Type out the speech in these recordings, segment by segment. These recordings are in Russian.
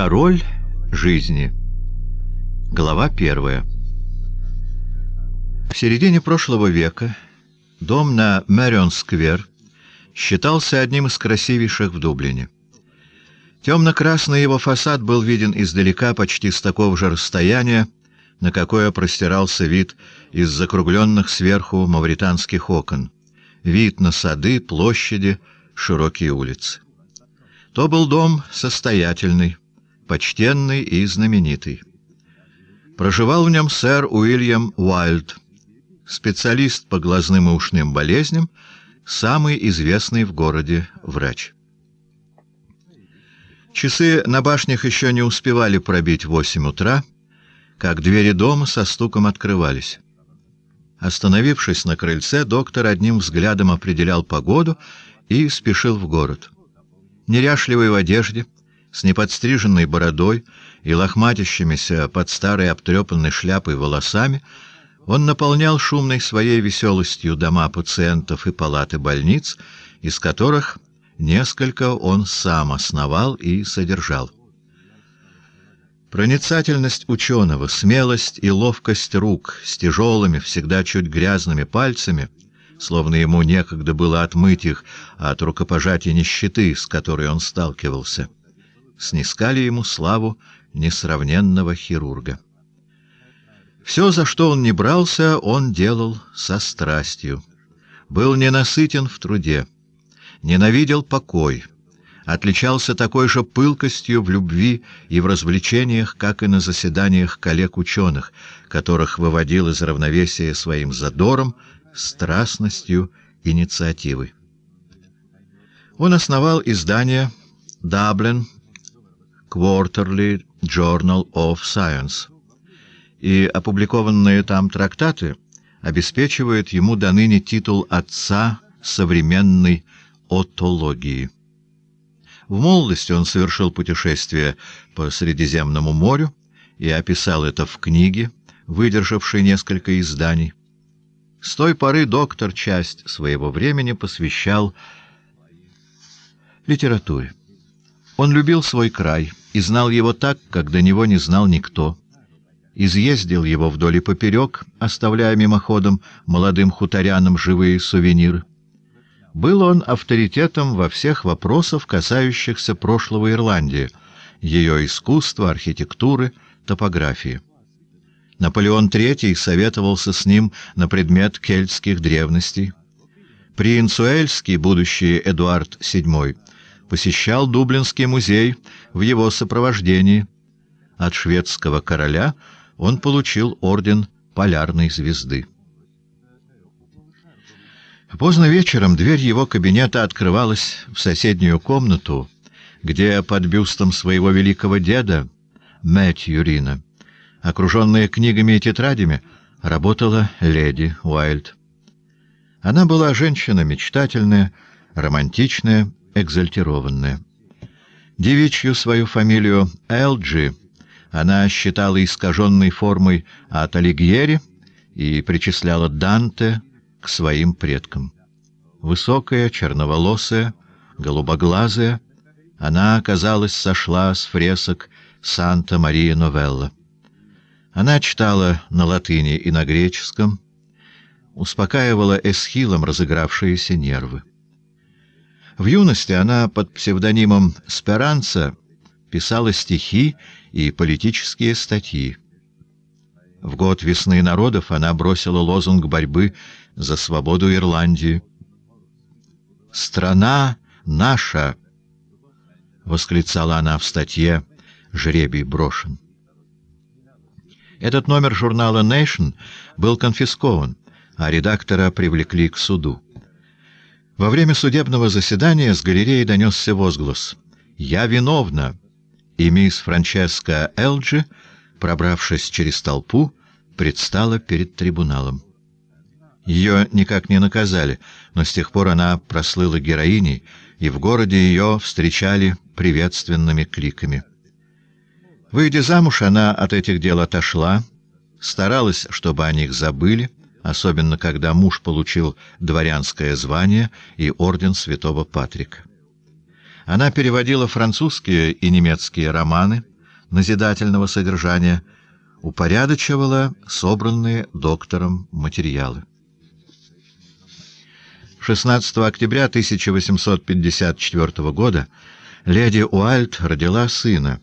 Король жизни. Глава первая. В середине прошлого века дом на Мэрион-сквер считался одним из красивейших в Дублине. Темно-красный его фасад был виден издалека почти с такого же расстояния, на какое простирался вид из закругленных сверху мавританских окон, вид на сады, площади, широкие улицы. То был дом состоятельный, почтенный и знаменитый. Проживал в нем сэр Уильям Уайльд, специалист по глазным и ушным болезням, самый известный в городе врач. Часы на башнях еще не успевали пробить восемь утра, как двери дома со стуком открывались. Остановившись на крыльце, доктор одним взглядом определял погоду и спешил в город. Неряшливый в одежде, с неподстриженной бородой и лохматящимися под старой обтрепанной шляпой волосами, он наполнял шумной своей веселостью дома пациентов и палаты больниц, из которых несколько он сам основал и содержал. Проницательность ученого, смелость и ловкость рук с тяжелыми, всегда чуть грязными пальцами, словно ему некогда было отмыть их от рукопожатия нищеты, с которой он сталкивался — снискали ему славу несравненного хирурга. Все, за что он не брался, он делал со страстью. Был ненасытен в труде, ненавидел покой, отличался такой же пылкостью в любви и в развлечениях, как и на заседаниях коллег-ученых, которых выводил из равновесия своим задором, страстностью, инициативой. Он основал издание «Даблин» Quarterly Journal of Science, и опубликованные там трактаты обеспечивают ему до ныне титул отца современной отологии. В молодости он совершил путешествие по Средиземному морю и описал это в книге, выдержавшей несколько изданий. С той поры доктор часть своего времени посвящал литературе. Он любил свой край — и знал его так, как до него не знал никто. Изъездил его вдоль и поперек, оставляя мимоходом молодым хуторянам живые сувениры. Был он авторитетом во всех вопросах, касающихся прошлого Ирландии, ее искусства, архитектуры, топографии. Наполеон III советовался с ним на предмет кельтских древностей. Принц Уэльский, будущий Эдуард VII, посещал Дублинский музей в его сопровождении. От шведского короля он получил орден Полярной звезды. Поздно вечером дверь его кабинета открывалась в соседнюю комнату, где под бюстом своего великого деда, Мэтью Юрина, окруженная книгами и тетрадями, работала леди Уайльд. Она была женщина мечтательная, романтичная экзальтированная. Девичью свою фамилию Элджи она считала искаженной формой от Алигьери и причисляла Данте к своим предкам. Высокая, черноволосая, голубоглазая, она, казалось, сошла с фресок Санта-Мария-Новелла. Она читала на латыни и на греческом, успокаивала эсхилом разыгравшиеся нервы. В юности она под псевдонимом Сперанца писала стихи и политические статьи. В год весны народов она бросила лозунг борьбы за свободу Ирландии. «Страна наша!» — восклицала она в статье «Жребий брошен». Этот номер журнала Nation был конфискован, а редактора привлекли к суду. Во время судебного заседания с галереи донесся возглас «Я виновна!» И мисс Франческа Элджи, пробравшись через толпу, предстала перед трибуналом. Ее никак не наказали, но с тех пор она прослыла героиней, и в городе ее встречали приветственными криками. Выйдя замуж, она от этих дел отошла, старалась, чтобы о них забыли, особенно когда муж получил дворянское звание и орден святого Патрика. Она переводила французские и немецкие романы назидательного содержания, упорядочивала собранные доктором материалы. 16 октября 1854 года леди Уальт родила сына,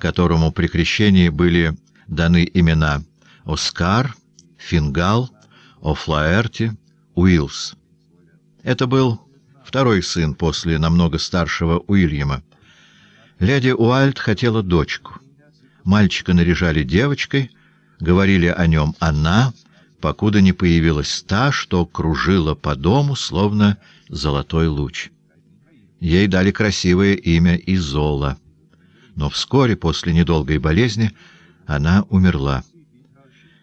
которому при крещении были даны имена Оскар, Фингал о Флаэрте Уиллс. Это был второй сын после намного старшего Уильяма. Леди Уальд хотела дочку. Мальчика наряжали девочкой, говорили о нем она, покуда не появилась та, что кружила по дому, словно золотой луч. Ей дали красивое имя Изола. Но вскоре, после недолгой болезни, она умерла.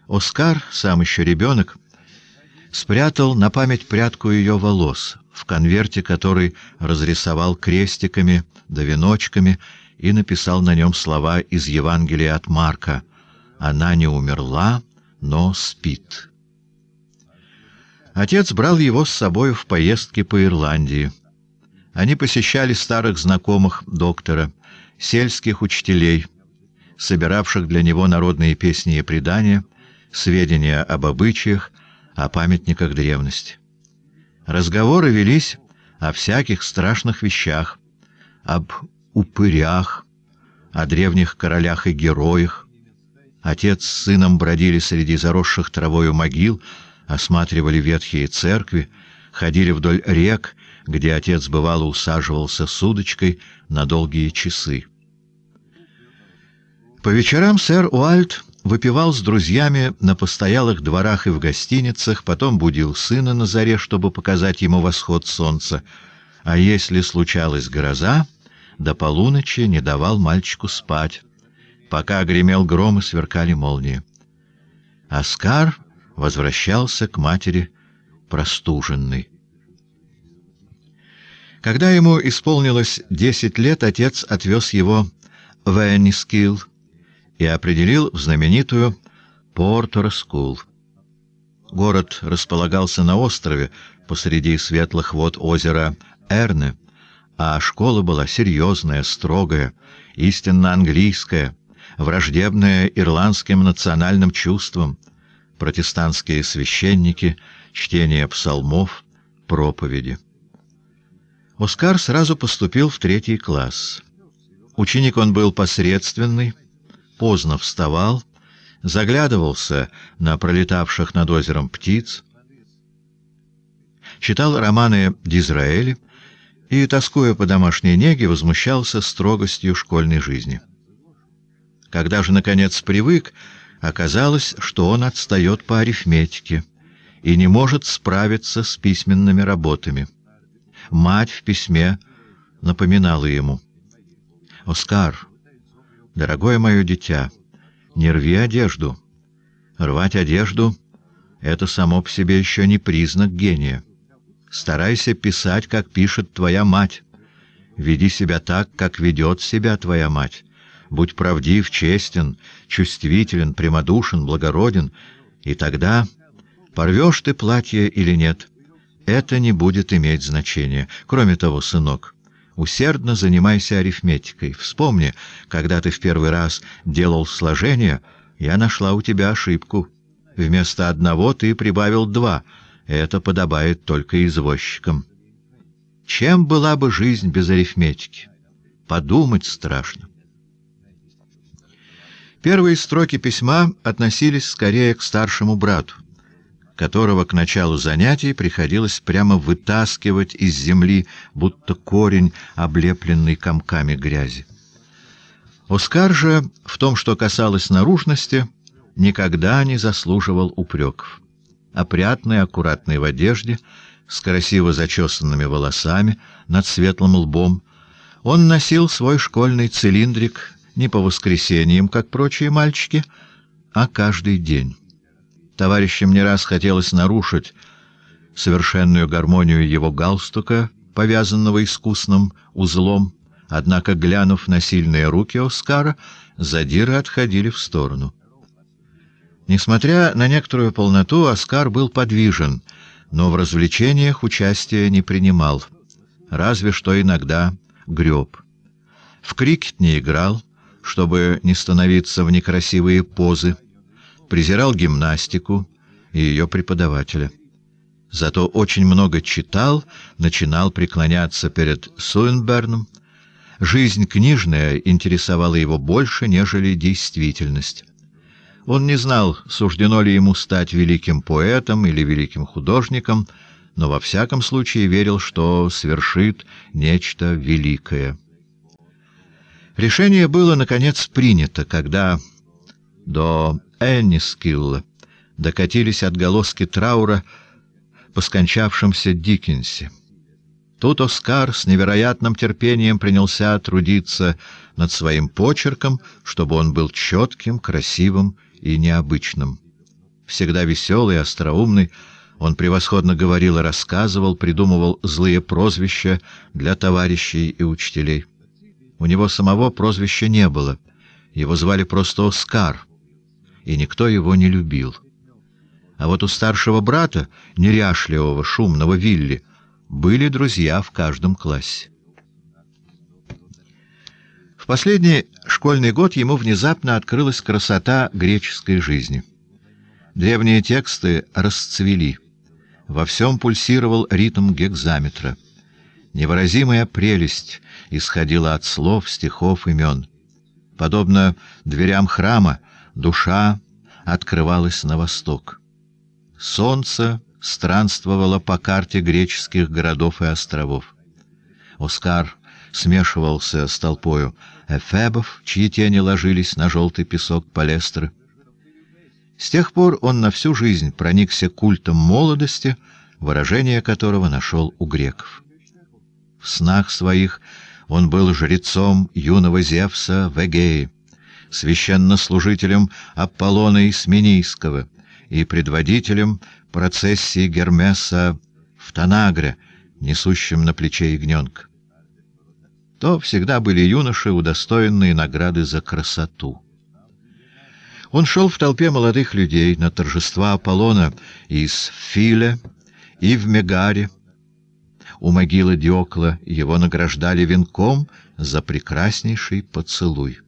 Оскар, сам еще ребенок, спрятал на память прядку ее волос в конверте, который разрисовал крестиками да веночками и написал на нем слова из Евангелия от Марка «Она не умерла, но спит». Отец брал его с собой в поездки по Ирландии. Они посещали старых знакомых доктора, сельских учителей, собиравших для него народные песни и предания, сведения об обычаях, о памятниках древности. Разговоры велись о всяких страшных вещах, об упырях, о древних королях и героях. Отец с сыном бродили среди заросших травою могил, осматривали ветхие церкви, ходили вдоль рек, где отец бывало усаживался с удочкой на долгие часы. По вечерам сэр Уальд Выпивал с друзьями на постоялых дворах и в гостиницах, потом будил сына на заре, чтобы показать ему восход солнца. А если случалась гроза, до полуночи не давал мальчику спать, пока гремел гром и сверкали молнии. Оскар возвращался к матери простуженный. Когда ему исполнилось десять лет, отец отвез его в Эннискилл, и определил в знаменитую Портер-Скул. Город располагался на острове посреди светлых вод озера Эрне, а школа была серьезная, строгая, истинно английская, враждебная ирландским национальным чувствам, протестантские священники, чтение псалмов, проповеди. Оскар сразу поступил в третий класс. Ученик он был посредственный, поздно вставал, заглядывался на пролетавших над озером птиц, читал романы Дизраэля и, тоскуя по домашней неге, возмущался строгостью школьной жизни. Когда же, наконец, привык, оказалось, что он отстает по арифметике и не может справиться с письменными работами. Мать в письме напоминала ему. «Оскар, Дорогое мое дитя, не рви одежду. Рвать одежду — это само по себе еще не признак гения. Старайся писать, как пишет твоя мать. Веди себя так, как ведет себя твоя мать. Будь правдив, честен, чувствителен, прямодушен, благороден, и тогда, порвешь ты платье или нет, это не будет иметь значения. Кроме того, сынок, — Усердно занимайся арифметикой. Вспомни, когда ты в первый раз делал сложение, я нашла у тебя ошибку. Вместо одного ты прибавил два. Это подобает только извозчикам. Чем была бы жизнь без арифметики? Подумать страшно. Первые строки письма относились скорее к старшему брату которого к началу занятий приходилось прямо вытаскивать из земли, будто корень, облепленный комками грязи. Оскар же в том, что касалось наружности, никогда не заслуживал упреков. Опрятный, аккуратный в одежде, с красиво зачесанными волосами над светлым лбом, он носил свой школьный цилиндрик не по воскресеньям, как прочие мальчики, а каждый день. Товарищем не раз хотелось нарушить совершенную гармонию его галстука, повязанного искусным узлом, однако, глянув на сильные руки Оскара, задиры отходили в сторону. Несмотря на некоторую полноту, Оскар был подвижен, но в развлечениях участия не принимал, разве что иногда греб. В крикет не играл, чтобы не становиться в некрасивые позы, презирал гимнастику и ее преподавателя. Зато очень много читал, начинал преклоняться перед Суинберном. Жизнь книжная интересовала его больше, нежели действительность. Он не знал, суждено ли ему стать великим поэтом или великим художником, но во всяком случае верил, что свершит нечто великое. Решение было, наконец, принято, когда до Эннискилла докатились отголоски траура по скончавшемся Диккенсе. Тут Оскар с невероятным терпением принялся трудиться над своим почерком, чтобы он был четким, красивым и необычным. Всегда веселый, остроумный, он превосходно говорил и рассказывал, придумывал злые прозвища для товарищей и учителей. У него самого прозвища не было. Его звали просто Оскар и никто его не любил. А вот у старшего брата, неряшливого, шумного Вилли, были друзья в каждом классе. В последний школьный год ему внезапно открылась красота греческой жизни. Древние тексты расцвели. Во всем пульсировал ритм гекзаметра. Невыразимая прелесть исходила от слов, стихов, имен. Подобно дверям храма, душа открывалась на восток. Солнце странствовало по карте греческих городов и островов. Оскар смешивался с толпою эфебов, чьи тени ложились на желтый песок палестры. С тех пор он на всю жизнь проникся культом молодости, выражение которого нашел у греков. В снах своих он был жрецом юного Зевса в Эгее священнослужителем Аполлона Исменийского и предводителем процессии Гермеса в Танагре, несущим на плече ягненка. То всегда были юноши, удостоенные награды за красоту. Он шел в толпе молодых людей на торжества Аполлона из Филе, и в Мегаре. У могилы Диокла его награждали венком за прекраснейший поцелуй.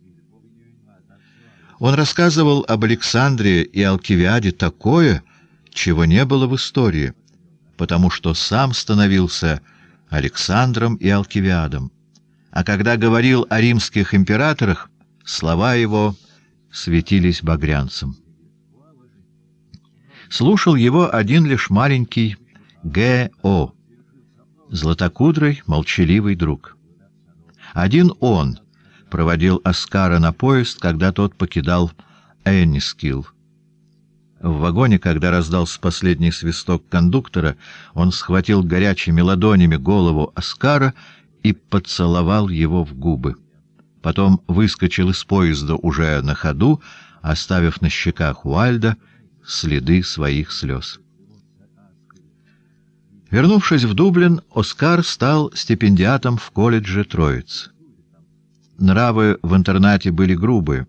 Он рассказывал об Александре и Алкивиаде такое, чего не было в истории, потому что сам становился Александром и Алкивиадом. А когда говорил о римских императорах, слова его светились багрянцем. Слушал его один лишь маленький Г.О., златокудрый, молчаливый друг. Один он — проводил Оскара на поезд, когда тот покидал Эннискилл. В вагоне, когда раздался последний свисток кондуктора, он схватил горячими ладонями голову Оскара и поцеловал его в губы. Потом выскочил из поезда уже на ходу, оставив на щеках Уальда следы своих слез. Вернувшись в Дублин, Оскар стал стипендиатом в колледже Троиц. Нравы в интернате были грубые.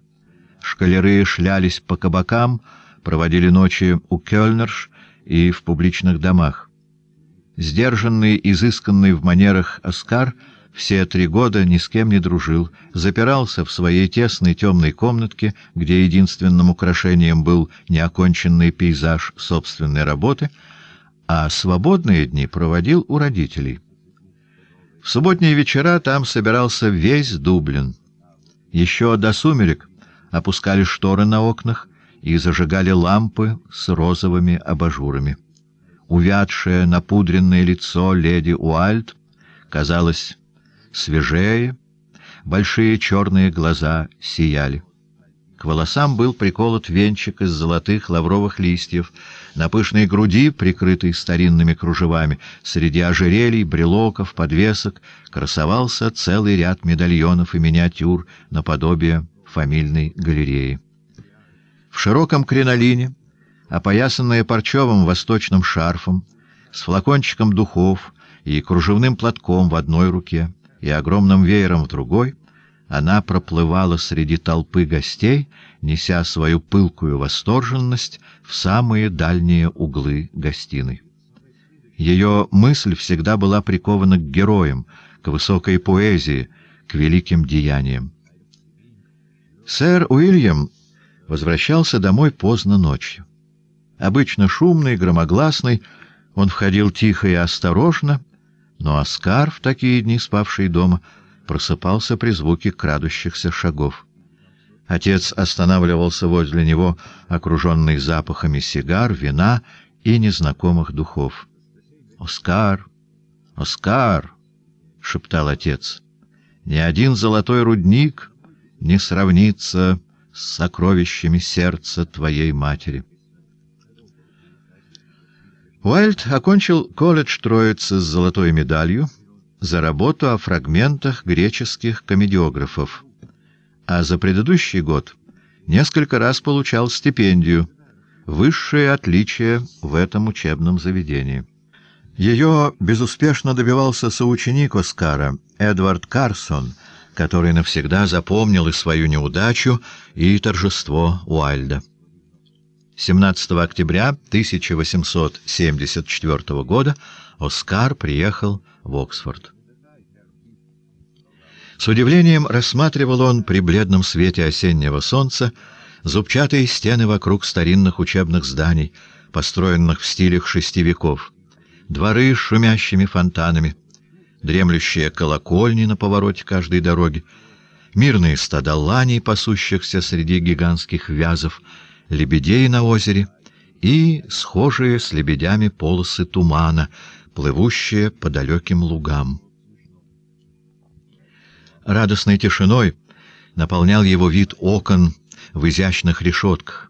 школяры шлялись по кабакам, проводили ночи у кёльнерш и в публичных домах. Сдержанный, изысканный в манерах Оскар все три года ни с кем не дружил, запирался в своей тесной темной комнатке, где единственным украшением был неоконченный пейзаж собственной работы, а свободные дни проводил у родителей. В субботние вечера там собирался весь Дублин. Еще до сумерек опускали шторы на окнах и зажигали лампы с розовыми абажурами. Увядшее напудренное лицо леди Уальд казалось свежее, большие черные глаза сияли. К волосам был приколот венчик из золотых лавровых листьев — на пышной груди, прикрытой старинными кружевами, среди ожерелий, брелоков, подвесок, красовался целый ряд медальонов и миниатюр наподобие фамильной галереи. В широком кринолине, опоясанная парчевым восточным шарфом, с флакончиком духов и кружевным платком в одной руке и огромным веером в другой, она проплывала среди толпы гостей неся свою пылкую восторженность в самые дальние углы гостиной. Ее мысль всегда была прикована к героям, к высокой поэзии, к великим деяниям. Сэр Уильям возвращался домой поздно ночью. Обычно шумный, громогласный, он входил тихо и осторожно, но Оскар, в такие дни спавший дома, просыпался при звуке крадущихся шагов. Отец останавливался возле него, окруженный запахами сигар, вина и незнакомых духов. «Оскар! Оскар!» — шептал отец. «Ни один золотой рудник не сравнится с сокровищами сердца твоей матери». Уайльд окончил колледж Троицы с золотой медалью за работу о фрагментах греческих комедиографов а за предыдущий год несколько раз получал стипендию. Высшее отличие в этом учебном заведении. Ее безуспешно добивался соученик Оскара, Эдвард Карсон, который навсегда запомнил и свою неудачу, и торжество Уайльда. 17 октября 1874 года Оскар приехал в Оксфорд. С удивлением рассматривал он при бледном свете осеннего солнца зубчатые стены вокруг старинных учебных зданий, построенных в стилях шести веков, дворы с шумящими фонтанами, дремлющие колокольни на повороте каждой дороги, мирные стада ланей, пасущихся среди гигантских вязов, лебедей на озере и схожие с лебедями полосы тумана, плывущие по далеким лугам. Радостной тишиной наполнял его вид окон в изящных решетках.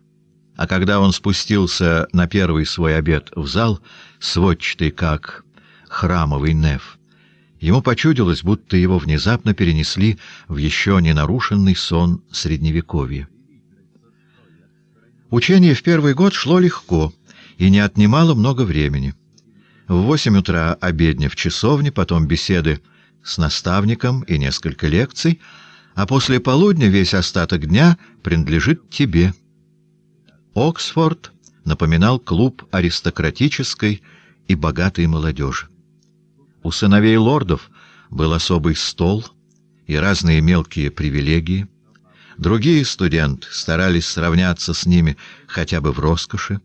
А когда он спустился на первый свой обед в зал, сводчатый как храмовый неф, ему почудилось, будто его внезапно перенесли в еще не нарушенный сон Средневековья. Учение в первый год шло легко и не отнимало много времени. В восемь утра обедня в часовне, потом беседы с наставником и несколько лекций, а после полудня весь остаток дня принадлежит тебе. Оксфорд напоминал клуб аристократической и богатой молодежи. У сыновей лордов был особый стол и разные мелкие привилегии. Другие студенты старались сравняться с ними хотя бы в роскоши.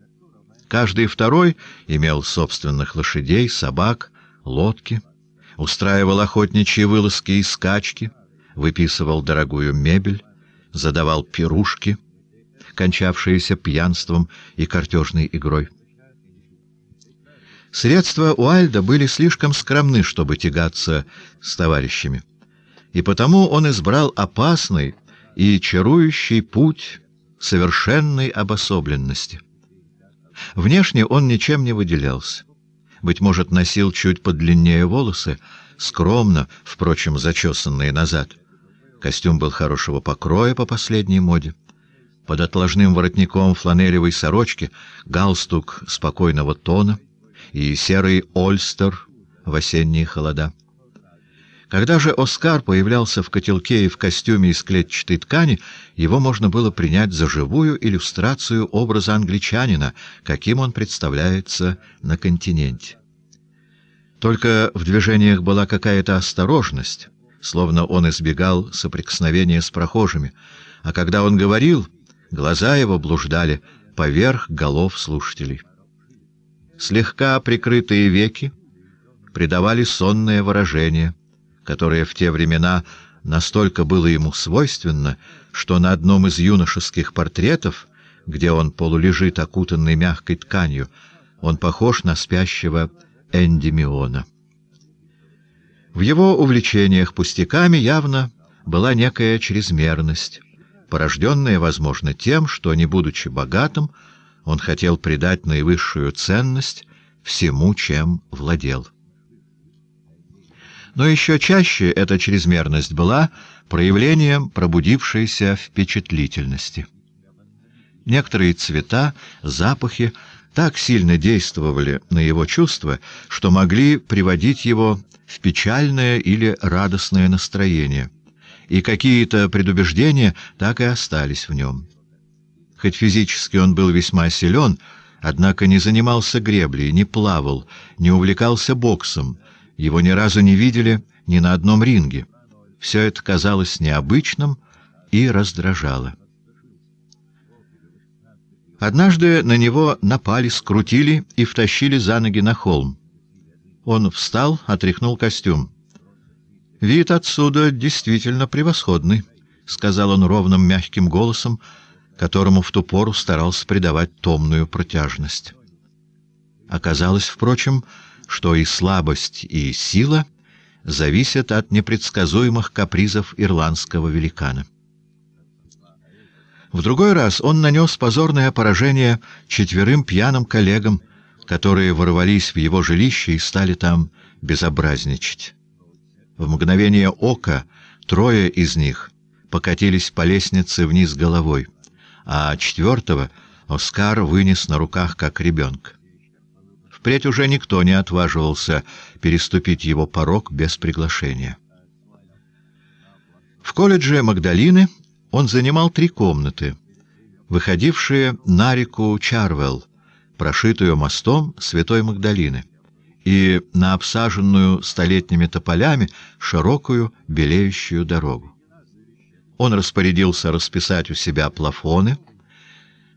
Каждый второй имел собственных лошадей, собак, лодки — устраивал охотничьи вылазки и скачки, выписывал дорогую мебель, задавал пирушки, кончавшиеся пьянством и картежной игрой. Средства Уальда были слишком скромны, чтобы тягаться с товарищами, и потому он избрал опасный и чарующий путь совершенной обособленности. Внешне он ничем не выделялся быть может, носил чуть подлиннее волосы, скромно, впрочем, зачесанные назад. Костюм был хорошего покроя по последней моде. Под отложным воротником фланелевой сорочки галстук спокойного тона и серый ольстер в осенние холода. Когда же Оскар появлялся в котелке и в костюме из клетчатой ткани, его можно было принять за живую иллюстрацию образа англичанина, каким он представляется на континенте. Только в движениях была какая-то осторожность, словно он избегал соприкосновения с прохожими, а когда он говорил, глаза его блуждали поверх голов слушателей. Слегка прикрытые веки придавали сонное выражение, которое в те времена настолько было ему свойственно, что на одном из юношеских портретов, где он полулежит окутанный мягкой тканью, он похож на спящего Эндимиона. В его увлечениях пустяками явно была некая чрезмерность, порожденная, возможно, тем, что, не будучи богатым, он хотел придать наивысшую ценность всему, чем владел. Но еще чаще эта чрезмерность была проявлением пробудившейся впечатлительности. Некоторые цвета, запахи так сильно действовали на его чувства, что могли приводить его в печальное или радостное настроение, и какие-то предубеждения так и остались в нем. Хоть физически он был весьма силен, однако не занимался греблей, не плавал, не увлекался боксом, его ни разу не видели ни на одном ринге. Все это казалось необычным и раздражало. Однажды на него напали, скрутили и втащили за ноги на холм. Он встал, отряхнул костюм. «Вид отсюда действительно превосходный», — сказал он ровным мягким голосом, которому в ту пору старался придавать томную протяжность. Оказалось, впрочем, что что и слабость, и сила зависят от непредсказуемых капризов ирландского великана. В другой раз он нанес позорное поражение четверым пьяным коллегам, которые ворвались в его жилище и стали там безобразничать. В мгновение ока трое из них покатились по лестнице вниз головой, а четвертого Оскар вынес на руках как ребенка. Впредь уже никто не отваживался переступить его порог без приглашения. В колледже Магдалины он занимал три комнаты, выходившие на реку Чарвелл, прошитую мостом Святой Магдалины, и на обсаженную столетними тополями широкую белеющую дорогу. Он распорядился расписать у себя плафоны,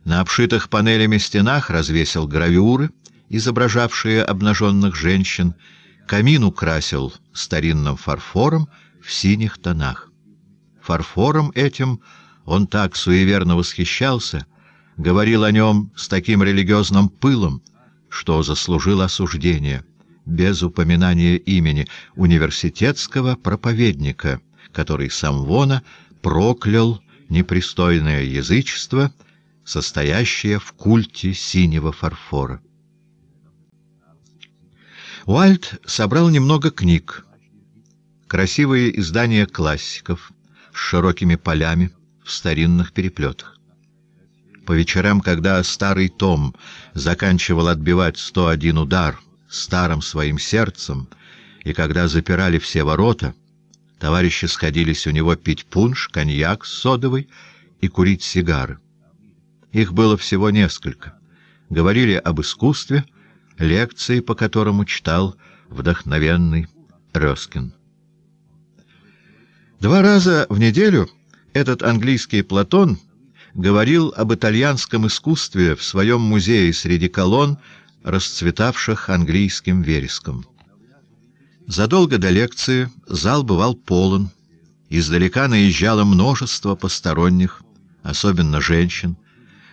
на обшитых панелями стенах развесил гравюры — изображавшие обнаженных женщин, камин украсил старинным фарфором в синих тонах. Фарфором этим он так суеверно восхищался, говорил о нем с таким религиозным пылом, что заслужил осуждение, без упоминания имени университетского проповедника, который сам Вона проклял непристойное язычество, состоящее в культе синего фарфора. Уальд собрал немного книг. Красивые издания классиков с широкими полями в старинных переплетах. По вечерам, когда старый том заканчивал отбивать 101 удар старым своим сердцем, и когда запирали все ворота, товарищи сходились у него пить пунш, коньяк с содовой и курить сигары. Их было всего несколько. Говорили об искусстве — лекции по которому читал вдохновенный Рёскин. Два раза в неделю этот английский Платон говорил об итальянском искусстве в своем музее среди колонн, расцветавших английским вереском. Задолго до лекции зал бывал полон. Издалека наезжало множество посторонних, особенно женщин.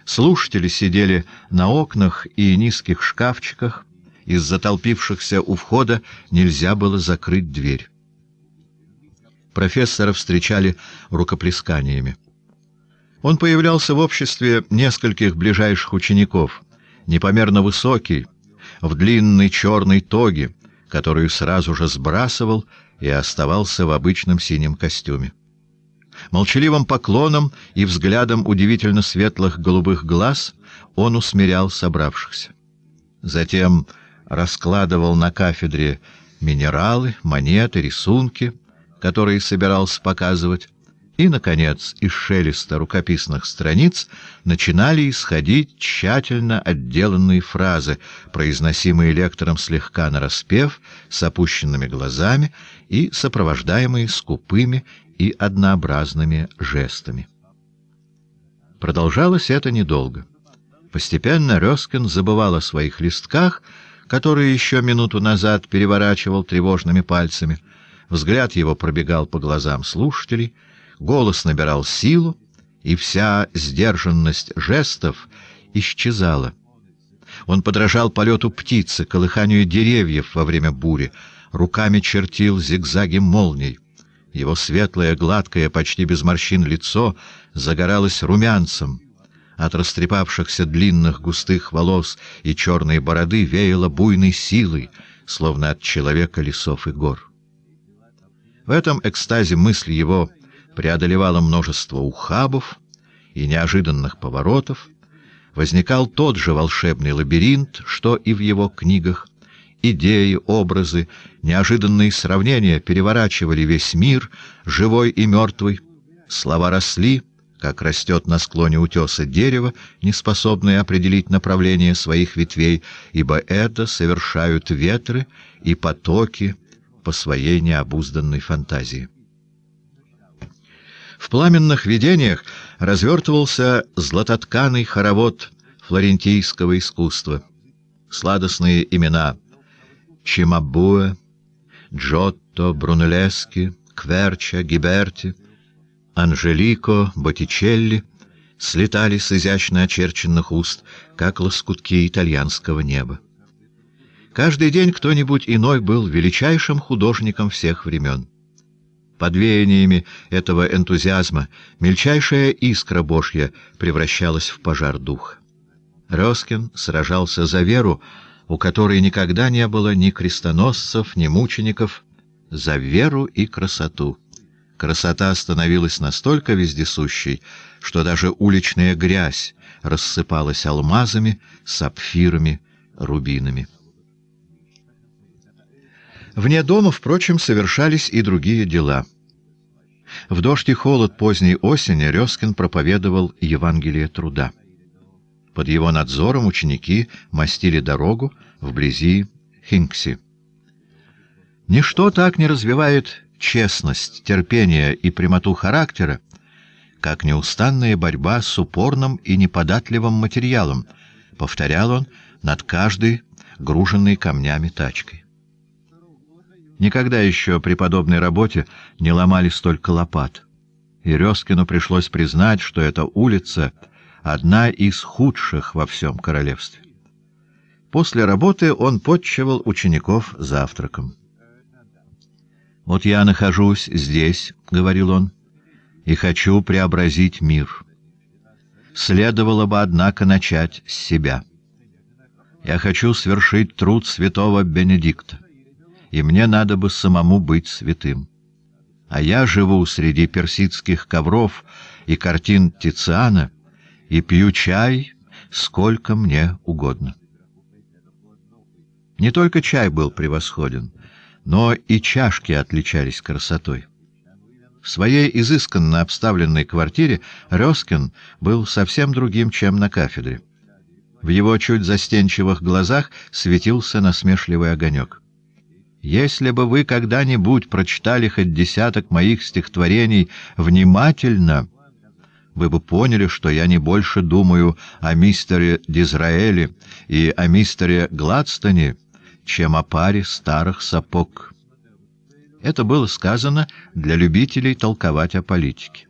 Слушатели сидели на окнах и низких шкафчиках. Из-за толпившихся у входа нельзя было закрыть дверь. Профессора встречали рукоплесканиями. Он появлялся в обществе нескольких ближайших учеников, непомерно высокий, в длинной черной тоге, которую сразу же сбрасывал и оставался в обычном синем костюме. Молчаливым поклоном и взглядом удивительно светлых голубых глаз он усмирял собравшихся. Затем раскладывал на кафедре минералы, монеты, рисунки, которые собирался показывать, и, наконец, из шелеста рукописных страниц начинали исходить тщательно отделанные фразы, произносимые лектором слегка нараспев, с опущенными глазами и сопровождаемые скупыми и однообразными жестами. Продолжалось это недолго. Постепенно Рёскин забывал о своих листках, которые еще минуту назад переворачивал тревожными пальцами. Взгляд его пробегал по глазам слушателей, голос набирал силу, и вся сдержанность жестов исчезала. Он подражал полету птицы, колыханию деревьев во время бури, руками чертил зигзаги молний. Его светлое, гладкое, почти без морщин лицо загоралось румянцем. От растрепавшихся длинных густых волос и черной бороды веяло буйной силой, словно от человека лесов и гор. В этом экстазе мысль его преодолевала множество ухабов и неожиданных поворотов, возникал тот же волшебный лабиринт, что и в его книгах, идеи, образы, неожиданные сравнения переворачивали весь мир, живой и мертвый. Слова росли, как растет на склоне утеса дерево, неспособное определить направление своих ветвей, ибо это совершают ветры и потоки по своей необузданной фантазии. В пламенных видениях развертывался златотканый хоровод флорентийского искусства. Сладостные имена Чимабуэ, Джотто, Брунеллески, Кверча, Гиберти, Анжелико, Боттичелли слетали с изящно очерченных уст, как лоскутки итальянского неба. Каждый день кто-нибудь иной был величайшим художником всех времен. Под веяниями этого энтузиазма мельчайшая искра Божья превращалась в пожар духа. Роскин сражался за веру, у которой никогда не было ни крестоносцев, ни мучеников, за веру и красоту. Красота становилась настолько вездесущей, что даже уличная грязь рассыпалась алмазами, сапфирами, рубинами. Вне дома, впрочем, совершались и другие дела. В дождь и холод поздней осени Резкин проповедовал Евангелие труда. Под его надзором ученики мастили дорогу вблизи Хинкси. Ничто так не развивает честность, терпение и прямоту характера, как неустанная борьба с упорным и неподатливым материалом, повторял он над каждой груженной камнями тачкой. Никогда еще при подобной работе не ломали столько лопат. И Резкину пришлось признать, что эта улица — одна из худших во всем королевстве. После работы он подчевал учеников завтраком. «Вот я нахожусь здесь», — говорил он, — «и хочу преобразить мир. Следовало бы, однако, начать с себя. Я хочу свершить труд святого Бенедикта, и мне надо бы самому быть святым. А я живу среди персидских ковров и картин Тициана — и пью чай, сколько мне угодно. Не только чай был превосходен, но и чашки отличались красотой. В своей изысканно обставленной квартире Рёскин был совсем другим, чем на кафедре. В его чуть застенчивых глазах светился насмешливый огонек. «Если бы вы когда-нибудь прочитали хоть десяток моих стихотворений внимательно...» вы бы поняли, что я не больше думаю о мистере Дизраэле и о мистере Гладстоне, чем о паре старых сапог. Это было сказано для любителей толковать о политике.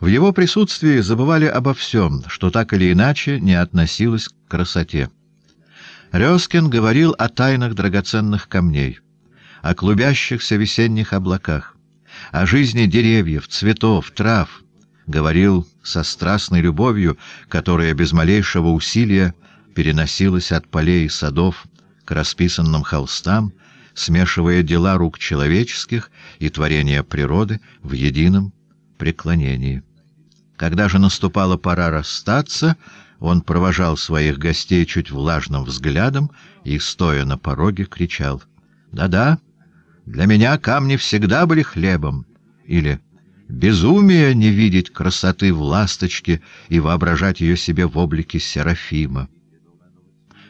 В его присутствии забывали обо всем, что так или иначе не относилось к красоте. Резкин говорил о тайнах драгоценных камней, о клубящихся весенних облаках, о жизни деревьев, цветов, трав — говорил со страстной любовью, которая без малейшего усилия переносилась от полей и садов к расписанным холстам, смешивая дела рук человеческих и творения природы в едином преклонении. Когда же наступала пора расстаться, он провожал своих гостей чуть влажным взглядом и, стоя на пороге, кричал «Да-да, для меня камни всегда были хлебом» или Безумие не видеть красоты в ласточке и воображать ее себе в облике Серафима.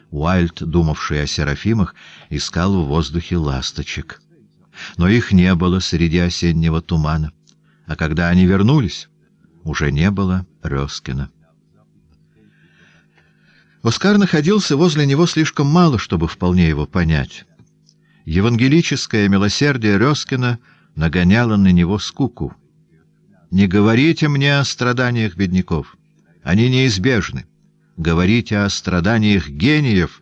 Уайльд, думавший о Серафимах, искал в воздухе ласточек. Но их не было среди осеннего тумана. А когда они вернулись, уже не было Резкина. Оскар находился возле него слишком мало, чтобы вполне его понять. Евангелическое милосердие Резкина нагоняло на него скуку — не говорите мне о страданиях бедняков. Они неизбежны. Говорите о страданиях гениев,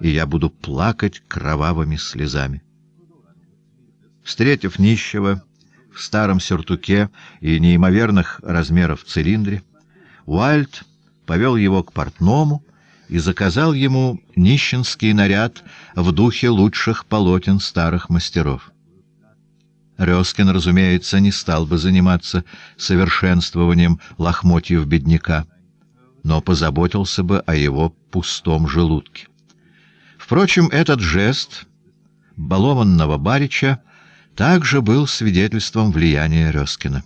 и я буду плакать кровавыми слезами. Встретив нищего в старом сюртуке и неимоверных размеров цилиндре, Уайльд повел его к портному и заказал ему нищенский наряд в духе лучших полотен старых мастеров. Резкин, разумеется, не стал бы заниматься совершенствованием лохмотьев бедняка, но позаботился бы о его пустом желудке. Впрочем, этот жест балованного барича также был свидетельством влияния Резкина.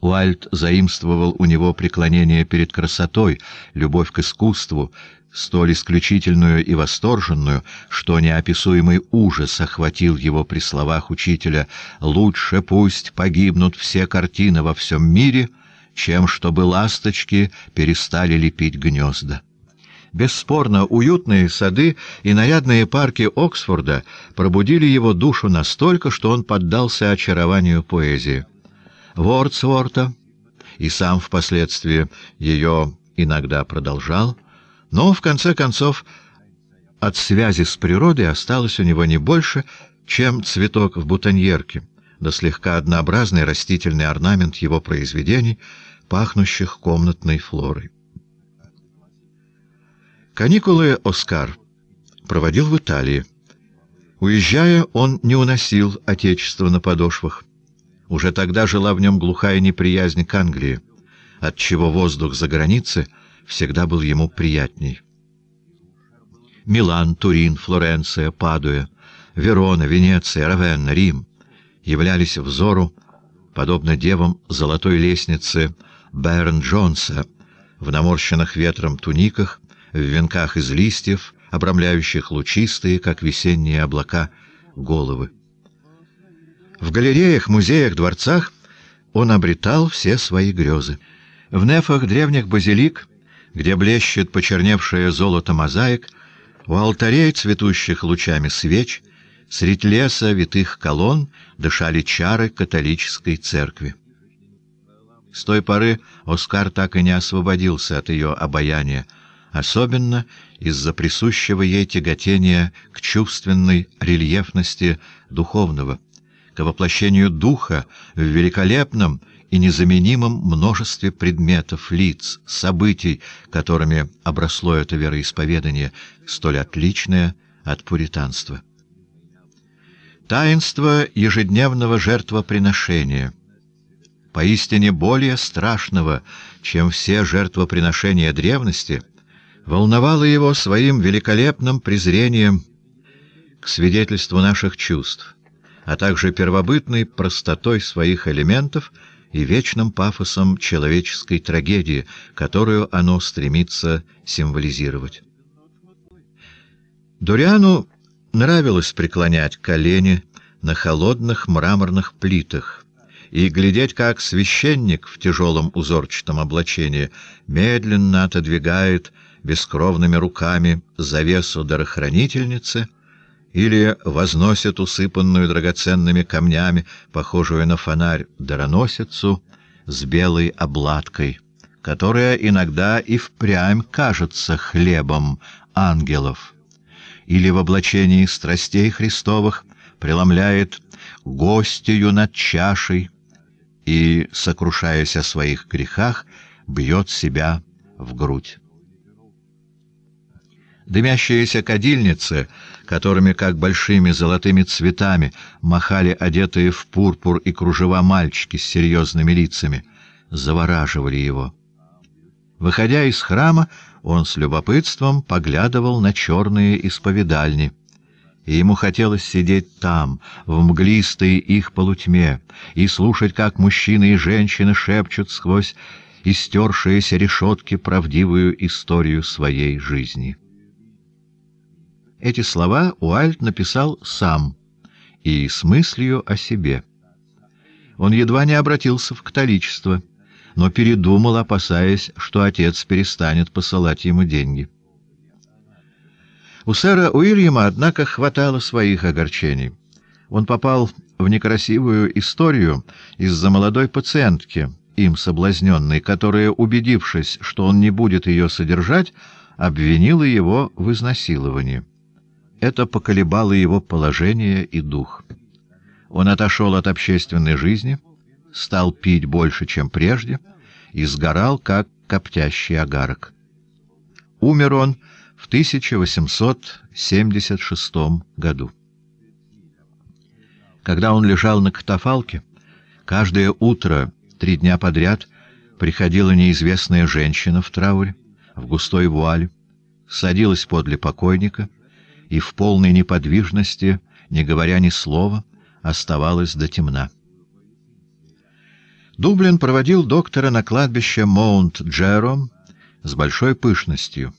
Уальд заимствовал у него преклонение перед красотой, любовь к искусству, столь исключительную и восторженную, что неописуемый ужас охватил его при словах учителя «Лучше пусть погибнут все картины во всем мире, чем чтобы ласточки перестали лепить гнезда». Бесспорно, уютные сады и нарядные парки Оксфорда пробудили его душу настолько, что он поддался очарованию поэзии. Вордсворта, и сам впоследствии ее иногда продолжал, но, в конце концов, от связи с природой осталось у него не больше, чем цветок в бутоньерке, да слегка однообразный растительный орнамент его произведений, пахнущих комнатной флорой. Каникулы Оскар проводил в Италии. Уезжая, он не уносил отечество на подошвах. Уже тогда жила в нем глухая неприязнь к Англии, отчего воздух за границей — всегда был ему приятней. Милан, Турин, Флоренция, Падуя, Верона, Венеция, Равенна, Рим являлись взору, подобно девам золотой лестницы берн Джонса, в наморщенных ветром туниках, в венках из листьев, обрамляющих лучистые, как весенние облака, головы. В галереях, музеях, дворцах он обретал все свои грезы. В нефах древних базилик — где блещет почерневшее золото мозаик, у алтарей, цветущих лучами свеч, средь леса витых колонн дышали чары католической церкви. С той поры Оскар так и не освободился от ее обаяния, особенно из-за присущего ей тяготения к чувственной рельефности духовного, к воплощению духа в великолепном, и незаменимом множестве предметов, лиц, событий, которыми обросло это вероисповедание, столь отличное от пуританства. Таинство ежедневного жертвоприношения — поистине более страшного, чем все жертвоприношения древности, волновало его своим великолепным презрением к свидетельству наших чувств, а также первобытной простотой своих элементов — и вечным пафосом человеческой трагедии, которую оно стремится символизировать. Дориану нравилось преклонять колени на холодных мраморных плитах и глядеть, как священник в тяжелом узорчатом облачении медленно отодвигает бескровными руками завесу дарохранительницы — или возносят усыпанную драгоценными камнями, похожую на фонарь, дароносицу с белой обладкой, которая иногда и впрямь кажется хлебом ангелов, или в облачении страстей Христовых преломляет гостью над чашей и, сокрушаясь о своих грехах, бьет себя в грудь. Дымящаяся кадильница — которыми, как большими золотыми цветами, махали одетые в пурпур и кружева мальчики с серьезными лицами, завораживали его. Выходя из храма, он с любопытством поглядывал на черные исповедальни — и ему хотелось сидеть там, в мглистой их полутьме, и слушать, как мужчины и женщины шепчут сквозь истершиеся решетки правдивую историю своей жизни. Эти слова Уальт написал сам и с мыслью о себе. Он едва не обратился в католичество, но передумал, опасаясь, что отец перестанет посылать ему деньги. У сэра Уильяма, однако, хватало своих огорчений. Он попал в некрасивую историю из-за молодой пациентки, им соблазненной, которая, убедившись, что он не будет ее содержать, обвинила его в изнасиловании. Это поколебало его положение и дух. Он отошел от общественной жизни, стал пить больше, чем прежде, и сгорал, как коптящий агарок. Умер он в 1876 году. Когда он лежал на катафалке, каждое утро, три дня подряд, приходила неизвестная женщина в трауре, в густой вуаль, садилась подле покойника и в полной неподвижности, не говоря ни слова, оставалась до темна. Дублин проводил доктора на кладбище Моунт-Джером с большой пышностью.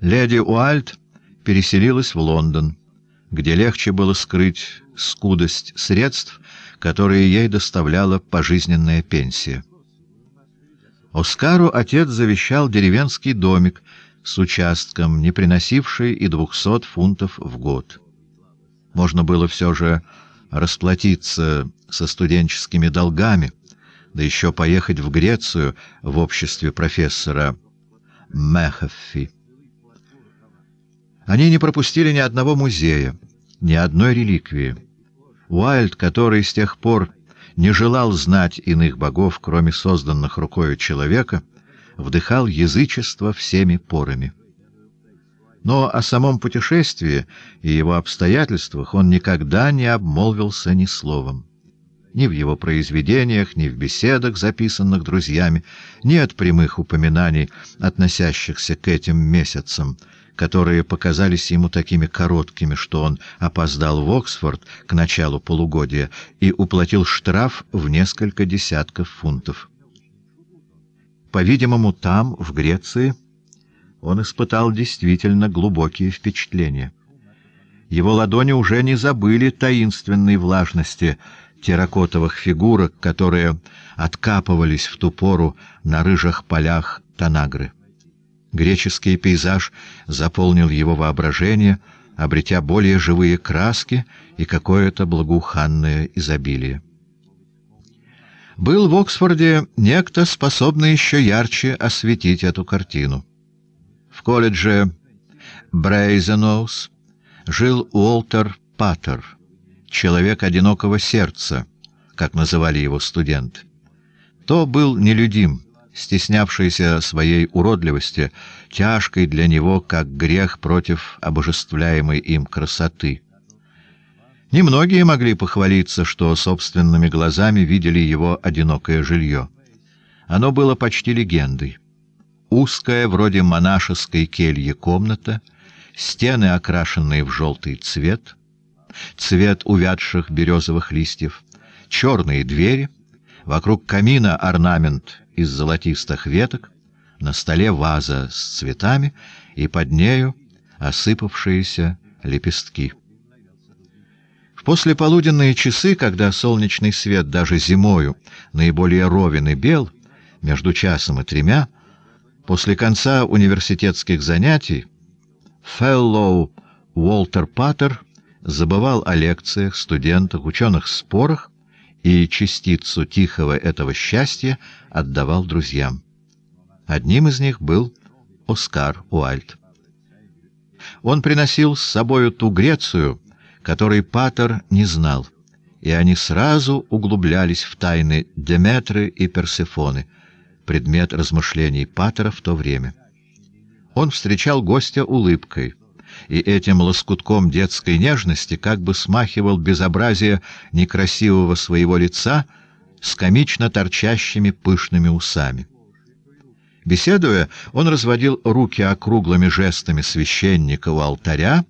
Леди Уальт переселилась в Лондон, где легче было скрыть скудость средств, которые ей доставляла пожизненная пенсия. Оскару отец завещал деревенский домик, с участком, не приносивший и двухсот фунтов в год. Можно было все же расплатиться со студенческими долгами, да еще поехать в Грецию в обществе профессора Мехаффи. Они не пропустили ни одного музея, ни одной реликвии. Уайльд, который с тех пор не желал знать иных богов, кроме созданных рукою человека, — вдыхал язычество всеми порами. Но о самом путешествии и его обстоятельствах он никогда не обмолвился ни словом. Ни в его произведениях, ни в беседах, записанных друзьями, ни от прямых упоминаний, относящихся к этим месяцам, которые показались ему такими короткими, что он опоздал в Оксфорд к началу полугодия и уплатил штраф в несколько десятков фунтов. По-видимому, там, в Греции, он испытал действительно глубокие впечатления. Его ладони уже не забыли таинственной влажности терракотовых фигурок, которые откапывались в ту пору на рыжих полях Танагры. Греческий пейзаж заполнил его воображение, обретя более живые краски и какое-то благоуханное изобилие. Был в Оксфорде некто, способный еще ярче осветить эту картину. В колледже Брейзеноус жил Уолтер Паттер, человек одинокого сердца, как называли его студент. То был нелюдим, стеснявшийся своей уродливости, тяжкой для него, как грех против обожествляемой им красоты. Немногие могли похвалиться, что собственными глазами видели его одинокое жилье. Оно было почти легендой. Узкая, вроде монашеской кельи, комната, стены, окрашенные в желтый цвет, цвет увядших березовых листьев, черные двери, вокруг камина орнамент из золотистых веток, на столе ваза с цветами и под нею осыпавшиеся лепестки. После полуденные часы, когда солнечный свет даже зимою наиболее ровен и бел, между часом и тремя, после конца университетских занятий, феллоу Уолтер Паттер забывал о лекциях, студентах, ученых спорах и частицу тихого этого счастья отдавал друзьям. Одним из них был Оскар Уальт. Он приносил с собою ту Грецию, который Патер не знал, и они сразу углублялись в тайны Деметры и Персефоны, предмет размышлений Патера в то время. Он встречал гостя улыбкой — и этим лоскутком детской нежности как бы смахивал безобразие некрасивого своего лица с комично торчащими пышными усами. Беседуя, он разводил руки округлыми жестами священника у алтаря,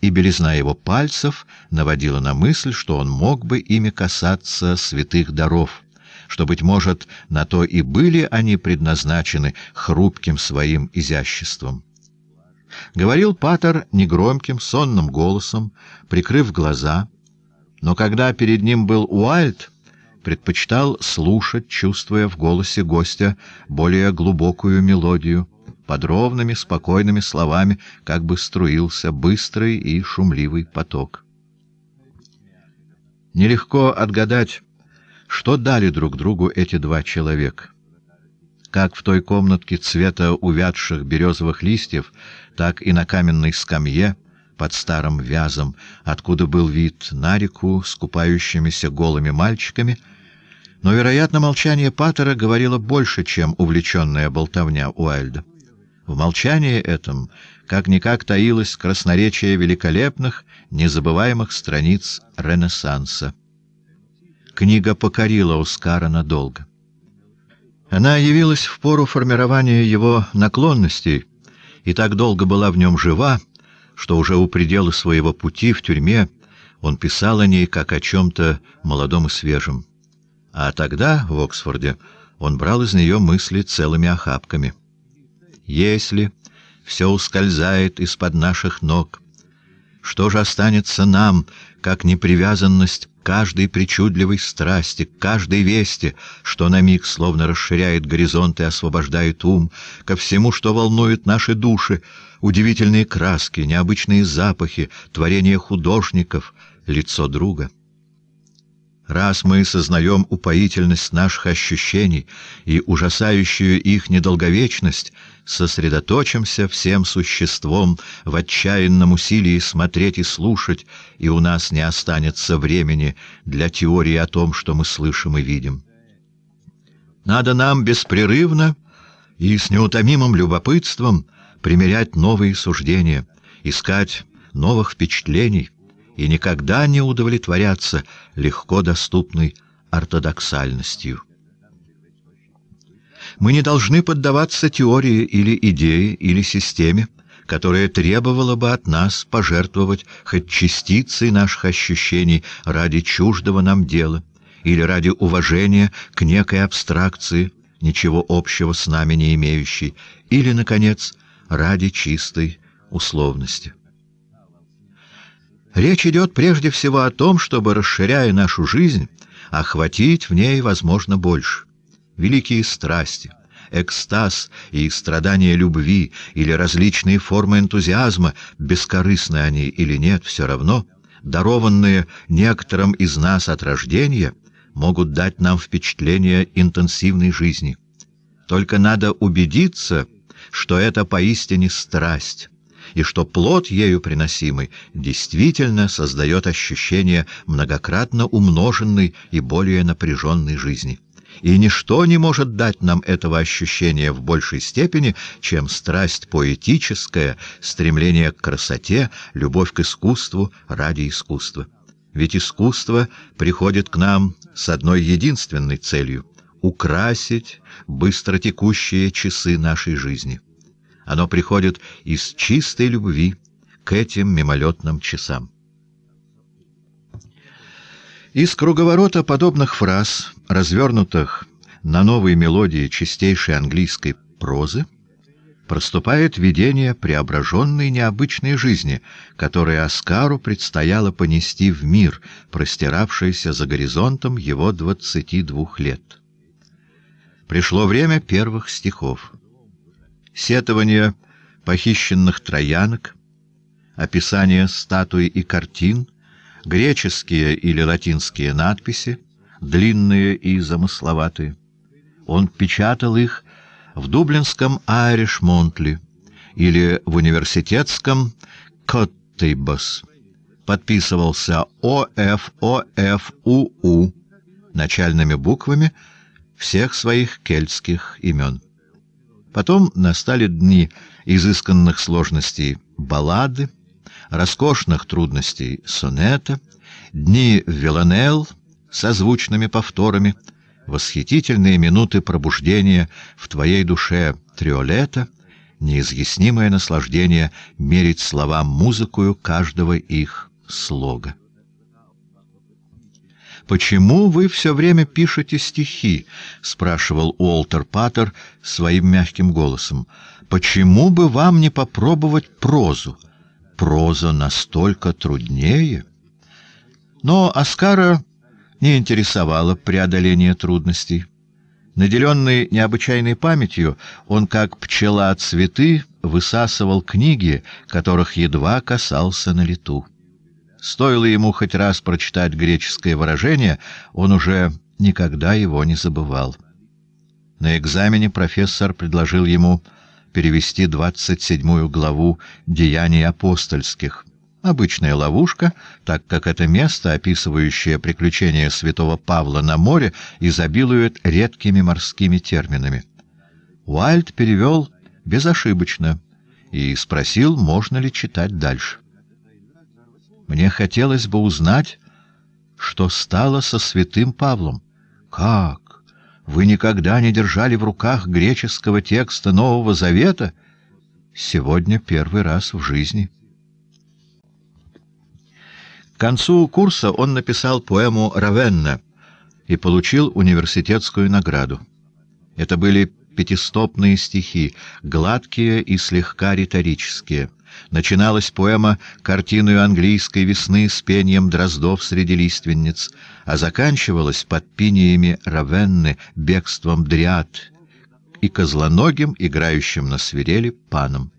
и белизна его пальцев наводила на мысль, что он мог бы ими касаться святых даров, что, быть может, на то и были они предназначены хрупким своим изяществом. Говорил Патер негромким, сонным голосом, прикрыв глаза, но когда перед ним был Уайльд, предпочитал слушать, чувствуя в голосе гостя более глубокую мелодию — под ровными, спокойными словами как бы струился быстрый и шумливый поток. Нелегко отгадать, что дали друг другу эти два человека. Как в той комнатке цвета увядших березовых листьев, так и на каменной скамье под старым вязом, откуда был вид на реку с купающимися голыми мальчиками, но, вероятно, молчание Паттера говорило больше, чем увлеченная болтовня Уайльда. В молчании этом как-никак таилось красноречие великолепных, незабываемых страниц Ренессанса. Книга покорила Оскара надолго. Она явилась в пору формирования его наклонностей и так долго была в нем жива, что уже у предела своего пути в тюрьме он писал о ней как о чем-то молодом и свежем. А тогда, в Оксфорде, он брал из нее мысли целыми охапками — если все ускользает из-под наших ног, что же останется нам, как непривязанность к каждой причудливой страсти, к каждой вести, что на миг словно расширяет горизонт и освобождает ум, ко всему, что волнует наши души, удивительные краски, необычные запахи, творения художников, лицо друга? Раз мы сознаем упоительность наших ощущений и ужасающую их недолговечность — сосредоточимся всем существом в отчаянном усилии смотреть и слушать, и у нас не останется времени для теории о том, что мы слышим и видим. Надо нам беспрерывно и с неутомимым любопытством примерять новые суждения, искать новых впечатлений и никогда не удовлетворяться легко доступной ортодоксальностью. Мы не должны поддаваться теории или идее или системе, которая требовала бы от нас пожертвовать хоть частицей наших ощущений ради чуждого нам дела или ради уважения к некой абстракции, ничего общего с нами не имеющей, или, наконец, ради чистой условности. Речь идет прежде всего о том, чтобы, расширяя нашу жизнь, охватить в ней, возможно, больше великие страсти, экстаз и страдания любви или различные формы энтузиазма, бескорыстны они или нет, все равно, дарованные некоторым из нас от рождения, могут дать нам впечатление интенсивной жизни. Только надо убедиться, что это поистине страсть, и что плод ею приносимый действительно создает ощущение многократно умноженной и более напряженной жизни и ничто не может дать нам этого ощущения в большей степени, чем страсть поэтическая, стремление к красоте, любовь к искусству ради искусства. Ведь искусство приходит к нам с одной единственной целью — украсить быстротекущие часы нашей жизни. Оно приходит из чистой любви к этим мимолетным часам. Из круговорота подобных фраз, развернутых на новой мелодии чистейшей английской прозы, проступает видение преображенной необычной жизни, которую Оскару предстояло понести в мир, простиравшийся за горизонтом его 22 лет. Пришло время первых стихов. Сетование похищенных троянок, описание статуи и картин, греческие или латинские надписи, длинные и замысловатые. Он печатал их в дублинском Айриш-Монтли или в университетском Коттейбос. Подписывался ОФОФУУ начальными буквами всех своих кельтских имен. Потом настали дни изысканных сложностей баллады, роскошных трудностей сонета, дни Виланел со звучными повторами, восхитительные минуты пробуждения в твоей душе триолета, неизъяснимое наслаждение мерить словам музыкую каждого их слога. «Почему вы все время пишете стихи?» — спрашивал Уолтер Паттер своим мягким голосом. «Почему бы вам не попробовать прозу?» проза настолько труднее. Но Оскара не интересовало преодоление трудностей. Наделенный необычайной памятью, он, как пчела цветы, высасывал книги, которых едва касался на лету. Стоило ему хоть раз прочитать греческое выражение, он уже никогда его не забывал. На экзамене профессор предложил ему перевести 27 главу «Деяний апостольских». Обычная ловушка, так как это место, описывающее приключения святого Павла на море, изобилует редкими морскими терминами. Уайльд перевел безошибочно и спросил, можно ли читать дальше. Мне хотелось бы узнать, что стало со святым Павлом. Как? Вы никогда не держали в руках греческого текста Нового Завета? Сегодня первый раз в жизни. К концу курса он написал поэму «Равенна» и получил университетскую награду. Это были пятистопные стихи, гладкие и слегка риторические. Начиналась поэма «Картину английской весны» с пением дроздов среди лиственниц — а заканчивалась под пиниями Равенны бегством дриад и козлоногим, играющим на свирели, паном.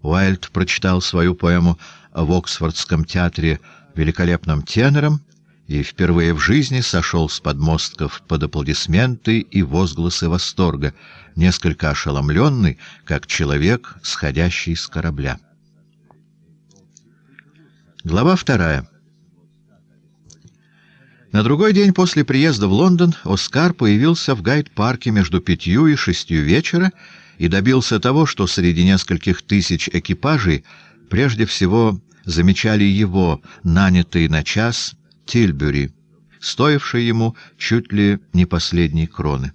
Уайльд прочитал свою поэму в Оксфордском театре великолепным тенором и впервые в жизни сошел с подмостков под аплодисменты и возгласы восторга, несколько ошеломленный, как человек, сходящий с корабля. Глава вторая. На другой день после приезда в Лондон Оскар появился в гайд-парке между пятью и шестью вечера и добился того, что среди нескольких тысяч экипажей прежде всего замечали его, нанятый на час, Тильбюри, стоивший ему чуть ли не последней кроны.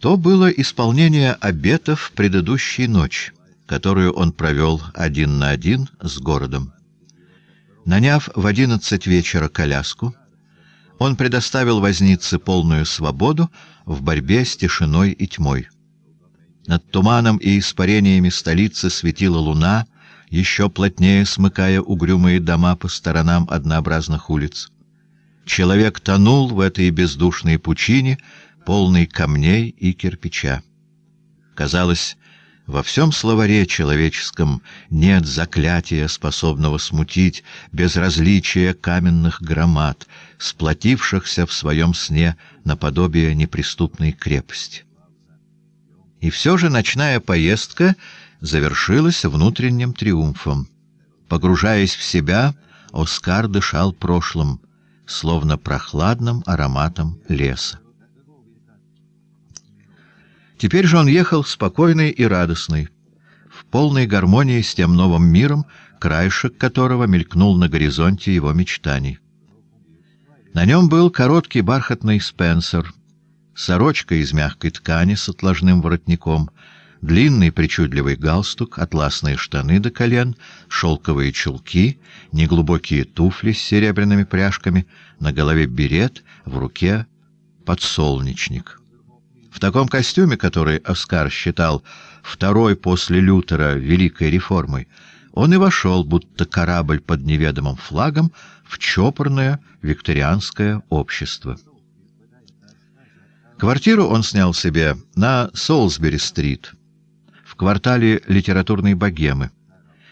То было исполнение обетов предыдущей ночи, которую он провел один на один с городом. Наняв в одиннадцать вечера коляску, он предоставил вознице полную свободу в борьбе с тишиной и тьмой. Над туманом и испарениями столицы светила луна, еще плотнее смыкая угрюмые дома по сторонам однообразных улиц. Человек тонул в этой бездушной пучине, полной камней и кирпича. Казалось, во всем словаре человеческом нет заклятия, способного смутить безразличие каменных громад, сплотившихся в своем сне наподобие неприступной крепости. И все же ночная поездка завершилась внутренним триумфом. Погружаясь в себя, Оскар дышал прошлым, словно прохладным ароматом леса. Теперь же он ехал спокойный и радостный, в полной гармонии с тем новым миром, краешек которого мелькнул на горизонте его мечтаний. На нем был короткий бархатный спенсер, сорочка из мягкой ткани с отложным воротником, длинный причудливый галстук, атласные штаны до колен, шелковые чулки, неглубокие туфли с серебряными пряжками, на голове берет, в руке подсолнечник. В таком костюме, который Оскар считал второй после Лютера великой реформой, он и вошел, будто корабль под неведомым флагом, в чопорное викторианское общество. Квартиру он снял себе на Солсбери-стрит, в квартале литературной богемы.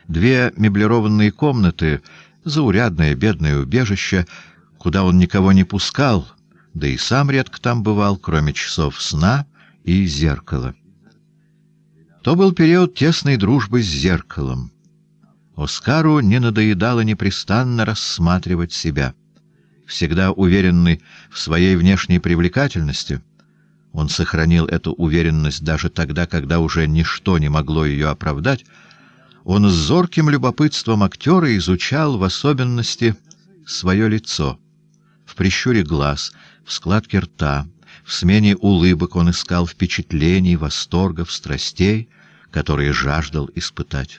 Две меблированные комнаты, заурядное бедное убежище, куда он никого не пускал, да и сам редко там бывал, кроме часов сна и зеркала. То был период тесной дружбы с зеркалом. Оскару не надоедало непрестанно рассматривать себя. Всегда уверенный в своей внешней привлекательности, он сохранил эту уверенность даже тогда, когда уже ничто не могло ее оправдать, он с зорким любопытством актера изучал в особенности свое лицо, в прищуре глаз — в складке рта, в смене улыбок он искал впечатлений, восторгов, страстей, которые жаждал испытать.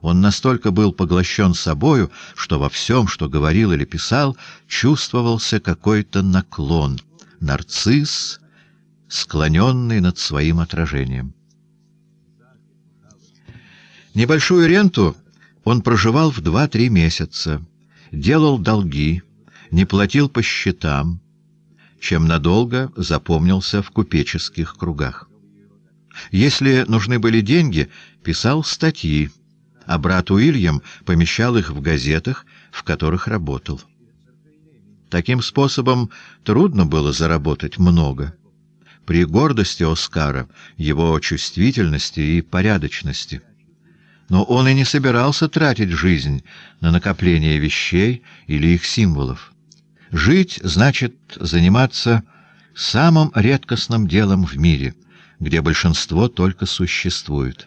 Он настолько был поглощен собою, что во всем, что говорил или писал, чувствовался какой-то наклон, нарцисс, склоненный над своим отражением. Небольшую ренту он проживал в два-три месяца, делал долги, не платил по счетам, чем надолго запомнился в купеческих кругах. Если нужны были деньги, писал статьи, а брат Уильям помещал их в газетах, в которых работал. Таким способом трудно было заработать много. При гордости Оскара, его чувствительности и порядочности. Но он и не собирался тратить жизнь на накопление вещей или их символов. Жить значит заниматься самым редкостным делом в мире, где большинство только существует.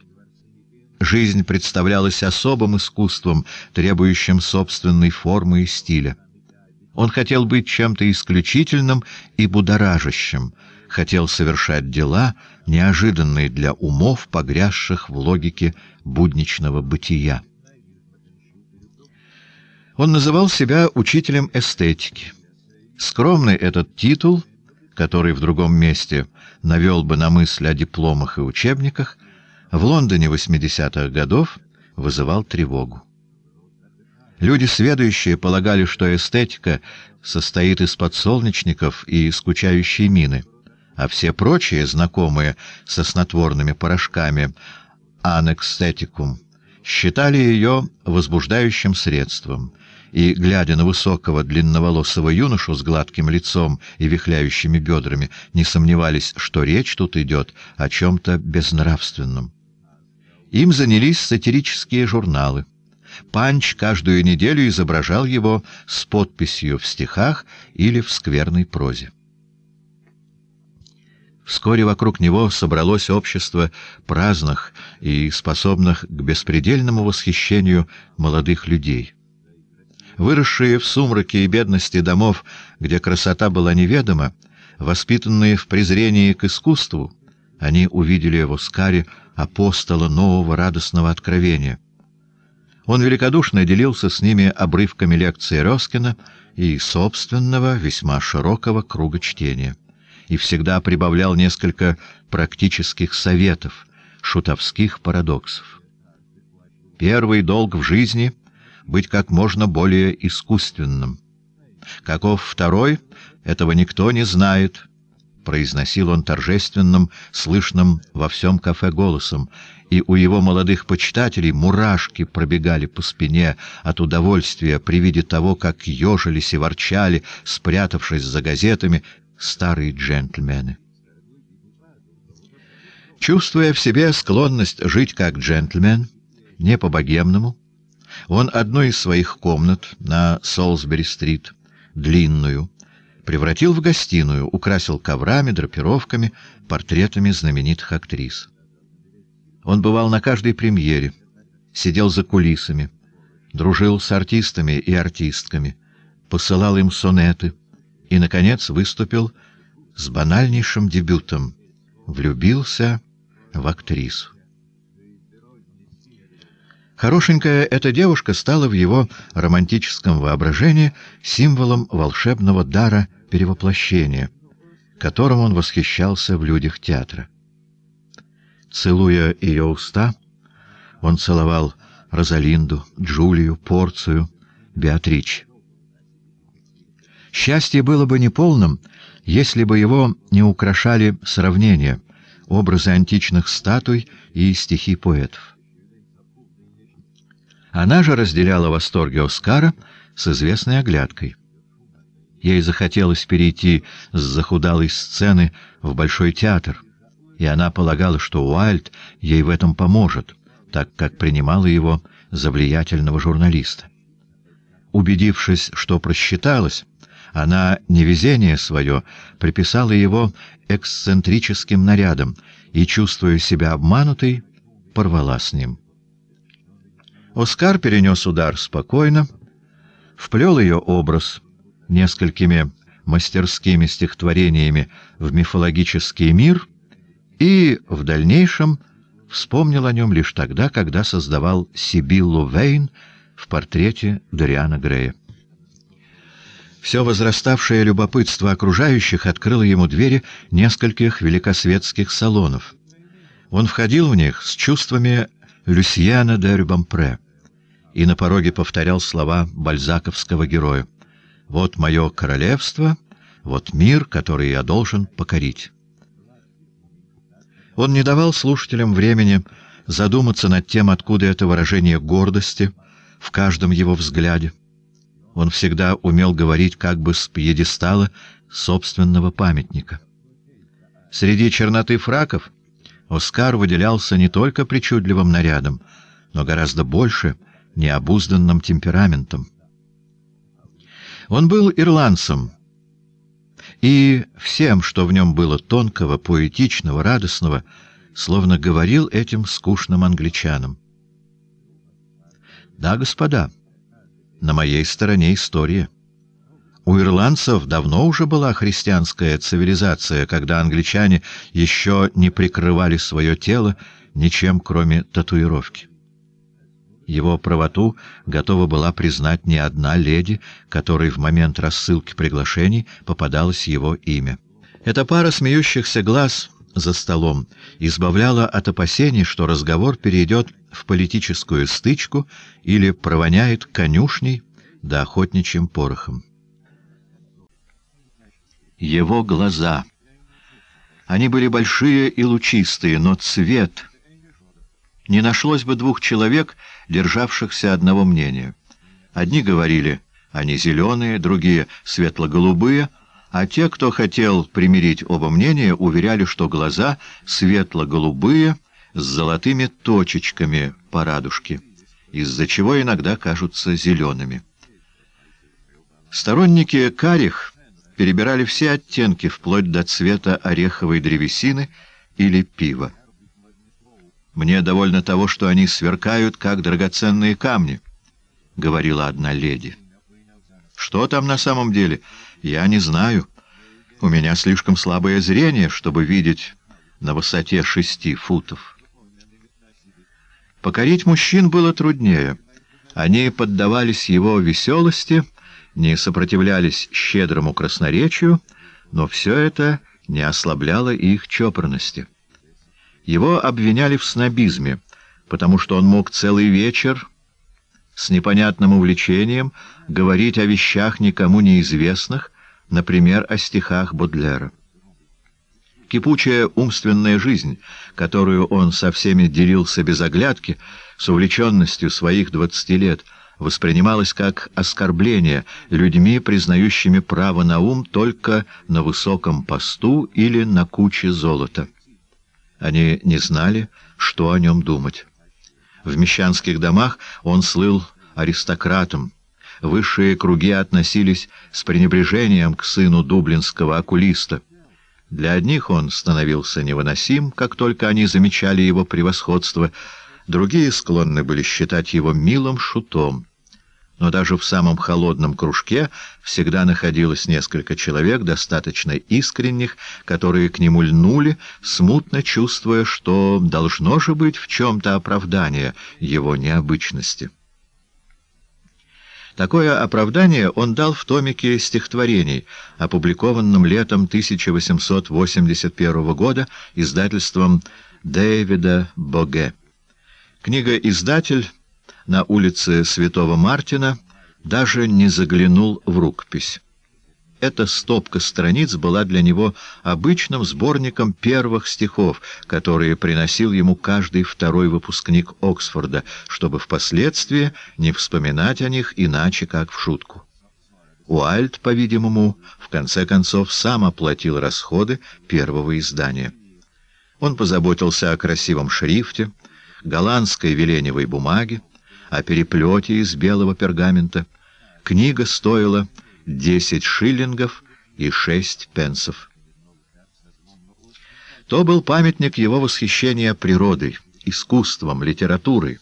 Жизнь представлялась особым искусством, требующим собственной формы и стиля. Он хотел быть чем-то исключительным и будоражащим, хотел совершать дела, неожиданные для умов, погрязших в логике будничного бытия. Он называл себя учителем эстетики. Скромный этот титул, который в другом месте навел бы на мысль о дипломах и учебниках, в Лондоне 80-х годов вызывал тревогу. Люди, сведущие, полагали, что эстетика состоит из подсолнечников и скучающей мины, а все прочие, знакомые со снотворными порошками анекстетикум, считали ее возбуждающим средством — и, глядя на высокого длинноволосого юношу с гладким лицом и вихляющими бедрами, не сомневались, что речь тут идет о чем-то безнравственном. Им занялись сатирические журналы. Панч каждую неделю изображал его с подписью в стихах или в скверной прозе. Вскоре вокруг него собралось общество праздных и способных к беспредельному восхищению молодых людей — выросшие в сумраке и бедности домов, где красота была неведома, воспитанные в презрении к искусству, они увидели в Оскаре апостола нового радостного откровения. Он великодушно делился с ними обрывками лекции Роскина и собственного, весьма широкого круга чтения, и всегда прибавлял несколько практических советов, шутовских парадоксов. Первый долг в жизни — быть как можно более искусственным. Каков второй, этого никто не знает, — произносил он торжественным, слышным во всем кафе голосом, и у его молодых почитателей мурашки пробегали по спине от удовольствия при виде того, как ежились и ворчали, спрятавшись за газетами, старые джентльмены. Чувствуя в себе склонность жить как джентльмен, не по-богемному, он одну из своих комнат на Солсбери-стрит, длинную, превратил в гостиную, украсил коврами, драпировками, портретами знаменитых актрис. Он бывал на каждой премьере, сидел за кулисами, дружил с артистами и артистками, посылал им сонеты и, наконец, выступил с банальнейшим дебютом «Влюбился в актрису». Хорошенькая эта девушка стала в его романтическом воображении символом волшебного дара перевоплощения, которым он восхищался в людях театра. Целуя ее уста, он целовал Розалинду, Джулию, Порцию, Беатрич. Счастье было бы неполным, если бы его не украшали сравнения, образы античных статуй и стихи поэтов. Она же разделяла восторги Оскара с известной оглядкой. Ей захотелось перейти с захудалой сцены в Большой театр, и она полагала, что Уайльд ей в этом поможет, так как принимала его за влиятельного журналиста. Убедившись, что просчиталась, она невезение свое приписала его эксцентрическим нарядам и, чувствуя себя обманутой, порвала с ним. Оскар перенес удар спокойно, вплел ее образ несколькими мастерскими стихотворениями в мифологический мир и в дальнейшем вспомнил о нем лишь тогда, когда создавал Сибиллу Вейн в портрете Дориана Грея. Все возраставшее любопытство окружающих открыло ему двери нескольких великосветских салонов. Он входил в них с чувствами Люсьена де Рюбампре и на пороге повторял слова бальзаковского героя. «Вот мое королевство, вот мир, который я должен покорить». Он не давал слушателям времени задуматься над тем, откуда это выражение гордости в каждом его взгляде. Он всегда умел говорить как бы с пьедестала собственного памятника. Среди черноты фраков — Оскар выделялся не только причудливым нарядом, но гораздо больше — необузданным темпераментом. Он был ирландцем, и всем, что в нем было тонкого, поэтичного, радостного, словно говорил этим скучным англичанам. «Да, господа, на моей стороне история». У ирландцев давно уже была христианская цивилизация, когда англичане еще не прикрывали свое тело ничем, кроме татуировки. Его правоту готова была признать не одна леди, которой в момент рассылки приглашений попадалось его имя. Эта пара смеющихся глаз за столом избавляла от опасений, что разговор перейдет в политическую стычку или провоняет конюшней да охотничьим порохом его глаза. Они были большие и лучистые, но цвет... Не нашлось бы двух человек, державшихся одного мнения. Одни говорили, они зеленые, другие — светло-голубые, а те, кто хотел примирить оба мнения, уверяли, что глаза светло-голубые с золотыми точечками по радужке, из-за чего иногда кажутся зелеными. Сторонники карих перебирали все оттенки, вплоть до цвета ореховой древесины или пива. «Мне довольно того, что они сверкают, как драгоценные камни», — говорила одна леди. «Что там на самом деле? Я не знаю. У меня слишком слабое зрение, чтобы видеть на высоте шести футов». Покорить мужчин было труднее. Они поддавались его веселости — не сопротивлялись щедрому красноречию, но все это не ослабляло их чопорности. Его обвиняли в снобизме, потому что он мог целый вечер с непонятным увлечением говорить о вещах никому неизвестных, например, о стихах Бодлера. Кипучая умственная жизнь, которую он со всеми делился без оглядки, с увлеченностью своих двадцати лет — воспринималось как оскорбление людьми, признающими право на ум только на высоком посту или на куче золота. Они не знали, что о нем думать. В мещанских домах он слыл аристократом. Высшие круги относились с пренебрежением к сыну дублинского окулиста. Для одних он становился невыносим, как только они замечали его превосходство, другие склонны были считать его милым шутом но даже в самом холодном кружке всегда находилось несколько человек, достаточно искренних, которые к нему льнули, смутно чувствуя, что должно же быть в чем-то оправдание его необычности. Такое оправдание он дал в томике стихотворений, опубликованном летом 1881 года издательством Дэвида Боге. Книга-издатель на улице Святого Мартина даже не заглянул в рукопись. Эта стопка страниц была для него обычным сборником первых стихов, которые приносил ему каждый второй выпускник Оксфорда, чтобы впоследствии не вспоминать о них иначе, как в шутку. Уальд, по-видимому, в конце концов сам оплатил расходы первого издания. Он позаботился о красивом шрифте, голландской веленевой бумаге, о переплете из белого пергамента. Книга стоила 10 шиллингов и 6 пенсов. То был памятник его восхищения природой, искусством, литературой,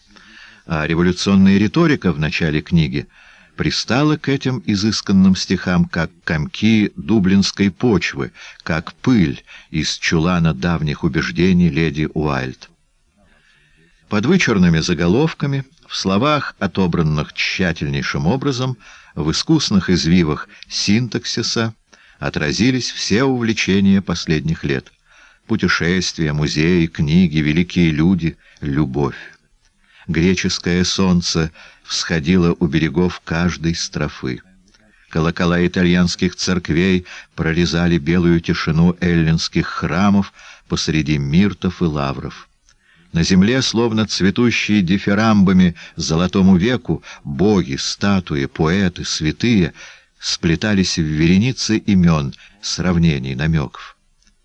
а революционная риторика в начале книги пристала к этим изысканным стихам, как комки дублинской почвы, как пыль из чулана давних убеждений леди Уайльд. Под вычурными заголовками — в словах, отобранных тщательнейшим образом, в искусных извивах синтаксиса отразились все увлечения последних лет. Путешествия, музеи, книги, великие люди, любовь. Греческое солнце всходило у берегов каждой строфы. Колокола итальянских церквей прорезали белую тишину эллинских храмов посреди миртов и лавров. На земле, словно цветущие дифирамбами золотому веку, боги, статуи, поэты, святые сплетались в вереницы имен, сравнений, намеков.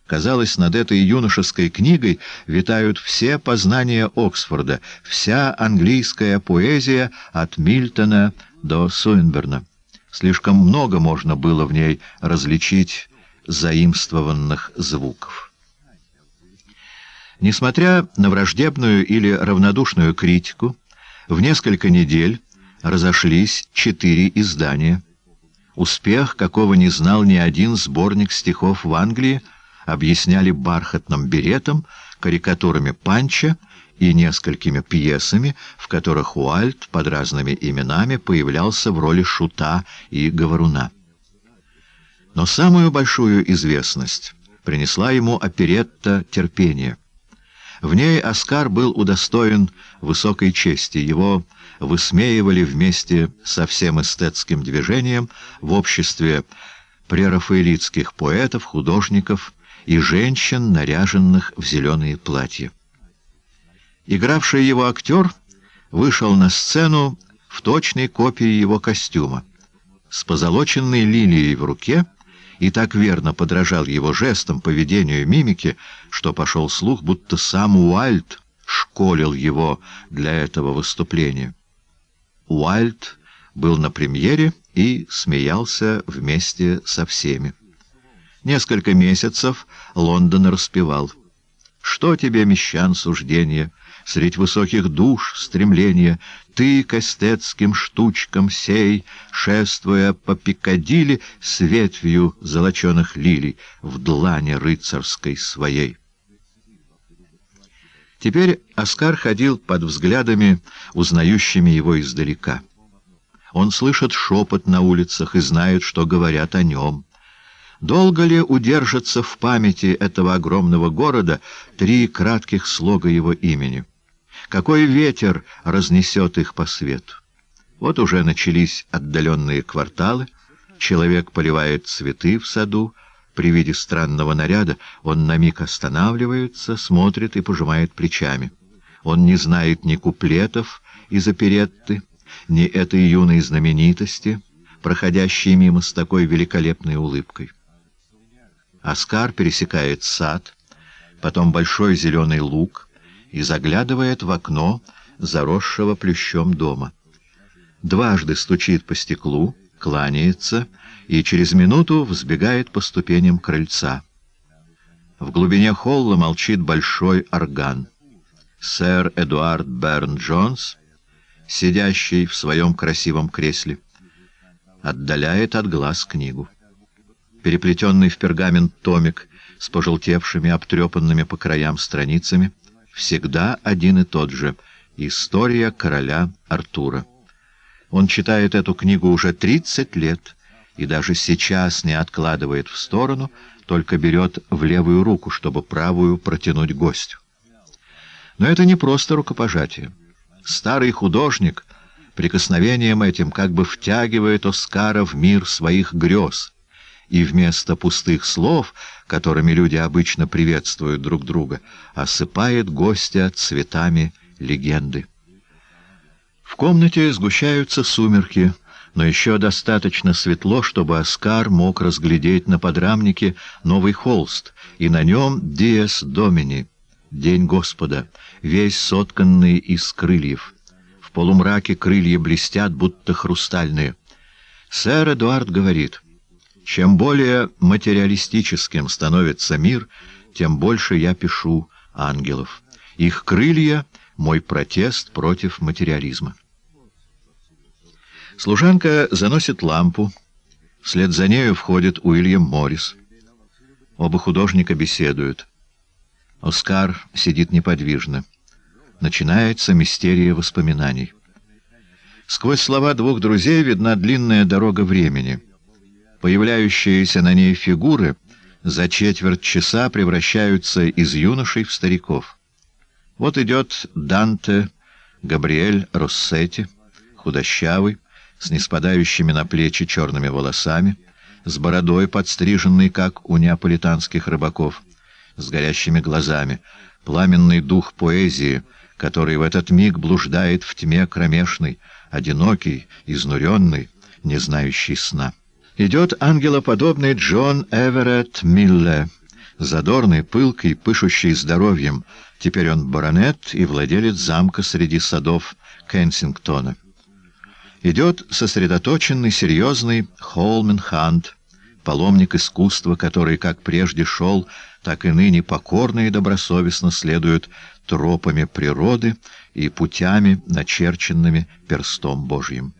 Казалось, над этой юношеской книгой витают все познания Оксфорда, вся английская поэзия от Мильтона до Суинберна. Слишком много можно было в ней различить заимствованных звуков. Несмотря на враждебную или равнодушную критику, в несколько недель разошлись четыре издания. Успех, какого не знал ни один сборник стихов в Англии, объясняли бархатным беретом, карикатурами Панча и несколькими пьесами, в которых Уальт под разными именами появлялся в роли шута и говоруна. Но самую большую известность принесла ему оперетта «Терпение». В ней Оскар был удостоен высокой чести. Его высмеивали вместе со всем эстетским движением в обществе прерафаэлитских поэтов, художников и женщин, наряженных в зеленые платья. Игравший его актер вышел на сцену в точной копии его костюма, с позолоченной лилией в руке и так верно подражал его жестам, поведению, мимике, что пошел слух, будто сам Уальд школил его для этого выступления. Уальд был на премьере и смеялся вместе со всеми. Несколько месяцев Лондон распевал. «Что тебе, мещан, суждение? Средь высоких душ стремление, ты к эстетским штучкам сей, шествуя по Пикадилли с ветвью золоченых лилий в длане рыцарской своей. Теперь Оскар ходил под взглядами, узнающими его издалека. Он слышит шепот на улицах и знает, что говорят о нем. Долго ли удержатся в памяти этого огромного города три кратких слога его имени — какой ветер разнесет их по свету? Вот уже начались отдаленные кварталы. Человек поливает цветы в саду. При виде странного наряда он на миг останавливается, смотрит и пожимает плечами. Он не знает ни куплетов из оперетты, ни этой юной знаменитости, проходящей мимо с такой великолепной улыбкой. Оскар пересекает сад, потом большой зеленый луг — и заглядывает в окно заросшего плющом дома. Дважды стучит по стеклу, кланяется и через минуту взбегает по ступеням крыльца. В глубине холла молчит большой орган. Сэр Эдуард Берн-Джонс, сидящий в своем красивом кресле, отдаляет от глаз книгу. Переплетенный в пергамент томик с пожелтевшими, обтрепанными по краям страницами — всегда один и тот же — «История короля Артура». Он читает эту книгу уже 30 лет и даже сейчас не откладывает в сторону, только берет в левую руку, чтобы правую протянуть гостю. Но это не просто рукопожатие. Старый художник прикосновением этим как бы втягивает Оскара в мир своих грез — и вместо пустых слов, которыми люди обычно приветствуют друг друга, осыпает гостя цветами легенды. В комнате сгущаются сумерки, но еще достаточно светло, чтобы Оскар мог разглядеть на подрамнике новый холст, и на нем «Диес Домини» — День Господа, весь сотканный из крыльев. В полумраке крылья блестят, будто хрустальные. Сэр Эдуард говорит... Чем более материалистическим становится мир, тем больше я пишу ангелов. Их крылья — мой протест против материализма. Служанка заносит лампу. Вслед за нею входит Уильям Моррис. Оба художника беседуют. Оскар сидит неподвижно. Начинается мистерия воспоминаний. Сквозь слова двух друзей видна длинная дорога времени — Появляющиеся на ней фигуры за четверть часа превращаются из юношей в стариков. Вот идет Данте Габриэль Россетти, худощавый, с неспадающими на плечи черными волосами, с бородой, подстриженной, как у неаполитанских рыбаков, с горящими глазами, пламенный дух поэзии, который в этот миг блуждает в тьме кромешной, одинокий, изнуренный, не знающий сна идет ангелоподобный Джон Эверетт Милле, задорный, пылкий, пышущий здоровьем. Теперь он баронет и владелец замка среди садов Кенсингтона. Идет сосредоточенный, серьезный Холмен Хант, паломник искусства, который как прежде шел, так и ныне покорно и добросовестно следует тропами природы и путями, начерченными перстом Божьим.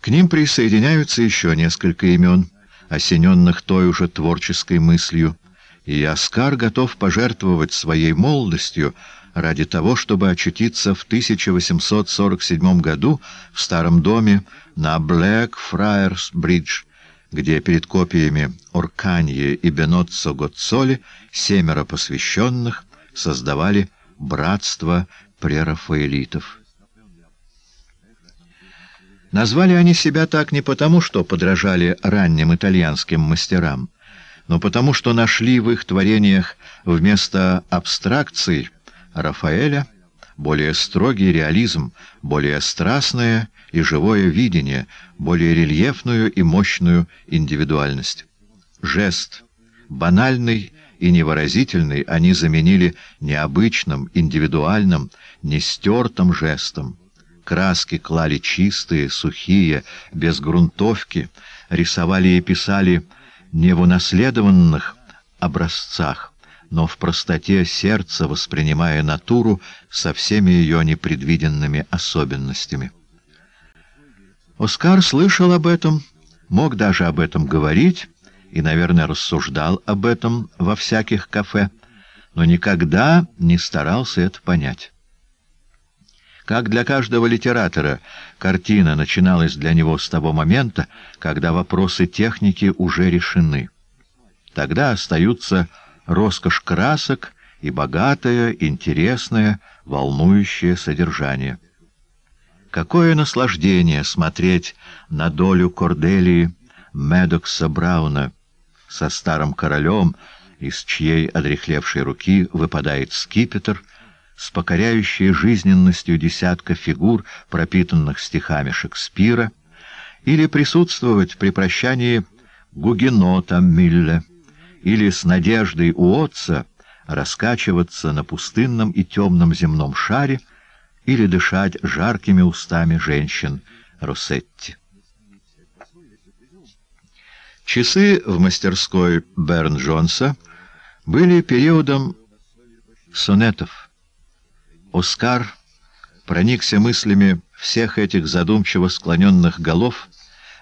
К ним присоединяются еще несколько имен, осененных той уже творческой мыслью, и Оскар готов пожертвовать своей молодостью ради того, чтобы очутиться в 1847 году в старом доме на Блэк Блэкфраерс-Бридж, где перед копиями Орканье и Беноццо Гоцоли семеро посвященных создавали братство прерафаэлитов. Назвали они себя так не потому, что подражали ранним итальянским мастерам, но потому, что нашли в их творениях вместо абстракций Рафаэля более строгий реализм, более страстное и живое видение, более рельефную и мощную индивидуальность. Жест, банальный и невыразительный, они заменили необычным, индивидуальным, нестертым жестом, краски клали чистые, сухие, без грунтовки, рисовали и писали не в унаследованных образцах, но в простоте сердца, воспринимая натуру со всеми ее непредвиденными особенностями. Оскар слышал об этом, мог даже об этом говорить и, наверное, рассуждал об этом во всяких кафе, но никогда не старался это понять. Как для каждого литератора, картина начиналась для него с того момента, когда вопросы техники уже решены. Тогда остаются роскошь красок и богатое, интересное, волнующее содержание. Какое наслаждение смотреть на долю Корделии Медокса Брауна со старым королем, из чьей одрехлевшей руки выпадает скипетр — с покоряющей жизненностью десятка фигур, пропитанных стихами Шекспира, или присутствовать при прощании Гугенота Милле, или с надеждой у отца раскачиваться на пустынном и темном земном шаре, или дышать жаркими устами женщин Росетти. Часы в мастерской Берн Джонса были периодом сонетов. Оскар проникся мыслями всех этих задумчиво склоненных голов,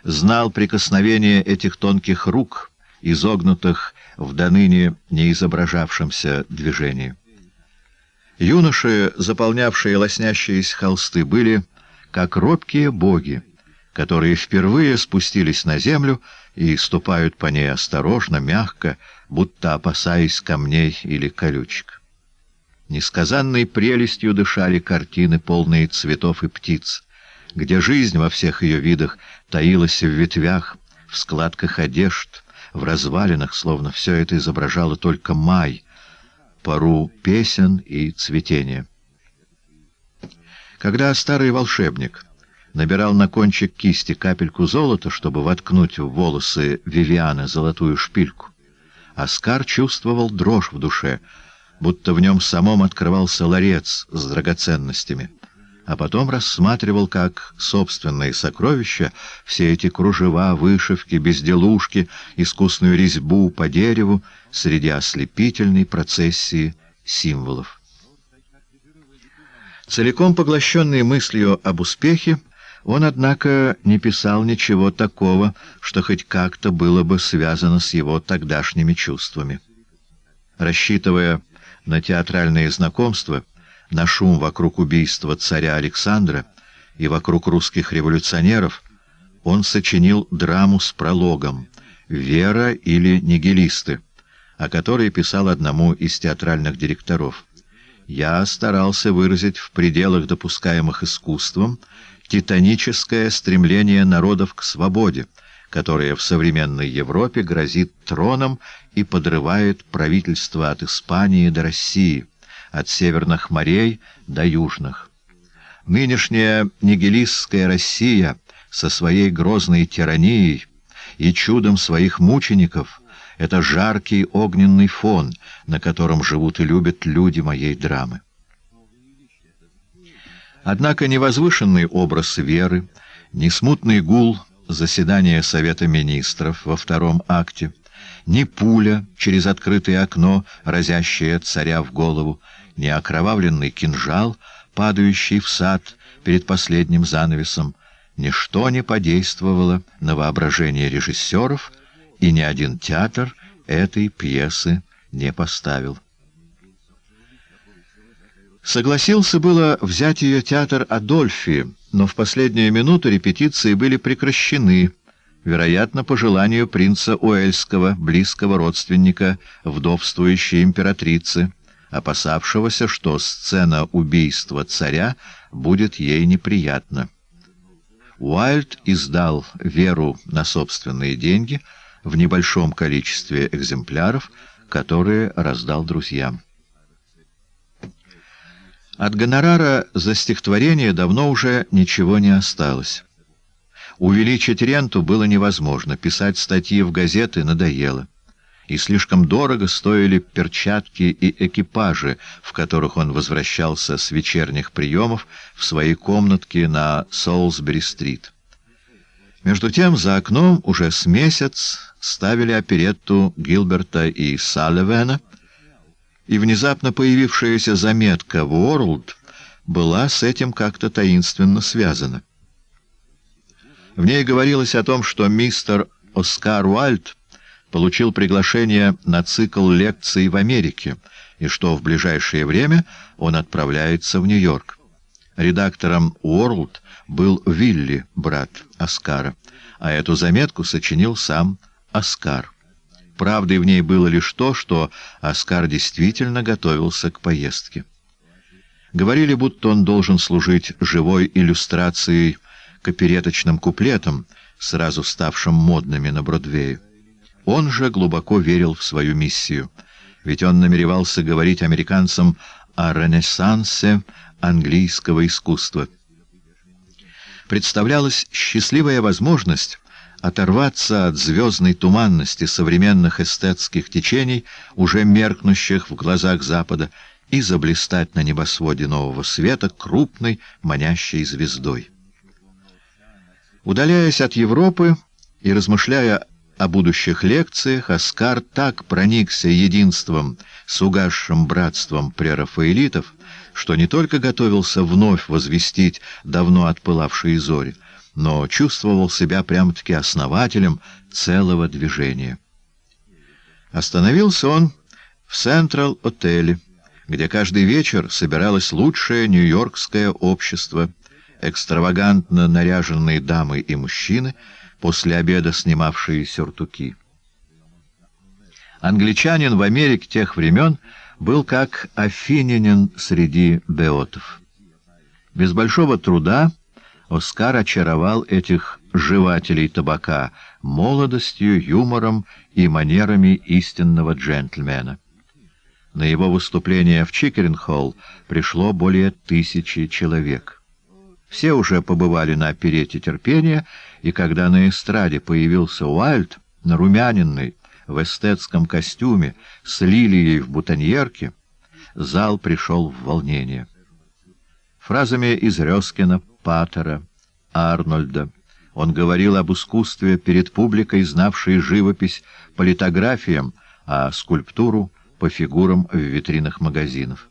знал прикосновение этих тонких рук, изогнутых в доныне не изображавшемся движении. Юноши, заполнявшие лоснящиеся холсты, были как робкие боги, которые впервые спустились на землю и ступают по ней осторожно, мягко, будто опасаясь камней или колючек. Несказанной прелестью дышали картины, полные цветов и птиц, где жизнь во всех ее видах таилась в ветвях, в складках одежд, в развалинах, словно все это изображало только май, пару песен и цветения. Когда старый волшебник набирал на кончик кисти капельку золота, чтобы воткнуть в волосы Вивианы золотую шпильку, Оскар чувствовал дрожь в душе — будто в нем самом открывался ларец с драгоценностями, а потом рассматривал как собственные сокровища все эти кружева, вышивки, безделушки, искусную резьбу по дереву среди ослепительной процессии символов. Целиком поглощенный мыслью об успехе, он, однако, не писал ничего такого, что хоть как-то было бы связано с его тогдашними чувствами. Рассчитывая на театральные знакомства, на шум вокруг убийства царя Александра и вокруг русских революционеров, он сочинил драму с прологом «Вера или нигилисты», о которой писал одному из театральных директоров. «Я старался выразить в пределах, допускаемых искусством, титаническое стремление народов к свободе, которая в современной Европе грозит троном и подрывает правительство от Испании до России, от северных морей до южных. Нынешняя нигилистская Россия со своей грозной тиранией и чудом своих мучеников — это жаркий огненный фон, на котором живут и любят люди моей драмы. Однако невозвышенный образ веры, несмутный гул заседание Совета Министров во втором акте, ни пуля через открытое окно, разящая царя в голову, ни окровавленный кинжал, падающий в сад перед последним занавесом, ничто не подействовало на воображение режиссеров, и ни один театр этой пьесы не поставил. Согласился было взять ее театр Адольфи, но в последнюю минуту репетиции были прекращены, вероятно, по желанию принца Уэльского, близкого родственника вдовствующей императрицы, опасавшегося, что сцена убийства царя будет ей неприятна. Уайльд издал «Веру на собственные деньги» в небольшом количестве экземпляров, которые раздал друзьям. От гонорара за стихотворение давно уже ничего не осталось. Увеличить ренту было невозможно, писать статьи в газеты надоело. И слишком дорого стоили перчатки и экипажи, в которых он возвращался с вечерних приемов в свои комнатки на Солсбери-стрит. Между тем за окном уже с месяц ставили оперетту Гилберта и Салливена, и внезапно появившаяся заметка в World была с этим как-то таинственно связана. В ней говорилось о том, что мистер Оскар Уальд получил приглашение на цикл лекций в Америке и что в ближайшее время он отправляется в Нью-Йорк. Редактором World был Вилли, брат Оскара, а эту заметку сочинил сам Оскар. Правдой в ней было лишь то, что Оскар действительно готовился к поездке. Говорили, будто он должен служить живой иллюстрацией к опереточным куплетам, сразу ставшим модными на Бродвее. Он же глубоко верил в свою миссию, ведь он намеревался говорить американцам о ренессансе английского искусства. Представлялась счастливая возможность оторваться от звездной туманности современных эстетских течений, уже меркнущих в глазах Запада, и заблистать на небосводе нового света крупной манящей звездой. Удаляясь от Европы и размышляя о будущих лекциях, Оскар так проникся единством с угасшим братством прерафаэлитов, что не только готовился вновь возвестить давно отпылавшие зори, но чувствовал себя прямо-таки основателем целого движения. Остановился он в Централ-отеле, где каждый вечер собиралось лучшее нью-йоркское общество, экстравагантно наряженные дамы и мужчины, после обеда снимавшие сюртуки. Англичанин в Америке тех времен был как Афинянин среди беотов. Без большого труда Оскар очаровал этих жевателей табака молодостью, юмором и манерами истинного джентльмена. На его выступление в Чикерин-Холл пришло более тысячи человек. Все уже побывали на оперете терпения, и когда на эстраде появился Уайльд, нарумяненный, в эстетском костюме, с лилией в бутоньерке, зал пришел в волнение. Фразами из Резкина Патера, Арнольда. Он говорил об искусстве перед публикой, знавшей живопись по литографиям, а скульптуру — по фигурам в витринах магазинов.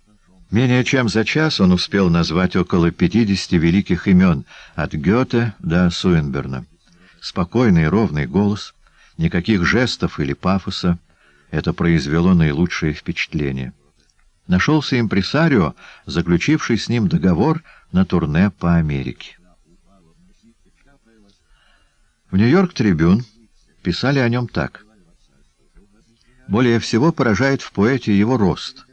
Менее чем за час он успел назвать около 50 великих имен, от Гёте до Суинберна. Спокойный ровный голос, никаких жестов или пафоса. Это произвело наилучшее впечатление. Нашелся импресарио, заключивший с ним договор — на турне по Америке. В «Нью-Йорк Трибюн» писали о нем так. Более всего поражает в поэте его рост.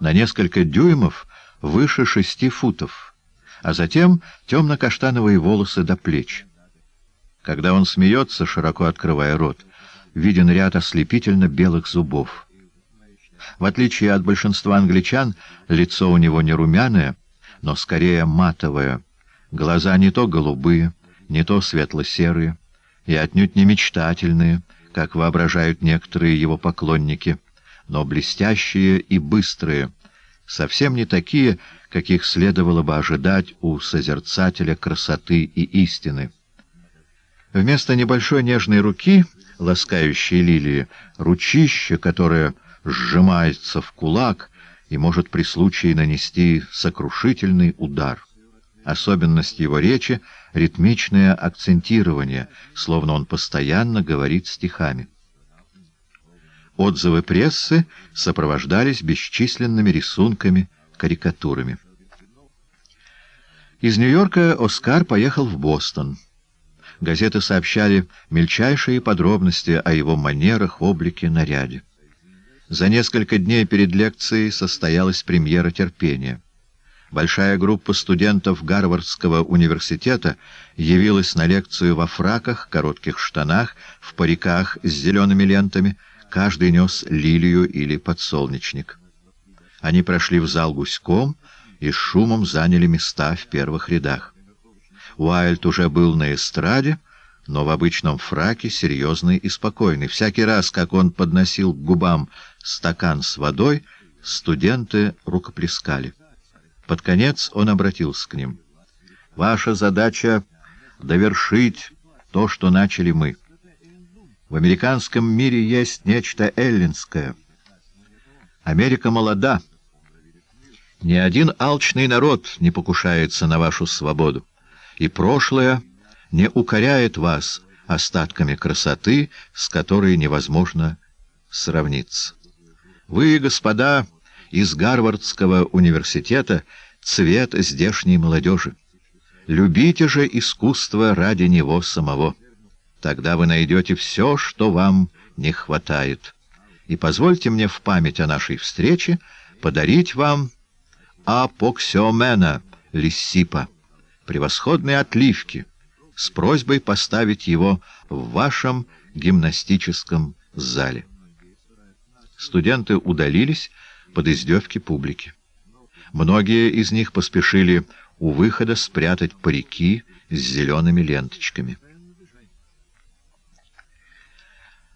На несколько дюймов выше шести футов, а затем темно-каштановые волосы до плеч. Когда он смеется, широко открывая рот, виден ряд ослепительно белых зубов. В отличие от большинства англичан, лицо у него не румяное — но скорее матовое. Глаза не то голубые, не то светло-серые, и отнюдь не мечтательные, как воображают некоторые его поклонники, но блестящие и быстрые, совсем не такие, каких следовало бы ожидать у созерцателя красоты и истины. Вместо небольшой нежной руки, ласкающей лилии, ручище, которое сжимается в кулак, и может при случае нанести сокрушительный удар. Особенность его речи — ритмичное акцентирование, словно он постоянно говорит стихами. Отзывы прессы сопровождались бесчисленными рисунками, карикатурами. Из Нью-Йорка Оскар поехал в Бостон. Газеты сообщали мельчайшие подробности о его манерах, облике, наряде. За несколько дней перед лекцией состоялась премьера терпения. Большая группа студентов Гарвардского университета явилась на лекцию во фраках, коротких штанах, в париках с зелеными лентами. Каждый нес лилию или подсолнечник. Они прошли в зал гуськом и шумом заняли места в первых рядах. Уайльд уже был на эстраде, но в обычном фраке, серьезный и спокойный. Всякий раз, как он подносил к губам стакан с водой, студенты рукоплескали. Под конец он обратился к ним. «Ваша задача — довершить то, что начали мы. В американском мире есть нечто эллинское. Америка молода. Ни один алчный народ не покушается на вашу свободу, и прошлое не укоряет вас остатками красоты, с которой невозможно сравниться». Вы, господа, из Гарвардского университета, цвет здешней молодежи. Любите же искусство ради него самого. Тогда вы найдете все, что вам не хватает. И позвольте мне в память о нашей встрече подарить вам апоксиомена Лисипа, превосходные отливки, с просьбой поставить его в вашем гимнастическом зале студенты удалились под издевки публики. Многие из них поспешили у выхода спрятать парики с зелеными ленточками.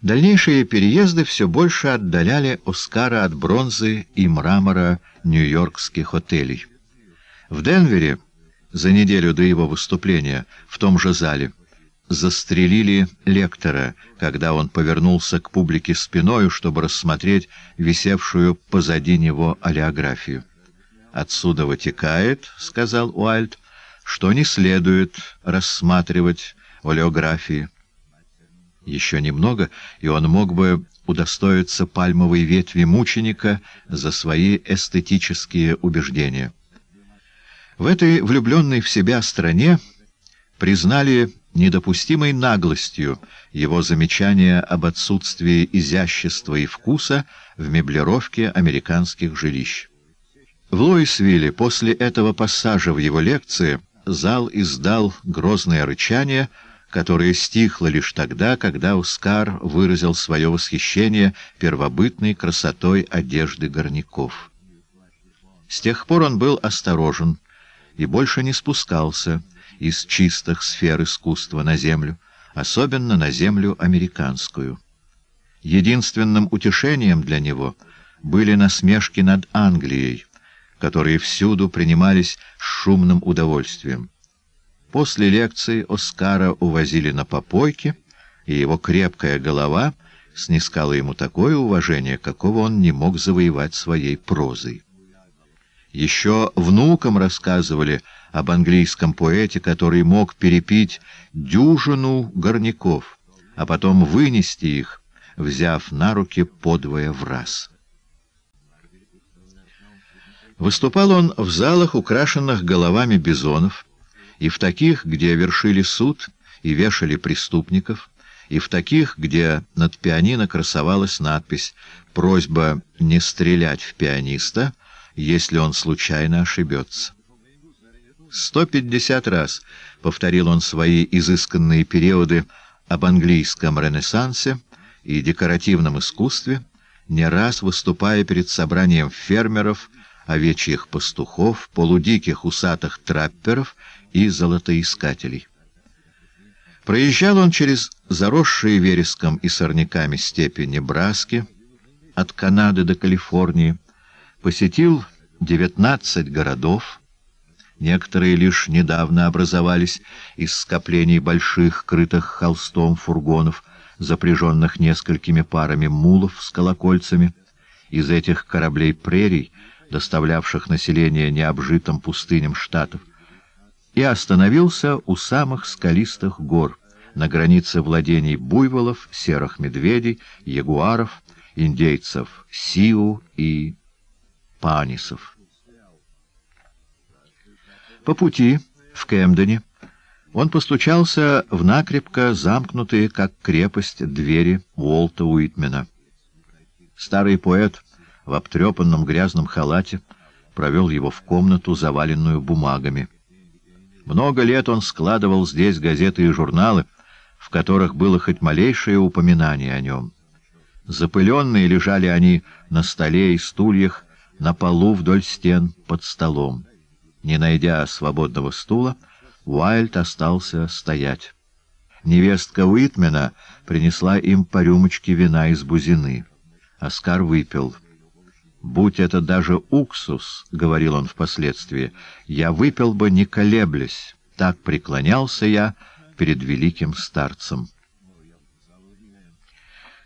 Дальнейшие переезды все больше отдаляли Оскара от бронзы и мрамора нью-йоркских отелей. В Денвере за неделю до его выступления в том же зале застрелили лектора, когда он повернулся к публике спиною, чтобы рассмотреть висевшую позади него олеографию. «Отсюда вытекает, — сказал Уальд, — что не следует рассматривать олеографии». Еще немного, и он мог бы удостоиться пальмовой ветви мученика за свои эстетические убеждения. В этой влюбленной в себя стране признали недопустимой наглостью его замечания об отсутствии изящества и вкуса в меблировке американских жилищ. В Луисвилле после этого пассажа в его лекции зал издал грозное рычание, которое стихло лишь тогда, когда Оскар выразил свое восхищение первобытной красотой одежды горняков. С тех пор он был осторожен и больше не спускался, из чистых сфер искусства на землю, особенно на землю американскую. Единственным утешением для него были насмешки над Англией, которые всюду принимались с шумным удовольствием. После лекции Оскара увозили на попойки, и его крепкая голова снискала ему такое уважение, какого он не мог завоевать своей прозой. Еще внукам рассказывали об английском поэте, который мог перепить дюжину горняков, а потом вынести их, взяв на руки подвое в раз. Выступал он в залах, украшенных головами бизонов, и в таких, где вершили суд и вешали преступников, и в таких, где над пианино красовалась надпись «Просьба не стрелять в пианиста, если он случайно ошибется». Сто пятьдесят раз повторил он свои изысканные периоды об английском ренессансе и декоративном искусстве, не раз выступая перед собранием фермеров, овечьих пастухов, полудиких усатых трапперов и золотоискателей. Проезжал он через заросшие вереском и сорняками степи Небраски, от Канады до Калифорнии, посетил девятнадцать городов, Некоторые лишь недавно образовались из скоплений больших, крытых холстом фургонов, запряженных несколькими парами мулов с колокольцами. Из этих кораблей прерий, доставлявших население необжитым пустыням штатов, и остановился у самых скалистых гор, на границе владений буйволов, серых медведей, ягуаров, индейцев Сиу и панисов. По пути в Кэмдене он постучался в накрепко замкнутые, как крепость, двери Уолта Уитмена. Старый поэт в обтрепанном грязном халате провел его в комнату, заваленную бумагами. Много лет он складывал здесь газеты и журналы, в которых было хоть малейшее упоминание о нем. Запыленные лежали они на столе и стульях, на полу вдоль стен, под столом. Не найдя свободного стула, Уайльд остался стоять. Невестка Уитмена принесла им по рюмочке вина из бузины. Оскар выпил. «Будь это даже уксус», — говорил он впоследствии, — «я выпил бы, не колеблясь. Так преклонялся я перед великим старцем».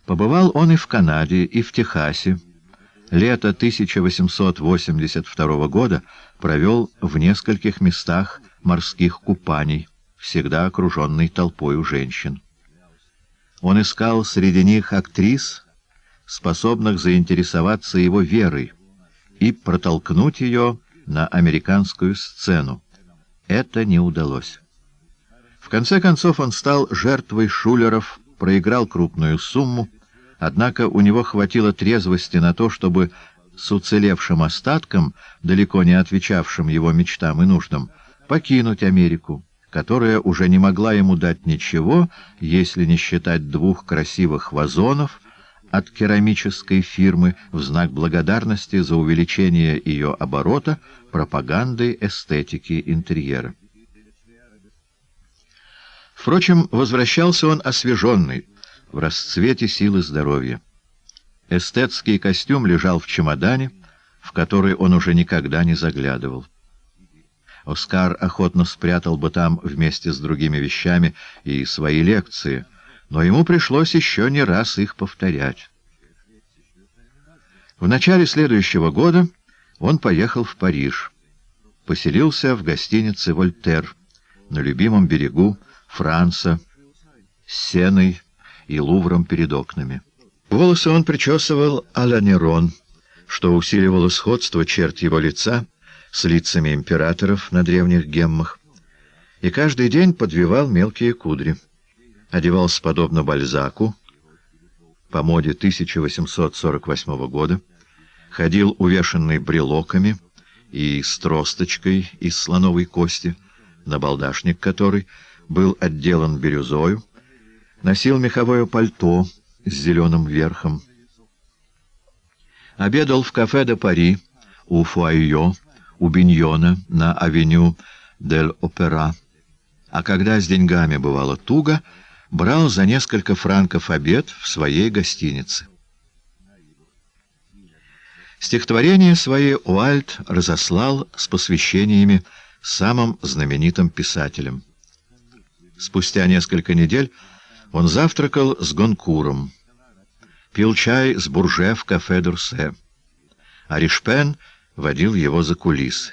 Побывал он и в Канаде, и в Техасе лето 1882 года провел в нескольких местах морских купаний, всегда окруженный толпою женщин. Он искал среди них актрис, способных заинтересоваться его верой и протолкнуть ее на американскую сцену. Это не удалось. В конце концов он стал жертвой шулеров, проиграл крупную сумму, Однако у него хватило трезвости на то, чтобы с уцелевшим остатком, далеко не отвечавшим его мечтам и нуждам, покинуть Америку, которая уже не могла ему дать ничего, если не считать двух красивых вазонов от керамической фирмы в знак благодарности за увеличение ее оборота пропагандой эстетики интерьера. Впрочем, возвращался он освеженный, в расцвете силы здоровья. Эстетский костюм лежал в чемодане, в который он уже никогда не заглядывал. Оскар охотно спрятал бы там вместе с другими вещами и свои лекции, но ему пришлось еще не раз их повторять. В начале следующего года он поехал в Париж. Поселился в гостинице «Вольтер» на любимом берегу Франца, с сеной, и лувром перед окнами. Волосы он причесывал а-ля Нерон, что усиливало сходство черт его лица с лицами императоров на древних геммах, и каждый день подвивал мелкие кудри. Одевался подобно Бальзаку, по моде 1848 года, ходил увешанный брелоками и с тросточкой из слоновой кости, на балдашник, которой был отделан бирюзою, Носил меховое пальто с зеленым верхом. Обедал в кафе до Пари у Фуайо, у Биньона на авеню Дель Опера. А когда с деньгами бывало туго, брал за несколько франков обед в своей гостинице. Стихотворение свое Уальт разослал с посвящениями самым знаменитым писателям. Спустя несколько недель он завтракал с Гонкуром, пил чай с бурже в кафе Дурсе. а Ришпен водил его за кулисы.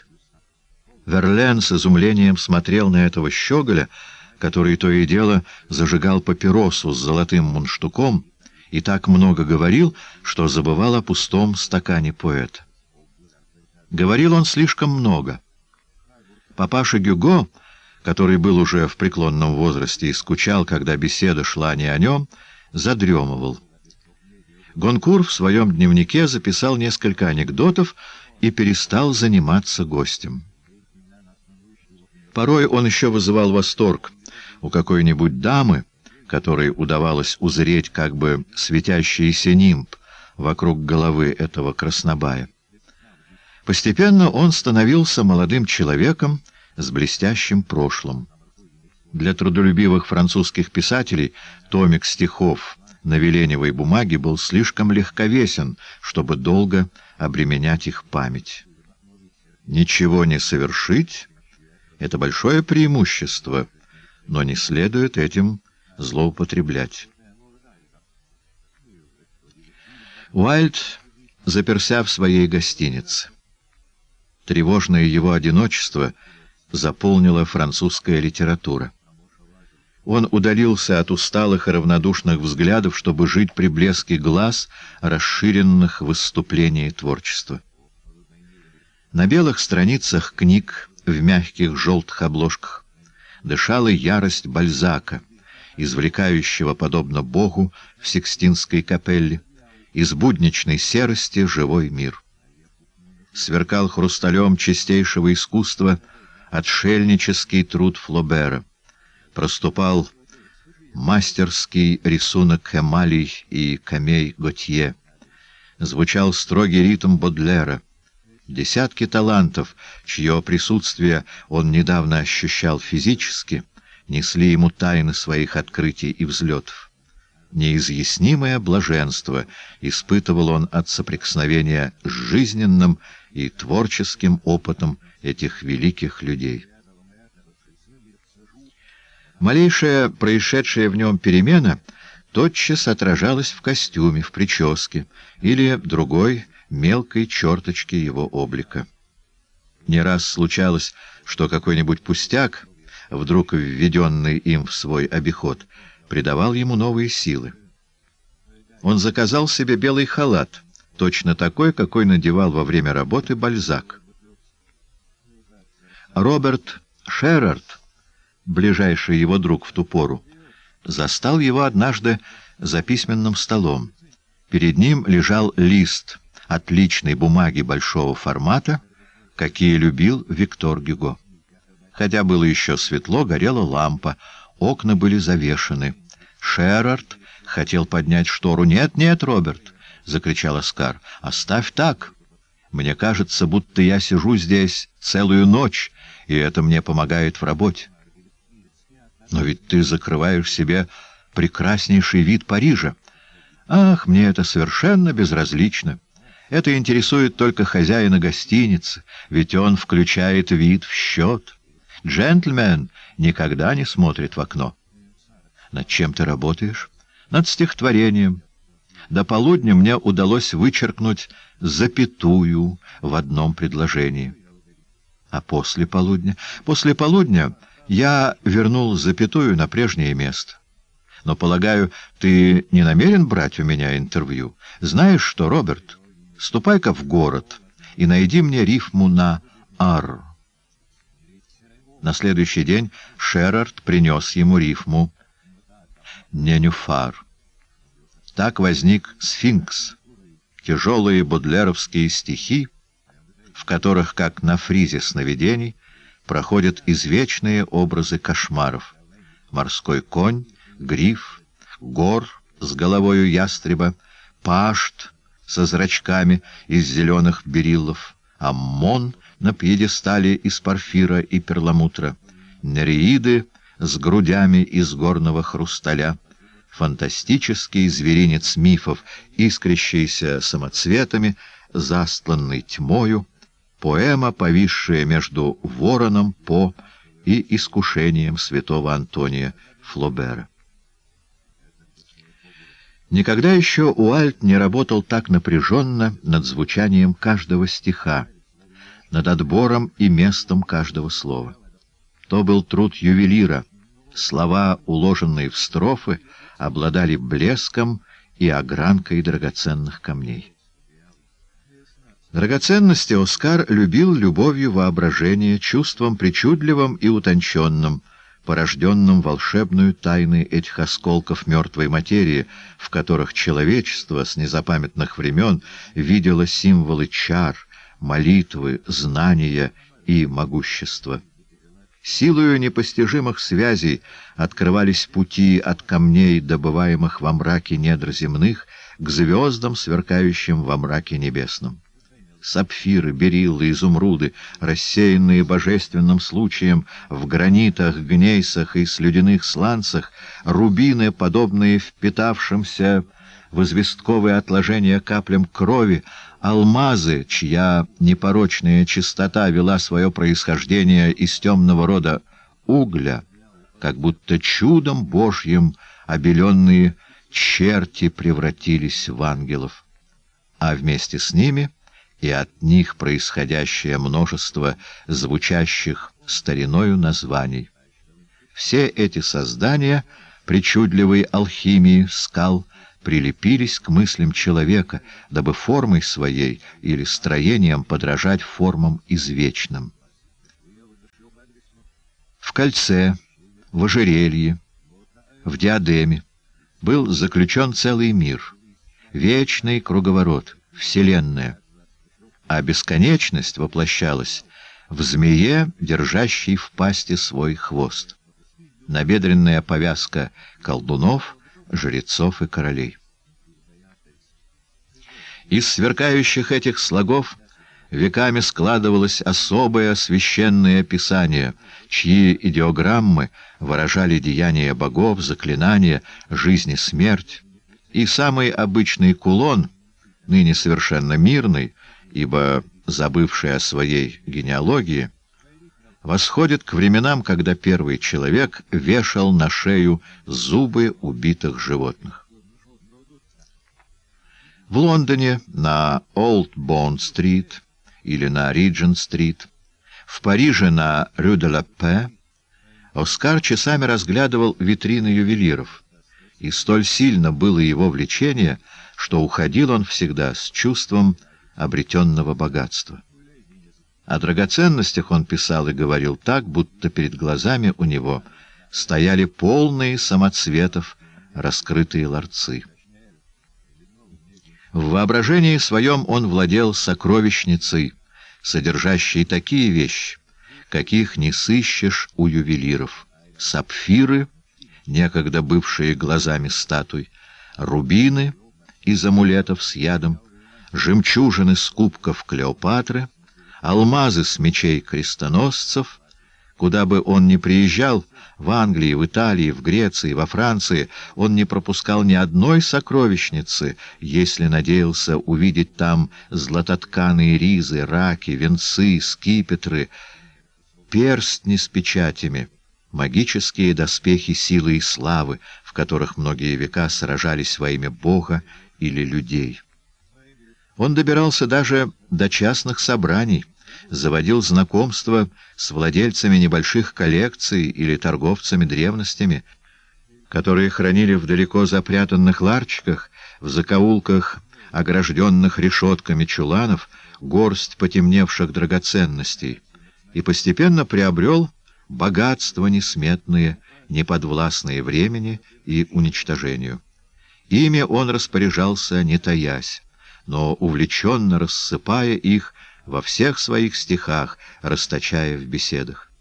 Верлен с изумлением смотрел на этого щеголя, который то и дело зажигал папиросу с золотым мунштуком и так много говорил, что забывал о пустом стакане поэта. Говорил он слишком много. Папаша Гюго который был уже в преклонном возрасте и скучал, когда беседа шла не о нем, задремывал. Гонкур в своем дневнике записал несколько анекдотов и перестал заниматься гостем. Порой он еще вызывал восторг у какой-нибудь дамы, которой удавалось узреть как бы светящийся нимб вокруг головы этого краснобая. Постепенно он становился молодым человеком, с блестящим прошлым. Для трудолюбивых французских писателей томик стихов на веленевой бумаге был слишком легковесен, чтобы долго обременять их память. Ничего не совершить — это большое преимущество, но не следует этим злоупотреблять. Уайльд, заперся в своей гостинице. Тревожное его одиночество — заполнила французская литература. Он удалился от усталых и равнодушных взглядов, чтобы жить при блеске глаз, расширенных в творчества. На белых страницах книг в мягких желтых обложках дышала ярость Бальзака, извлекающего, подобно Богу, в Сикстинской капелле, из будничной серости живой мир. Сверкал хрусталем чистейшего искусства — отшельнический труд Флобера. Проступал мастерский рисунок эмалий и камей Готье. Звучал строгий ритм Бодлера. Десятки талантов, чье присутствие он недавно ощущал физически, несли ему тайны своих открытий и взлетов. Неизъяснимое блаженство испытывал он от соприкосновения с жизненным и творческим опытом этих великих людей. Малейшая происшедшая в нем перемена тотчас отражалась в костюме, в прическе или другой мелкой черточке его облика. Не раз случалось, что какой-нибудь пустяк, вдруг введенный им в свой обиход, придавал ему новые силы. Он заказал себе белый халат, точно такой, какой надевал во время работы Бальзак. Роберт Шерард, ближайший его друг в ту пору, застал его однажды за письменным столом. Перед ним лежал лист отличной бумаги большого формата, какие любил Виктор Гюго. Хотя было еще светло, горела лампа, окна были завешены. Шерард хотел поднять штору. «Нет, нет, Роберт!» — закричал Оскар. «Оставь так! Мне кажется, будто я сижу здесь целую ночь и это мне помогает в работе. Но ведь ты закрываешь себе прекраснейший вид Парижа. Ах, мне это совершенно безразлично. Это интересует только хозяина гостиницы, ведь он включает вид в счет. Джентльмен никогда не смотрит в окно. Над чем ты работаешь? Над стихотворением. До полудня мне удалось вычеркнуть запятую в одном предложении. А после полудня? После полудня я вернул запятую на прежнее место. Но, полагаю, ты не намерен брать у меня интервью? Знаешь что, Роберт, ступай-ка в город и найди мне рифму на «ар». На следующий день Шерард принес ему рифму «ненюфар». Так возник «Сфинкс» — тяжелые бодлеровские стихи — в которых, как на фризе сновидений, проходят извечные образы кошмаров. Морской конь, гриф, гор с головою ястреба, пашт со зрачками из зеленых бериллов, аммон на пьедестале из парфира и перламутра, нереиды с грудями из горного хрусталя, фантастический зверинец мифов, искрящийся самоцветами, застланный тьмою, поэма, повисшая между «Вороном По» и «Искушением святого Антония Флобера». Никогда еще Уальт не работал так напряженно над звучанием каждого стиха, над отбором и местом каждого слова. То был труд ювелира. Слова, уложенные в строфы, обладали блеском и огранкой драгоценных камней. Драгоценности Оскар любил любовью воображения, чувством причудливым и утонченным, порожденным волшебную тайной этих осколков мертвой материи, в которых человечество с незапамятных времен видело символы чар, молитвы, знания и могущества. Силою непостижимых связей открывались пути от камней, добываемых во мраке недр земных, к звездам, сверкающим во мраке небесном сапфиры, бериллы, изумруды, рассеянные божественным случаем в гранитах, гнейсах и слюдяных сланцах, рубины, подобные впитавшимся в известковые отложения каплям крови, алмазы, чья непорочная чистота вела свое происхождение из темного рода угля, как будто чудом божьим обеленные черти превратились в ангелов, а вместе с ними — и от них происходящее множество звучащих стариною названий. Все эти создания причудливой алхимии скал прилепились к мыслям человека, дабы формой своей или строением подражать формам извечным. В кольце, в ожерелье, в диадеме был заключен целый мир, вечный круговорот, вселенная, а бесконечность воплощалась в змее, держащей в пасти свой хвост. Набедренная повязка колдунов, жрецов и королей. Из сверкающих этих слогов веками складывалось особое священное писание, чьи идеограммы выражали деяния богов, заклинания, жизнь и смерть. И самый обычный кулон, ныне совершенно мирный, ибо забывший о своей генеалогии, восходит к временам, когда первый человек вешал на шею зубы убитых животных. В Лондоне на Олд Бонд-стрит или на Риджент-стрит, в Париже на Рю де ла Пе, Оскар часами разглядывал витрины ювелиров, и столь сильно было его влечение, что уходил он всегда с чувством обретенного богатства. О драгоценностях он писал и говорил так, будто перед глазами у него стояли полные самоцветов раскрытые ларцы. В воображении своем он владел сокровищницей, содержащей такие вещи, каких не сыщешь у ювелиров. Сапфиры, некогда бывшие глазами статуй, рубины из амулетов с ядом, жемчужины с кубков Клеопатры, алмазы с мечей крестоносцев. Куда бы он ни приезжал, в Англии, в Италии, в Греции, во Франции, он не пропускал ни одной сокровищницы, если надеялся увидеть там златотканые ризы, раки, венцы, скипетры, перстни с печатями, магические доспехи силы и славы, в которых многие века сражались во имя Бога или людей». Он добирался даже до частных собраний, заводил знакомства с владельцами небольших коллекций или торговцами древностями, которые хранили в далеко запрятанных ларчиках, в закоулках, огражденных решетками чуланов, горсть потемневших драгоценностей, и постепенно приобрел богатства несметные, неподвластные времени и уничтожению. Ими он распоряжался, не таясь но увлеченно рассыпая их во всех своих стихах, расточая в беседах.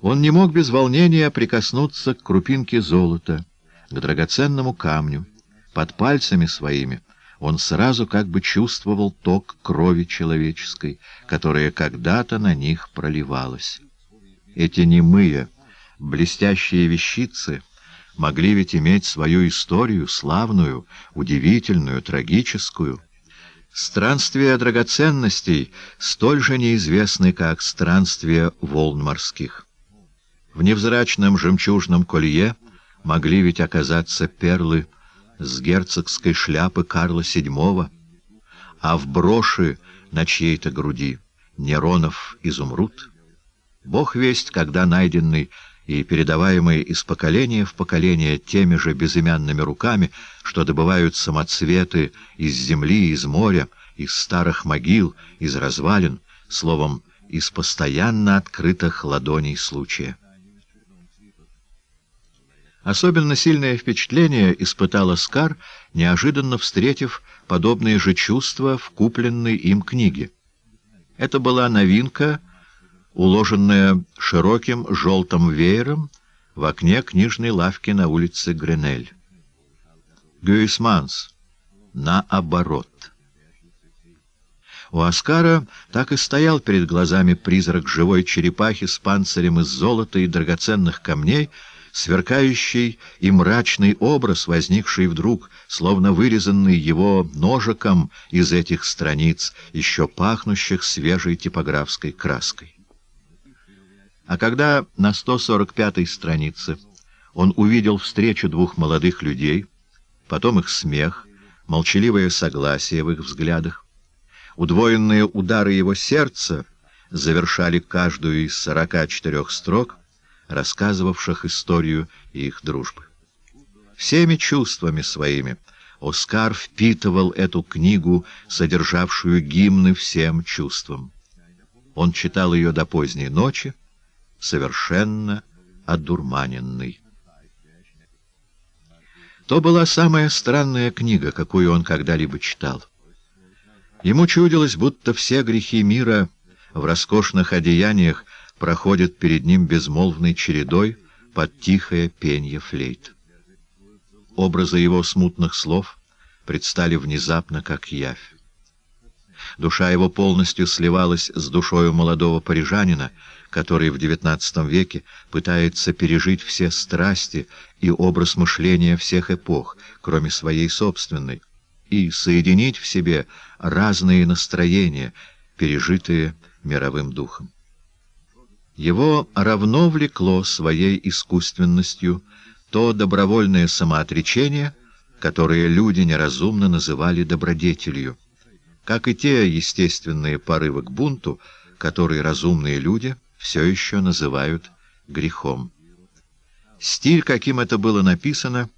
Он не мог без волнения прикоснуться к крупинке золота, к драгоценному камню. Под пальцами своими он сразу как бы чувствовал ток крови человеческой, которая когда-то на них проливалась. Эти немые, блестящие вещицы — могли ведь иметь свою историю, славную, удивительную, трагическую. Странствия драгоценностей столь же неизвестны, как странствия волн морских. В невзрачном жемчужном колье могли ведь оказаться перлы с герцогской шляпы Карла VII, а в броши на чьей-то груди Неронов изумруд. Бог весть, когда найденный и передаваемые из поколения в поколение теми же безымянными руками, что добывают самоцветы из земли, из моря, из старых могил, из развалин, словом, из постоянно открытых ладоней случая. Особенно сильное впечатление испытала Скар, неожиданно встретив подобные же чувства в купленной им книге. Это была новинка уложенная широким желтым веером в окне книжной лавки на улице Гренель. Гюисманс. Наоборот. У Оскара так и стоял перед глазами призрак живой черепахи с панцирем из золота и драгоценных камней, сверкающий и мрачный образ, возникший вдруг, словно вырезанный его ножиком из этих страниц, еще пахнущих свежей типографской краской. А когда на 145-й странице он увидел встречу двух молодых людей, потом их смех, молчаливое согласие в их взглядах, удвоенные удары его сердца завершали каждую из 44 строк, рассказывавших историю их дружбы. Всеми чувствами своими Оскар впитывал эту книгу, содержавшую гимны всем чувствам. Он читал ее до поздней ночи, совершенно одурманенный. То была самая странная книга, какую он когда-либо читал. Ему чудилось, будто все грехи мира в роскошных одеяниях проходят перед ним безмолвной чередой под тихое пенье флейт. Образы его смутных слов предстали внезапно как явь. Душа его полностью сливалась с душою молодого парижанина, который в XIX веке пытается пережить все страсти и образ мышления всех эпох, кроме своей собственной, и соединить в себе разные настроения, пережитые мировым духом. Его равно влекло своей искусственностью то добровольное самоотречение, которое люди неразумно называли добродетелью, как и те естественные порывы к бунту, которые разумные люди — все еще называют грехом. Стиль, каким это было написано,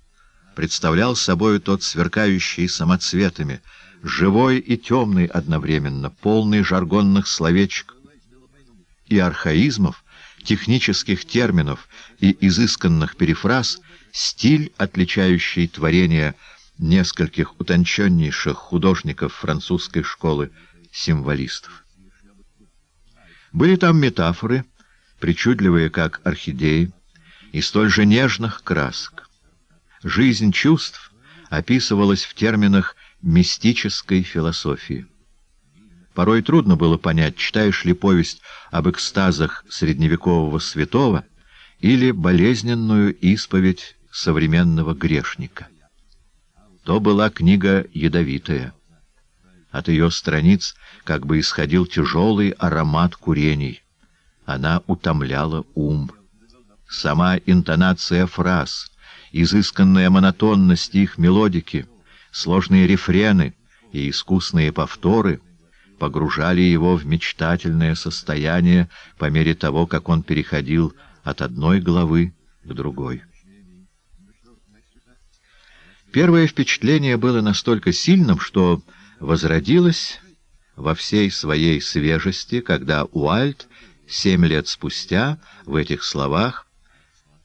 представлял собой тот сверкающий самоцветами, живой и темный одновременно, полный жаргонных словечек и архаизмов, технических терминов и изысканных перефраз, стиль, отличающий творение нескольких утонченнейших художников французской школы символистов. Были там метафоры, причудливые, как орхидеи, и столь же нежных красок. Жизнь чувств описывалась в терминах мистической философии. Порой трудно было понять, читаешь ли повесть об экстазах средневекового святого или болезненную исповедь современного грешника. То была книга ядовитая. От ее страниц как бы исходил тяжелый аромат курений. Она утомляла ум. Сама интонация фраз, изысканная монотонность их мелодики, сложные рефрены и искусные повторы погружали его в мечтательное состояние по мере того, как он переходил от одной главы к другой. Первое впечатление было настолько сильным, что возродилась во всей своей свежести, когда Уальт семь лет спустя в этих словах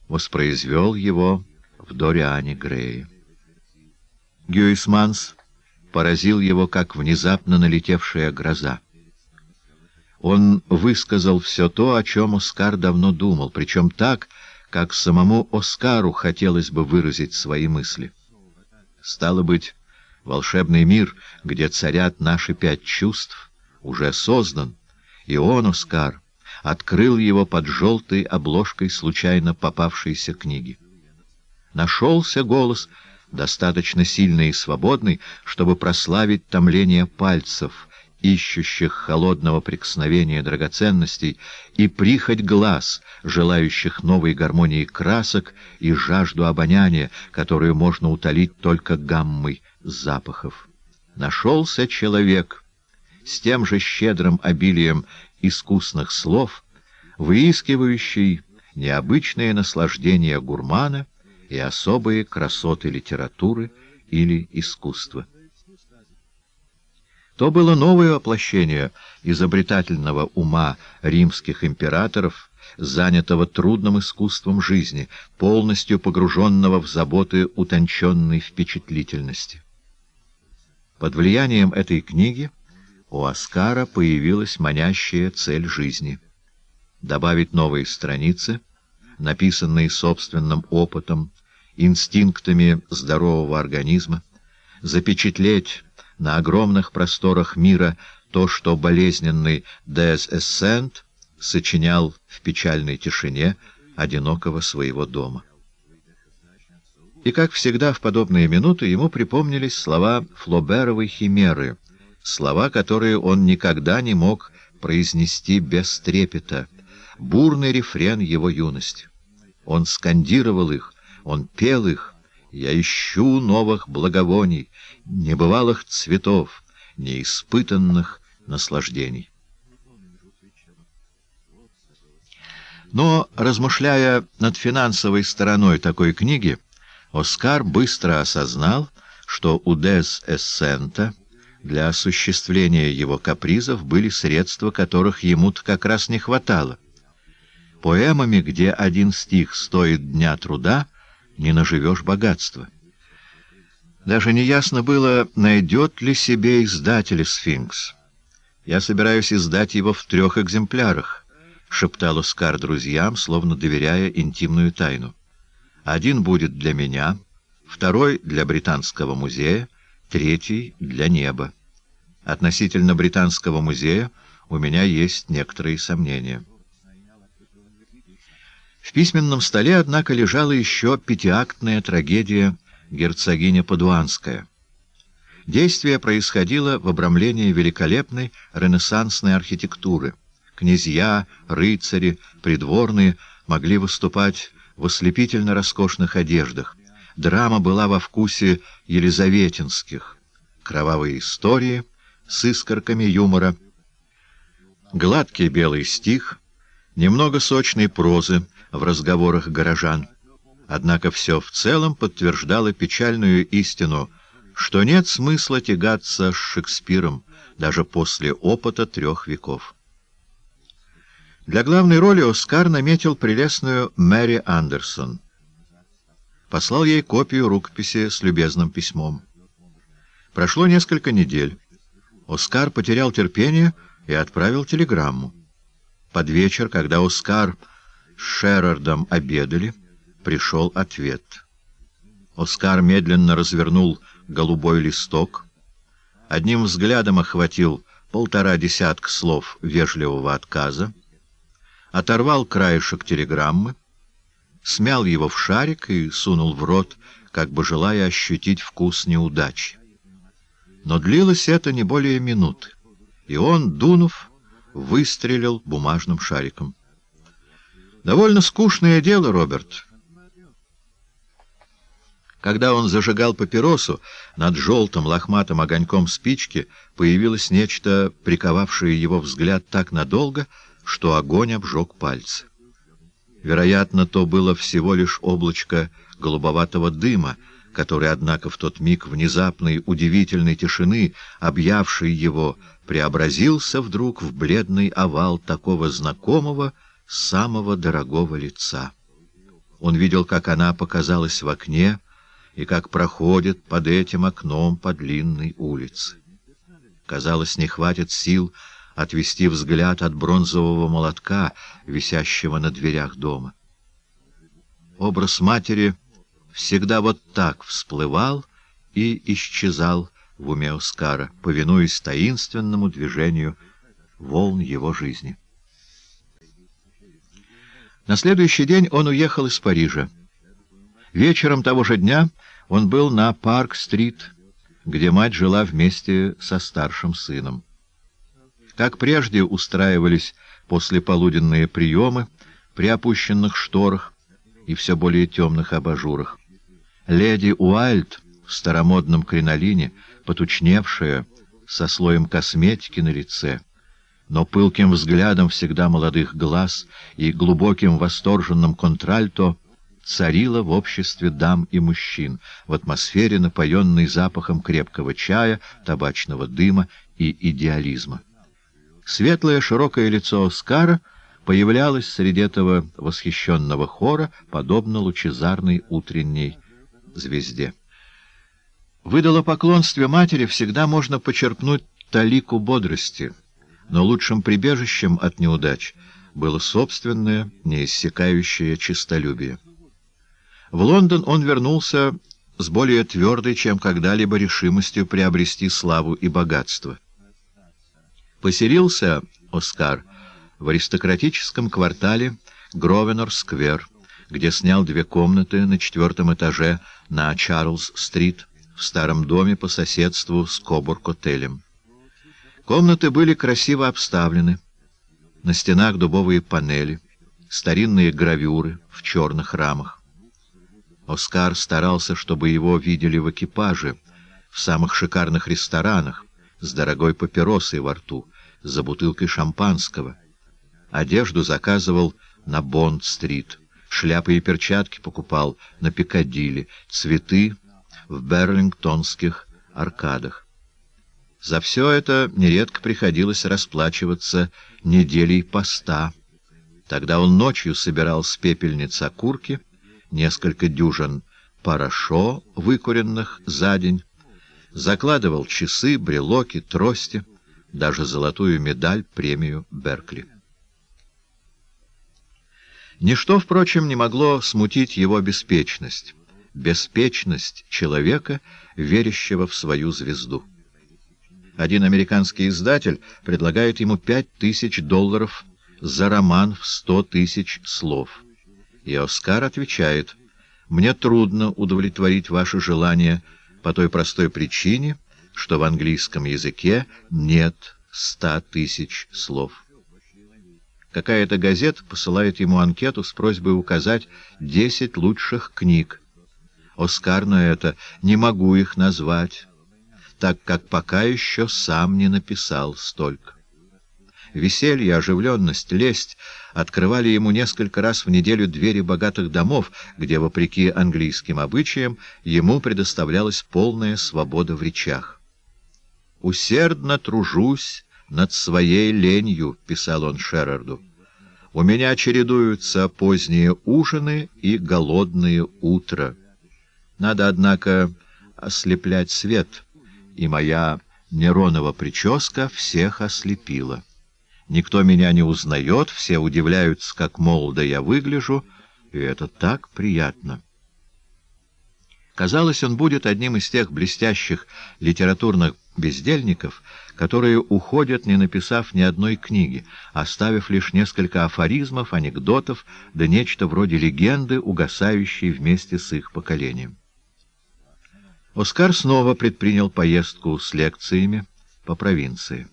воспроизвел его в Дориане Грее. Гюисманс поразил его, как внезапно налетевшая гроза. Он высказал все то, о чем Оскар давно думал, причем так, как самому Оскару хотелось бы выразить свои мысли. Стало быть, Волшебный мир, где царят наши пять чувств, уже создан, и он, Оскар, открыл его под желтой обложкой случайно попавшейся книги. Нашелся голос, достаточно сильный и свободный, чтобы прославить томление пальцев, ищущих холодного прикосновения драгоценностей, и прихоть глаз, желающих новой гармонии красок и жажду обоняния, которую можно утолить только гаммой — запахов. Нашелся человек с тем же щедрым обилием искусных слов, выискивающий необычные наслаждения гурмана и особые красоты литературы или искусства. То было новое воплощение изобретательного ума римских императоров, занятого трудным искусством жизни, полностью погруженного в заботы утонченной впечатлительности. Под влиянием этой книги у Оскара появилась манящая цель жизни — добавить новые страницы, написанные собственным опытом, инстинктами здорового организма, запечатлеть на огромных просторах мира то, что болезненный Дес Эссент сочинял в печальной тишине одинокого своего дома. И, как всегда, в подобные минуты ему припомнились слова Флоберовой химеры, слова, которые он никогда не мог произнести без трепета, бурный рефрен его юности. Он скандировал их, он пел их, «Я ищу новых благовоний, небывалых цветов, неиспытанных наслаждений». Но, размышляя над финансовой стороной такой книги, Оскар быстро осознал, что у Дес Эссента для осуществления его капризов были средства, которых ему-то как раз не хватало. Поэмами, где один стих стоит дня труда, не наживешь богатства. Даже неясно было, найдет ли себе издатель «Сфинкс». «Я собираюсь издать его в трех экземплярах», — шептал Оскар друзьям, словно доверяя интимную тайну. Один будет для меня, второй — для Британского музея, третий — для неба. Относительно Британского музея у меня есть некоторые сомнения. В письменном столе, однако, лежала еще пятиактная трагедия «Герцогиня Падуанская». Действие происходило в обрамлении великолепной ренессансной архитектуры. Князья, рыцари, придворные могли выступать в ослепительно роскошных одеждах. Драма была во вкусе елизаветинских. Кровавые истории с искорками юмора. Гладкий белый стих, немного сочной прозы в разговорах горожан. Однако все в целом подтверждало печальную истину, что нет смысла тягаться с Шекспиром даже после опыта трех веков. Для главной роли Оскар наметил прелестную Мэри Андерсон. Послал ей копию рукописи с любезным письмом. Прошло несколько недель. Оскар потерял терпение и отправил телеграмму. Под вечер, когда Оскар с Шерардом обедали, пришел ответ. Оскар медленно развернул голубой листок, одним взглядом охватил полтора десятка слов вежливого отказа, оторвал краешек телеграммы, смял его в шарик и сунул в рот, как бы желая ощутить вкус неудачи. Но длилось это не более минуты, и он, дунув, выстрелил бумажным шариком. «Довольно скучное дело, Роберт». Когда он зажигал папиросу, над желтым лохматым огоньком спички появилось нечто, приковавшее его взгляд так надолго, что огонь обжег пальцы. Вероятно, то было всего лишь облачко голубоватого дыма, который, однако, в тот миг внезапной удивительной тишины, объявшей его, преобразился вдруг в бледный овал такого знакомого, самого дорогого лица. Он видел, как она показалась в окне и как проходит под этим окном по длинной улице. Казалось, не хватит сил, отвести взгляд от бронзового молотка, висящего на дверях дома. Образ матери всегда вот так всплывал и исчезал в уме Оскара, повинуясь таинственному движению волн его жизни. На следующий день он уехал из Парижа. Вечером того же дня он был на Парк-стрит, где мать жила вместе со старшим сыном. Как прежде устраивались послеполуденные приемы при опущенных шторах и все более темных абажурах. Леди Уайльд в старомодном кринолине, потучневшая, со слоем косметики на лице, но пылким взглядом всегда молодых глаз и глубоким восторженным контральто царила в обществе дам и мужчин, в атмосфере, напоенной запахом крепкого чая, табачного дыма и идеализма. Светлое широкое лицо Оскара появлялось среди этого восхищенного хора, подобно лучезарной утренней звезде. Выдало идолопоклонстве матери всегда можно почерпнуть талику бодрости, но лучшим прибежищем от неудач было собственное, неиссякающее честолюбие. В Лондон он вернулся с более твердой, чем когда-либо решимостью приобрести славу и богатство. Поселился Оскар в аристократическом квартале Гровенор-сквер, где снял две комнаты на четвертом этаже на Чарльз-стрит в старом доме по соседству с Кобург-отелем. Комнаты были красиво обставлены. На стенах дубовые панели, старинные гравюры в черных рамах. Оскар старался, чтобы его видели в экипаже, в самых шикарных ресторанах, с дорогой папиросой во рту, за бутылкой шампанского. Одежду заказывал на Бонд-стрит, шляпы и перчатки покупал на Пикадилли, цветы в берлингтонских аркадах. За все это нередко приходилось расплачиваться неделей поста. Тогда он ночью собирал с пепельницы окурки, несколько дюжин порошо выкуренных за день, закладывал часы, брелоки, трости, даже золотую медаль, премию Беркли. Ничто, впрочем, не могло смутить его беспечность, беспечность человека, верящего в свою звезду. Один американский издатель предлагает ему пять тысяч долларов за роман в сто тысяч слов. И Оскар отвечает, «Мне трудно удовлетворить ваше желание по той простой причине, что в английском языке нет ста тысяч слов. Какая-то газета посылает ему анкету с просьбой указать 10 лучших книг. Оскар на это «не могу их назвать», так как пока еще сам не написал столько. Веселье, оживленность, лесть открывали ему несколько раз в неделю двери богатых домов, где, вопреки английским обычаям, ему предоставлялась полная свобода в речах. «Усердно тружусь над своей ленью», — писал он Шерарду. «У меня чередуются поздние ужины и голодные утра. Надо, однако, ослеплять свет, и моя Неронова прическа всех ослепила». Никто меня не узнает, все удивляются, как молодо я выгляжу, и это так приятно. Казалось, он будет одним из тех блестящих литературных бездельников, которые уходят, не написав ни одной книги, оставив лишь несколько афоризмов, анекдотов, да нечто вроде легенды, угасающей вместе с их поколением. Оскар снова предпринял поездку с лекциями по провинции.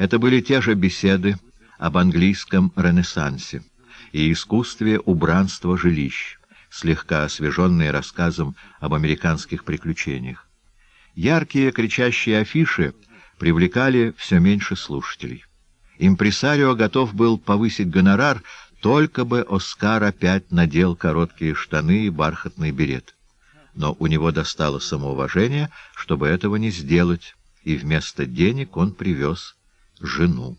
Это были те же беседы об английском ренессансе и искусстве убранства жилищ, слегка освеженные рассказом об американских приключениях. Яркие кричащие афиши привлекали все меньше слушателей. Импресарио готов был повысить гонорар, только бы Оскар опять надел короткие штаны и бархатный берет. Но у него достало самоуважение, чтобы этого не сделать, и вместо денег он привез жену.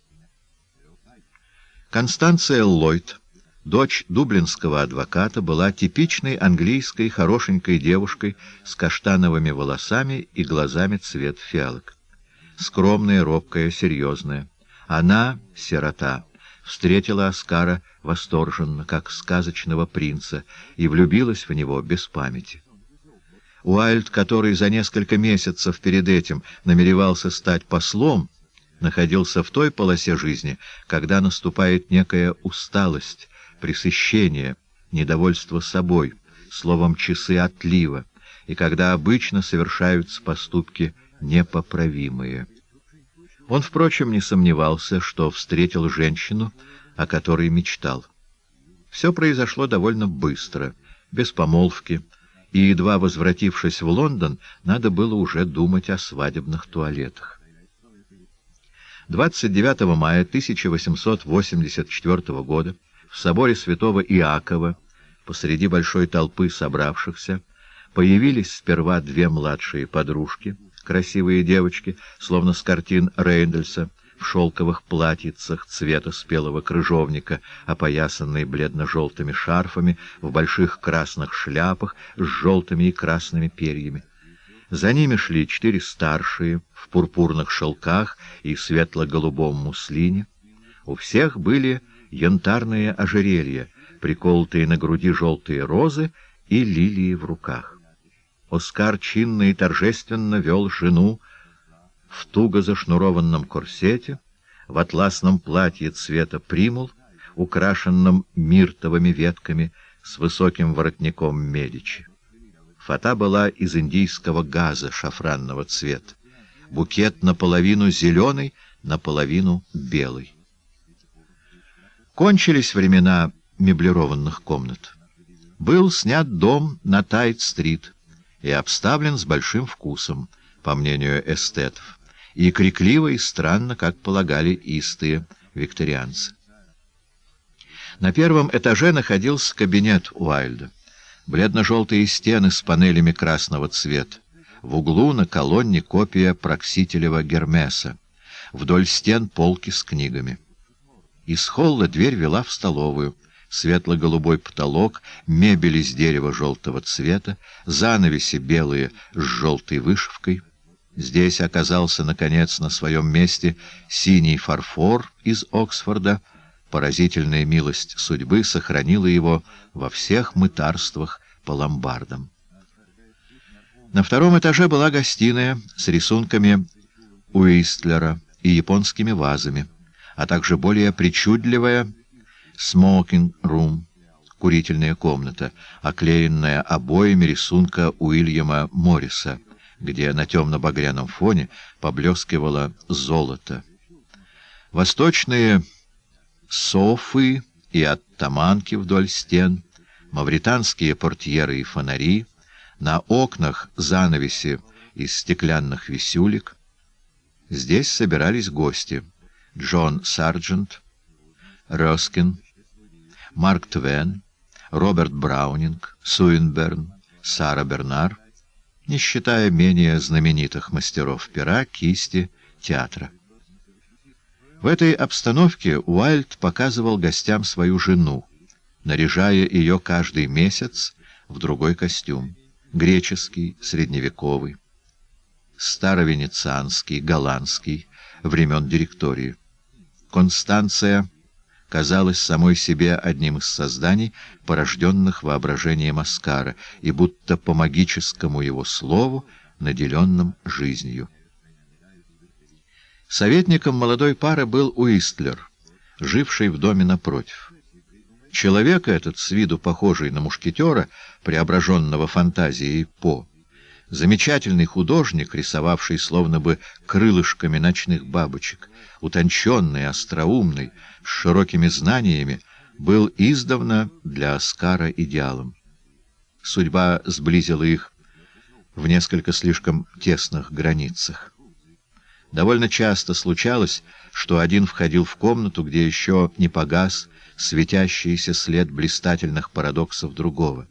Констанция Ллойд, дочь дублинского адвоката, была типичной английской хорошенькой девушкой с каштановыми волосами и глазами цвет фиалок. Скромная, робкая, серьезная. Она, сирота, встретила Оскара восторженно, как сказочного принца, и влюбилась в него без памяти. Уайльд, который за несколько месяцев перед этим намеревался стать послом, находился в той полосе жизни, когда наступает некая усталость, пресыщение, недовольство собой, словом, часы отлива, и когда обычно совершаются поступки непоправимые. Он, впрочем, не сомневался, что встретил женщину, о которой мечтал. Все произошло довольно быстро, без помолвки, и, едва возвратившись в Лондон, надо было уже думать о свадебных туалетах. 29 мая 1884 года в соборе святого Иакова посреди большой толпы собравшихся появились сперва две младшие подружки, красивые девочки, словно с картин Рейндельса, в шелковых платьицах цвета спелого крыжовника, опоясанные бледно-желтыми шарфами, в больших красных шляпах с желтыми и красными перьями. За ними шли четыре старшие в пурпурных шелках и светло-голубом муслине. У всех были янтарные ожерелья, приколотые на груди желтые розы и лилии в руках. Оскар чинно и торжественно вел жену в туго зашнурованном корсете, в атласном платье цвета примул, украшенном миртовыми ветками с высоким воротником Медичи. Фата была из индийского газа шафранного цвета. Букет наполовину зеленый, наполовину белый. Кончились времена меблированных комнат. Был снят дом на Тайт-стрит и обставлен с большим вкусом, по мнению эстетов, и крикливо и странно, как полагали истые викторианцы. На первом этаже находился кабинет Уайльда бледно-желтые стены с панелями красного цвета. В углу на колонне копия Проксителева Гермеса. Вдоль стен полки с книгами. Из холла дверь вела в столовую. Светло-голубой потолок, мебель из дерева желтого цвета, занавеси белые с желтой вышивкой. Здесь оказался, наконец, на своем месте синий фарфор из Оксфорда, Поразительная милость судьбы сохранила его во всех мытарствах по ломбардам. На втором этаже была гостиная с рисунками Уистлера и японскими вазами, а также более причудливая смокинг-рум, курительная комната, оклеенная обоями рисунка Уильяма Морриса, где на темно-багряном фоне поблескивало золото. Восточные софы и оттаманки вдоль стен, мавританские портьеры и фонари, на окнах занавеси из стеклянных висюлек. Здесь собирались гости. Джон Сарджент, Роскин, Марк Твен, Роберт Браунинг, Суинберн, Сара Бернар, не считая менее знаменитых мастеров пера, кисти, театра. В этой обстановке Уайльд показывал гостям свою жену, наряжая ее каждый месяц в другой костюм — греческий, средневековый, старовенецианский, голландский, времен директории. Констанция казалась самой себе одним из созданий, порожденных воображением Аскара, и будто по магическому его слову, наделенным жизнью. Советником молодой пары был Уистлер, живший в доме напротив. Человек этот, с виду похожий на мушкетера, преображенного фантазией По, замечательный художник, рисовавший словно бы крылышками ночных бабочек, утонченный, остроумный, с широкими знаниями, был издавна для Оскара идеалом. Судьба сблизила их в несколько слишком тесных границах. Довольно часто случалось, что один входил в комнату, где еще не погас светящийся след блистательных парадоксов другого,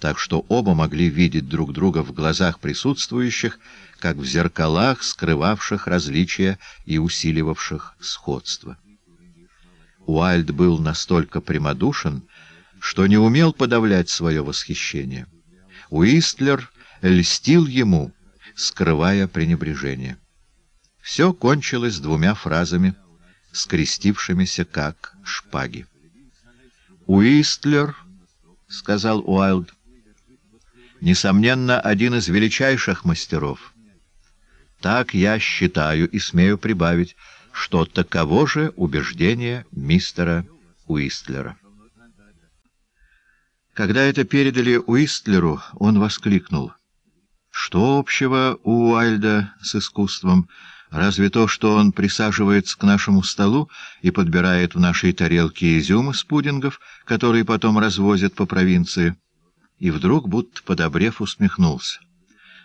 так что оба могли видеть друг друга в глазах присутствующих, как в зеркалах, скрывавших различия и усиливавших сходство. Уайльд был настолько прямодушен, что не умел подавлять свое восхищение. Уистлер льстил ему, скрывая пренебрежение. Все кончилось двумя фразами, скрестившимися как шпаги. «Уистлер», — сказал Уайлд, — «несомненно, один из величайших мастеров. Так я считаю и смею прибавить, что таково же убеждение мистера Уистлера». Когда это передали Уистлеру, он воскликнул. «Что общего у Уайльда с искусством?» Разве то, что он присаживается к нашему столу и подбирает в нашей тарелке изюм из пудингов, которые потом развозят по провинции. И вдруг, будто подобрев, усмехнулся.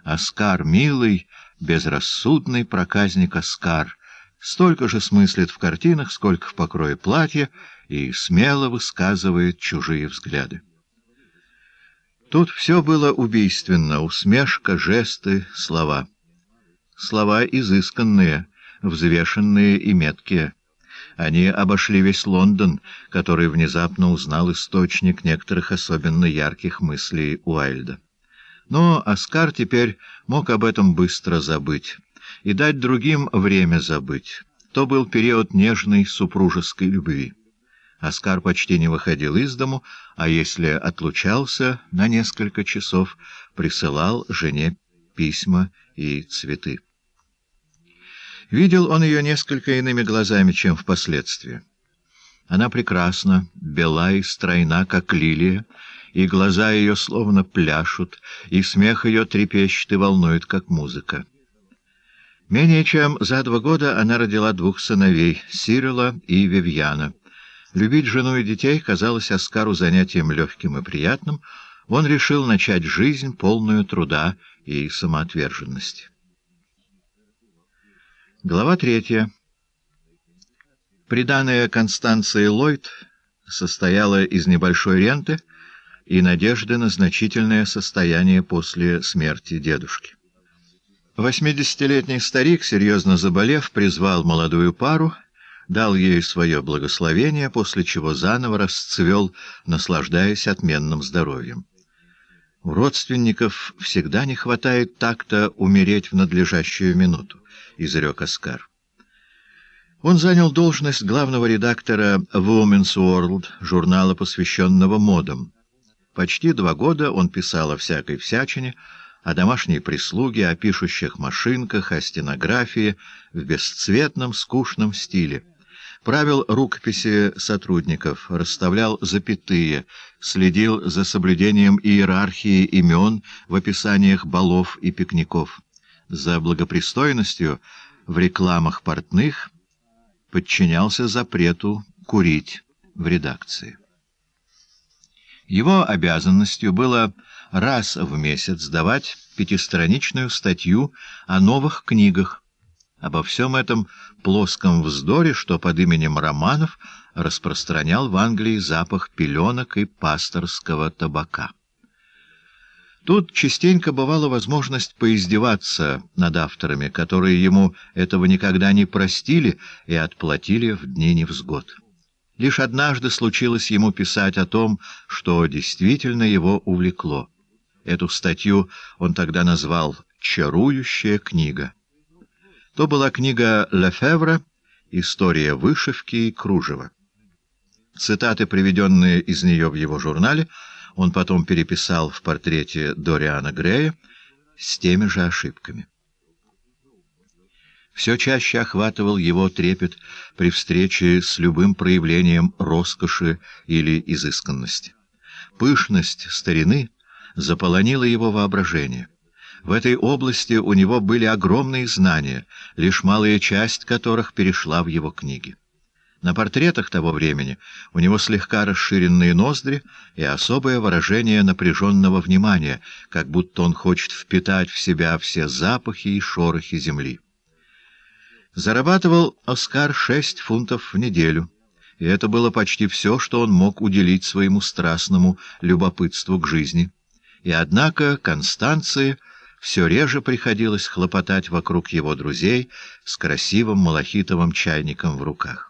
«Оскар, милый, безрассудный проказник Оскар, столько же смыслит в картинах, сколько в покрое платья, и смело высказывает чужие взгляды». Тут все было убийственно — усмешка, жесты, слова — Слова изысканные, взвешенные и меткие. Они обошли весь Лондон, который внезапно узнал источник некоторых особенно ярких мыслей Уайльда. Но Оскар теперь мог об этом быстро забыть и дать другим время забыть. То был период нежной супружеской любви. Оскар почти не выходил из дому, а если отлучался на несколько часов, присылал жене письма и цветы. Видел он ее несколько иными глазами, чем впоследствии. Она прекрасна, бела и стройна, как лилия, и глаза ее словно пляшут, и смех ее трепещет и волнует, как музыка. Менее чем за два года она родила двух сыновей — Сирила и Вивьяна. Любить жену и детей казалось Оскару занятием легким и приятным, он решил начать жизнь полную труда и самоотверженности. Глава третья. Приданное Констанции Ллойд состояло из небольшой ренты и надежды на значительное состояние после смерти дедушки. Восьмидесятилетний старик, серьезно заболев, призвал молодую пару, дал ей свое благословение, после чего заново расцвел, наслаждаясь отменным здоровьем. У родственников всегда не хватает такта умереть в надлежащую минуту изрек Оскар. Он занял должность главного редактора Women's World, журнала, посвященного модам. Почти два года он писал о всякой всячине, о домашней прислуге, о пишущих машинках, о стенографии в бесцветном, скучном стиле. Правил рукописи сотрудников, расставлял запятые, следил за соблюдением иерархии имен в описаниях балов и пикников за благопристойностью в рекламах портных подчинялся запрету курить в редакции. Его обязанностью было раз в месяц давать пятистраничную статью о новых книгах, обо всем этом плоском вздоре, что под именем Романов распространял в Англии запах пеленок и пасторского табака. Тут частенько бывала возможность поиздеваться над авторами, которые ему этого никогда не простили и отплатили в дни невзгод. Лишь однажды случилось ему писать о том, что действительно его увлекло. Эту статью он тогда назвал «Чарующая книга». То была книга Лефевра «История вышивки и кружева». Цитаты, приведенные из нее в его журнале, — он потом переписал в портрете Дориана Грея с теми же ошибками. Все чаще охватывал его трепет при встрече с любым проявлением роскоши или изысканности. Пышность старины заполонила его воображение. В этой области у него были огромные знания, лишь малая часть которых перешла в его книги. На портретах того времени у него слегка расширенные ноздри и особое выражение напряженного внимания, как будто он хочет впитать в себя все запахи и шорохи земли. Зарабатывал Оскар шесть фунтов в неделю, и это было почти все, что он мог уделить своему страстному любопытству к жизни. И однако Констанции все реже приходилось хлопотать вокруг его друзей с красивым малахитовым чайником в руках.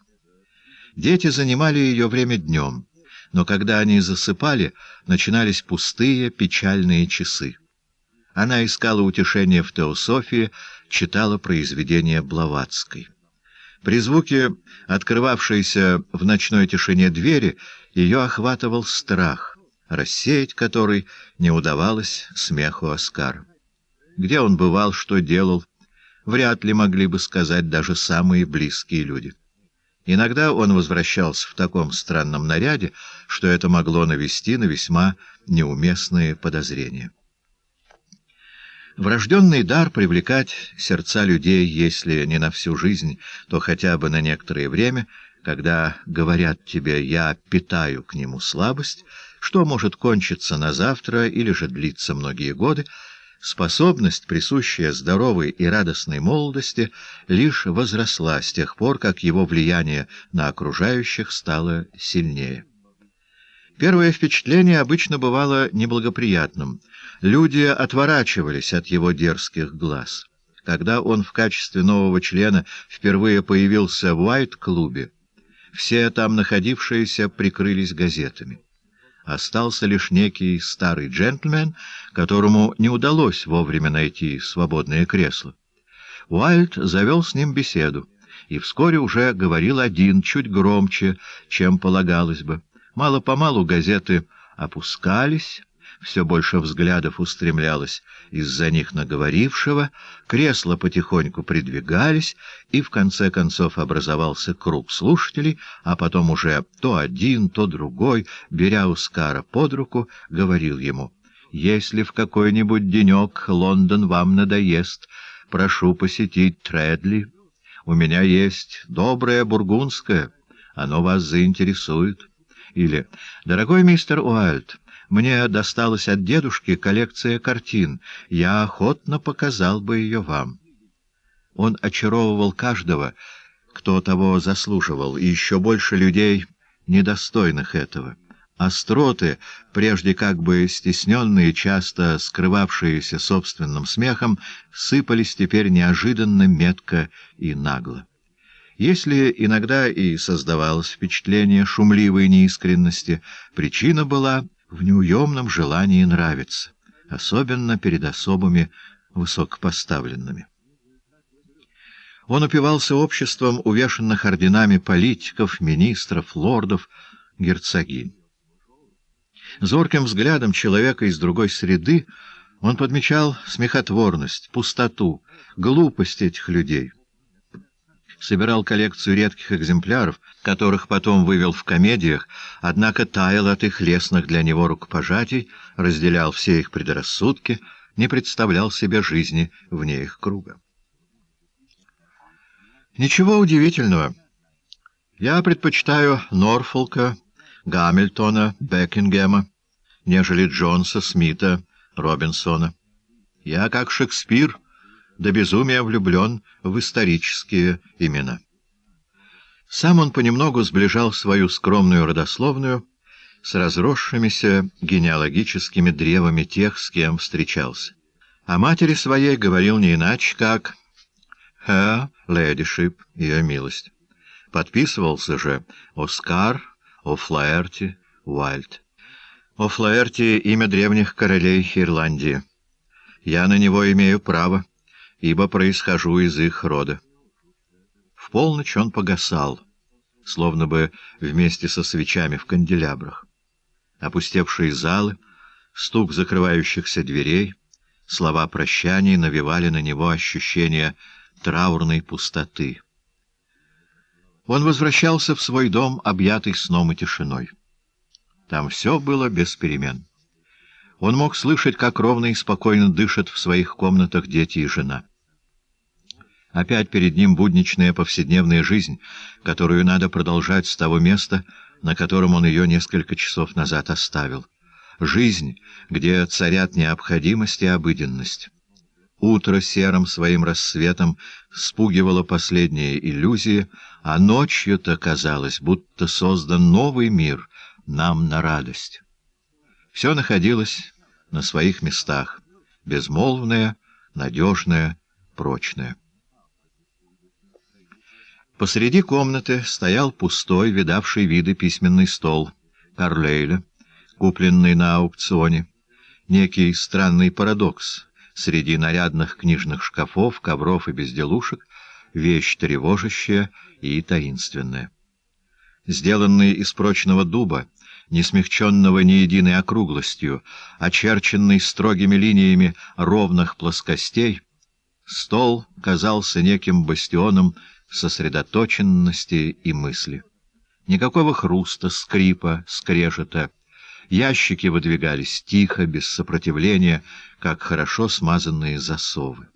Дети занимали ее время днем, но когда они засыпали, начинались пустые, печальные часы. Она искала утешение в теософии, читала произведения Блаватской. При звуке открывавшейся в ночной тишине двери ее охватывал страх, рассеять который не удавалось смеху Оскара. Где он бывал, что делал, вряд ли могли бы сказать даже самые близкие люди. Иногда он возвращался в таком странном наряде, что это могло навести на весьма неуместные подозрения. Врожденный дар привлекать сердца людей, если не на всю жизнь, то хотя бы на некоторое время, когда говорят тебе «я питаю к нему слабость», что может кончиться на завтра или же длиться многие годы, Способность, присущая здоровой и радостной молодости, лишь возросла с тех пор, как его влияние на окружающих стало сильнее. Первое впечатление обычно бывало неблагоприятным. Люди отворачивались от его дерзких глаз. Когда он в качестве нового члена впервые появился в Уайт-клубе, все там находившиеся прикрылись газетами. Остался лишь некий старый джентльмен, которому не удалось вовремя найти свободное кресло. Уайльд завел с ним беседу и вскоре уже говорил один, чуть громче, чем полагалось бы. Мало-помалу газеты опускались все больше взглядов устремлялось из-за них наговорившего кресла потихоньку придвигались, и в конце концов образовался круг слушателей, а потом уже то один, то другой, беря Ускара под руку, говорил ему, «Если в какой-нибудь денек Лондон вам надоест, прошу посетить Тредли. У меня есть доброе бургундское, оно вас заинтересует». Или «Дорогой мистер Уайльд, мне досталась от дедушки коллекция картин. Я охотно показал бы ее вам. Он очаровывал каждого, кто того заслуживал, и еще больше людей, недостойных этого. Остроты, прежде как бы стесненные, часто скрывавшиеся собственным смехом, сыпались теперь неожиданно метко и нагло. Если иногда и создавалось впечатление шумливой неискренности, причина была — в неуемном желании нравиться, особенно перед особыми, высокопоставленными. Он упивался обществом увешанных орденами политиков, министров, лордов, герцогинь. Зорким взглядом человека из другой среды он подмечал смехотворность, пустоту, глупость этих людей — собирал коллекцию редких экземпляров, которых потом вывел в комедиях, однако таял от их лесных для него рукопожатий, разделял все их предрассудки, не представлял себе жизни вне их круга. Ничего удивительного. Я предпочитаю Норфолка, Гамильтона, Бекингема, нежели Джонса, Смита, Робинсона. Я как Шекспир — до безумия влюблен в исторические имена. Сам он понемногу сближал свою скромную родословную с разросшимися генеалогическими древами тех, с кем встречался. О матери своей говорил не иначе, как «Her Ladyship», ее милость. Подписывался же «Оскар», «Офлаэрти», «Уайльд». «Офлаэрти» — имя древних королей Ирландии. Я на него имею право, ибо происхожу из их рода. В полночь он погасал, словно бы вместе со свечами в канделябрах. Опустевшие залы, стук закрывающихся дверей, слова прощаний навевали на него ощущение траурной пустоты. Он возвращался в свой дом, объятый сном и тишиной. Там все было без перемен. Он мог слышать, как ровно и спокойно дышат в своих комнатах дети и жена. Опять перед ним будничная повседневная жизнь, которую надо продолжать с того места, на котором он ее несколько часов назад оставил. Жизнь, где царят необходимость и обыденность. Утро серым своим рассветом спугивало последние иллюзии, а ночью-то казалось, будто создан новый мир нам на радость. Все находилось на своих местах, безмолвное, надежное, прочное. Посреди комнаты стоял пустой, видавший виды письменный стол Карлейля, купленный на аукционе. Некий странный парадокс. Среди нарядных книжных шкафов, ковров и безделушек вещь тревожащая и таинственная. Сделанный из прочного дуба, не смягченного ни единой округлостью, очерченный строгими линиями ровных плоскостей, стол казался неким бастионом сосредоточенности и мысли. Никакого хруста, скрипа, скрежета. Ящики выдвигались тихо, без сопротивления, как хорошо смазанные засовы.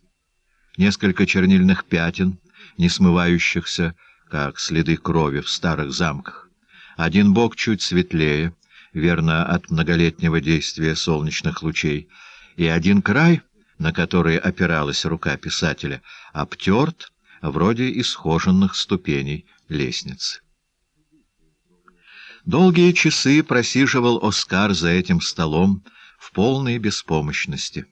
Несколько чернильных пятен, не смывающихся, как следы крови в старых замках, один бок чуть светлее, верно, от многолетнего действия солнечных лучей, и один край, на который опиралась рука писателя, обтерт, вроде исхоженных ступеней лестницы. Долгие часы просиживал Оскар за этим столом в полной беспомощности.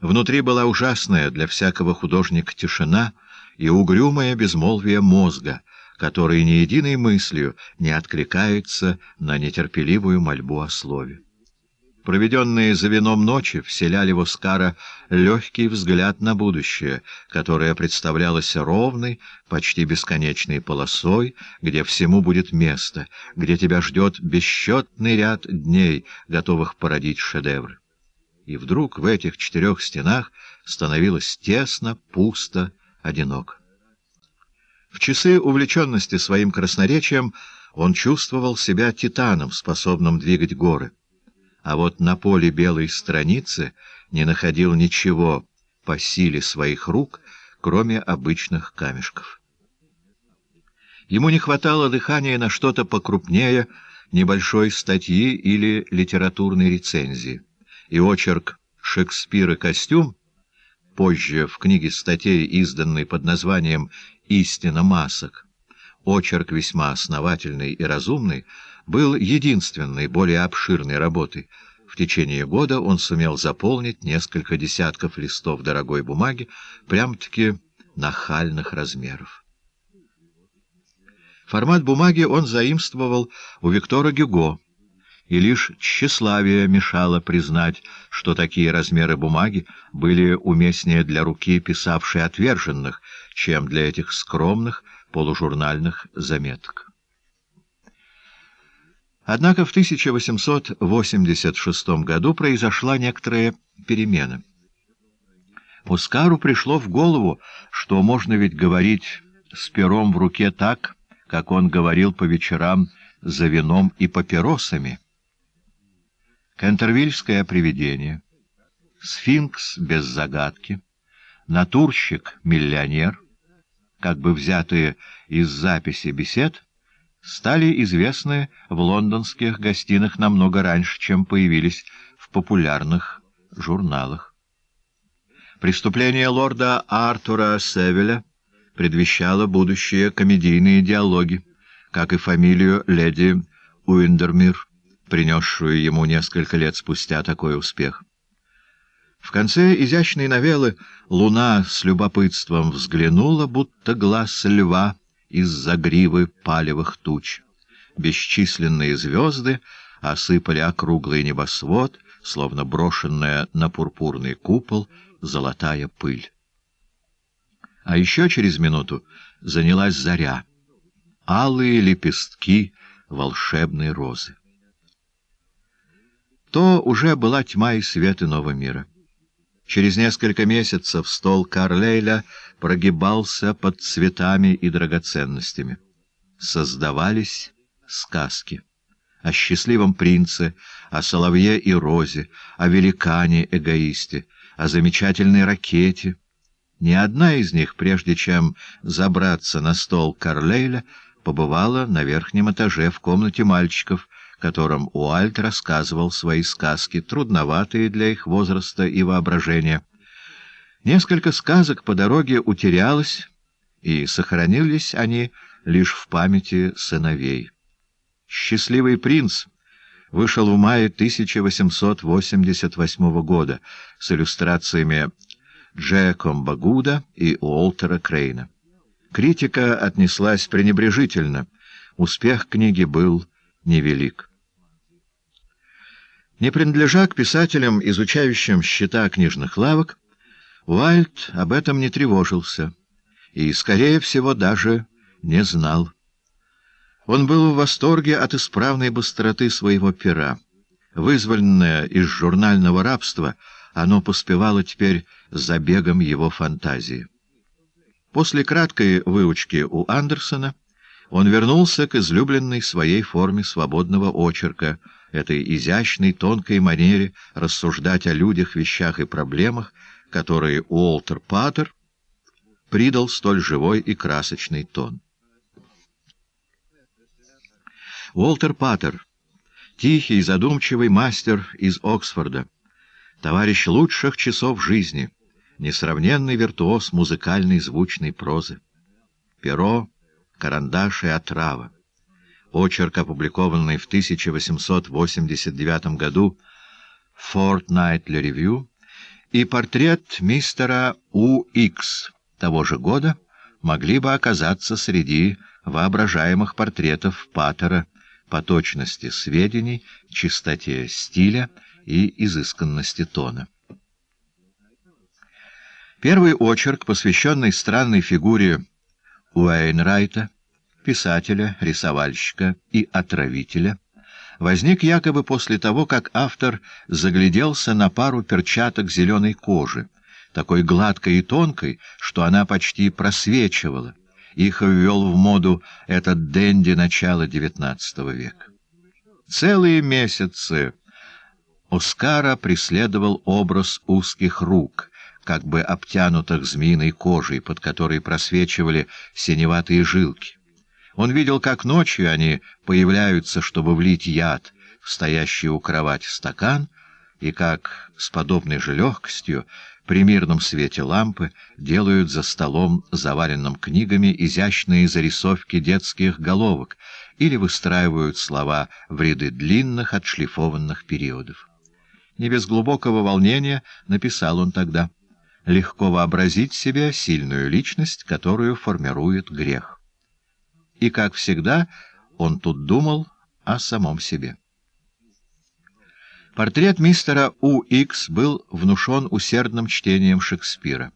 Внутри была ужасная для всякого художника тишина и угрюмое безмолвие мозга — который ни единой мыслью не откликается на нетерпеливую мольбу о слове. Проведенные за вином ночи вселяли в Оскара легкий взгляд на будущее, которое представлялось ровной, почти бесконечной полосой, где всему будет место, где тебя ждет бесчетный ряд дней, готовых породить шедевры. И вдруг в этих четырех стенах становилось тесно, пусто, одиноко. В часы увлеченности своим красноречием он чувствовал себя титаном, способным двигать горы. А вот на поле белой страницы не находил ничего по силе своих рук, кроме обычных камешков. Ему не хватало дыхания на что-то покрупнее небольшой статьи или литературной рецензии. И очерк «Шекспир и костюм» позже в книге статей, изданной под названием истина масок, очерк весьма основательный и разумный, был единственной более обширной работой. В течение года он сумел заполнить несколько десятков листов дорогой бумаги, прям-таки нахальных размеров. Формат бумаги он заимствовал у Виктора Гюго, и лишь тщеславие мешало признать, что такие размеры бумаги были уместнее для руки писавшей отверженных, чем для этих скромных полужурнальных заметок. Однако в 1886 году произошла некоторая перемена. Оскару пришло в голову, что можно ведь говорить с пером в руке так, как он говорил по вечерам за вином и папиросами — Кентервильское привидение, сфинкс без загадки, натурщик-миллионер, как бы взятые из записи бесед, стали известны в лондонских гостинах намного раньше, чем появились в популярных журналах. Преступление лорда Артура Севеля предвещало будущие комедийные диалоги, как и фамилию леди Уиндермир принесшую ему несколько лет спустя такой успех. В конце изящной новеллы луна с любопытством взглянула, будто глаз льва из-за гривы палевых туч. Бесчисленные звезды осыпали округлый небосвод, словно брошенная на пурпурный купол золотая пыль. А еще через минуту занялась заря, алые лепестки волшебной розы то уже была тьма и свет иного мира. Через несколько месяцев стол Карлейля прогибался под цветами и драгоценностями. Создавались сказки о счастливом принце, о соловье и розе, о великане-эгоисте, о замечательной ракете. Ни одна из них, прежде чем забраться на стол Карлейля, побывала на верхнем этаже в комнате мальчиков, которым Уальт рассказывал свои сказки, трудноватые для их возраста и воображения. Несколько сказок по дороге утерялось, и сохранились они лишь в памяти сыновей. «Счастливый принц» вышел в мае 1888 года с иллюстрациями Джеком Гуда и Уолтера Крейна. Критика отнеслась пренебрежительно. Успех книги был невелик. Не принадлежа к писателям, изучающим счета книжных лавок, Уальд об этом не тревожился и, скорее всего, даже не знал. Он был в восторге от исправной быстроты своего пера. Вызволенное из журнального рабства, оно поспевало теперь за бегом его фантазии. После краткой выучки у Андерсона — он вернулся к излюбленной своей форме свободного очерка, этой изящной, тонкой манере рассуждать о людях, вещах и проблемах, которые Уолтер Паттер придал столь живой и красочный тон. Уолтер Паттер, тихий и задумчивый мастер из Оксфорда, товарищ лучших часов жизни, несравненный виртуоз музыкальной звучной прозы. Перо, карандаш и отрава. Очерк, опубликованный в 1889 году в Fortnightly Review, и портрет мистера У.Х. того же года могли бы оказаться среди воображаемых портретов Паттера по точности сведений, чистоте стиля и изысканности тона. Первый очерк, посвященный странной фигуре Уэйнрайта, писателя, рисовальщика и отравителя, возник якобы после того, как автор загляделся на пару перчаток зеленой кожи, такой гладкой и тонкой, что она почти просвечивала. Их ввел в моду этот денди начала XIX века. Целые месяцы Оскара преследовал образ узких рук — как бы обтянутых змеиной кожей, под которой просвечивали синеватые жилки. Он видел, как ночью они появляются, чтобы влить яд в стоящий у кровати стакан, и как с подобной же легкостью при мирном свете лампы делают за столом, заваленным книгами, изящные зарисовки детских головок или выстраивают слова в ряды длинных отшлифованных периодов. Не без глубокого волнения написал он тогда — легко вообразить себе сильную личность, которую формирует грех. И, как всегда, он тут думал о самом себе. Портрет мистера У.Х. был внушен усердным чтением Шекспира.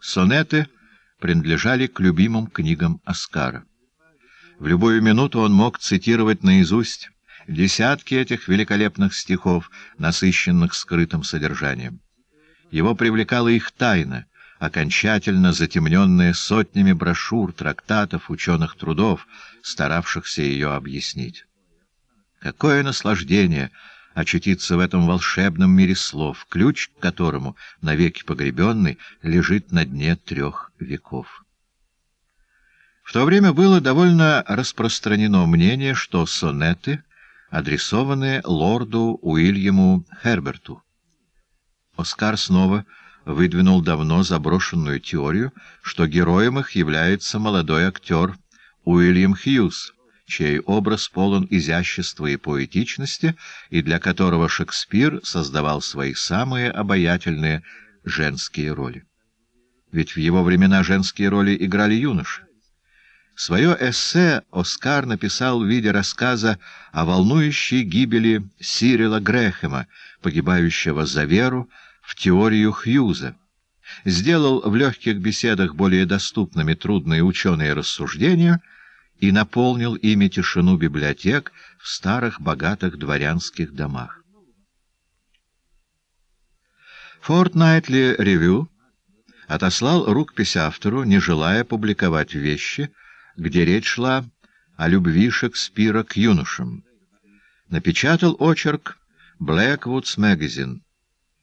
Сонеты принадлежали к любимым книгам Оскара. В любую минуту он мог цитировать наизусть десятки этих великолепных стихов, насыщенных скрытым содержанием. Его привлекала их тайна, окончательно затемненная сотнями брошюр, трактатов, ученых трудов, старавшихся ее объяснить. Какое наслаждение очутиться в этом волшебном мире слов, ключ к которому, навеки погребенный, лежит на дне трех веков. В то время было довольно распространено мнение, что сонеты адресованы лорду Уильяму Херберту. Оскар снова выдвинул давно заброшенную теорию, что героем их является молодой актер Уильям Хьюз, чей образ полон изящества и поэтичности, и для которого Шекспир создавал свои самые обаятельные женские роли. Ведь в его времена женские роли играли юноши. Свое эссе Оскар написал в виде рассказа о волнующей гибели Сирила Грэхэма, погибающего за веру в теорию Хьюза, сделал в легких беседах более доступными трудные ученые рассуждения и наполнил ими тишину библиотек в старых богатых дворянских домах. Fortnightly Review отослал рукопись автору, не желая публиковать вещи, где речь шла о любви Шекспира к юношам. Напечатал очерк Blackwoods Magazine.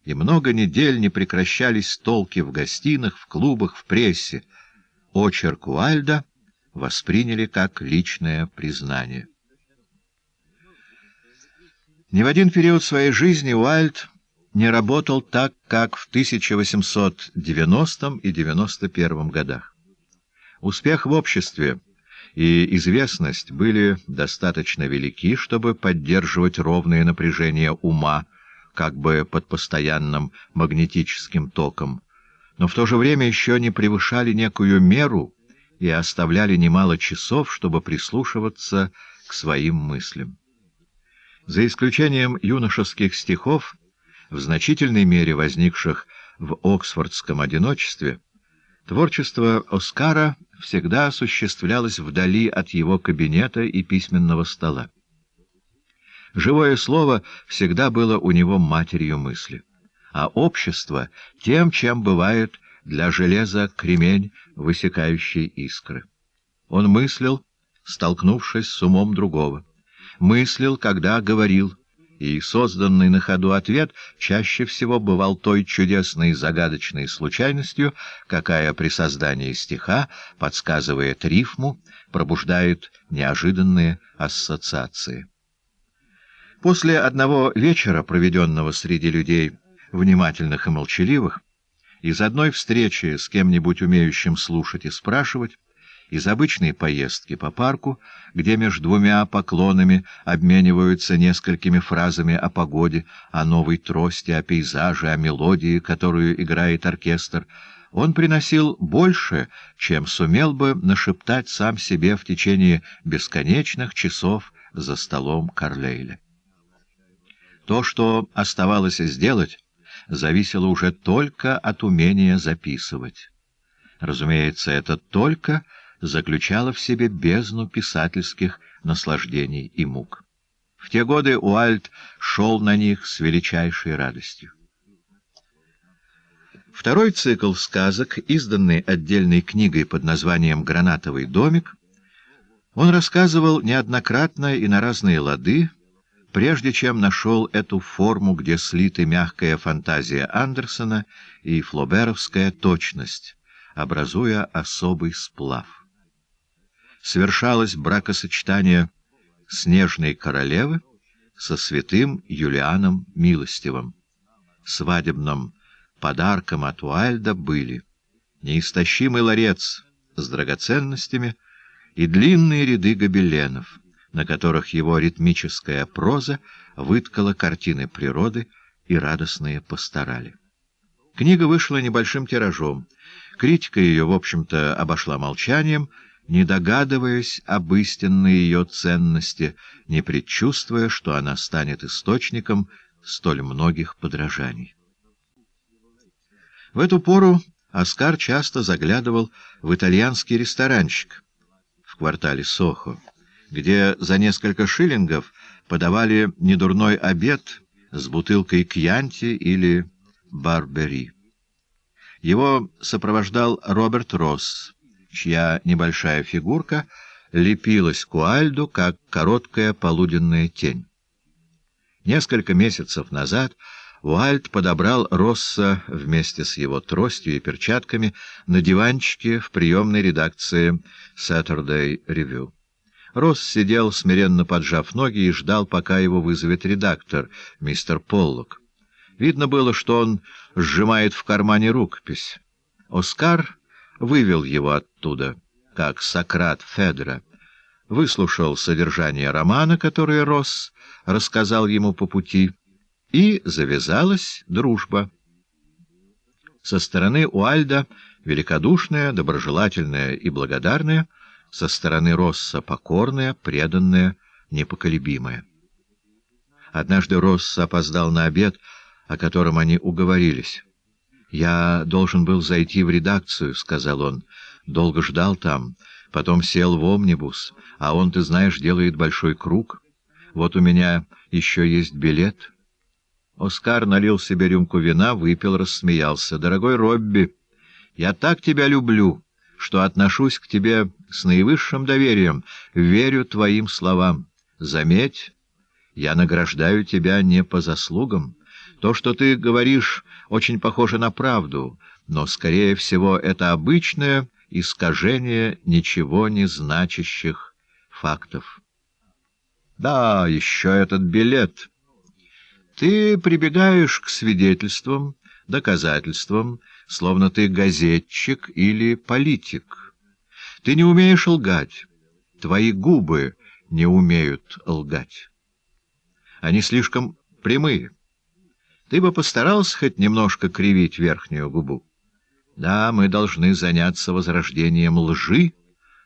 И много недель не прекращались толки в гостинах, в клубах, в прессе. Очерк Уальда восприняли как личное признание. Ни в один период своей жизни Уальд не работал так, как в 1890 и 91 годах. Успех в обществе — и известность были достаточно велики, чтобы поддерживать ровное напряжение ума, как бы под постоянным магнетическим током, но в то же время еще не превышали некую меру и оставляли немало часов, чтобы прислушиваться к своим мыслям. За исключением юношеских стихов, в значительной мере возникших в оксфордском одиночестве, творчество Оскара — всегда осуществлялось вдали от его кабинета и письменного стола. Живое слово всегда было у него матерью мысли, а общество — тем, чем бывает для железа кремень, высекающий искры. Он мыслил, столкнувшись с умом другого, мыслил, когда говорил, и созданный на ходу ответ чаще всего бывал той чудесной загадочной случайностью, какая при создании стиха, подсказывает рифму, пробуждает неожиданные ассоциации. После одного вечера, проведенного среди людей внимательных и молчаливых, из одной встречи с кем-нибудь умеющим слушать и спрашивать, из обычной поездки по парку, где между двумя поклонами обмениваются несколькими фразами о погоде, о новой трости, о пейзаже, о мелодии, которую играет оркестр, он приносил больше, чем сумел бы нашептать сам себе в течение бесконечных часов за столом Карлейля. То, что оставалось сделать, зависело уже только от умения записывать. Разумеется, это «только» — заключала в себе бездну писательских наслаждений и мук. В те годы Уальд шел на них с величайшей радостью. Второй цикл сказок, изданный отдельной книгой под названием «Гранатовый домик», он рассказывал неоднократно и на разные лады, прежде чем нашел эту форму, где слиты мягкая фантазия Андерсона и флоберовская точность, образуя особый сплав совершалось бракосочетание снежной королевы со святым Юлианом Милостивым. Свадебным подарком от Уальда были неистощимый ларец с драгоценностями и длинные ряды гобеленов, на которых его ритмическая проза выткала картины природы и радостные пасторали. Книга вышла небольшим тиражом. Критика ее, в общем-то, обошла молчанием — не догадываясь об истинной ее ценности, не предчувствуя, что она станет источником столь многих подражаний. В эту пору Оскар часто заглядывал в итальянский ресторанчик в квартале Сохо, где за несколько шиллингов подавали недурной обед с бутылкой кьянти или барбери. Его сопровождал Роберт Росс чья небольшая фигурка лепилась к Уальду, как короткая полуденная тень. Несколько месяцев назад Уальд подобрал Росса вместе с его тростью и перчатками на диванчике в приемной редакции Saturday Review. Росс сидел, смиренно поджав ноги, и ждал, пока его вызовет редактор, мистер Поллок. Видно было, что он сжимает в кармане рукопись. Оскар вывел его оттуда, как Сократ Федра. Выслушал содержание романа, который рос, рассказал ему по пути, и завязалась дружба. Со стороны Уальда великодушная, доброжелательная и благодарная, со стороны Росса покорная, преданная, непоколебимая. Однажды Росса опоздал на обед, о котором они уговорились. «Я должен был зайти в редакцию», — сказал он. «Долго ждал там. Потом сел в омнибус. А он, ты знаешь, делает большой круг. Вот у меня еще есть билет». Оскар налил себе рюмку вина, выпил, рассмеялся. «Дорогой Робби, я так тебя люблю, что отношусь к тебе с наивысшим доверием, верю твоим словам. Заметь, я награждаю тебя не по заслугам». То, что ты говоришь, очень похоже на правду, но, скорее всего, это обычное искажение ничего не значащих фактов. Да, еще этот билет. Ты прибегаешь к свидетельствам, доказательствам, словно ты газетчик или политик. Ты не умеешь лгать. Твои губы не умеют лгать. Они слишком прямые ты бы постарался хоть немножко кривить верхнюю губу. Да, мы должны заняться возрождением лжи,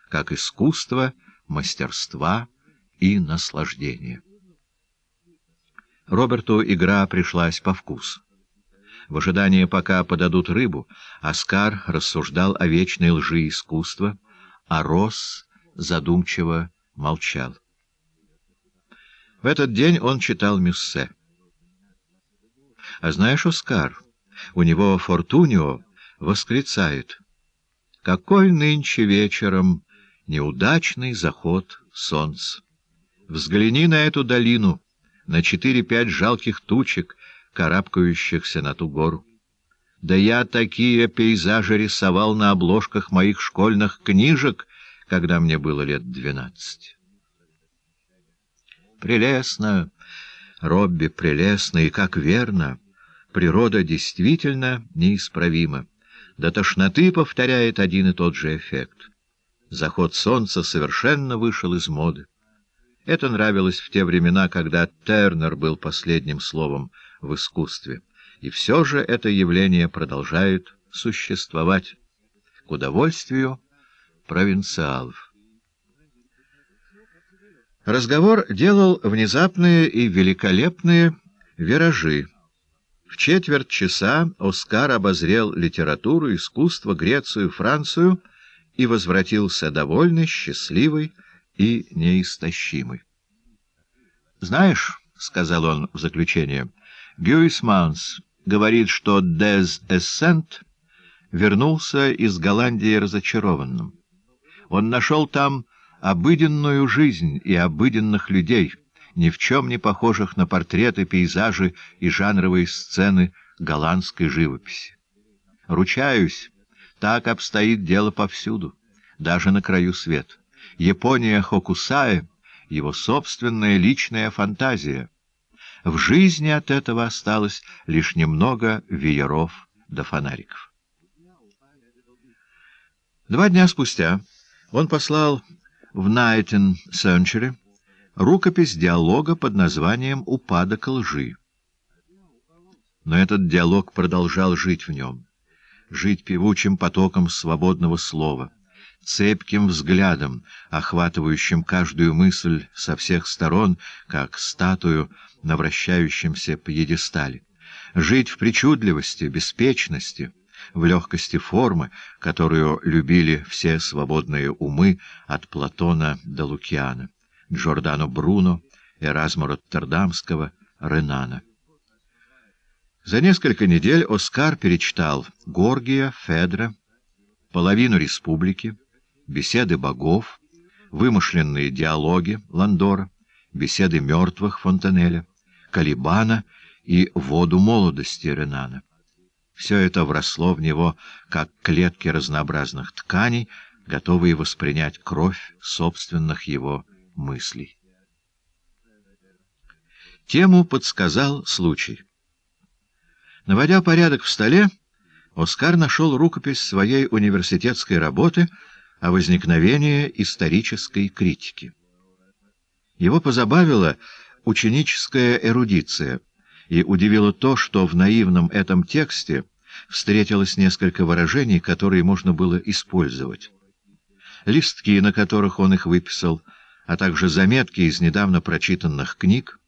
как искусства, мастерства и наслаждения. Роберту игра пришлась по вкусу. В ожидании, пока подадут рыбу, Оскар рассуждал о вечной лжи искусства, а Рос задумчиво молчал. В этот день он читал Мюссе. А знаешь, Оскар, у него Фортунио восклицает. Какой нынче вечером неудачный заход солнца! Взгляни на эту долину, на четыре-пять жалких тучек, карабкающихся на ту гору. Да я такие пейзажи рисовал на обложках моих школьных книжек, когда мне было лет двенадцать. Прелестно, Робби, прелестно, и как верно! природа действительно неисправима. До тошноты повторяет один и тот же эффект. Заход солнца совершенно вышел из моды. Это нравилось в те времена, когда Тернер был последним словом в искусстве. И все же это явление продолжает существовать к удовольствию провинциалов. Разговор делал внезапные и великолепные виражи. В четверть часа Оскар обозрел литературу, искусство, Грецию, Францию и возвратился довольный, счастливый и неистощимый. «Знаешь», — сказал он в заключение, — «Гюисманс говорит, что Дез Эссент вернулся из Голландии разочарованным. Он нашел там обыденную жизнь и обыденных людей» ни в чем не похожих на портреты, пейзажи и жанровые сцены голландской живописи. Ручаюсь, так обстоит дело повсюду, даже на краю света. Япония Хокусаи — его собственная личная фантазия. В жизни от этого осталось лишь немного вееров до фонариков. Два дня спустя он послал в Найтен Сенчери рукопись диалога под названием «Упадок лжи». Но этот диалог продолжал жить в нем, жить певучим потоком свободного слова, цепким взглядом, охватывающим каждую мысль со всех сторон, как статую на вращающемся пьедестале, жить в причудливости, беспечности, в легкости формы, которую любили все свободные умы от Платона до Лукиана. Джордано Бруно, Эразма Роттердамского, Ренана. За несколько недель Оскар перечитал Горгия, Федра, половину республики, беседы богов, вымышленные диалоги Ландора, беседы мертвых Фонтанеля, Калибана и воду молодости Ренана. Все это вросло в него, как клетки разнообразных тканей, готовые воспринять кровь собственных его мыслей. Тему подсказал случай. Наводя порядок в столе, Оскар нашел рукопись своей университетской работы о возникновении исторической критики. Его позабавила ученическая эрудиция и удивило то, что в наивном этом тексте встретилось несколько выражений, которые можно было использовать. Листки, на которых он их выписал — а также заметки из недавно прочитанных книг,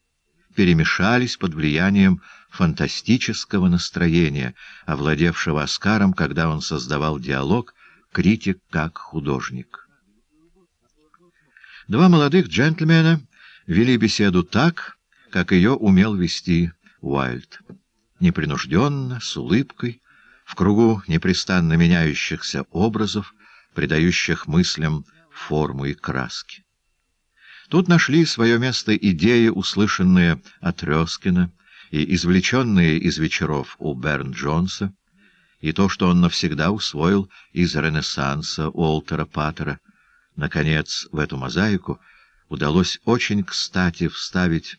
перемешались под влиянием фантастического настроения, овладевшего Оскаром, когда он создавал диалог «Критик как художник». Два молодых джентльмена вели беседу так, как ее умел вести Уайльд. Непринужденно, с улыбкой, в кругу непрестанно меняющихся образов, придающих мыслям форму и краски. Тут нашли свое место идеи, услышанные от Резкина и извлеченные из вечеров у Берн Джонса, и то, что он навсегда усвоил из Ренессанса Уолтера Паттера. Наконец, в эту мозаику удалось очень кстати вставить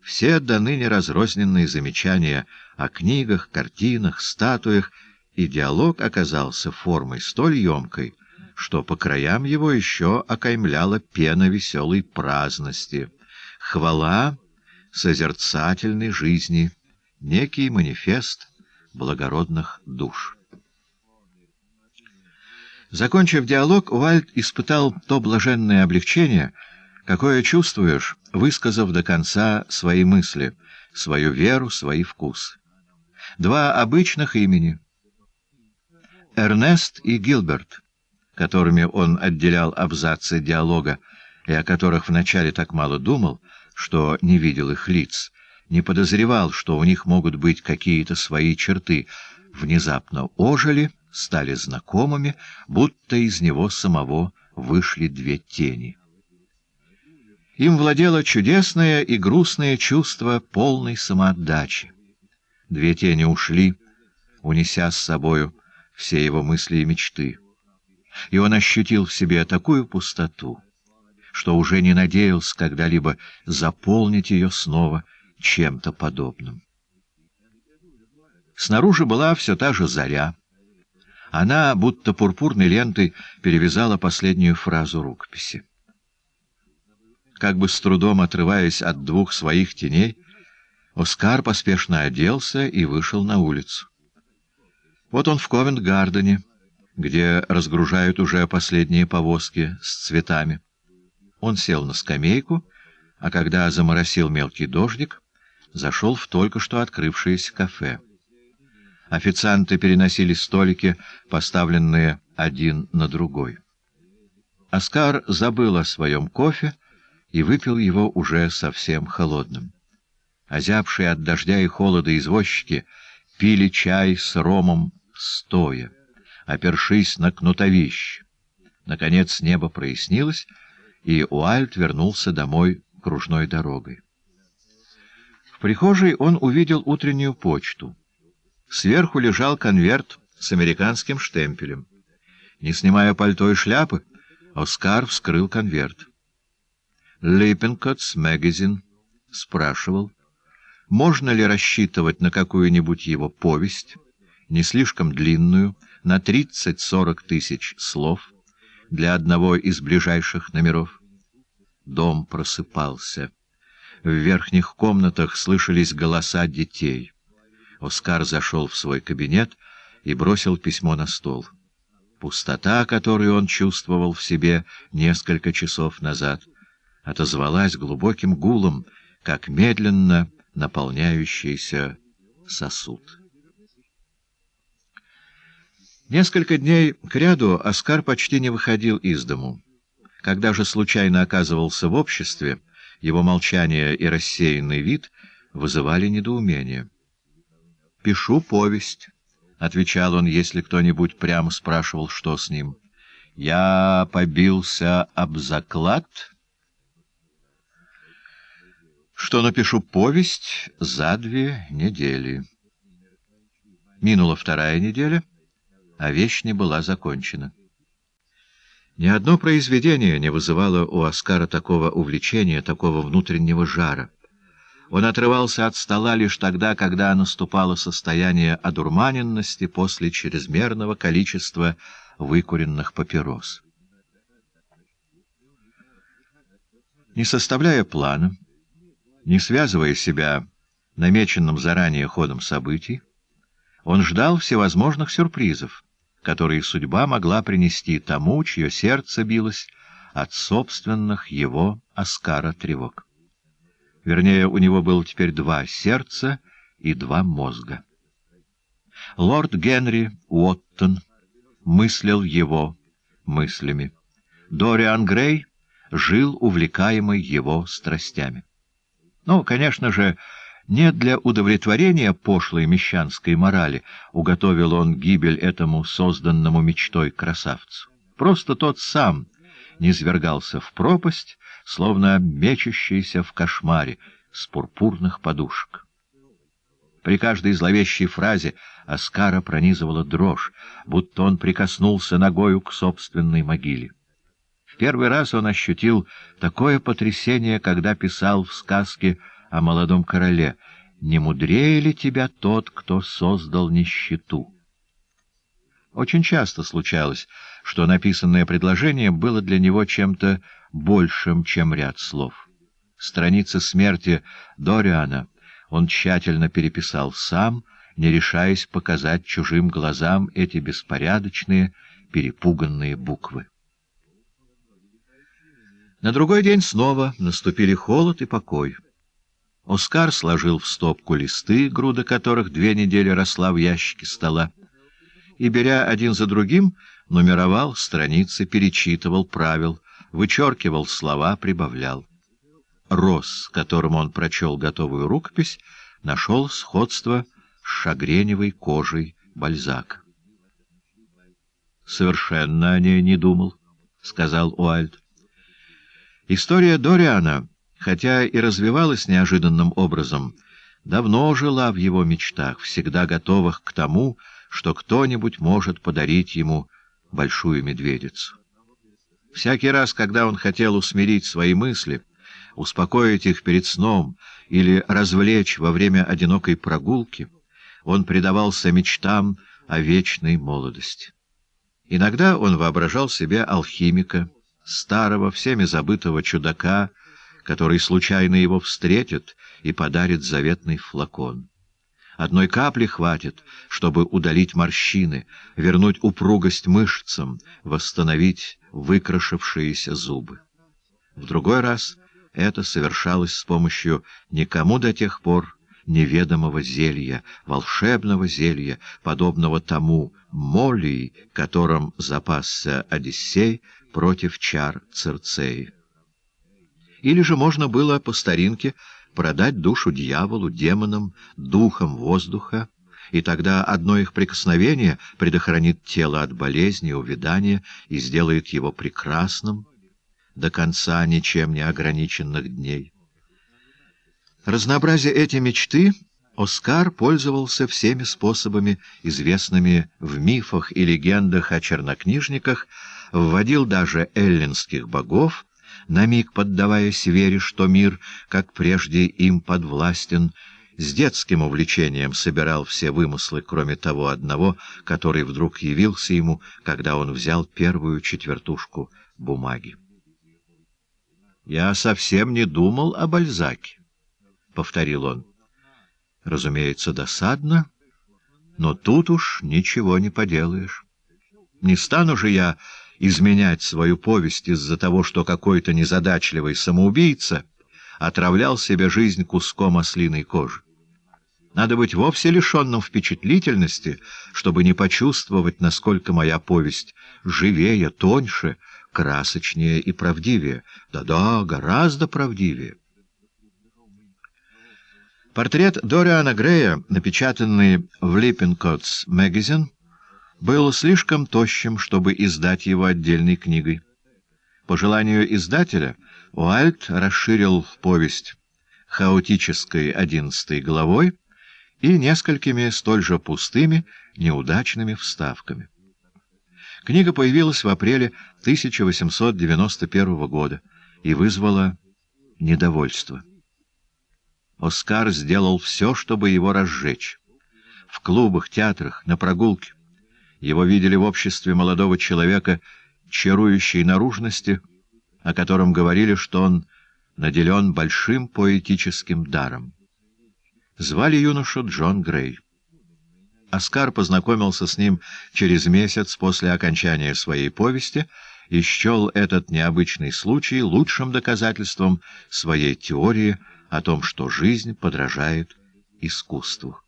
все до ныне разрозненные замечания о книгах, картинах, статуях, и диалог оказался формой столь емкой, что по краям его еще окаймляла пена веселой праздности, хвала созерцательной жизни, некий манифест благородных душ. Закончив диалог, Уальд испытал то блаженное облегчение, какое чувствуешь, высказав до конца свои мысли, свою веру, свои вкусы. Два обычных имени — Эрнест и Гилберт которыми он отделял абзацы диалога, и о которых вначале так мало думал, что не видел их лиц, не подозревал, что у них могут быть какие-то свои черты, внезапно ожили, стали знакомыми, будто из него самого вышли две тени. Им владело чудесное и грустное чувство полной самоотдачи. Две тени ушли, унеся с собою все его мысли и мечты и он ощутил в себе такую пустоту, что уже не надеялся когда-либо заполнить ее снова чем-то подобным. Снаружи была все та же заря. Она, будто пурпурной лентой, перевязала последнюю фразу рукописи. Как бы с трудом отрываясь от двух своих теней, Оскар поспешно оделся и вышел на улицу. Вот он в Ковент-Гардене где разгружают уже последние повозки с цветами. Он сел на скамейку, а когда заморосил мелкий дождик, зашел в только что открывшееся кафе. Официанты переносили столики, поставленные один на другой. Оскар забыл о своем кофе и выпил его уже совсем холодным. Озябшие от дождя и холода извозчики пили чай с ромом стоя опершись на кнутовище. Наконец небо прояснилось, и Уальт вернулся домой кружной дорогой. В прихожей он увидел утреннюю почту. Сверху лежал конверт с американским штемпелем. Не снимая пальто и шляпы, Оскар вскрыл конверт. Липпенкотс Мэгазин спрашивал, можно ли рассчитывать на какую-нибудь его повесть, не слишком длинную, на 30-40 тысяч слов для одного из ближайших номеров. Дом просыпался. В верхних комнатах слышались голоса детей. Оскар зашел в свой кабинет и бросил письмо на стол. Пустота, которую он чувствовал в себе несколько часов назад, отозвалась глубоким гулом, как медленно наполняющийся сосуд. Несколько дней кряду Оскар почти не выходил из дому. Когда же случайно оказывался в обществе, его молчание и рассеянный вид вызывали недоумение. «Пишу повесть», — отвечал он, если кто-нибудь прямо спрашивал, что с ним. «Я побился об заклад», что напишу повесть за две недели. Минула вторая неделя — а вещь не была закончена. Ни одно произведение не вызывало у Оскара такого увлечения, такого внутреннего жара. Он отрывался от стола лишь тогда, когда наступало состояние одурманенности после чрезмерного количества выкуренных папирос. Не составляя плана, не связывая себя намеченным заранее ходом событий, он ждал всевозможных сюрпризов которые судьба могла принести тому, чье сердце билось от собственных его Оскара тревог. Вернее, у него было теперь два сердца и два мозга. Лорд Генри Уоттон мыслил его мыслями. Дориан Грей жил увлекаемый его страстями. Ну, конечно же, не для удовлетворения пошлой мещанской морали уготовил он гибель этому созданному мечтой красавцу. Просто тот сам низвергался в пропасть, словно мечущийся в кошмаре с пурпурных подушек. При каждой зловещей фразе Оскара пронизывала дрожь, будто он прикоснулся ногою к собственной могиле. В первый раз он ощутил такое потрясение, когда писал в сказке «Связь» о молодом короле. Не мудрее ли тебя тот, кто создал нищету? Очень часто случалось, что написанное предложение было для него чем-то большим, чем ряд слов. Страница смерти Дориана он тщательно переписал сам, не решаясь показать чужим глазам эти беспорядочные, перепуганные буквы. На другой день снова наступили холод и покой. Оскар сложил в стопку листы, груда которых две недели росла в ящике стола, и, беря один за другим, нумеровал страницы, перечитывал правил, вычеркивал слова, прибавлял. Рос, которым он прочел готовую рукопись, нашел сходство с шагреневой кожей Бальзак. «Совершенно о ней не думал», — сказал Уальд. «История Дориана...» хотя и развивалась неожиданным образом, давно жила в его мечтах, всегда готовых к тому, что кто-нибудь может подарить ему большую медведицу. Всякий раз, когда он хотел усмирить свои мысли, успокоить их перед сном или развлечь во время одинокой прогулки, он предавался мечтам о вечной молодости. Иногда он воображал себе алхимика, старого, всеми забытого чудака, который случайно его встретит и подарит заветный флакон. Одной капли хватит, чтобы удалить морщины, вернуть упругость мышцам, восстановить выкрашившиеся зубы. В другой раз это совершалось с помощью никому до тех пор неведомого зелья, волшебного зелья, подобного тому молии, которым запасся Одиссей против чар Церцеи. Или же можно было по старинке продать душу дьяволу, демонам, духам воздуха, и тогда одно их прикосновение предохранит тело от болезни, увядания и сделает его прекрасным до конца ничем не ограниченных дней. Разнообразие этой мечты Оскар пользовался всеми способами, известными в мифах и легендах о чернокнижниках, вводил даже эллинских богов, на миг поддаваясь вере, что мир, как прежде, им подвластен, с детским увлечением собирал все вымыслы, кроме того одного, который вдруг явился ему, когда он взял первую четвертушку бумаги. «Я совсем не думал о Бальзаке», — повторил он. «Разумеется, досадно, но тут уж ничего не поделаешь. Не стану же я изменять свою повесть из-за того, что какой-то незадачливый самоубийца отравлял себе жизнь куском ослиной кожи. Надо быть вовсе лишенным впечатлительности, чтобы не почувствовать, насколько моя повесть живее, тоньше, красочнее и правдивее. Да-да, гораздо правдивее. Портрет Дориана Грея, напечатанный в Липпинкотс Magazine, был слишком тощим, чтобы издать его отдельной книгой. По желанию издателя Уальт расширил повесть хаотической одиннадцатой главой и несколькими столь же пустыми, неудачными вставками. Книга появилась в апреле 1891 года и вызвала недовольство. Оскар сделал все, чтобы его разжечь. В клубах, театрах, на прогулке. Его видели в обществе молодого человека, чарующей наружности, о котором говорили, что он наделен большим поэтическим даром. Звали юношу Джон Грей. Оскар познакомился с ним через месяц после окончания своей повести и счел этот необычный случай лучшим доказательством своей теории о том, что жизнь подражает искусству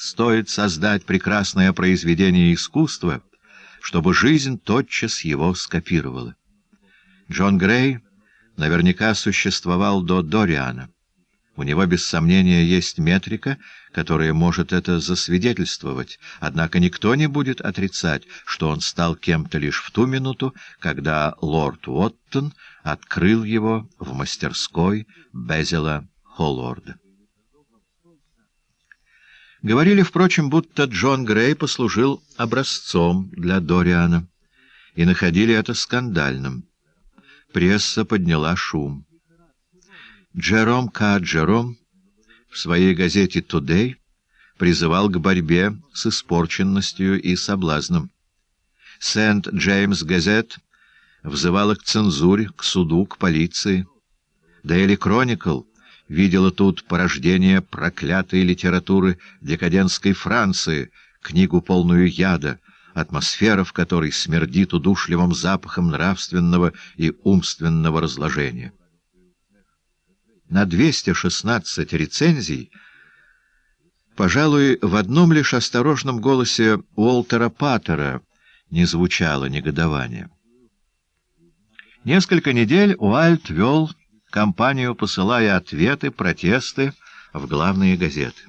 стоит создать прекрасное произведение искусства, чтобы жизнь тотчас его скопировала. Джон Грей наверняка существовал до Дориана. У него, без сомнения, есть метрика, которая может это засвидетельствовать, однако никто не будет отрицать, что он стал кем-то лишь в ту минуту, когда лорд Уоттон открыл его в мастерской Безела Холлорда. Говорили, впрочем, будто Джон Грей послужил образцом для Дориана, и находили это скандальным. Пресса подняла шум. Джером К. Джером в своей газете «Today» призывал к борьбе с испорченностью и соблазном. «Сент-Джеймс Газет» взывала к цензуре, к суду, к полиции. «Дейли Кроникл» видела тут порождение проклятой литературы декадентской Франции, книгу, полную яда, атмосфера в которой смердит удушливым запахом нравственного и умственного разложения. На 216 рецензий, пожалуй, в одном лишь осторожном голосе Уолтера Паттера не звучало негодование. Несколько недель Уальт вел компанию, посылая ответы, протесты в главные газеты.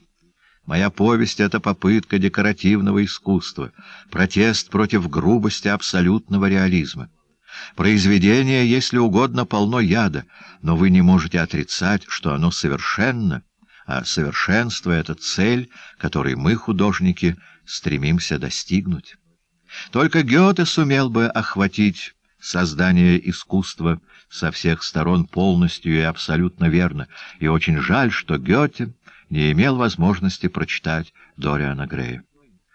Моя повесть — это попытка декоративного искусства, протест против грубости абсолютного реализма. Произведение, если угодно, полно яда, но вы не можете отрицать, что оно совершенно, а совершенство — это цель, которой мы, художники, стремимся достигнуть. Только Гёте сумел бы охватить создание искусства, со всех сторон полностью и абсолютно верно, и очень жаль, что Гёте не имел возможности прочитать Дориана Грея.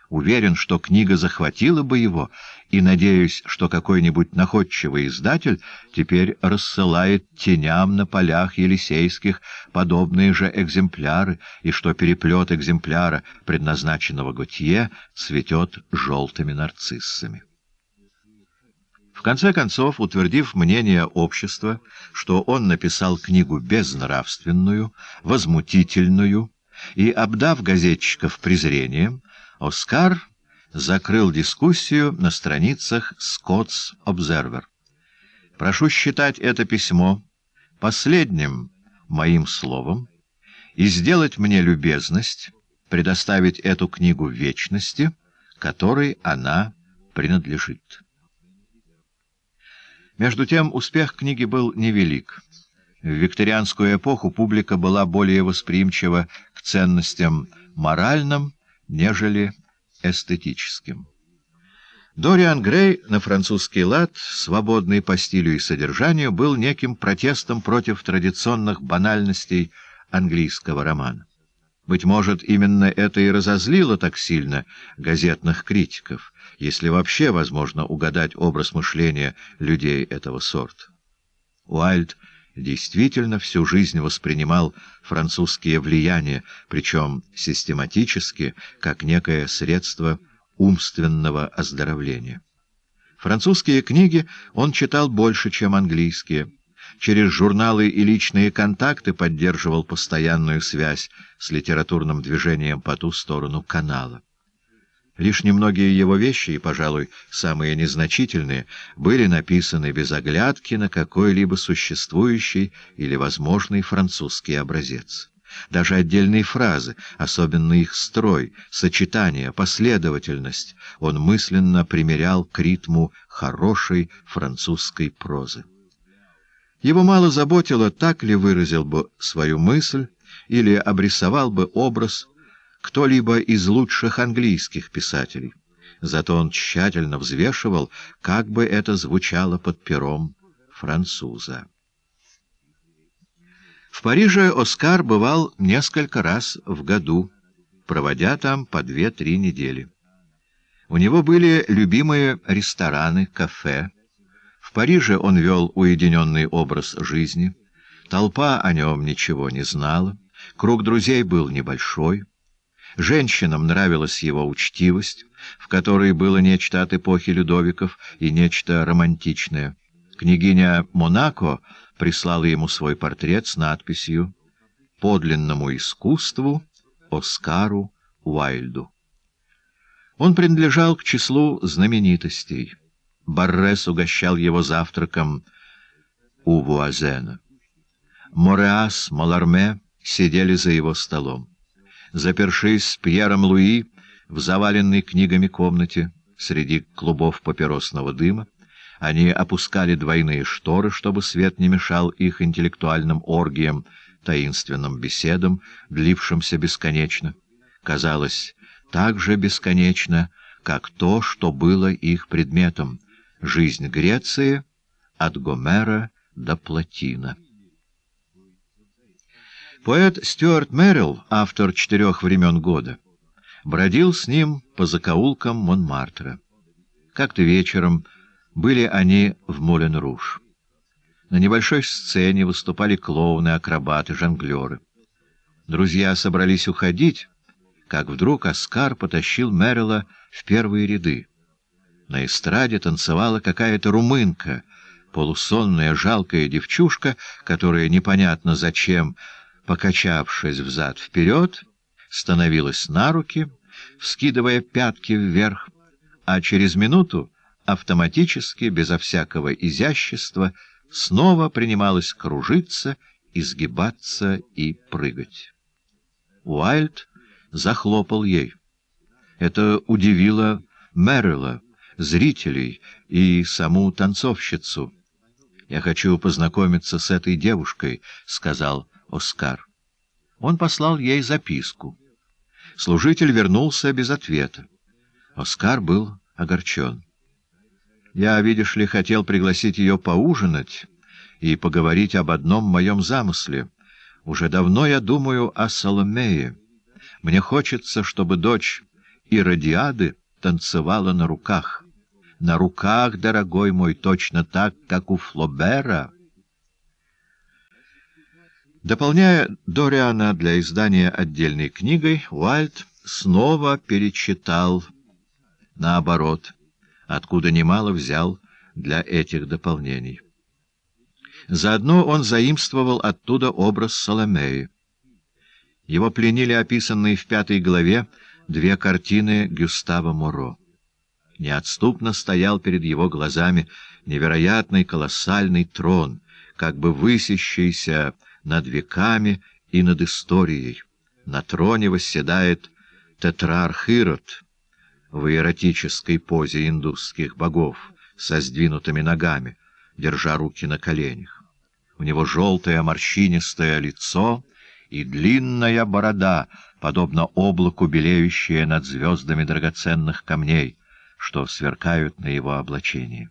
Уверен, что книга захватила бы его, и надеюсь, что какой-нибудь находчивый издатель теперь рассылает теням на полях Елисейских подобные же экземпляры, и что переплет экземпляра, предназначенного Готье, цветет желтыми нарциссами. В конце концов, утвердив мнение общества, что он написал книгу безнравственную, возмутительную, и, обдав газетчиков презрением, Оскар закрыл дискуссию на страницах «Скотс Обзервер». Прошу считать это письмо последним моим словом и сделать мне любезность предоставить эту книгу вечности, которой она принадлежит. Между тем успех книги был невелик. В викторианскую эпоху публика была более восприимчива к ценностям моральным, нежели эстетическим. Дориан Грей на французский лад, свободный по стилю и содержанию, был неким протестом против традиционных банальностей английского романа. Быть может, именно это и разозлило так сильно газетных критиков, если вообще возможно угадать образ мышления людей этого сорта. Уайльд действительно всю жизнь воспринимал французские влияния, причем систематически, как некое средство умственного оздоровления. Французские книги он читал больше, чем английские, через журналы и личные контакты поддерживал постоянную связь с литературным движением по ту сторону канала. Лишь немногие его вещи, и, пожалуй, самые незначительные, были написаны без оглядки на какой-либо существующий или возможный французский образец. Даже отдельные фразы, особенно их строй, сочетание, последовательность, он мысленно примерял к ритму хорошей французской прозы. Его мало заботило, так ли выразил бы свою мысль или обрисовал бы образ кто-либо из лучших английских писателей. Зато он тщательно взвешивал, как бы это звучало под пером француза. В Париже Оскар бывал несколько раз в году, проводя там по две-три недели. У него были любимые рестораны, кафе, Париже он вел уединенный образ жизни. Толпа о нем ничего не знала. Круг друзей был небольшой. Женщинам нравилась его учтивость, в которой было нечто от эпохи Людовиков и нечто романтичное. Княгиня Монако прислала ему свой портрет с надписью «Подлинному искусству Оскару Уайльду». Он принадлежал к числу знаменитостей — Баррес угощал его завтраком у Вуазена. Мореас, Маларме сидели за его столом. Запершись с Пьером Луи в заваленной книгами комнате среди клубов папиросного дыма, они опускали двойные шторы, чтобы свет не мешал их интеллектуальным оргиям, таинственным беседам, длившимся бесконечно. Казалось, так же бесконечно, как то, что было их предметом, Жизнь Греции от Гомера до Платина. Поэт Стюарт Меррилл, автор «Четырех времен года», бродил с ним по закоулкам Монмартра. Как-то вечером были они в Молен-Руш. На небольшой сцене выступали клоуны, акробаты, жонглеры. Друзья собрались уходить, как вдруг Оскар потащил Мэрила в первые ряды. На эстраде танцевала какая-то румынка, полусонная жалкая девчушка, которая непонятно зачем, покачавшись взад-вперед, становилась на руки, вскидывая пятки вверх, а через минуту автоматически, безо всякого изящества, снова принималась кружиться, изгибаться и прыгать. Уайльд захлопал ей. Это удивило Мэрила зрителей и саму танцовщицу. «Я хочу познакомиться с этой девушкой», — сказал Оскар. Он послал ей записку. Служитель вернулся без ответа. Оскар был огорчен. «Я, видишь ли, хотел пригласить ее поужинать и поговорить об одном моем замысле. Уже давно я думаю о Соломее. Мне хочется, чтобы дочь Иродиады танцевала на руках» на руках, дорогой мой, точно так, как у Флобера. Дополняя Дориана для издания отдельной книгой, Уальд снова перечитал наоборот, откуда немало взял для этих дополнений. Заодно он заимствовал оттуда образ Соломеи. Его пленили описанные в пятой главе две картины Гюстава Моро неотступно стоял перед его глазами невероятный колоссальный трон, как бы высящийся над веками и над историей. На троне восседает тетрарх Ирод в иеротической позе индусских богов со сдвинутыми ногами, держа руки на коленях. У него желтое морщинистое лицо и длинная борода, подобно облаку, белеющая над звездами драгоценных камней — что сверкают на его облачении.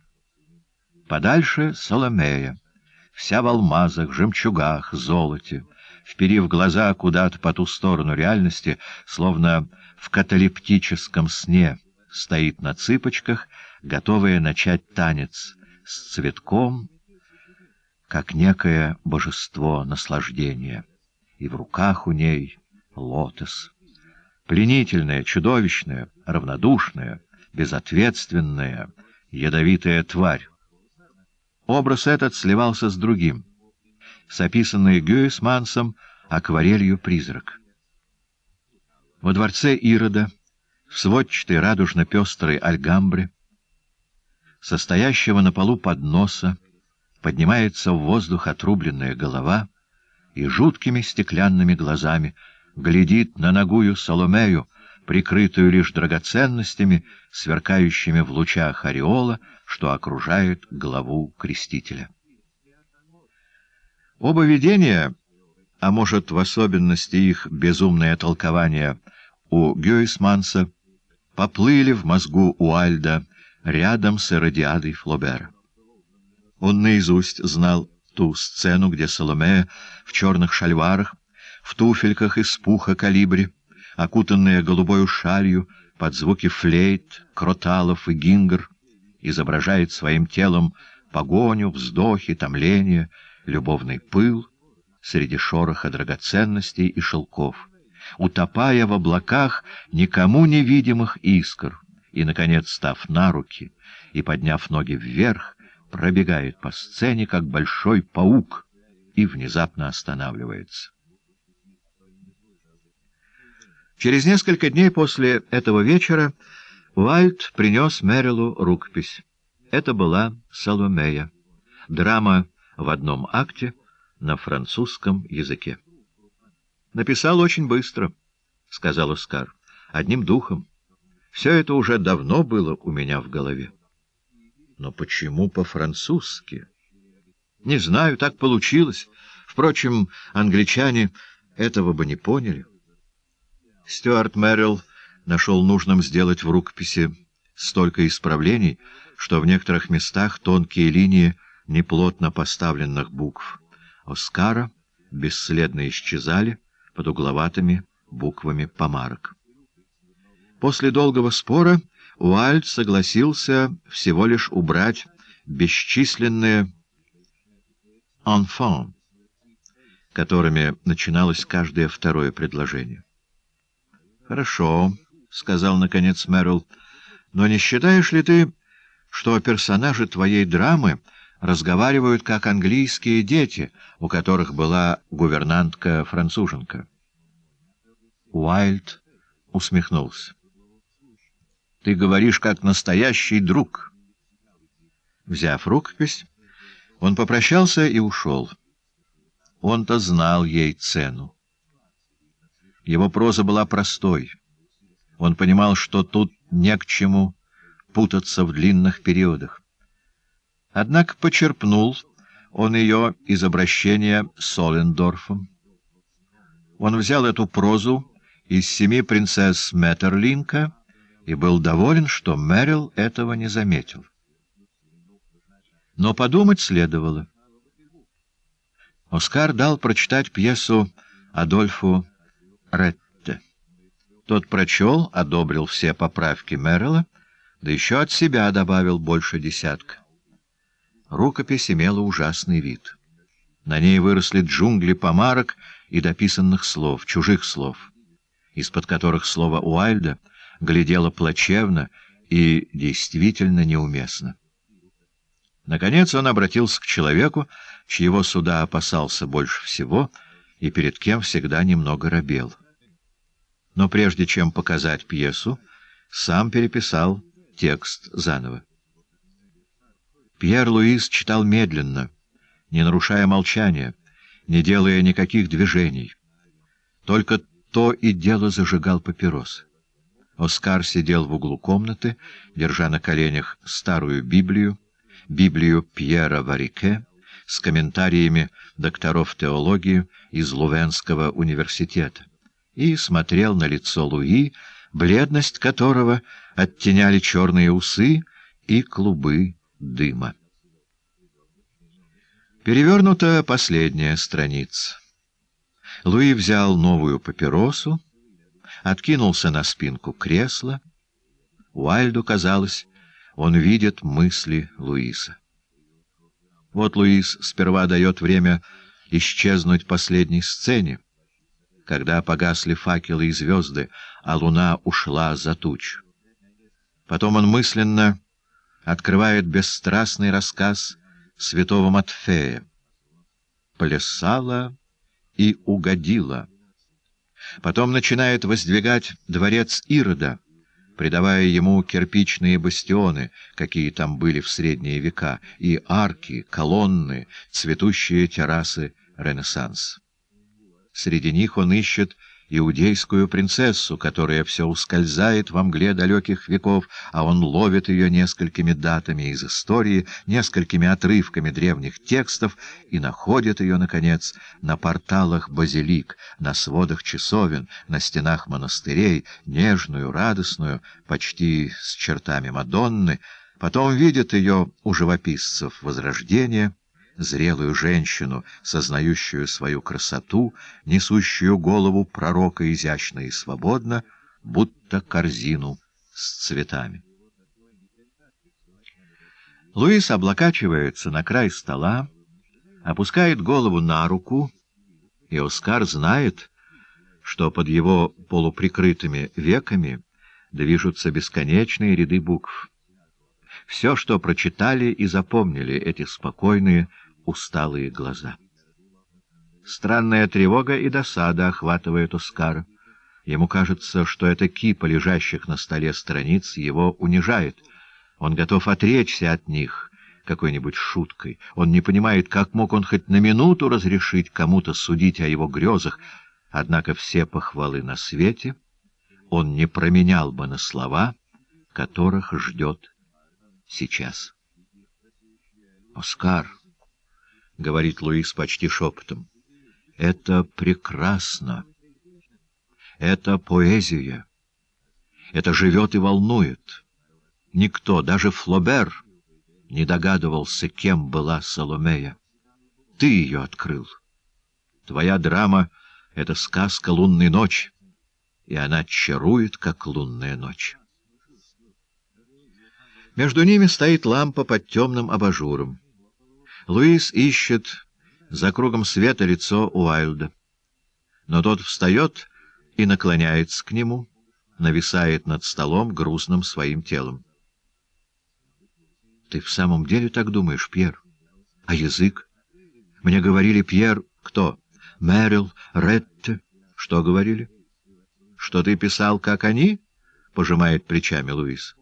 Подальше Соломея, вся в алмазах, жемчугах, золоте, вперив глаза куда-то по ту сторону реальности, словно в каталептическом сне, стоит на цыпочках, готовая начать танец с цветком, как некое божество наслаждения, и в руках у ней лотос. Пленительное, чудовищное, равнодушное — безответственная, ядовитая тварь. Образ этот сливался с другим, с описанной Гюйсмансом акварелью «Призрак». Во дворце Ирода, в сводчатой радужно-пестрой альгамбре, состоящего на полу подноса, поднимается в воздух отрубленная голова и жуткими стеклянными глазами глядит на ногую Соломею, прикрытую лишь драгоценностями, сверкающими в лучах ореола, что окружают главу крестителя. Оба видения, а может в особенности их безумное толкование у Гюйсманса, поплыли в мозгу Уальда рядом с Эродиадой Флобера. Он наизусть знал ту сцену, где Соломея в черных шальварах, в туфельках из пуха калибри, окутанная голубою шалью под звуки флейт, кроталов и гингер изображает своим телом погоню, вздохи, томление, любовный пыл среди шороха драгоценностей и шелков, утопая в облаках никому невидимых искр, и, наконец, став на руки и подняв ноги вверх, пробегает по сцене, как большой паук, и внезапно останавливается. Через несколько дней после этого вечера Уайт принес Мэрилу рукопись. Это была «Соломея» — драма в одном акте на французском языке. «Написал очень быстро», — сказал Оскар, — «одним духом. Все это уже давно было у меня в голове». «Но почему по-французски?» «Не знаю, так получилось. Впрочем, англичане этого бы не поняли». Стюарт Мэрилл нашел нужным сделать в рукописи столько исправлений, что в некоторых местах тонкие линии неплотно поставленных букв Оскара бесследно исчезали под угловатыми буквами помарок. После долгого спора Уальд согласился всего лишь убрать бесчисленные «enfants», которыми начиналось каждое второе предложение. «Хорошо», — сказал, наконец, Мэрил. «Но не считаешь ли ты, что персонажи твоей драмы разговаривают как английские дети, у которых была гувернантка-француженка?» Уайльд усмехнулся. «Ты говоришь, как настоящий друг». Взяв рукопись, он попрощался и ушел. Он-то знал ей цену. Его проза была простой. Он понимал, что тут не к чему путаться в длинных периодах. Однако почерпнул он ее из обращения с Олендорфом. Он взял эту прозу из семи принцесс Меттерлинка и был доволен, что Мэрил этого не заметил. Но подумать следовало. Оскар дал прочитать пьесу Адольфу Ретте. Тот прочел, одобрил все поправки Меррилла, да еще от себя добавил больше десятка. Рукопись имела ужасный вид. На ней выросли джунгли помарок и дописанных слов, чужих слов, из-под которых слово Уайльда глядело плачевно и действительно неуместно. Наконец он обратился к человеку, чьего суда опасался больше всего — и перед кем всегда немного робел. Но прежде чем показать пьесу, сам переписал текст заново. Пьер Луис читал медленно, не нарушая молчания, не делая никаких движений. Только то и дело зажигал папирос. Оскар сидел в углу комнаты, держа на коленях старую Библию, Библию Пьера Варике, с комментариями докторов теологии из Лувенского университета и смотрел на лицо Луи, бледность которого оттеняли черные усы и клубы дыма. Перевернута последняя страница. Луи взял новую папиросу, откинулся на спинку кресла. Уальду казалось, он видит мысли Луиса. Вот Луис сперва дает время исчезнуть последней сцене, когда погасли факелы и звезды, а луна ушла за туч. Потом он мысленно открывает бесстрастный рассказ святого Матфея. «Плясала и угодила». Потом начинает воздвигать дворец Ирода — придавая ему кирпичные бастионы, какие там были в средние века, и арки, колонны, цветущие террасы Ренессанс. Среди них он ищет иудейскую принцессу, которая все ускользает во мгле далеких веков, а он ловит ее несколькими датами из истории, несколькими отрывками древних текстов и находит ее, наконец, на порталах базилик, на сводах часовен, на стенах монастырей, нежную, радостную, почти с чертами Мадонны, потом видит ее у живописцев Возрождения — зрелую женщину, сознающую свою красоту, несущую голову пророка изящно и свободно, будто корзину с цветами. Луис облокачивается на край стола, опускает голову на руку, и Оскар знает, что под его полуприкрытыми веками движутся бесконечные ряды букв. Все, что прочитали и запомнили эти спокойные, усталые глаза. Странная тревога и досада охватывает Оскара. Ему кажется, что эта кипа лежащих на столе страниц его унижает. Он готов отречься от них какой-нибудь шуткой. Он не понимает, как мог он хоть на минуту разрешить кому-то судить о его грезах. Однако все похвалы на свете он не променял бы на слова, которых ждет сейчас. «Оскар!» — говорит Луис почти шепотом. «Это прекрасно! Это поэзия! Это живет и волнует! Никто, даже Флобер, не догадывался, кем была Соломея. Ты ее открыл. Твоя драма — это сказка лунной ночи, и она чарует, как лунная ночь». Между ними стоит лампа под темным абажуром. Луис ищет за кругом света лицо Уайльда. Но тот встает и наклоняется к нему, нависает над столом грустным своим телом. — Ты в самом деле так думаешь, Пьер? — А язык? — Мне говорили, Пьер... Кто? — Мэрил, Ретте. — Что говорили? — Что ты писал, как они? — пожимает плечами Луис.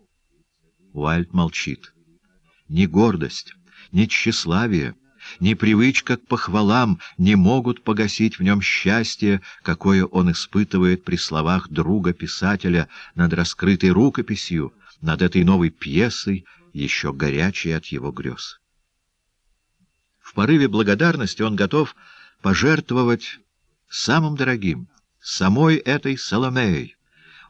Уайльд молчит. — Не гордость ни тщеславие, ни привычка к похвалам не могут погасить в нем счастье, какое он испытывает при словах друга-писателя над раскрытой рукописью, над этой новой пьесой, еще горячей от его грез. В порыве благодарности он готов пожертвовать самым дорогим, самой этой Соломеей.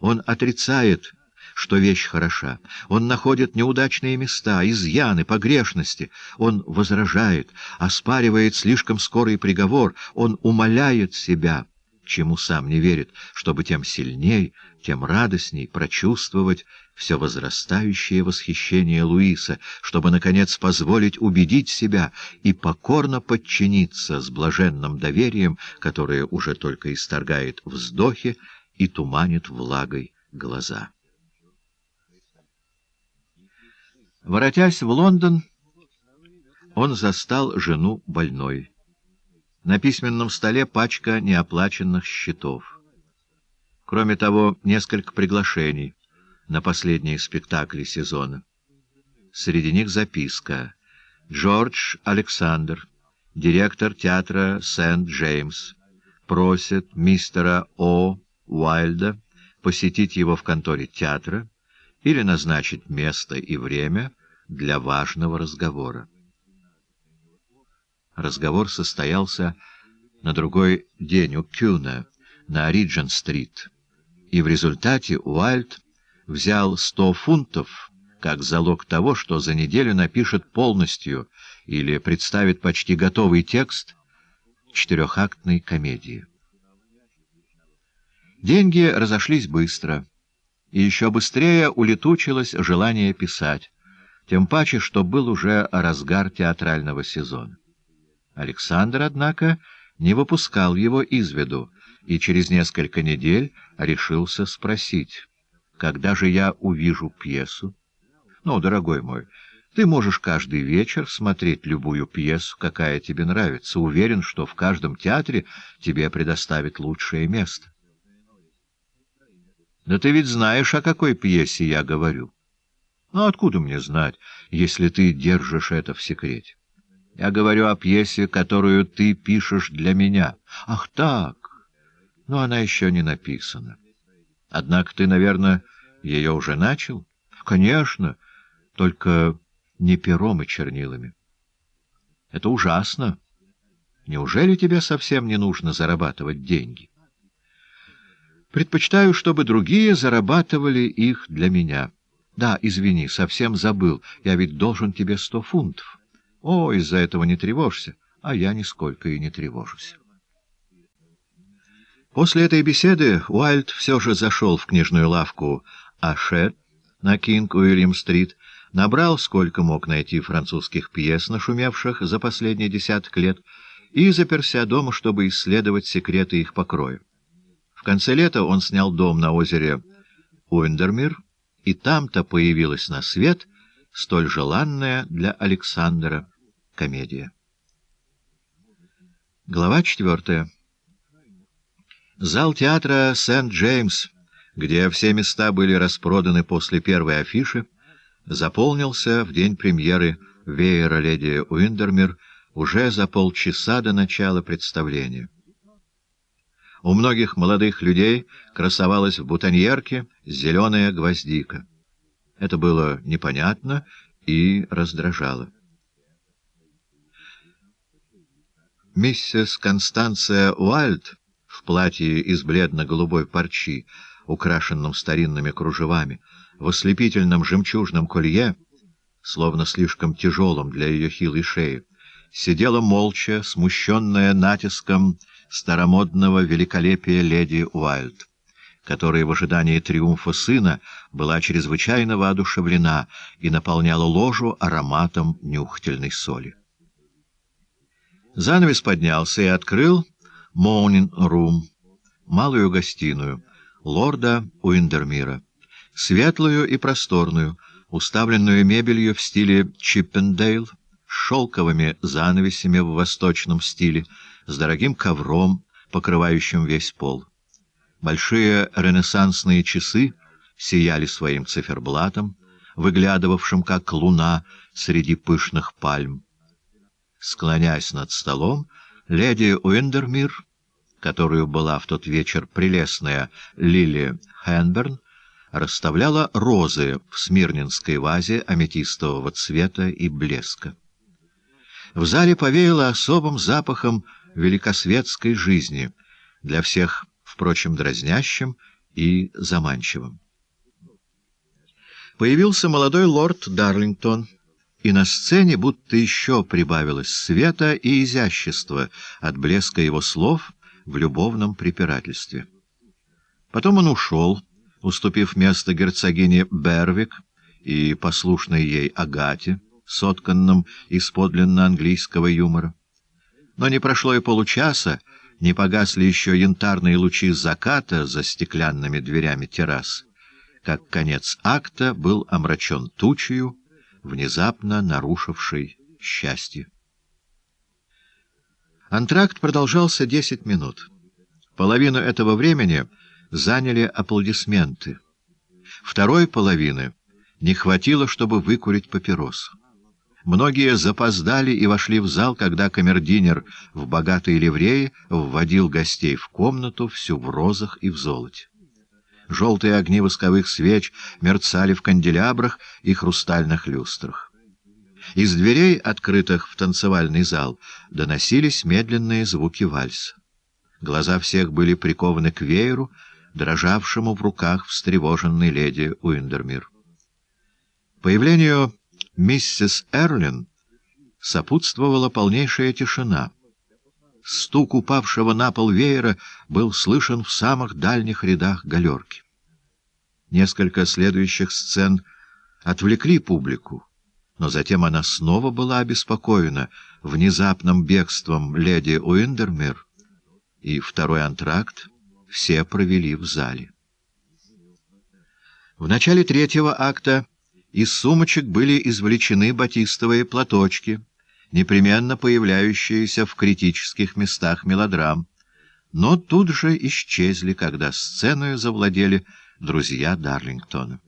Он отрицает что вещь хороша. Он находит неудачные места, изъяны, погрешности. Он возражает, оспаривает слишком скорый приговор. Он умоляет себя, чему сам не верит, чтобы тем сильней, тем радостней прочувствовать все возрастающее восхищение Луиса, чтобы, наконец, позволить убедить себя и покорно подчиниться с блаженным доверием, которое уже только исторгает вздохи и туманит влагой глаза. Воротясь в Лондон, он застал жену больной. На письменном столе пачка неоплаченных счетов. Кроме того, несколько приглашений на последние спектакли сезона. Среди них записка «Джордж Александр, директор театра Сент-Джеймс, просит мистера О. Уайльда посетить его в конторе театра» или назначить место и время для важного разговора. Разговор состоялся на другой день у Кюна на Риджин-стрит, и в результате Уайльд взял сто фунтов как залог того, что за неделю напишет полностью или представит почти готовый текст четырехактной комедии. Деньги разошлись быстро — и еще быстрее улетучилось желание писать, тем паче, что был уже разгар театрального сезона. Александр, однако, не выпускал его из виду, и через несколько недель решился спросить, «Когда же я увижу пьесу?» «Ну, дорогой мой, ты можешь каждый вечер смотреть любую пьесу, какая тебе нравится. Уверен, что в каждом театре тебе предоставят лучшее место». Да ты ведь знаешь, о какой пьесе я говорю. Ну, откуда мне знать, если ты держишь это в секрете? Я говорю о пьесе, которую ты пишешь для меня. Ах так! Но она еще не написана. Однако ты, наверное, ее уже начал? Конечно, только не пером и чернилами. Это ужасно. Неужели тебе совсем не нужно зарабатывать деньги? Предпочитаю, чтобы другие зарабатывали их для меня. Да, извини, совсем забыл. Я ведь должен тебе сто фунтов. О, из-за этого не тревожься. А я нисколько и не тревожусь. После этой беседы Уайльд все же зашел в книжную лавку «Аше» на Кинг-Уильям-стрит, набрал сколько мог найти французских пьес, нашумевших за последние десяток лет, и заперся дома, чтобы исследовать секреты их покроя конце лета он снял дом на озере Уиндермир, и там-то появилась на свет столь желанная для Александра комедия. Глава четвертая. Зал театра Сент-Джеймс, где все места были распроданы после первой афиши, заполнился в день премьеры «Веера леди Уиндермир» уже за полчаса до начала представления. У многих молодых людей красовалась в бутоньерке зеленая гвоздика. Это было непонятно и раздражало. Миссис Констанция Уайльд в платье из бледно-голубой парчи, украшенном старинными кружевами, в ослепительном жемчужном колье, словно слишком тяжелом для ее хилой шеи, сидела молча, смущенная натиском старомодного великолепия леди Уайльд, которая в ожидании триумфа сына была чрезвычайно воодушевлена и наполняла ложу ароматом нюхательной соли. Занавес поднялся и открыл «Моунин-рум» — малую гостиную лорда Уиндермира, светлую и просторную, уставленную мебелью в стиле Чиппендейл, шелковыми занавесями в восточном стиле — с дорогим ковром, покрывающим весь пол. Большие ренессансные часы сияли своим циферблатом, выглядывавшим как луна среди пышных пальм. Склонясь над столом, леди Уиндермир, которую была в тот вечер прелестная Лили Хенберн, расставляла розы в смирнинской вазе аметистового цвета и блеска. В зале повеяло особым запахом великосветской жизни, для всех, впрочем, дразнящим и заманчивым. Появился молодой лорд Дарлингтон, и на сцене будто еще прибавилось света и изящества от блеска его слов в любовном препирательстве. Потом он ушел, уступив место герцогине Бервик и послушной ей Агате, сотканном из подлинно английского юмора. Но не прошло и получаса, не погасли еще янтарные лучи заката за стеклянными дверями террас, как конец акта был омрачен тучью, внезапно нарушившей счастье. Антракт продолжался десять минут. Половину этого времени заняли аплодисменты. Второй половины не хватило, чтобы выкурить папиросу. Многие запоздали и вошли в зал, когда камердинер в богатой ливрее вводил гостей в комнату всю в розах и в золоте. Желтые огни восковых свеч мерцали в канделябрах и хрустальных люстрах. Из дверей, открытых в танцевальный зал, доносились медленные звуки вальса. Глаза всех были прикованы к вееру, дрожавшему в руках встревоженной леди Уиндермир. Появлению миссис Эрлин сопутствовала полнейшая тишина. Стук упавшего на пол веера был слышен в самых дальних рядах галерки. Несколько следующих сцен отвлекли публику, но затем она снова была обеспокоена внезапным бегством леди Уиндермир, и второй антракт все провели в зале. В начале третьего акта из сумочек были извлечены батистовые платочки, непременно появляющиеся в критических местах мелодрам, но тут же исчезли, когда сценой завладели друзья Дарлингтона.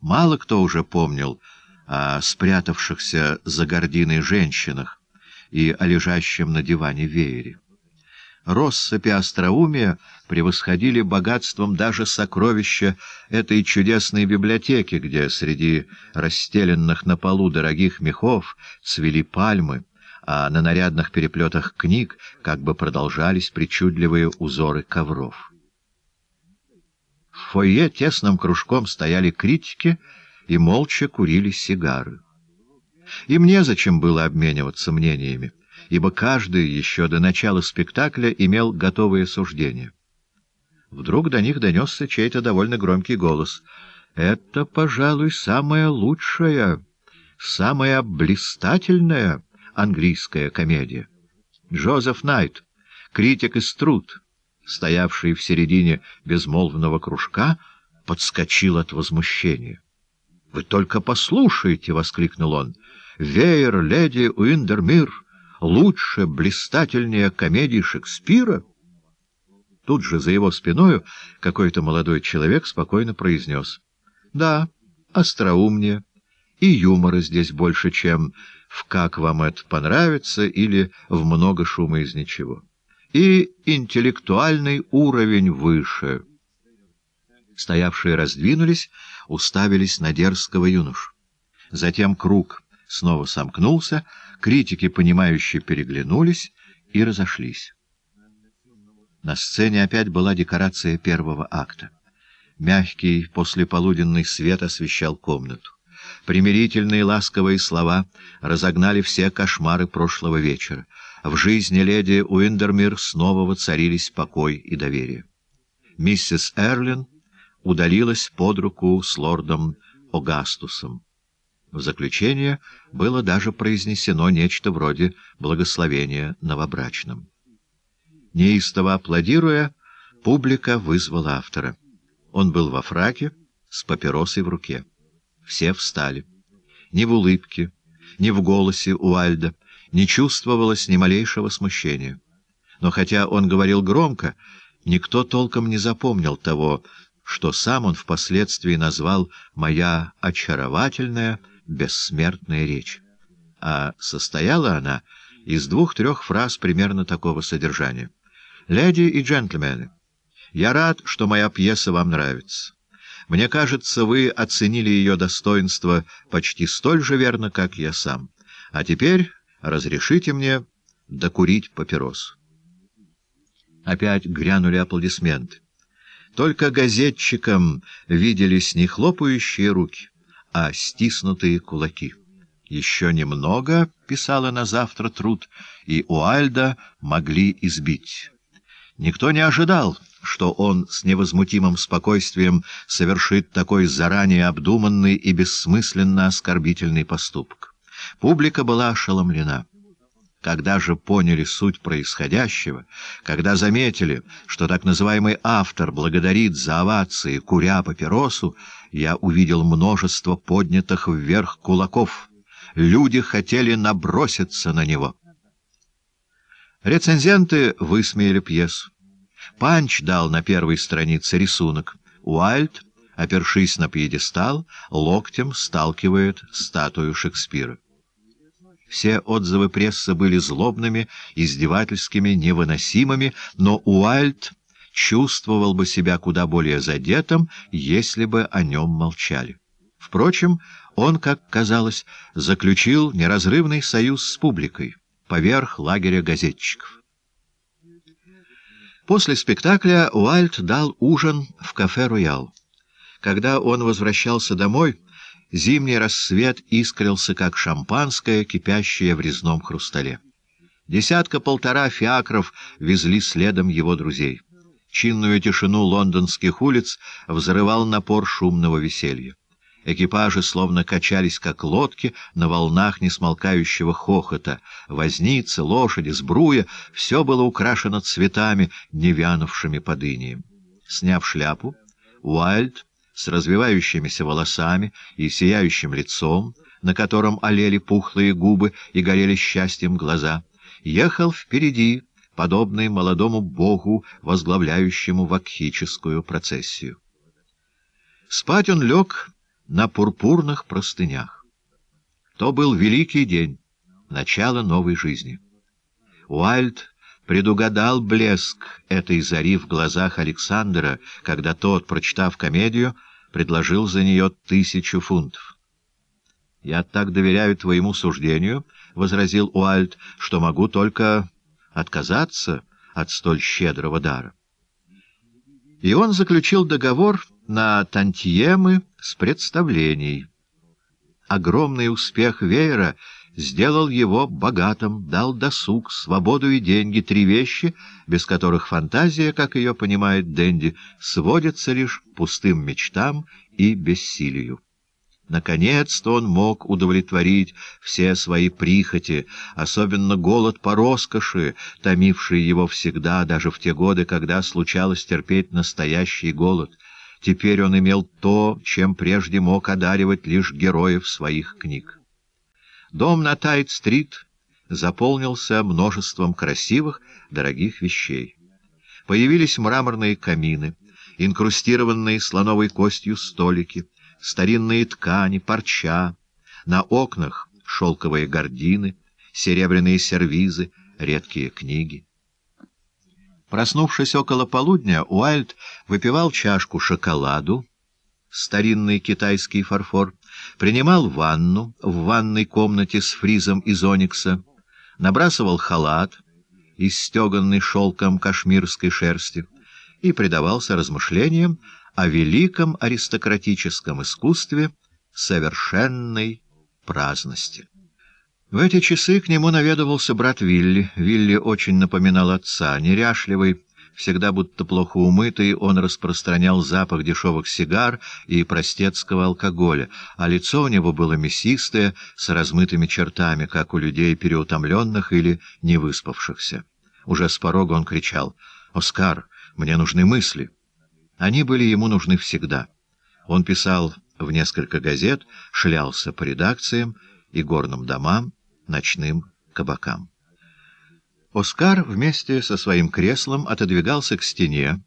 Мало кто уже помнил о спрятавшихся за гординой женщинах и о лежащем на диване веере россыпи остроумия превосходили богатством даже сокровища этой чудесной библиотеки, где среди расстеленных на полу дорогих мехов цвели пальмы, а на нарядных переплетах книг как бы продолжались причудливые узоры ковров. В фойе тесным кружком стояли критики и молча курили сигары. Им незачем было обмениваться мнениями ибо каждый еще до начала спектакля имел готовое суждение. Вдруг до них донесся чей-то довольно громкий голос. «Это, пожалуй, самая лучшая, самая блистательная английская комедия. Джозеф Найт, критик из труд, стоявший в середине безмолвного кружка, подскочил от возмущения. «Вы только послушайте!» — воскликнул он. «Веер, леди Уиндермир!» лучше, блистательнее комедии Шекспира? Тут же за его спиною какой-то молодой человек спокойно произнес. — Да, остроумнее, и юмора здесь больше, чем в «как вам это понравится» или в «много шума из ничего». И интеллектуальный уровень выше. Стоявшие раздвинулись, уставились на дерзкого юношу. Затем круг снова сомкнулся — Критики, понимающие, переглянулись и разошлись. На сцене опять была декорация первого акта. Мягкий послеполуденный свет освещал комнату. Примирительные ласковые слова разогнали все кошмары прошлого вечера. В жизни леди Уиндермир снова воцарились покой и доверие. Миссис Эрлин удалилась под руку с лордом Огастусом. В заключение было даже произнесено нечто вроде благословения новобрачным. Неистово аплодируя, публика вызвала автора. Он был во фраке, с папиросой в руке. Все встали. Ни в улыбке, ни в голосе Уальда не чувствовалось ни малейшего смущения. Но хотя он говорил громко, никто толком не запомнил того, что сам он впоследствии назвал «моя очаровательная», бессмертная речь. А состояла она из двух-трех фраз примерно такого содержания. «Леди и джентльмены, я рад, что моя пьеса вам нравится. Мне кажется, вы оценили ее достоинство почти столь же верно, как я сам. А теперь разрешите мне докурить папирос». Опять грянули аплодисменты. Только газетчикам виделись не хлопающие руки — а стиснутые кулаки. «Еще немного», — писала на завтра труд, — и Уальда могли избить. Никто не ожидал, что он с невозмутимым спокойствием совершит такой заранее обдуманный и бессмысленно оскорбительный поступок. Публика была ошеломлена. Когда же поняли суть происходящего, когда заметили, что так называемый автор благодарит за овации, куря папиросу, я увидел множество поднятых вверх кулаков. Люди хотели наброситься на него. Рецензенты высмеяли пьесу. Панч дал на первой странице рисунок. Уайльд, опершись на пьедестал, локтем сталкивает статую Шекспира. Все отзывы прессы были злобными, издевательскими, невыносимыми, но Уайльд чувствовал бы себя куда более задетым, если бы о нем молчали. Впрочем, он, как казалось, заключил неразрывный союз с публикой поверх лагеря газетчиков. После спектакля Уальт дал ужин в кафе «Роял». Когда он возвращался домой, зимний рассвет искрился, как шампанское, кипящее в резном хрустале. Десятка-полтора фиакров везли следом его друзей чинную тишину лондонских улиц взрывал напор шумного веселья. Экипажи словно качались, как лодки, на волнах несмолкающего хохота. Возницы, лошади, сбруя — все было украшено цветами, не вянувшими под инием. Сняв шляпу, Уайльд с развивающимися волосами и сияющим лицом, на котором олели пухлые губы и горели счастьем глаза, ехал впереди, подобный молодому богу, возглавляющему вакхическую процессию. Спать он лег на пурпурных простынях. То был великий день, начало новой жизни. Уайльд предугадал блеск этой зари в глазах Александра, когда тот, прочитав комедию, предложил за нее тысячу фунтов. «Я так доверяю твоему суждению», — возразил Уальд, — «что могу только отказаться от столь щедрого дара. И он заключил договор на тантьемы с представлений. Огромный успех веера сделал его богатым, дал досуг, свободу и деньги — три вещи, без которых фантазия, как ее понимает Дэнди, сводится лишь пустым мечтам и бессилию. Наконец-то он мог удовлетворить все свои прихоти, особенно голод по роскоши, томивший его всегда, даже в те годы, когда случалось терпеть настоящий голод. Теперь он имел то, чем прежде мог одаривать лишь героев своих книг. Дом на Тайт-стрит заполнился множеством красивых, дорогих вещей. Появились мраморные камины, инкрустированные слоновой костью столики — старинные ткани, парча. На окнах шелковые гардины, серебряные сервизы, редкие книги. Проснувшись около полудня, Уайльд выпивал чашку шоколаду, старинный китайский фарфор, принимал ванну в ванной комнате с фризом из оникса, набрасывал халат, из стеганный шелком кашмирской шерсти, и предавался размышлениям о великом аристократическом искусстве совершенной праздности. В эти часы к нему наведывался брат Вилли. Вилли очень напоминал отца, неряшливый, всегда будто плохо умытый, он распространял запах дешевых сигар и простецкого алкоголя, а лицо у него было мясистое, с размытыми чертами, как у людей переутомленных или невыспавшихся. Уже с порога он кричал «Оскар, мне нужны мысли!» Они были ему нужны всегда. Он писал в несколько газет, шлялся по редакциям и горным домам, ночным кабакам. Оскар вместе со своим креслом отодвигался к стене,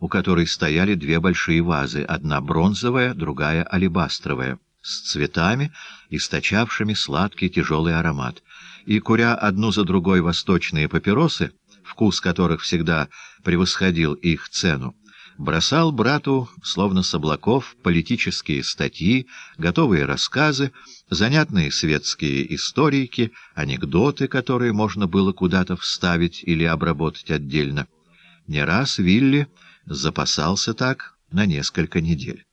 у которой стояли две большие вазы, одна бронзовая, другая алебастровая, с цветами, источавшими сладкий тяжелый аромат, и, куря одну за другой восточные папиросы, вкус которых всегда превосходил их цену, бросал брату, словно с облаков, политические статьи, готовые рассказы, занятные светские историки, анекдоты, которые можно было куда-то вставить или обработать отдельно. Не раз Вилли запасался так на несколько недель.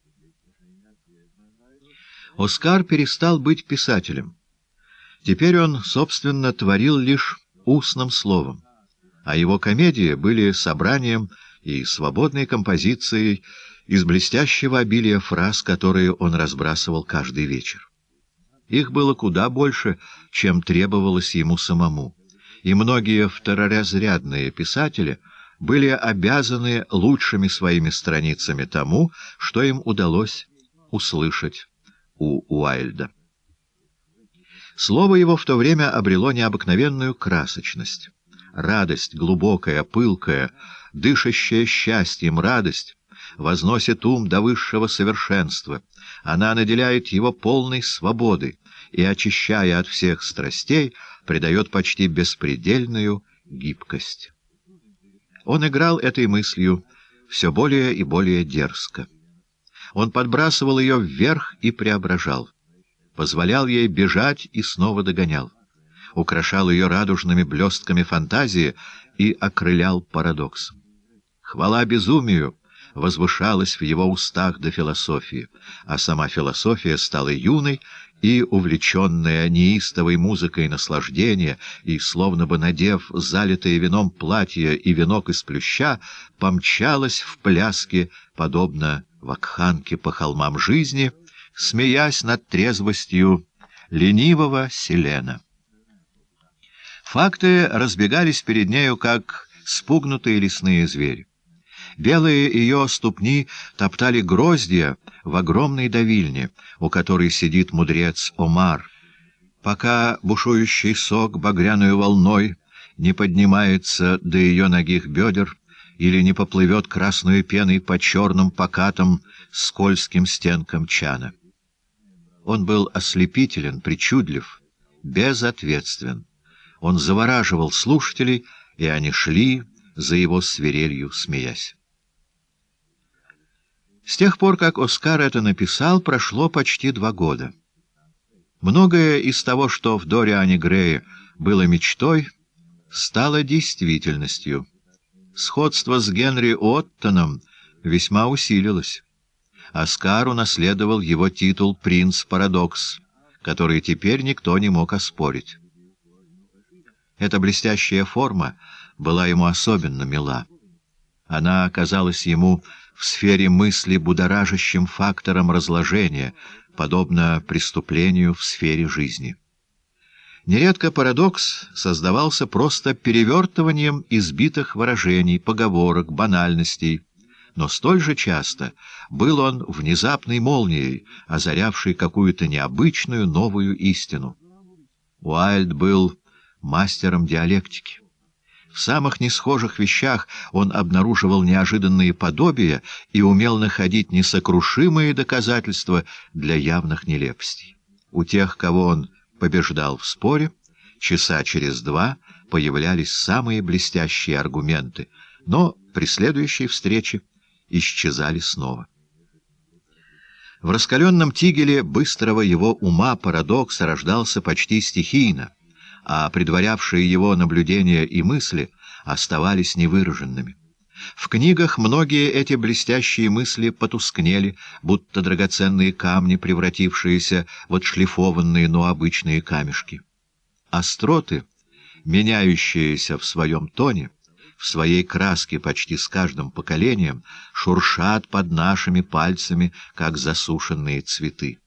Оскар перестал быть писателем. Теперь он, собственно, творил лишь устным словом, а его комедии были собранием и свободной композицией из блестящего обилия фраз, которые он разбрасывал каждый вечер. Их было куда больше, чем требовалось ему самому, и многие второразрядные писатели были обязаны лучшими своими страницами тому, что им удалось услышать у Уайльда. Слово его в то время обрело необыкновенную красочность. Радость, глубокая, пылкая, дышащая счастьем, радость, возносит ум до высшего совершенства. Она наделяет его полной свободой и, очищая от всех страстей, придает почти беспредельную гибкость. Он играл этой мыслью все более и более дерзко. Он подбрасывал ее вверх и преображал. Позволял ей бежать и снова догонял. Украшал ее радужными блестками фантазии и окрылял парадоксом. Хвала безумию возвышалась в его устах до философии, а сама философия стала юной и, увлеченная неистовой музыкой наслаждения и, словно бы надев залитое вином платье и венок из плюща, помчалась в пляске, подобно вакханке по холмам жизни, смеясь над трезвостью ленивого Селена. Факты разбегались перед нею, как спугнутые лесные звери. Белые ее ступни топтали гроздья в огромной давильне, у которой сидит мудрец Омар. Пока бушующий сок багряную волной не поднимается до ее ногих бедер или не поплывет красную пеной по черным покатым скользким стенкам чана. Он был ослепителен, причудлив, безответствен. Он завораживал слушателей, и они шли за его свирелью, смеясь. С тех пор, как Оскар это написал, прошло почти два года. Многое из того, что в Дориане Грее было мечтой, стало действительностью. Сходство с Генри Оттоном весьма усилилось. Оскар унаследовал его титул «Принц Парадокс», который теперь никто не мог оспорить. Эта блестящая форма была ему особенно мила. Она оказалась ему в сфере мысли будоражащим фактором разложения, подобно преступлению в сфере жизни. Нередко парадокс создавался просто перевертыванием избитых выражений, поговорок, банальностей, но столь же часто был он внезапной молнией, озарявшей какую-то необычную новую истину. Уайльд был мастером диалектики. В самых несхожих вещах он обнаруживал неожиданные подобия и умел находить несокрушимые доказательства для явных нелепостей. У тех, кого он побеждал в споре, часа через два появлялись самые блестящие аргументы, но при следующей встрече исчезали снова. В раскаленном тигеле быстрого его ума парадокс рождался почти стихийно — а предварявшие его наблюдения и мысли оставались невыраженными. В книгах многие эти блестящие мысли потускнели, будто драгоценные камни, превратившиеся в отшлифованные, но обычные камешки. Остроты, меняющиеся в своем тоне, в своей краске почти с каждым поколением, шуршат под нашими пальцами, как засушенные цветы.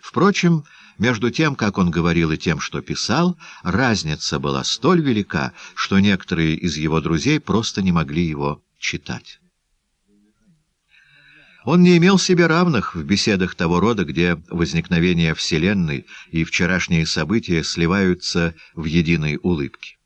Впрочем, между тем, как он говорил и тем, что писал, разница была столь велика, что некоторые из его друзей просто не могли его читать. Он не имел себе равных в беседах того рода, где возникновение Вселенной и вчерашние события сливаются в единой улыбке.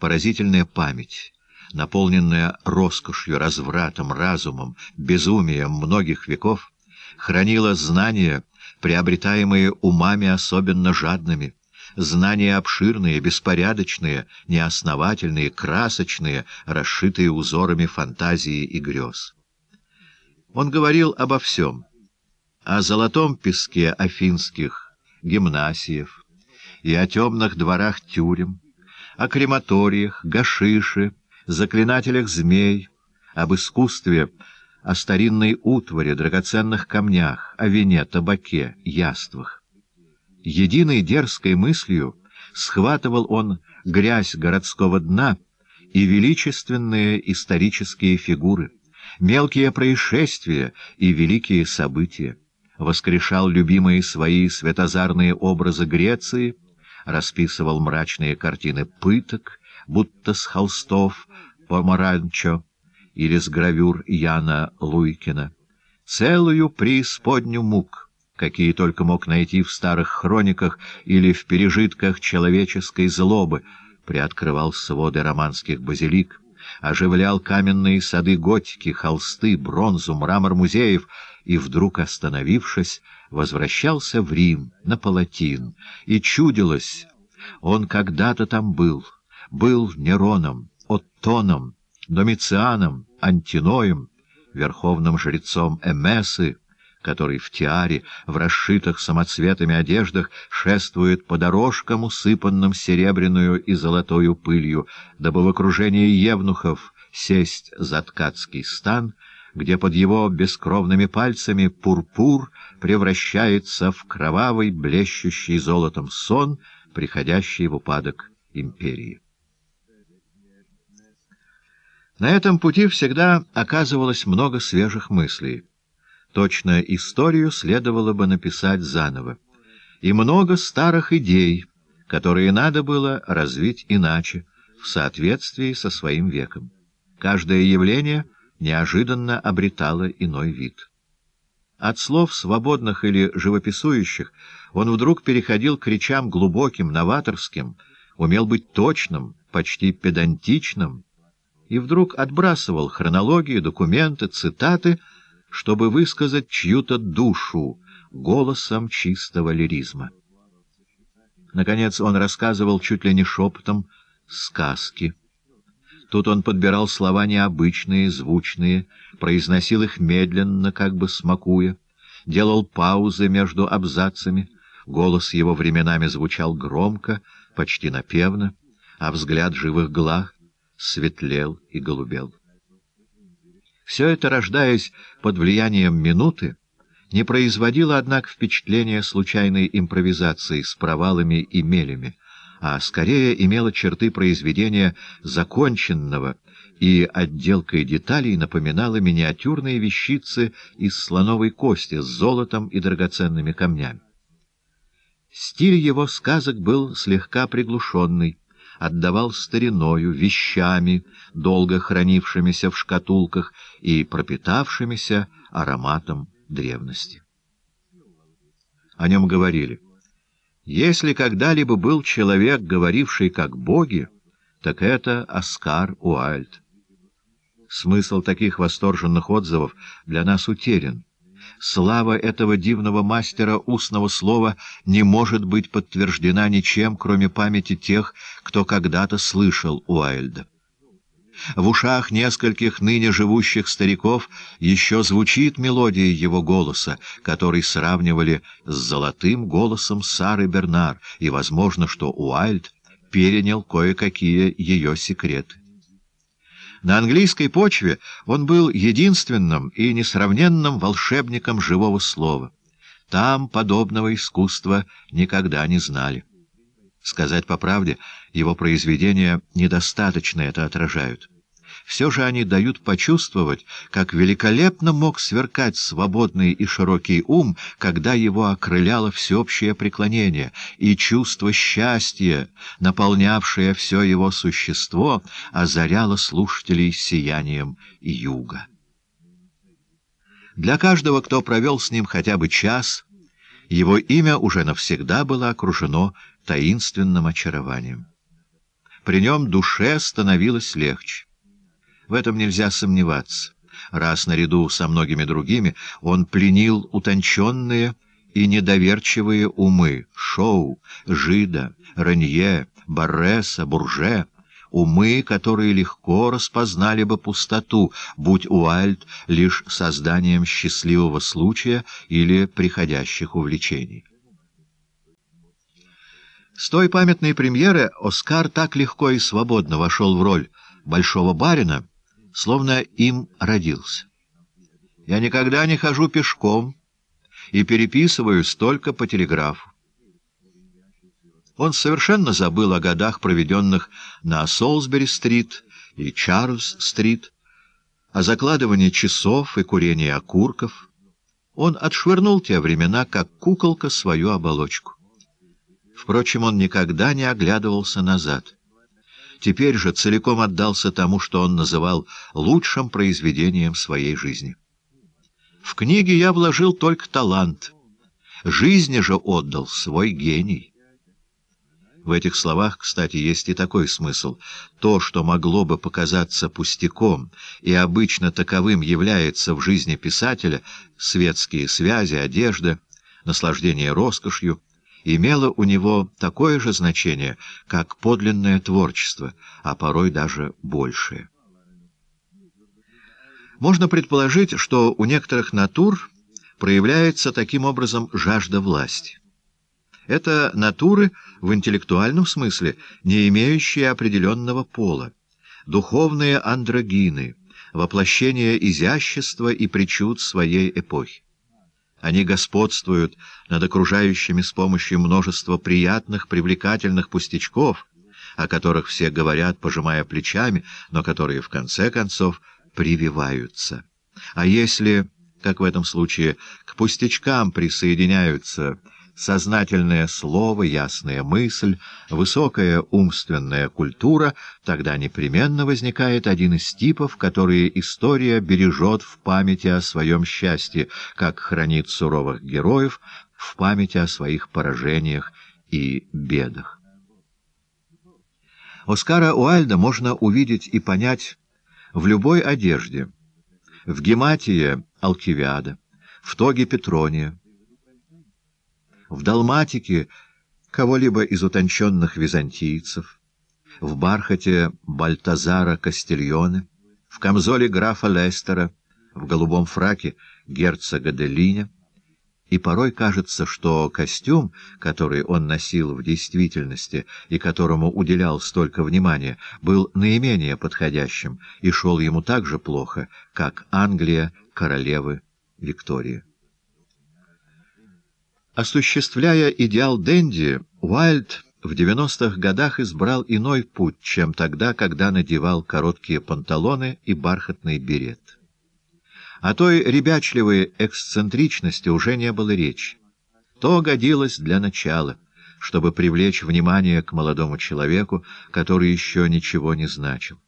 Поразительная память, наполненная роскошью, развратом, разумом, безумием многих веков, хранила знания, приобретаемые умами особенно жадными, знания обширные, беспорядочные, неосновательные, красочные, расшитые узорами фантазии и грез. Он говорил обо всем, о золотом песке афинских гимнасиев и о темных дворах тюрем, о крематориях, гашише, заклинателях змей, об искусстве, о старинной утваре, драгоценных камнях, о вине, табаке, яствах. Единой дерзкой мыслью схватывал он грязь городского дна и величественные исторические фигуры, мелкие происшествия и великие события, воскрешал любимые свои светозарные образы Греции, расписывал мрачные картины пыток, будто с холстов, помаранчо, или с гравюр Яна Луйкина. Целую преисподню мук, какие только мог найти в старых хрониках или в пережитках человеческой злобы, приоткрывал своды романских базилик, оживлял каменные сады готики, холсты, бронзу, мрамор музеев и, вдруг остановившись, возвращался в Рим, на Палатин, и чудилось, он когда-то там был, был Нероном, Оттоном, Домицианом, Антиноем, верховным жрецом Эмесы, который в тиаре, в расшитых самоцветами одеждах, шествует по дорожкам, усыпанным серебряную и золотою пылью, дабы в окружении евнухов сесть за ткацкий стан, где под его бескровными пальцами пурпур превращается в кровавый, блещущий золотом сон, приходящий в упадок империи. На этом пути всегда оказывалось много свежих мыслей. Точно историю следовало бы написать заново. И много старых идей, которые надо было развить иначе, в соответствии со своим веком. Каждое явление неожиданно обретало иной вид. От слов свободных или живописующих он вдруг переходил к речам глубоким, новаторским, умел быть точным, почти педантичным, и вдруг отбрасывал хронологии, документы, цитаты, чтобы высказать чью-то душу голосом чистого лиризма. Наконец он рассказывал чуть ли не шепотом сказки. Тут он подбирал слова необычные, звучные, произносил их медленно, как бы смакуя, делал паузы между абзацами, голос его временами звучал громко, почти напевно, а взгляд живых глаз светлел и голубел. Все это, рождаясь под влиянием минуты, не производило, однако, впечатления случайной импровизации с провалами и мелями, а скорее имело черты произведения законченного и отделкой деталей напоминало миниатюрные вещицы из слоновой кости с золотом и драгоценными камнями. Стиль его сказок был слегка приглушенный, отдавал стариною, вещами, долго хранившимися в шкатулках и пропитавшимися ароматом древности. О нем говорили. Если когда-либо был человек, говоривший как боги, так это Оскар Уальд. Смысл таких восторженных отзывов для нас утерян. Слава этого дивного мастера устного слова не может быть подтверждена ничем, кроме памяти тех, кто когда-то слышал Уайльда. В ушах нескольких ныне живущих стариков еще звучит мелодия его голоса, который сравнивали с золотым голосом Сары Бернар, и возможно, что Уайльд перенял кое-какие ее секреты. На английской почве он был единственным и несравненным волшебником живого слова. Там подобного искусства никогда не знали. Сказать по правде, его произведения недостаточно это отражают все же они дают почувствовать, как великолепно мог сверкать свободный и широкий ум, когда его окрыляло всеобщее преклонение, и чувство счастья, наполнявшее все его существо, озаряло слушателей сиянием юга. Для каждого, кто провел с ним хотя бы час, его имя уже навсегда было окружено таинственным очарованием. При нем душе становилось легче. В этом нельзя сомневаться. Раз наряду со многими другими он пленил утонченные и недоверчивые умы Шоу, Жида, Ранье, Барреса, Бурже, умы, которые легко распознали бы пустоту, будь Уальд лишь созданием счастливого случая или приходящих увлечений. С той памятной премьеры Оскар так легко и свободно вошел в роль большого барина, словно им родился. Я никогда не хожу пешком и переписываюсь только по телеграфу. Он совершенно забыл о годах, проведенных на Солсбери-стрит и Чарльз-стрит, о закладывании часов и курении окурков. Он отшвырнул те времена, как куколка, свою оболочку. Впрочем, он никогда не оглядывался назад — теперь же целиком отдался тому, что он называл лучшим произведением своей жизни. В книге я вложил только талант, жизни же отдал свой гений. В этих словах, кстати, есть и такой смысл. То, что могло бы показаться пустяком и обычно таковым является в жизни писателя, светские связи, одежда, наслаждение роскошью, имело у него такое же значение, как подлинное творчество, а порой даже большее. Можно предположить, что у некоторых натур проявляется таким образом жажда власти. Это натуры в интеллектуальном смысле, не имеющие определенного пола, духовные андрогины, воплощение изящества и причуд своей эпохи. Они господствуют над окружающими с помощью множества приятных, привлекательных пустячков, о которых все говорят, пожимая плечами, но которые, в конце концов, прививаются. А если, как в этом случае, к пустячкам присоединяются сознательное слово, ясная мысль, высокая умственная культура, тогда непременно возникает один из типов, которые история бережет в памяти о своем счастье, как хранит суровых героев в памяти о своих поражениях и бедах. Оскара Уальда можно увидеть и понять в любой одежде, в гематии Алкивиада, в тоге Петрония, в далматике кого-либо из утонченных византийцев, в бархате Бальтазара Кастильоне, в камзоле графа Лестера, в голубом фраке герцога Делиня, и порой кажется, что костюм, который он носил в действительности и которому уделял столько внимания, был наименее подходящим и шел ему так же плохо, как Англия королевы Виктории. Осуществляя идеал Дэнди, Уайльд в 90-х годах избрал иной путь, чем тогда, когда надевал короткие панталоны и бархатный берет. О той ребячливой эксцентричности уже не было речи. То годилось для начала, чтобы привлечь внимание к молодому человеку, который еще ничего не значил.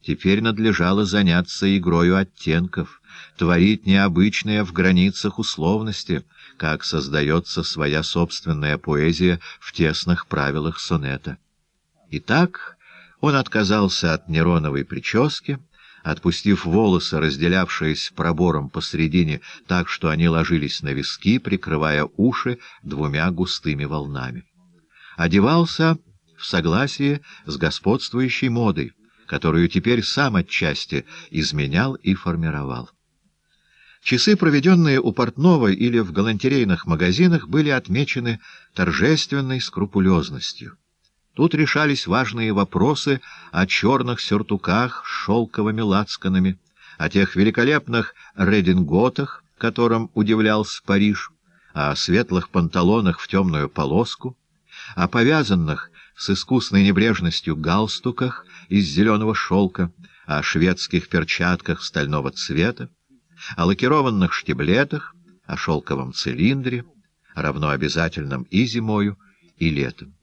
Теперь надлежало заняться игрою оттенков, творить необычное в границах условности — как создается своя собственная поэзия в тесных правилах сонета. Итак, он отказался от Нероновой прически, отпустив волосы, разделявшиеся пробором посредине, так что они ложились на виски, прикрывая уши двумя густыми волнами. Одевался в согласии с господствующей модой, которую теперь сам отчасти изменял и формировал. Часы, проведенные у портного или в галантерейных магазинах, были отмечены торжественной скрупулезностью. Тут решались важные вопросы о черных сюртуках с шелковыми лацканами, о тех великолепных рединготах, которым удивлялся Париж, о светлых панталонах в темную полоску, о повязанных с искусной небрежностью галстуках из зеленого шелка, о шведских перчатках стального цвета, о лакированных штиблетах, о шелковом цилиндре, равно обязательном и зимою, и летом.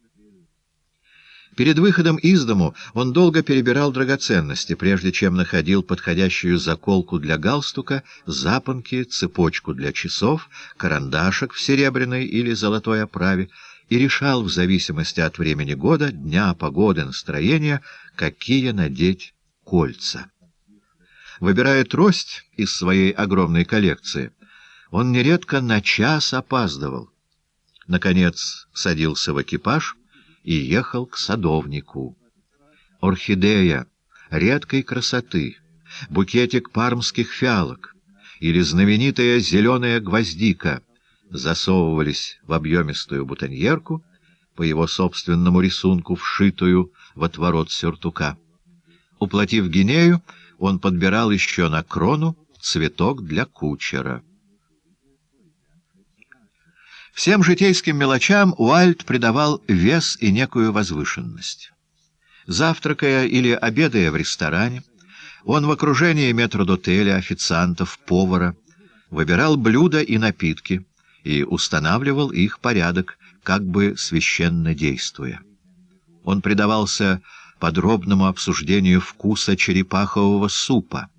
Перед выходом из дому он долго перебирал драгоценности, прежде чем находил подходящую заколку для галстука, запонки, цепочку для часов, карандашик в серебряной или золотой оправе и решал в зависимости от времени года, дня, погоды, настроения, какие надеть кольца. Выбирая трость из своей огромной коллекции, он нередко на час опаздывал. Наконец садился в экипаж и ехал к садовнику. Орхидея редкой красоты, букетик пармских фиалок или знаменитая зеленая гвоздика засовывались в объемистую бутоньерку, по его собственному рисунку, вшитую в отворот сюртука. Уплатив гинею, он подбирал еще на крону цветок для кучера. Всем житейским мелочам Уальд придавал вес и некую возвышенность. Завтракая или обедая в ресторане, он в окружении метродотеля, официантов, повара выбирал блюда и напитки и устанавливал их порядок, как бы священно действуя. Он предавался подробному обсуждению вкуса черепахового супа,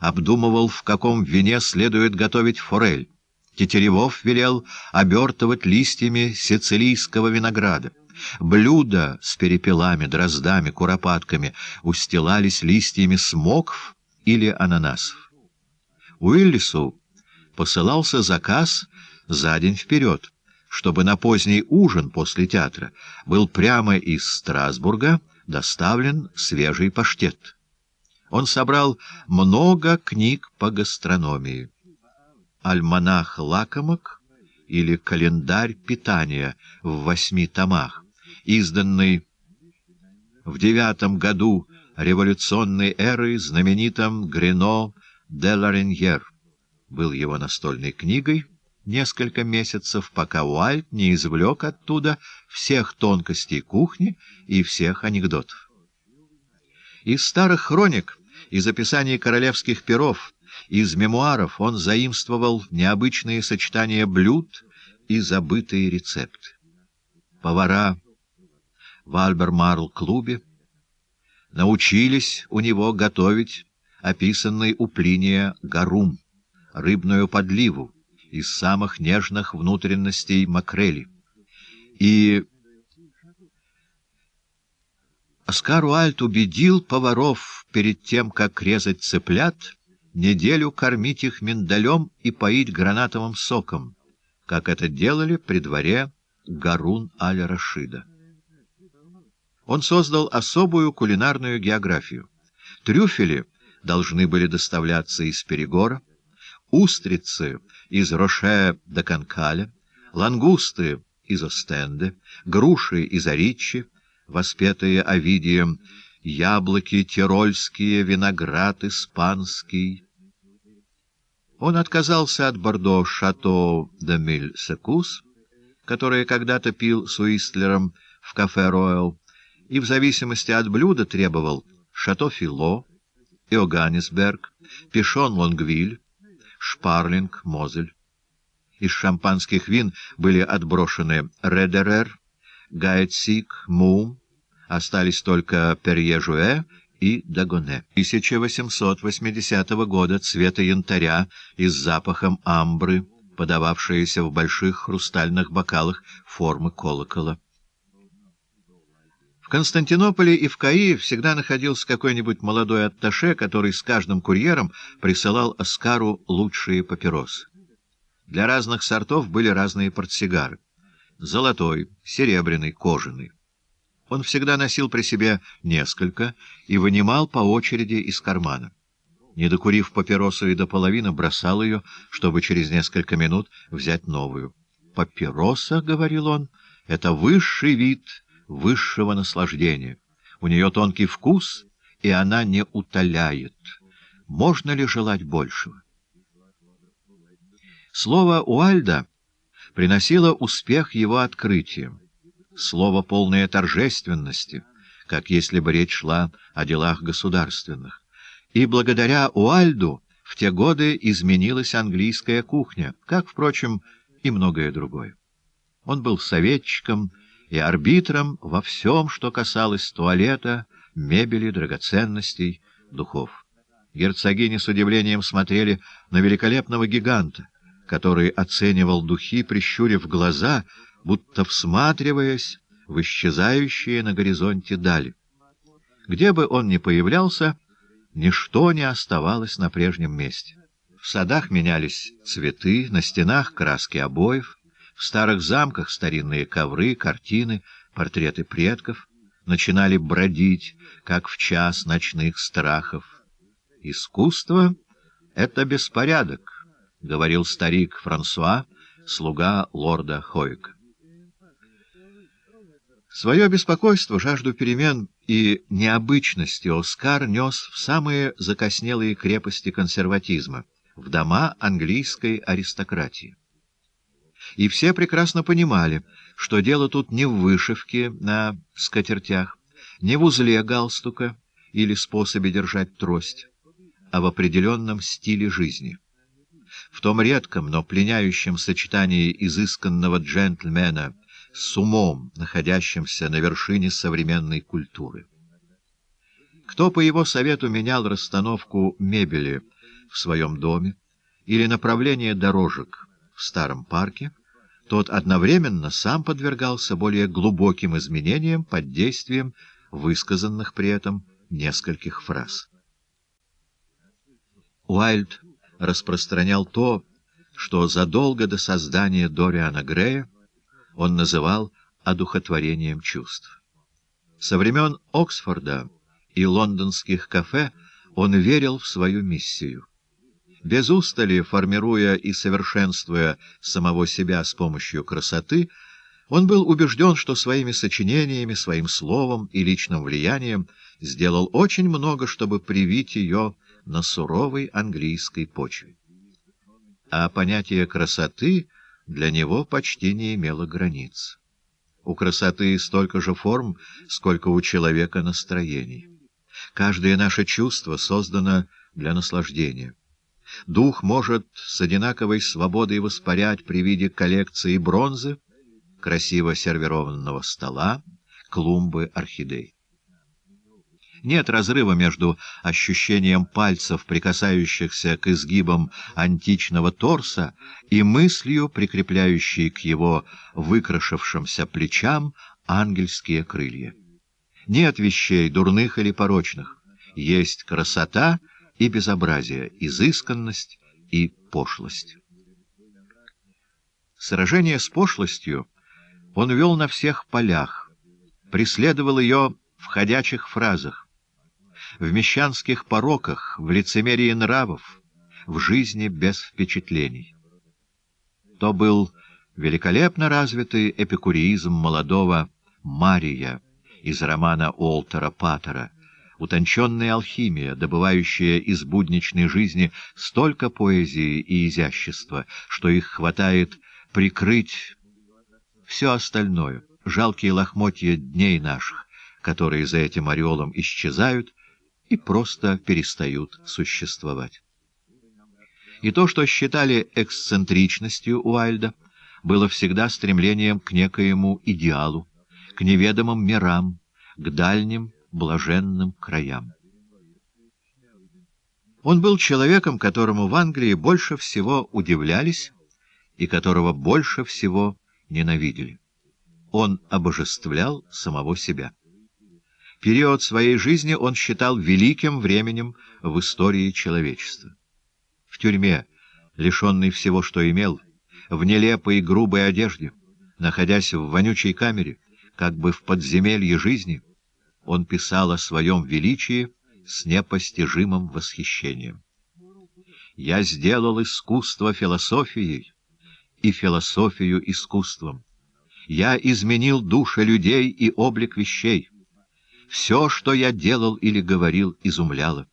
обдумывал, в каком вине следует готовить форель. Тетеревов велел обертывать листьями сицилийского винограда. Блюда с перепелами, дроздами, куропатками устилались листьями смокв или ананасов. Уиллису посылался заказ за день вперед, чтобы на поздний ужин после театра был прямо из Страсбурга доставлен свежий паштет. Он собрал много книг по гастрономии. Альманах лакомок или календарь питания в восьми томах, изданный в девятом году революционной эры знаменитым Грено де Лареньер, был его настольной книгой, несколько месяцев, пока Уальт не извлек оттуда всех тонкостей кухни и всех анекдотов. Из старых хроник, из описаний королевских перов, из мемуаров он заимствовал необычные сочетания блюд и забытые рецепты. Повара в Альбермарл-клубе научились у него готовить описанный у Плиния гарум, рыбную подливу, из самых нежных внутренностей макрели. И Оскар Уальт убедил поваров перед тем, как резать цыплят, неделю кормить их миндалем и поить гранатовым соком, как это делали при дворе Гарун Аль-Рашида. Он создал особую кулинарную географию. Трюфели должны были доставляться из Перегора, устрицы — из Роше до Канкаля, лангусты из Остенде, груши из Оричи, воспетые Овидием, яблоки тирольские, виноград испанский. Он отказался от Бордо Шато де Миль-Секус, которое когда-то пил с Уистлером в кафе Роял, и в зависимости от блюда требовал Шато Фило, Иоганнесберг, Пишон Лонгвиль, Шпарлинг, Мозель. Из шампанских вин были отброшены Редерер, Гайтсик, Мум, остались только Перье-Жуэ и Дагоне. 1880 года цвета янтаря и с запахом амбры, подававшиеся в больших хрустальных бокалах формы колокола. В Константинополе и в Каи всегда находился какой-нибудь молодой атташе, который с каждым курьером присылал Аскару лучшие папиросы. Для разных сортов были разные портсигары — золотой, серебряный, кожаный. Он всегда носил при себе несколько и вынимал по очереди из кармана. Не докурив папиросу и до половины, бросал ее, чтобы через несколько минут взять новую. «Папироса», — говорил он, — «это высший вид» высшего наслаждения. У нее тонкий вкус, и она не утоляет. Можно ли желать большего? Слово Уальда приносило успех его открытиям. Слово полное торжественности, как если бы речь шла о делах государственных. И благодаря Уальду в те годы изменилась английская кухня, как, впрочем, и многое другое. Он был советчиком, и арбитром во всем, что касалось туалета, мебели, драгоценностей, духов. Герцогини с удивлением смотрели на великолепного гиганта, который оценивал духи, прищурив глаза, будто всматриваясь в исчезающие на горизонте дали. Где бы он ни появлялся, ничто не оставалось на прежнем месте. В садах менялись цветы, на стенах краски обоев, в старых замках старинные ковры, картины, портреты предков начинали бродить, как в час ночных страхов. «Искусство — это беспорядок», — говорил старик Франсуа, слуга лорда Хойка. Свое беспокойство, жажду перемен и необычности Оскар нес в самые закоснелые крепости консерватизма, в дома английской аристократии и все прекрасно понимали, что дело тут не в вышивке на скатертях, не в узле галстука или способе держать трость, а в определенном стиле жизни. В том редком, но пленяющем сочетании изысканного джентльмена с умом, находящимся на вершине современной культуры. Кто по его совету менял расстановку мебели в своем доме или направление дорожек в старом парке — тот одновременно сам подвергался более глубоким изменениям под действием высказанных при этом нескольких фраз. Уайльд распространял то, что задолго до создания Дориана Грея он называл одухотворением чувств. Со времен Оксфорда и лондонских кафе он верил в свою миссию без устали формируя и совершенствуя самого себя с помощью красоты, он был убежден, что своими сочинениями, своим словом и личным влиянием сделал очень много, чтобы привить ее на суровой английской почве. А понятие красоты для него почти не имело границ. У красоты столько же форм, сколько у человека настроений. Каждое наше чувство создано для наслаждения. Дух может с одинаковой свободой воспарять при виде коллекции бронзы, красиво сервированного стола, клумбы орхидей. Нет разрыва между ощущением пальцев, прикасающихся к изгибам античного торса, и мыслью, прикрепляющей к его выкрашившимся плечам ангельские крылья. Нет вещей дурных или порочных. Есть красота — и безобразие, изысканность и пошлость. Сражение с пошлостью он вел на всех полях, преследовал ее в ходячих фразах, в мещанских пороках, в лицемерии нравов, в жизни без впечатлений. То был великолепно развитый эпикуризм молодого Мария из романа Олтера Паттера, утонченная алхимия, добывающая из будничной жизни столько поэзии и изящества, что их хватает прикрыть все остальное, жалкие лохмотья дней наших, которые за этим ореолом исчезают и просто перестают существовать. И то, что считали эксцентричностью Уайльда, было всегда стремлением к некоему идеалу, к неведомым мирам, к дальним блаженным краям. Он был человеком, которому в Англии больше всего удивлялись и которого больше всего ненавидели. Он обожествлял самого себя. Период своей жизни он считал великим временем в истории человечества. В тюрьме, лишенный всего, что имел, в нелепой и грубой одежде, находясь в вонючей камере, как бы в подземелье жизни — он писал о своем величии с непостижимым восхищением. «Я сделал искусство философией и философию искусством. Я изменил души людей и облик вещей. Все, что я делал или говорил, изумляло.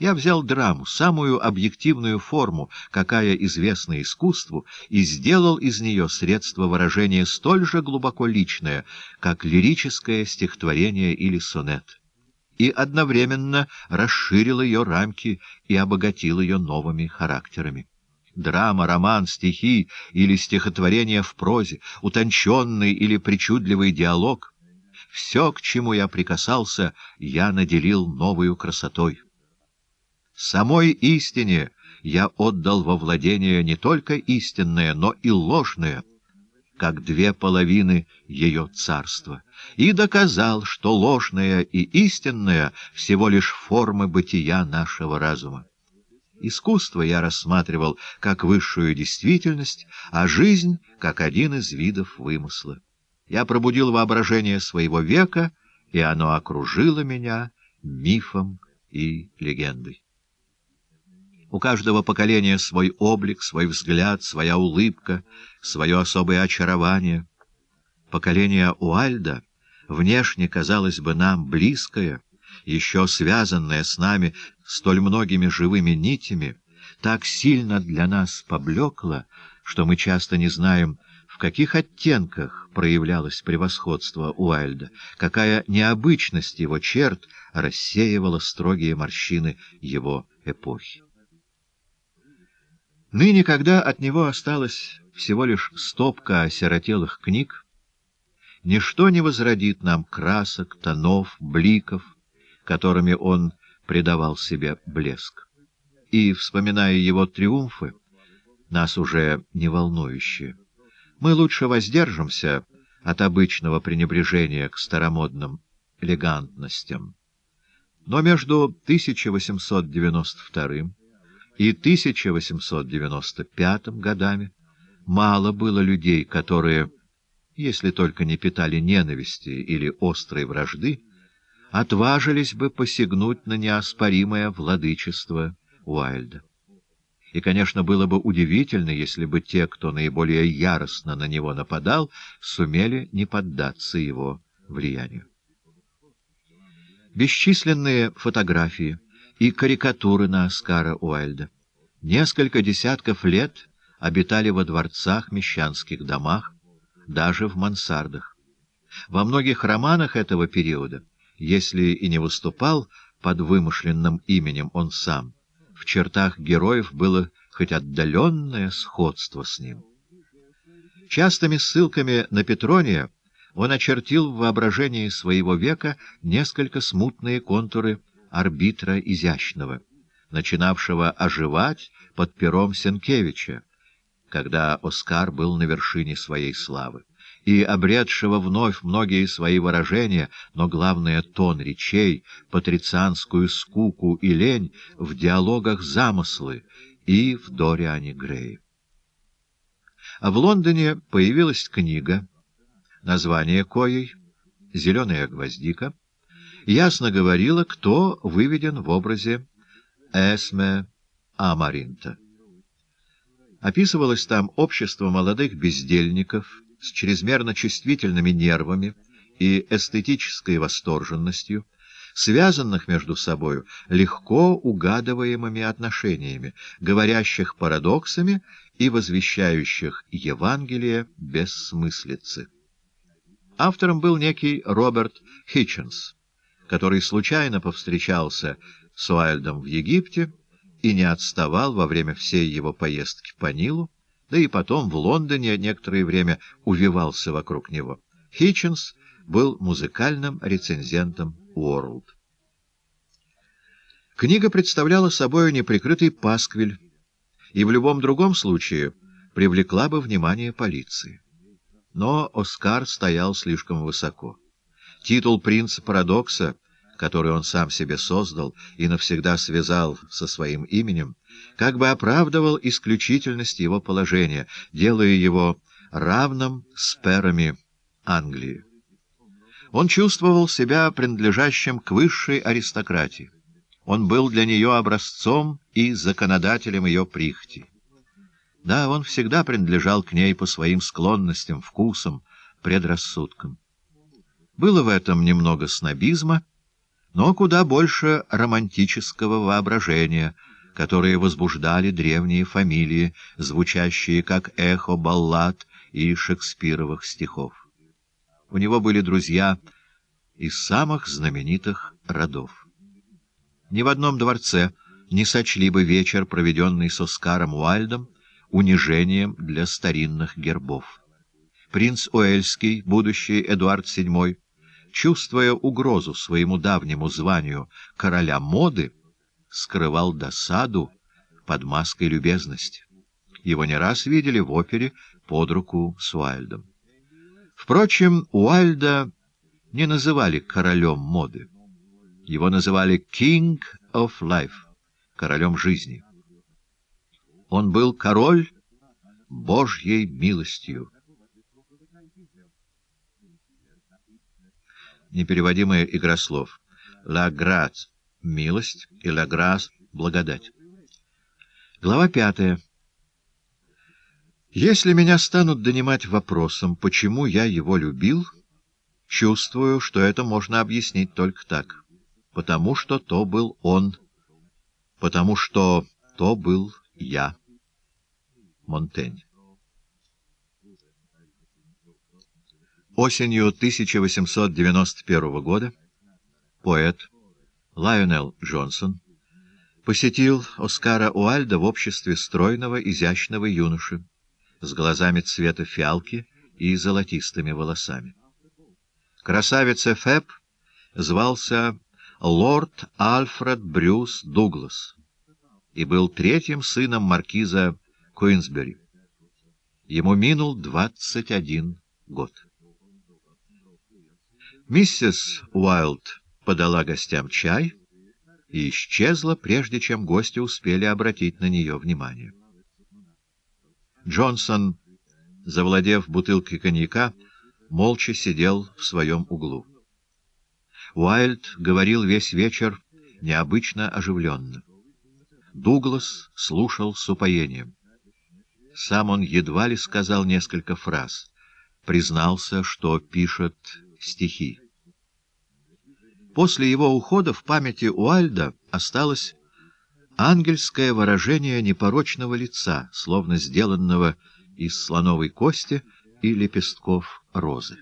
Я взял драму, самую объективную форму, какая известна искусству, и сделал из нее средство выражения столь же глубоко личное, как лирическое стихотворение или сонет, и одновременно расширил ее рамки и обогатил ее новыми характерами. Драма, роман, стихи или стихотворение в прозе, утонченный или причудливый диалог — все, к чему я прикасался, я наделил новую красотой. Самой истине я отдал во владение не только истинное, но и ложное, как две половины ее царства, и доказал, что ложное и истинное — всего лишь формы бытия нашего разума. Искусство я рассматривал как высшую действительность, а жизнь — как один из видов вымысла. Я пробудил воображение своего века, и оно окружило меня мифом и легендой. У каждого поколения свой облик, свой взгляд, своя улыбка, свое особое очарование. Поколение Уальда, внешне, казалось бы, нам близкое, еще связанное с нами столь многими живыми нитями, так сильно для нас поблекло, что мы часто не знаем, в каких оттенках проявлялось превосходство Уайльда, какая необычность его черт рассеивала строгие морщины его эпохи. Ныне, когда от него осталась всего лишь стопка осиротелых книг, ничто не возродит нам красок, тонов, бликов, которыми он придавал себе блеск. И, вспоминая его триумфы, нас уже не волнующие, мы лучше воздержимся от обычного пренебрежения к старомодным элегантностям. Но между 1892 и 1895 годами мало было людей, которые, если только не питали ненависти или острой вражды, отважились бы посягнуть на неоспоримое владычество Уайльда. И, конечно, было бы удивительно, если бы те, кто наиболее яростно на него нападал, сумели не поддаться его влиянию. Бесчисленные фотографии — и карикатуры на Оскара Уайльда. Несколько десятков лет обитали во дворцах, мещанских домах, даже в мансардах. Во многих романах этого периода, если и не выступал под вымышленным именем он сам, в чертах героев было хоть отдаленное сходство с ним. Частыми ссылками на Петрония он очертил в воображении своего века несколько смутные контуры арбитра изящного, начинавшего оживать под пером Сенкевича, когда Оскар был на вершине своей славы, и обретшего вновь многие свои выражения, но главное — тон речей, патрицианскую скуку и лень в диалогах замыслы и в Дориане Грее. А в Лондоне появилась книга, название коей «Зеленая гвоздика», ясно говорила, кто выведен в образе Эсме Амаринта. Описывалось там общество молодых бездельников с чрезмерно чувствительными нервами и эстетической восторженностью, связанных между собою легко угадываемыми отношениями, говорящих парадоксами и возвещающих Евангелие бессмыслицы. Автором был некий Роберт Хитченс который случайно повстречался с Уайльдом в Египте и не отставал во время всей его поездки по Нилу, да и потом в Лондоне некоторое время увивался вокруг него. Хитчинс был музыкальным рецензентом Уорлд. Книга представляла собой неприкрытый пасквиль, и в любом другом случае привлекла бы внимание полиции. Но Оскар стоял слишком высоко. Титул принца парадокса, который он сам себе создал и навсегда связал со своим именем, как бы оправдывал исключительность его положения, делая его равным с перами Англии. Он чувствовал себя принадлежащим к высшей аристократии. Он был для нее образцом и законодателем ее прихоти. Да, он всегда принадлежал к ней по своим склонностям, вкусам, предрассудкам. Было в этом немного снобизма, но куда больше романтического воображения, которое возбуждали древние фамилии, звучащие как эхо баллад и шекспировых стихов. У него были друзья из самых знаменитых родов. Ни в одном дворце не сочли бы вечер, проведенный с Оскаром Уальдом, унижением для старинных гербов. Принц Уэльский, будущий Эдуард VII, чувствуя угрозу своему давнему званию короля моды, скрывал досаду под маской любезности. Его не раз видели в опере под руку с Уайльдом. Впрочем, Уайльда не называли королем моды. Его называли «King of Life» — королем жизни. Он был король Божьей милостью. непереводимая игра слов. «Ла грац» — милость и «ла грац» — благодать. Глава пятая. Если меня станут донимать вопросом, почему я его любил, чувствую, что это можно объяснить только так. Потому что то был он. Потому что то был я. Монтень. Осенью 1891 года поэт Лайонел Джонсон посетил Оскара Уальда в обществе стройного, изящного юноши с глазами цвета фиалки и золотистыми волосами. Красавица Фэб звался лорд Альфред Брюс Дуглас и был третьим сыном маркиза Куинсбери. Ему минул 21 год. Миссис Уайлд подала гостям чай и исчезла, прежде чем гости успели обратить на нее внимание. Джонсон, завладев бутылкой коньяка, молча сидел в своем углу. Уайльд говорил весь вечер необычно оживленно. Дуглас слушал с упоением. Сам он едва ли сказал несколько фраз. Признался, что пишет стихи. После его ухода в памяти Уальда осталось ангельское выражение непорочного лица, словно сделанного из слоновой кости и лепестков розы.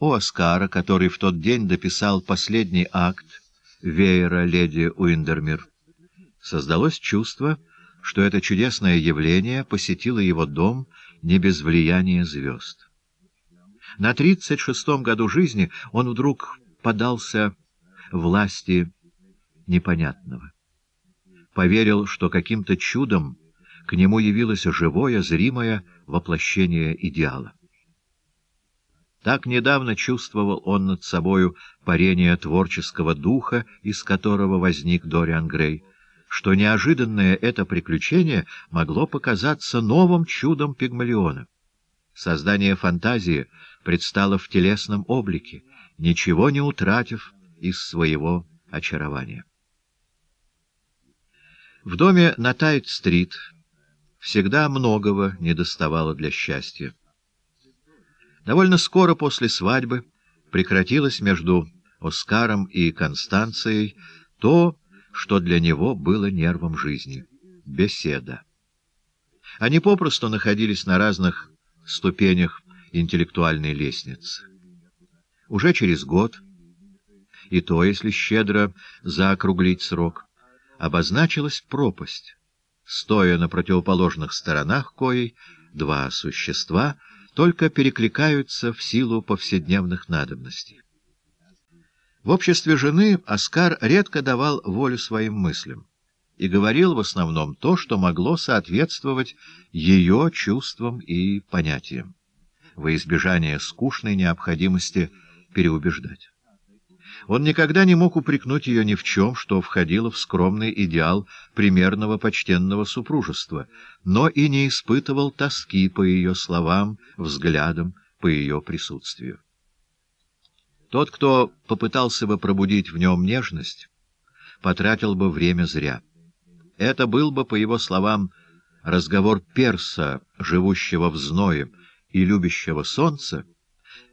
У Оскара, который в тот день дописал последний акт веера леди Уиндермир, создалось чувство, что это чудесное явление посетило его дом не без влияния звезд. На тридцать шестом году жизни он вдруг подался власти непонятного. Поверил, что каким-то чудом к нему явилось живое, зримое воплощение идеала. Так недавно чувствовал он над собою парение творческого духа, из которого возник Дориан Грей, что неожиданное это приключение могло показаться новым чудом Пигмалиона. Создание фантазии — предстала в телесном облике, ничего не утратив из своего очарования. В доме на Тайт-стрит всегда многого недоставало для счастья. Довольно скоро после свадьбы прекратилось между Оскаром и Констанцией то, что для него было нервом жизни — беседа. Они попросту находились на разных ступенях интеллектуальной лестнице. Уже через год, и то, если щедро заокруглить срок, обозначилась пропасть, стоя на противоположных сторонах коей два существа только перекликаются в силу повседневных надобностей. В обществе жены Оскар редко давал волю своим мыслям и говорил в основном то, что могло соответствовать ее чувствам и понятиям во избежание скучной необходимости переубеждать. Он никогда не мог упрекнуть ее ни в чем, что входило в скромный идеал примерного почтенного супружества, но и не испытывал тоски по ее словам, взглядам, по ее присутствию. Тот, кто попытался бы пробудить в нем нежность, потратил бы время зря. Это был бы, по его словам, разговор перса, живущего в зное, и любящего солнца,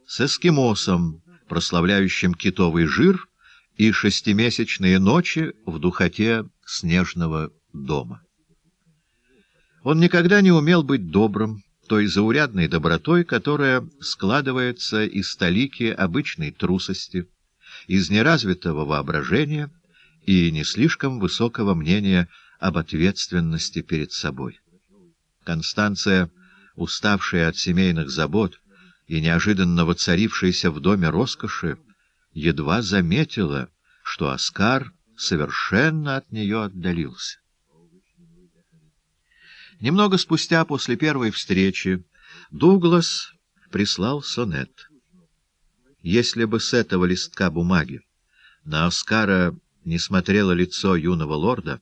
с эскимосом, прославляющим китовый жир и шестимесячные ночи в духоте снежного дома. Он никогда не умел быть добрым, той заурядной добротой, которая складывается из столики обычной трусости, из неразвитого воображения и не слишком высокого мнения об ответственности перед собой. Констанция — уставшая от семейных забот и неожиданно воцарившаяся в доме роскоши, едва заметила, что Оскар совершенно от нее отдалился. Немного спустя после первой встречи Дуглас прислал сонет. Если бы с этого листка бумаги на Оскара не смотрело лицо юного лорда,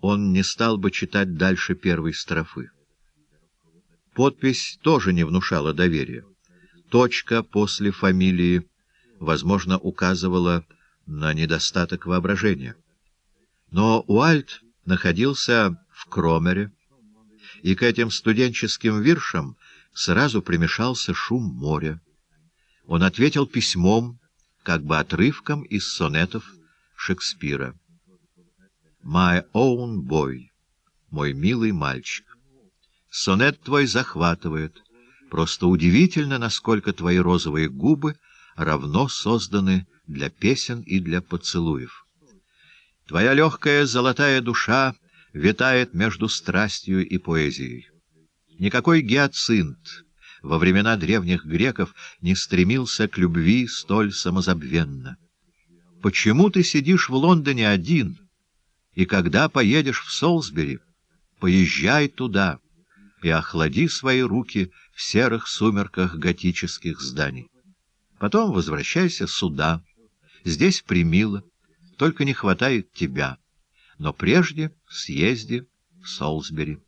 он не стал бы читать дальше первой строфы. Подпись тоже не внушала доверия. Точка после фамилии, возможно, указывала на недостаток воображения. Но Уальт находился в Кромере, и к этим студенческим виршам сразу примешался шум моря. Он ответил письмом, как бы отрывком из сонетов Шекспира. «My own boy» — «Мой милый мальчик». Сонет твой захватывает. Просто удивительно, насколько твои розовые губы равно созданы для песен и для поцелуев. Твоя легкая золотая душа витает между страстью и поэзией. Никакой гиацинт во времена древних греков не стремился к любви столь самозабвенно. Почему ты сидишь в Лондоне один? И когда поедешь в Солсбери, поезжай туда» и охлади свои руки в серых сумерках готических зданий. Потом возвращайся сюда. Здесь примило, только не хватает тебя. Но прежде съезди в Солсбери.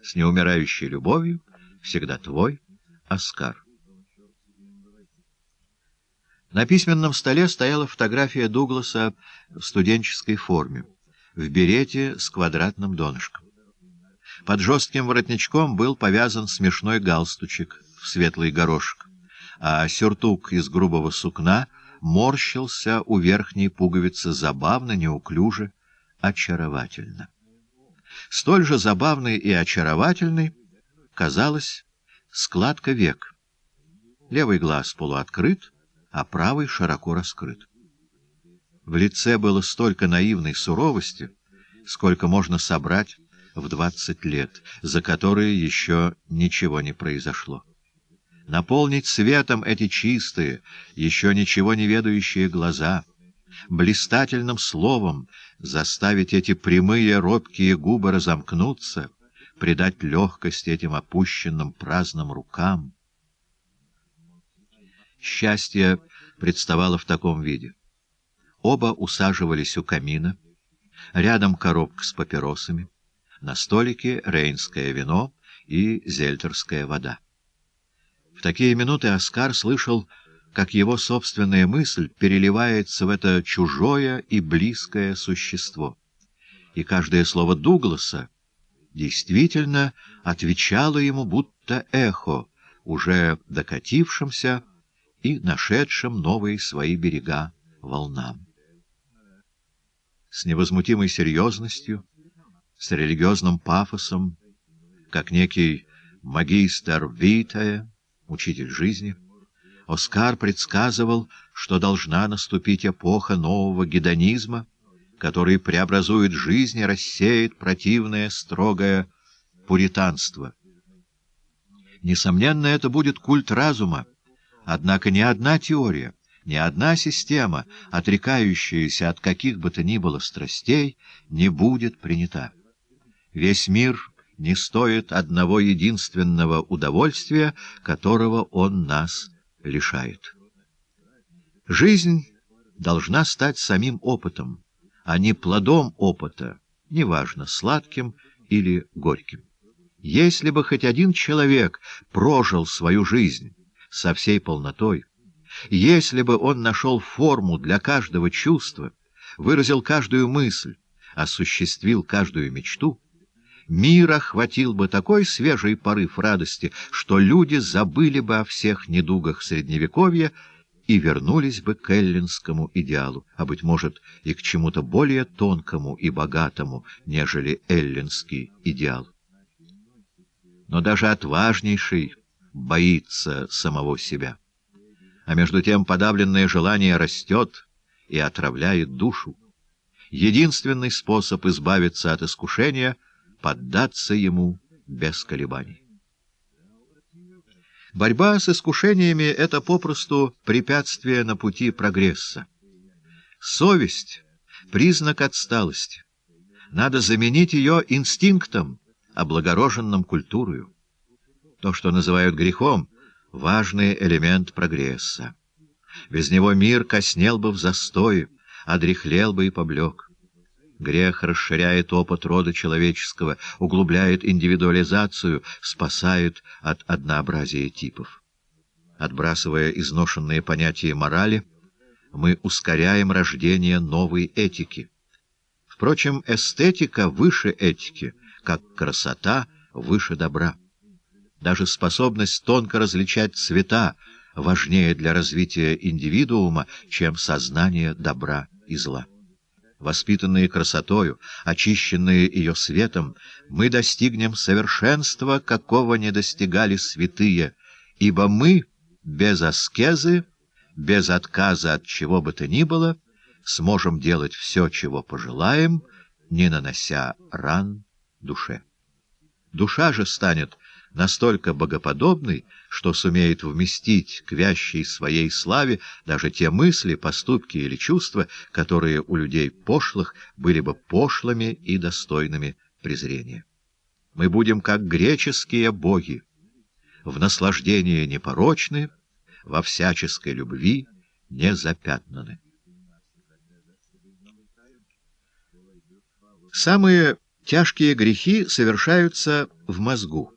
С неумирающей любовью всегда твой Оскар. На письменном столе стояла фотография Дугласа в студенческой форме, в берете с квадратным донышком. Под жестким воротничком был повязан смешной галстучек в светлый горошек, а сюртук из грубого сукна морщился у верхней пуговицы забавно, неуклюже, очаровательно. Столь же забавный и очаровательный, казалось, складка век. Левый глаз полуоткрыт, а правый широко раскрыт. В лице было столько наивной суровости, сколько можно собрать в двадцать лет, за которые еще ничего не произошло. Наполнить светом эти чистые, еще ничего не ведающие глаза, блистательным словом заставить эти прямые робкие губы разомкнуться, придать легкость этим опущенным праздным рукам. Счастье представало в таком виде. Оба усаживались у камина, рядом коробка с папиросами. На столике рейнское вино и зельтерская вода. В такие минуты Оскар слышал, как его собственная мысль переливается в это чужое и близкое существо. И каждое слово Дугласа действительно отвечало ему будто эхо, уже докатившимся и нашедшим новые свои берега волнам. С невозмутимой серьезностью с религиозным пафосом, как некий магистр Витая, учитель жизни, Оскар предсказывал, что должна наступить эпоха нового гедонизма, который преобразует жизнь и рассеет противное строгое пуританство. Несомненно, это будет культ разума, однако ни одна теория, ни одна система, отрекающаяся от каких бы то ни было страстей, не будет принята. Весь мир не стоит одного единственного удовольствия, которого он нас лишает. Жизнь должна стать самим опытом, а не плодом опыта, неважно, сладким или горьким. Если бы хоть один человек прожил свою жизнь со всей полнотой, если бы он нашел форму для каждого чувства, выразил каждую мысль, осуществил каждую мечту, мир охватил бы такой свежий порыв радости, что люди забыли бы о всех недугах Средневековья и вернулись бы к эллинскому идеалу, а, быть может, и к чему-то более тонкому и богатому, нежели эллинский идеал. Но даже отважнейший боится самого себя. А между тем подавленное желание растет и отравляет душу. Единственный способ избавиться от искушения поддаться ему без колебаний. Борьба с искушениями — это попросту препятствие на пути прогресса. Совесть — признак отсталости. Надо заменить ее инстинктом, облагороженным культурою. То, что называют грехом — важный элемент прогресса. Без него мир коснел бы в застое, одрехлел бы и поблек. Грех расширяет опыт рода человеческого, углубляет индивидуализацию, спасает от однообразия типов. Отбрасывая изношенные понятия морали, мы ускоряем рождение новой этики. Впрочем, эстетика выше этики, как красота выше добра. Даже способность тонко различать цвета важнее для развития индивидуума, чем сознание добра и зла воспитанные красотою, очищенные ее светом, мы достигнем совершенства, какого не достигали святые, ибо мы без аскезы, без отказа от чего бы то ни было, сможем делать все, чего пожелаем, не нанося ран душе. Душа же станет настолько богоподобный, что сумеет вместить к вящей своей славе даже те мысли, поступки или чувства, которые у людей пошлых были бы пошлыми и достойными презрения. Мы будем как греческие боги, в наслаждении непорочны, во всяческой любви незапятнаны. Самые тяжкие грехи совершаются в мозгу.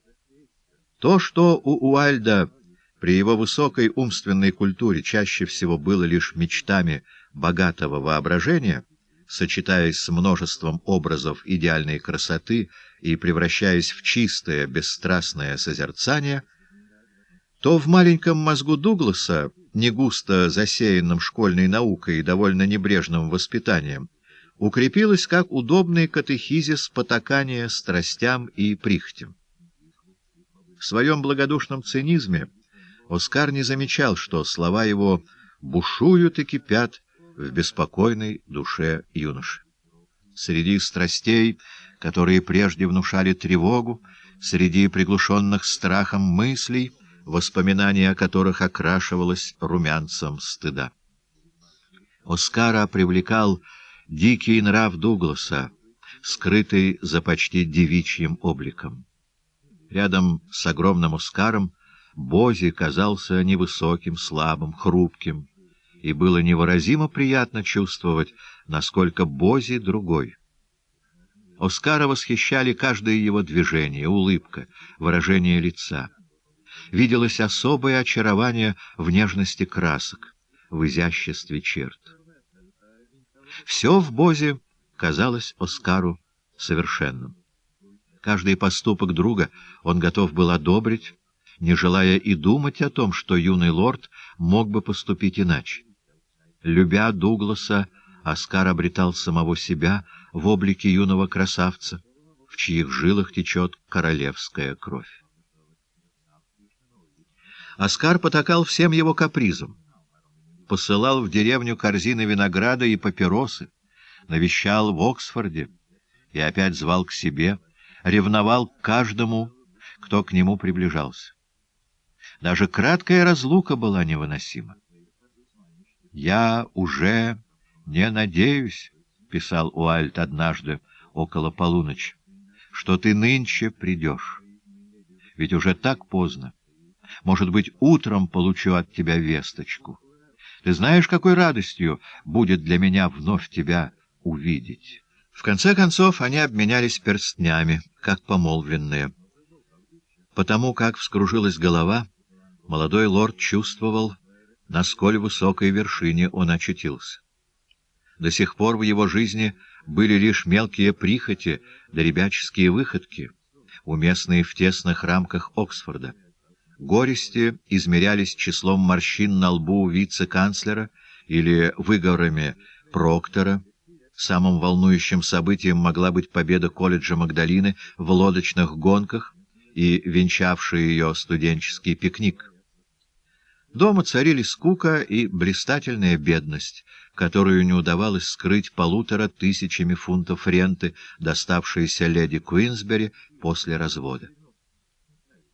То, что у Уальда при его высокой умственной культуре чаще всего было лишь мечтами богатого воображения, сочетаясь с множеством образов идеальной красоты и превращаясь в чистое, бесстрастное созерцание, то в маленьком мозгу Дугласа, негусто засеянном школьной наукой и довольно небрежным воспитанием, укрепилось как удобный катехизис потакания страстям и прихотям. В своем благодушном цинизме Оскар не замечал, что слова его бушуют и кипят в беспокойной душе юноши. Среди страстей, которые прежде внушали тревогу, среди приглушенных страхом мыслей, воспоминания о которых окрашивалось румянцем стыда. Оскара привлекал дикий нрав Дугласа, скрытый за почти девичьим обликом. Рядом с огромным Оскаром Бози казался невысоким, слабым, хрупким, и было невыразимо приятно чувствовать, насколько Бози другой. Оскара восхищали каждое его движение, улыбка, выражение лица. Виделось особое очарование в нежности красок, в изяществе черт. Все в Бозе казалось Оскару совершенным. Каждый поступок друга он готов был одобрить, не желая и думать о том, что юный лорд мог бы поступить иначе. Любя Дугласа, Оскар обретал самого себя в облике юного красавца, в чьих жилах течет королевская кровь. Оскар потакал всем его капризам. Посылал в деревню корзины винограда и папиросы, навещал в Оксфорде и опять звал к себе — ревновал к каждому, кто к нему приближался. Даже краткая разлука была невыносима. «Я уже не надеюсь», — писал Уальт однажды около полуночи, — «что ты нынче придешь. Ведь уже так поздно. Может быть, утром получу от тебя весточку. Ты знаешь, какой радостью будет для меня вновь тебя увидеть». В конце концов они обменялись перстнями, как помолвленные. Потому как вскружилась голова, молодой лорд чувствовал, на сколь высокой вершине он очутился. До сих пор в его жизни были лишь мелкие прихоти да ребяческие выходки, уместные в тесных рамках Оксфорда. Горести измерялись числом морщин на лбу вице-канцлера или выговорами Проктора, Самым волнующим событием могла быть победа колледжа Магдалины в лодочных гонках и венчавший ее студенческий пикник. Дома царили скука и блистательная бедность, которую не удавалось скрыть полутора тысячами фунтов ренты, доставшиеся леди Куинсбери после развода.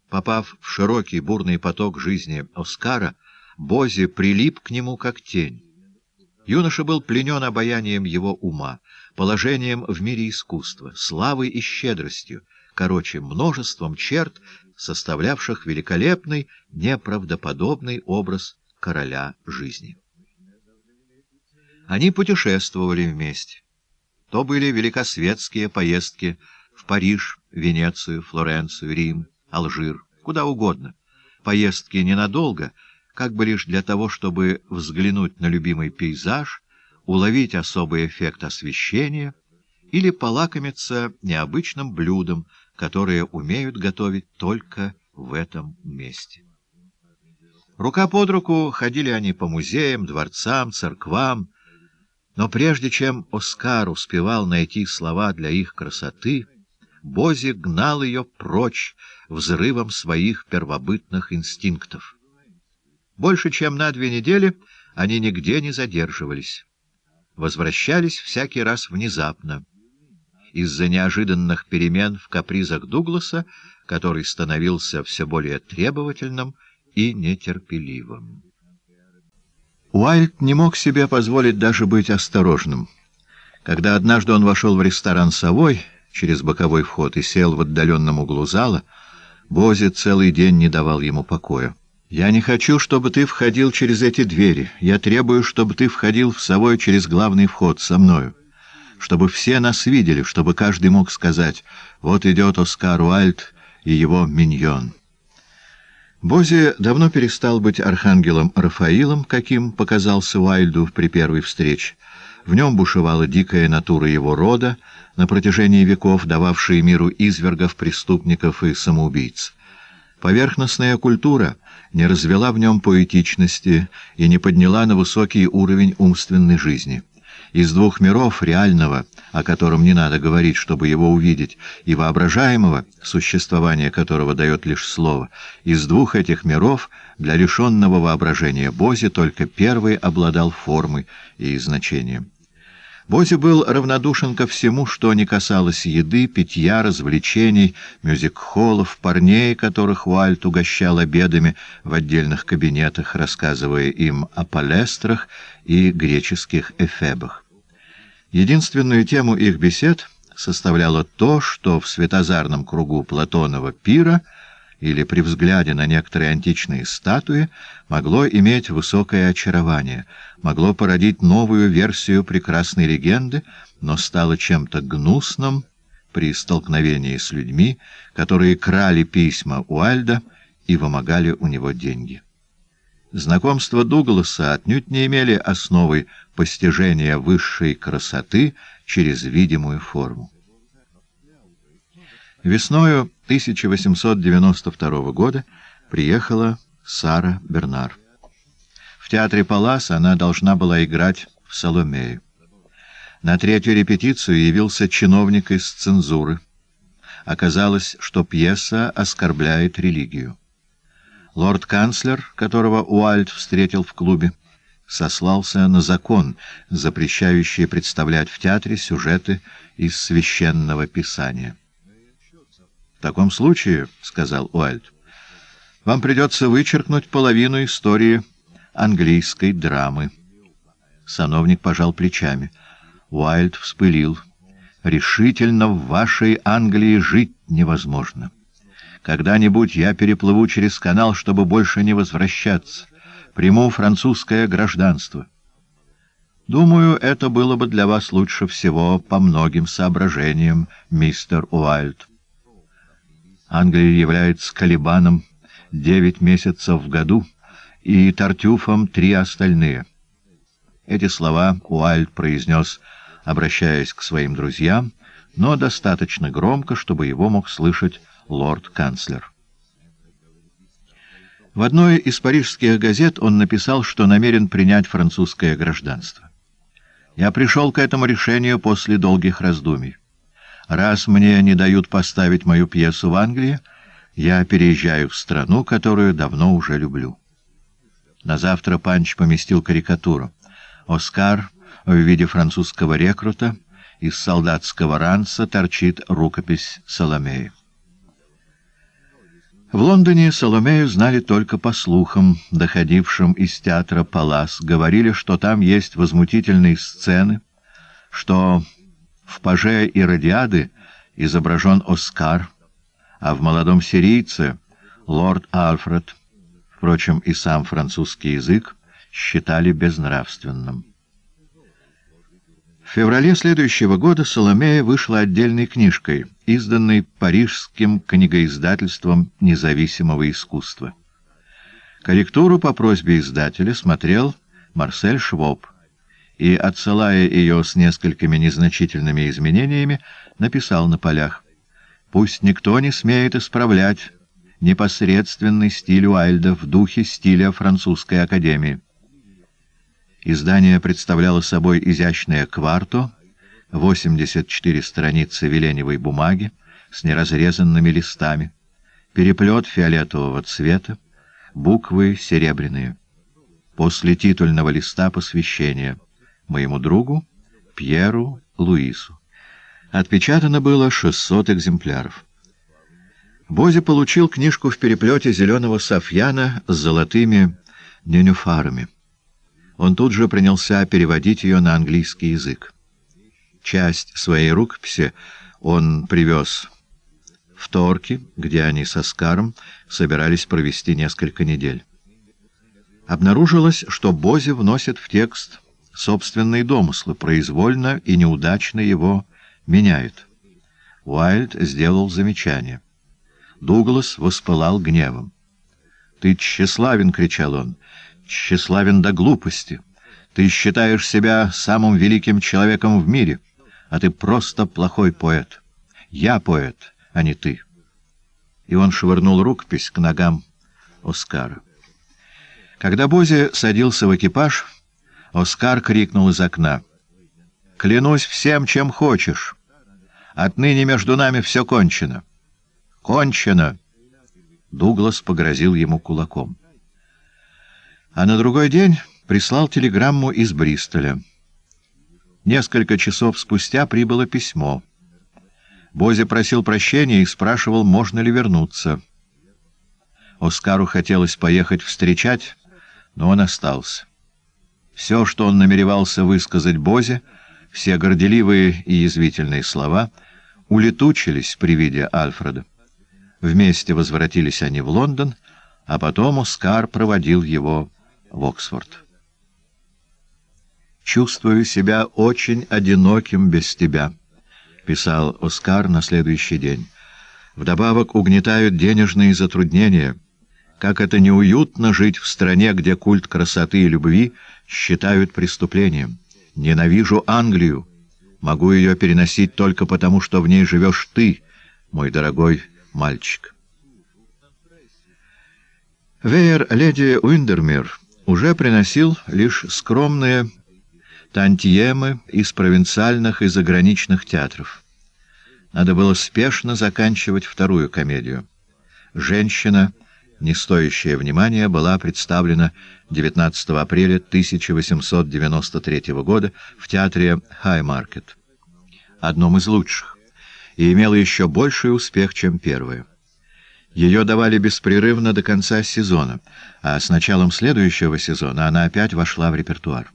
Попав в широкий бурный поток жизни Оскара, Бози прилип к нему как тень. Юноша был пленен обаянием его ума, положением в мире искусства, славой и щедростью, короче, множеством черт, составлявших великолепный, неправдоподобный образ короля жизни. Они путешествовали вместе. То были великосветские поездки в Париж, Венецию, Флоренцию, Рим, Алжир, куда угодно. Поездки ненадолго — как бы лишь для того, чтобы взглянуть на любимый пейзаж, уловить особый эффект освещения или полакомиться необычным блюдом, которое умеют готовить только в этом месте. Рука под руку ходили они по музеям, дворцам, церквам, но прежде чем Оскар успевал найти слова для их красоты, Бози гнал ее прочь взрывом своих первобытных инстинктов. Больше чем на две недели они нигде не задерживались. Возвращались всякий раз внезапно. Из-за неожиданных перемен в капризах Дугласа, который становился все более требовательным и нетерпеливым. Уайльд не мог себе позволить даже быть осторожным. Когда однажды он вошел в ресторан «Совой» через боковой вход и сел в отдаленном углу зала, Бози целый день не давал ему покоя. Я не хочу, чтобы ты входил через эти двери. Я требую, чтобы ты входил в совой через главный вход со мною. Чтобы все нас видели, чтобы каждый мог сказать, вот идет Оскар Уальд и его миньон. Бози давно перестал быть архангелом Рафаилом, каким показался Уайльду при первой встрече. В нем бушевала дикая натура его рода, на протяжении веков дававшая миру извергов, преступников и самоубийц. Поверхностная культура — не развела в нем поэтичности и не подняла на высокий уровень умственной жизни. Из двух миров, реального, о котором не надо говорить, чтобы его увидеть, и воображаемого, существование которого дает лишь слово, из двух этих миров для лишенного воображения Бози только первый обладал формой и значением. Бози был равнодушен ко всему, что не касалось еды, питья, развлечений, мюзик-холлов, парней, которых Уальт угощал обедами в отдельных кабинетах, рассказывая им о палестрах и греческих эфебах. Единственную тему их бесед составляло то, что в светозарном кругу Платонова пира или при взгляде на некоторые античные статуи могло иметь высокое очарование — могло породить новую версию прекрасной легенды, но стало чем-то гнусным при столкновении с людьми, которые крали письма у Альда и вымогали у него деньги. Знакомства Дугласа отнюдь не имели основы постижения высшей красоты через видимую форму. Весною 1892 года приехала Сара Бернар театре «Палас» она должна была играть в «Соломею». На третью репетицию явился чиновник из цензуры. Оказалось, что пьеса оскорбляет религию. Лорд-канцлер, которого Уальд встретил в клубе, сослался на закон, запрещающий представлять в театре сюжеты из священного писания. «В таком случае, — сказал Уальд, — вам придется вычеркнуть половину истории английской драмы. Сановник пожал плечами. Уайльд вспылил. «Решительно в вашей Англии жить невозможно. Когда-нибудь я переплыву через канал, чтобы больше не возвращаться. Приму французское гражданство». «Думаю, это было бы для вас лучше всего по многим соображениям, мистер Уайльд». Англия является колебаном девять месяцев в году — и Тартюфом три остальные. Эти слова Уайльд произнес, обращаясь к своим друзьям, но достаточно громко, чтобы его мог слышать лорд-канцлер. В одной из парижских газет он написал, что намерен принять французское гражданство. «Я пришел к этому решению после долгих раздумий. Раз мне не дают поставить мою пьесу в Англии, я переезжаю в страну, которую давно уже люблю». На завтра Панч поместил карикатуру. Оскар в виде французского рекрута из солдатского ранца торчит рукопись Соломеи. В Лондоне Соломею знали только по слухам, доходившим из театра «Палас». Говорили, что там есть возмутительные сцены, что в «Паже и Радиады» изображен Оскар, а в «Молодом сирийце» — лорд Альфред — Впрочем, и сам французский язык считали безнравственным. В феврале следующего года Соломея вышла отдельной книжкой, изданной парижским книгоиздательством независимого искусства. Корректуру по просьбе издателя смотрел Марсель Швоб и, отсылая ее с несколькими незначительными изменениями, написал на полях «Пусть никто не смеет исправлять непосредственный стиль Уайльда в духе стиля французской академии. Издание представляло собой изящное кварто, 84 страницы веленевой бумаги с неразрезанными листами, переплет фиолетового цвета, буквы серебряные. После титульного листа посвящения моему другу Пьеру Луису. Отпечатано было 600 экземпляров. Бози получил книжку в переплете зеленого софьяна с золотыми нюнюфарами. Он тут же принялся переводить ее на английский язык. Часть своей рукописи он привез в Торки, где они со Скаром собирались провести несколько недель. Обнаружилось, что Бози вносит в текст собственные домыслы, произвольно и неудачно его меняет. Уайльд сделал замечание. Дуглас воспылал гневом. «Ты тщеславен!» — кричал он. «Тщеславен до глупости! Ты считаешь себя самым великим человеком в мире, а ты просто плохой поэт. Я поэт, а не ты!» И он швырнул рукопись к ногам Оскара. Когда Бози садился в экипаж, Оскар крикнул из окна. «Клянусь всем, чем хочешь! Отныне между нами все кончено!» «Кончено!» Дуглас погрозил ему кулаком. А на другой день прислал телеграмму из Бристоля. Несколько часов спустя прибыло письмо. Бози просил прощения и спрашивал, можно ли вернуться. Оскару хотелось поехать встречать, но он остался. Все, что он намеревался высказать Бози, все горделивые и язвительные слова, улетучились при виде Альфреда. Вместе возвратились они в Лондон, а потом Оскар проводил его в Оксфорд. «Чувствую себя очень одиноким без тебя», — писал Оскар на следующий день. «Вдобавок угнетают денежные затруднения. Как это неуютно жить в стране, где культ красоты и любви считают преступлением. Ненавижу Англию. Могу ее переносить только потому, что в ней живешь ты, мой дорогой мальчик. Веер леди Уиндермир уже приносил лишь скромные тантьемы из провинциальных и заграничных театров. Надо было спешно заканчивать вторую комедию. «Женщина, не стоящая внимания», была представлена 19 апреля 1893 года в театре «Хаймаркет», одном из лучших и имела еще больший успех, чем первая. Ее давали беспрерывно до конца сезона, а с началом следующего сезона она опять вошла в репертуар.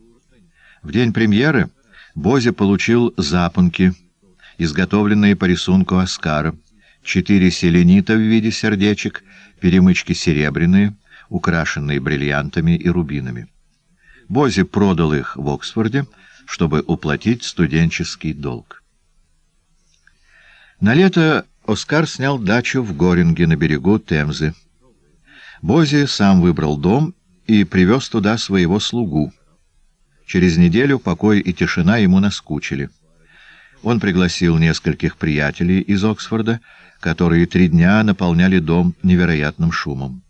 В день премьеры Бозе получил запонки, изготовленные по рисунку Оскара, четыре селенита в виде сердечек, перемычки серебряные, украшенные бриллиантами и рубинами. Бози продал их в Оксфорде, чтобы уплатить студенческий долг. На лето Оскар снял дачу в Горинге на берегу Темзы. Бози сам выбрал дом и привез туда своего слугу. Через неделю покой и тишина ему наскучили. Он пригласил нескольких приятелей из Оксфорда, которые три дня наполняли дом невероятным шумом.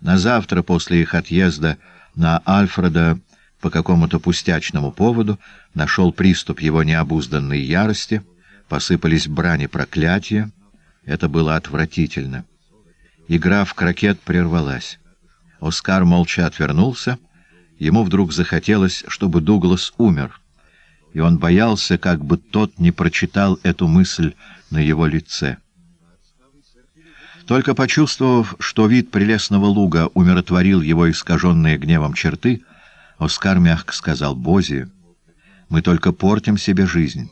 На завтра после их отъезда на Альфреда по какому-то пустячному поводу нашел приступ его необузданной ярости — Посыпались брани проклятия. Это было отвратительно. Игра в крокет прервалась. Оскар молча отвернулся. Ему вдруг захотелось, чтобы Дуглас умер. И он боялся, как бы тот не прочитал эту мысль на его лице. Только почувствовав, что вид прелестного луга умиротворил его искаженные гневом черты, Оскар мягко сказал «Бози, мы только портим себе жизнь».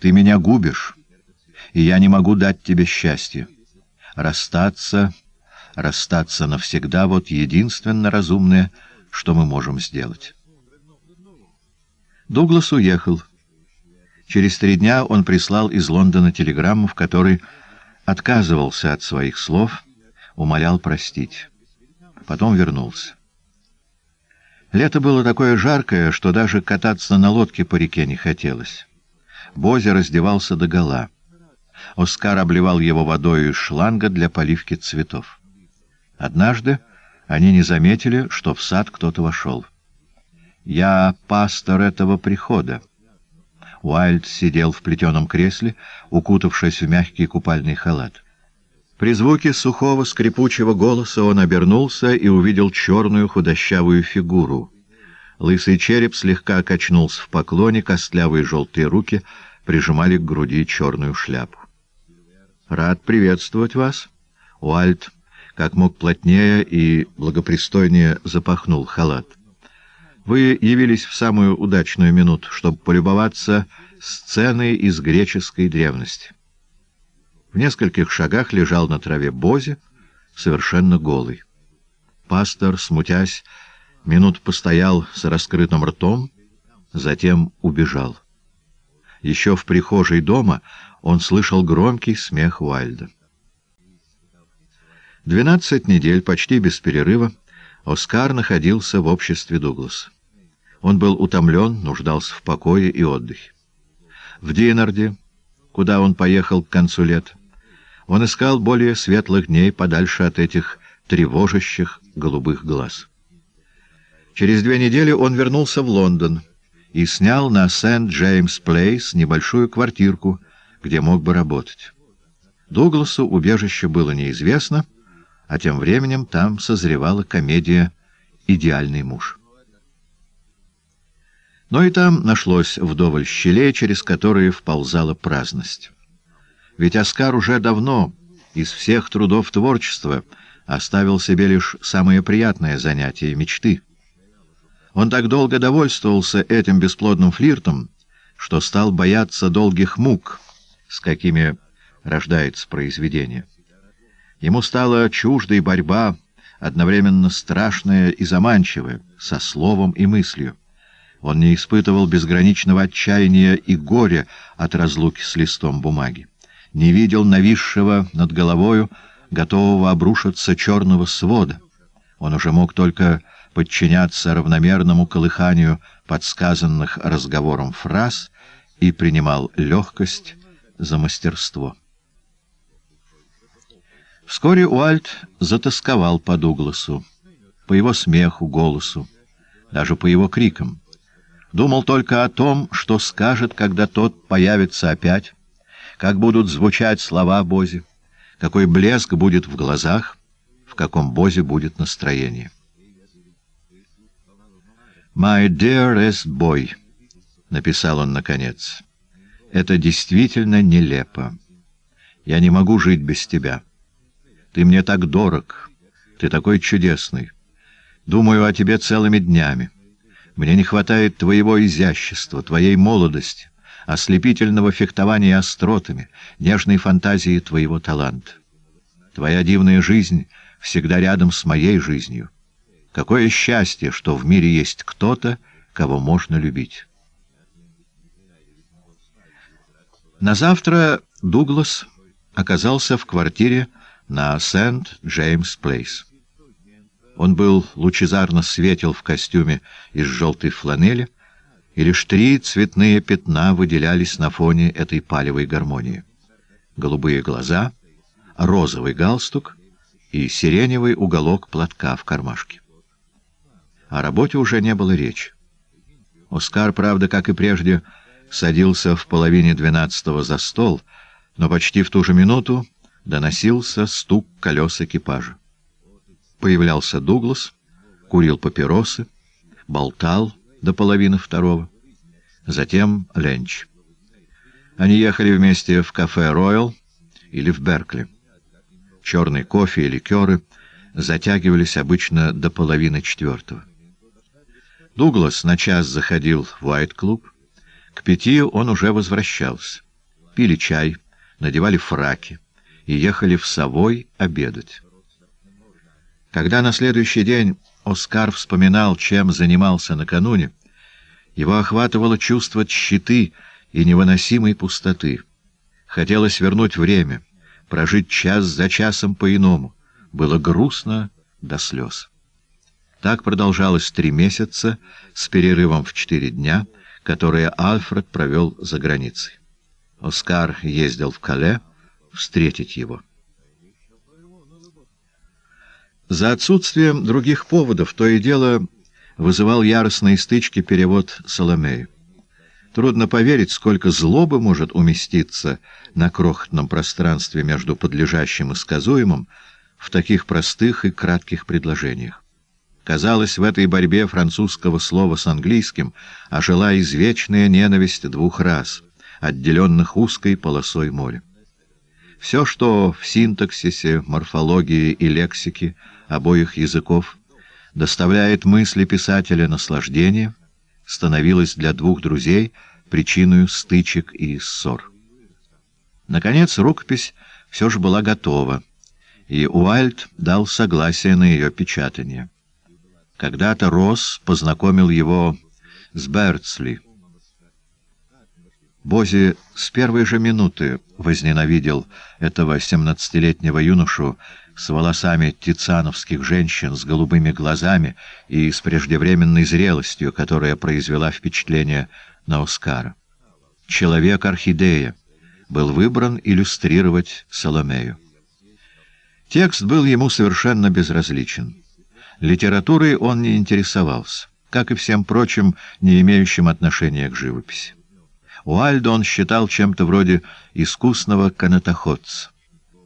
Ты меня губишь, и я не могу дать тебе счастье. Расстаться, расстаться навсегда — вот единственно разумное, что мы можем сделать. Дуглас уехал. Через три дня он прислал из Лондона телеграмму, в которой отказывался от своих слов, умолял простить. Потом вернулся. Лето было такое жаркое, что даже кататься на лодке по реке не хотелось. Бозе раздевался догола. Оскар обливал его водой из шланга для поливки цветов. Однажды они не заметили, что в сад кто-то вошел. «Я пастор этого прихода». Уайльд сидел в плетеном кресле, укутавшись в мягкий купальный халат. При звуке сухого скрипучего голоса он обернулся и увидел черную худощавую фигуру — Лысый череп слегка качнулся в поклоне, костлявые желтые руки прижимали к груди черную шляпу. «Рад приветствовать вас!» Уальт как мог плотнее и благопристойнее запахнул халат. «Вы явились в самую удачную минуту, чтобы полюбоваться сценой из греческой древности». В нескольких шагах лежал на траве Бози, совершенно голый. Пастор, смутясь, минут постоял с раскрытым ртом, затем убежал. Еще в прихожей дома он слышал громкий смех Уайльда. Двенадцать недель, почти без перерыва, Оскар находился в обществе Дугласа. Он был утомлен, нуждался в покое и отдыхе. В Динарде, куда он поехал к концу лет, он искал более светлых дней подальше от этих тревожащих голубых глаз. Через две недели он вернулся в Лондон и снял на Сент-Джеймс-Плейс небольшую квартирку, где мог бы работать. Дугласу убежище было неизвестно, а тем временем там созревала комедия «Идеальный муж». Но и там нашлось вдоволь щелей, через которые вползала праздность. Ведь Оскар уже давно, из всех трудов творчества, оставил себе лишь самые приятные занятия мечты — он так долго довольствовался этим бесплодным флиртом, что стал бояться долгих мук, с какими рождается произведение. Ему стала чуждой борьба, одновременно страшная и заманчивая, со словом и мыслью. Он не испытывал безграничного отчаяния и горя от разлуки с листом бумаги. Не видел нависшего над головою, готового обрушиться черного свода. Он уже мог только подчиняться равномерному колыханию подсказанных разговором фраз и принимал легкость за мастерство. Вскоре Уальт затасковал по Дугласу, по его смеху, голосу, даже по его крикам. Думал только о том, что скажет, когда тот появится опять, как будут звучать слова Бози, какой блеск будет в глазах, в каком Бозе будет настроение. «My dearest boy», — написал он наконец, — «это действительно нелепо. Я не могу жить без тебя. Ты мне так дорог, ты такой чудесный. Думаю о тебе целыми днями. Мне не хватает твоего изящества, твоей молодости, ослепительного фехтования остротами, нежной фантазии твоего таланта. Твоя дивная жизнь всегда рядом с моей жизнью». Какое счастье, что в мире есть кто-то, кого можно любить. На завтра Дуглас оказался в квартире на Сент-Джеймс-Плейс. Он был лучезарно светел в костюме из желтой фланели, и лишь три цветные пятна выделялись на фоне этой палевой гармонии. Голубые глаза, розовый галстук и сиреневый уголок платка в кармашке. О работе уже не было речи. Оскар, правда, как и прежде, садился в половине двенадцатого за стол, но почти в ту же минуту доносился стук колес экипажа. Появлялся Дуглас, курил папиросы, болтал до половины второго. Затем Ленч. Они ехали вместе в кафе «Ройл» или в «Беркли». Черный кофе и ликеры затягивались обычно до половины четвертого. Дуглас на час заходил в Уайт-клуб. К пяти он уже возвращался. Пили чай, надевали фраки и ехали в Совой обедать. Когда на следующий день Оскар вспоминал, чем занимался накануне, его охватывало чувство тщеты и невыносимой пустоты. Хотелось вернуть время, прожить час за часом по-иному. Было грустно до слез. Так продолжалось три месяца с перерывом в четыре дня, которые Альфред провел за границей. Оскар ездил в Кале встретить его. За отсутствием других поводов то и дело вызывал яростные стычки перевод Соломею. Трудно поверить, сколько злобы может уместиться на крохотном пространстве между подлежащим и сказуемым в таких простых и кратких предложениях. Казалось, в этой борьбе французского слова с английским ожила извечная ненависть двух раз, отделенных узкой полосой моря. Все, что в синтаксисе, морфологии и лексике обоих языков доставляет мысли писателя наслаждение, становилось для двух друзей причиной стычек и ссор. Наконец, рукопись все же была готова, и Уайльд дал согласие на ее печатание. Когда-то Росс познакомил его с Берцли. Бози с первой же минуты возненавидел этого семнадцатилетнего юношу с волосами тицановских женщин, с голубыми глазами и с преждевременной зрелостью, которая произвела впечатление на Оскара. «Человек-орхидея» был выбран иллюстрировать Соломею. Текст был ему совершенно безразличен. Литературой он не интересовался, как и всем прочим, не имеющим отношения к живописи. Уальдо он считал чем-то вроде искусного канатоходца.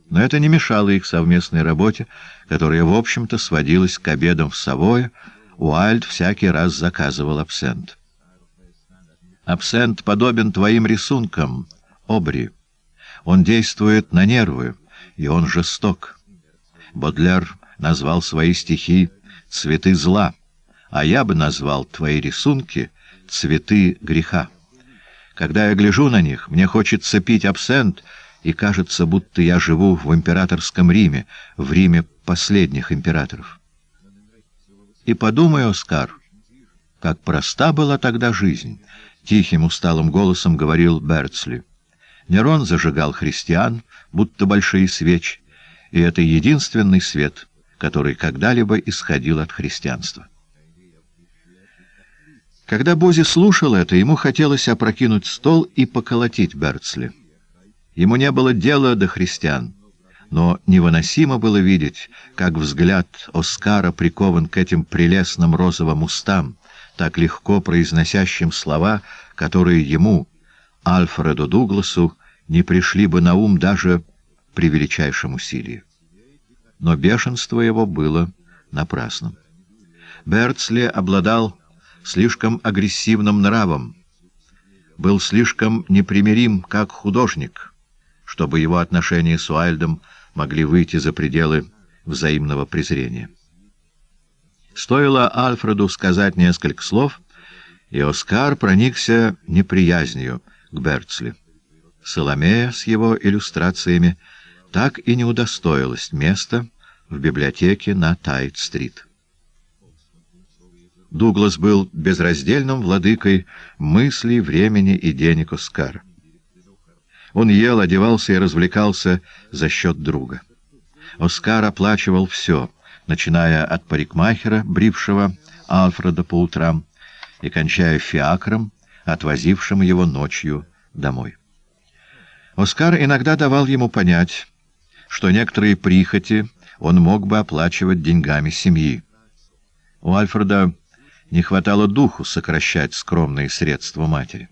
Но это не мешало их совместной работе, которая, в общем-то, сводилась к обедам в Савое. Уальд всякий раз заказывал абсент. «Абсент подобен твоим рисункам, Обри. Он действует на нервы, и он жесток». Бодлер назвал свои стихи цветы зла, а я бы назвал твои рисунки цветы греха. Когда я гляжу на них, мне хочется пить абсент, и кажется, будто я живу в императорском Риме, в Риме последних императоров. И подумай, Оскар, как проста была тогда жизнь, — тихим усталым голосом говорил Берцли. Нерон зажигал христиан, будто большие свечи, и это единственный свет — который когда-либо исходил от христианства. Когда Бози слушал это, ему хотелось опрокинуть стол и поколотить Берцли. Ему не было дела до христиан, но невыносимо было видеть, как взгляд Оскара прикован к этим прелестным розовым устам, так легко произносящим слова, которые ему, Альфреду Дугласу, не пришли бы на ум даже при величайшем усилии но бешенство его было напрасным. Берцли обладал слишком агрессивным нравом, был слишком непримирим как художник, чтобы его отношения с Уайльдом могли выйти за пределы взаимного презрения. Стоило Альфреду сказать несколько слов, и Оскар проникся неприязнью к Берцли. Соломея с его иллюстрациями — так и не удостоилась места в библиотеке на Тайт-стрит. Дуглас был безраздельным владыкой мыслей, времени и денег Оскара. Он ел, одевался и развлекался за счет друга. Оскар оплачивал все, начиная от парикмахера, брившего Альфреда по утрам, и кончая фиакром, отвозившим его ночью домой. Оскар иногда давал ему понять, что некоторые прихоти он мог бы оплачивать деньгами семьи. У Альфреда не хватало духу сокращать скромные средства матери.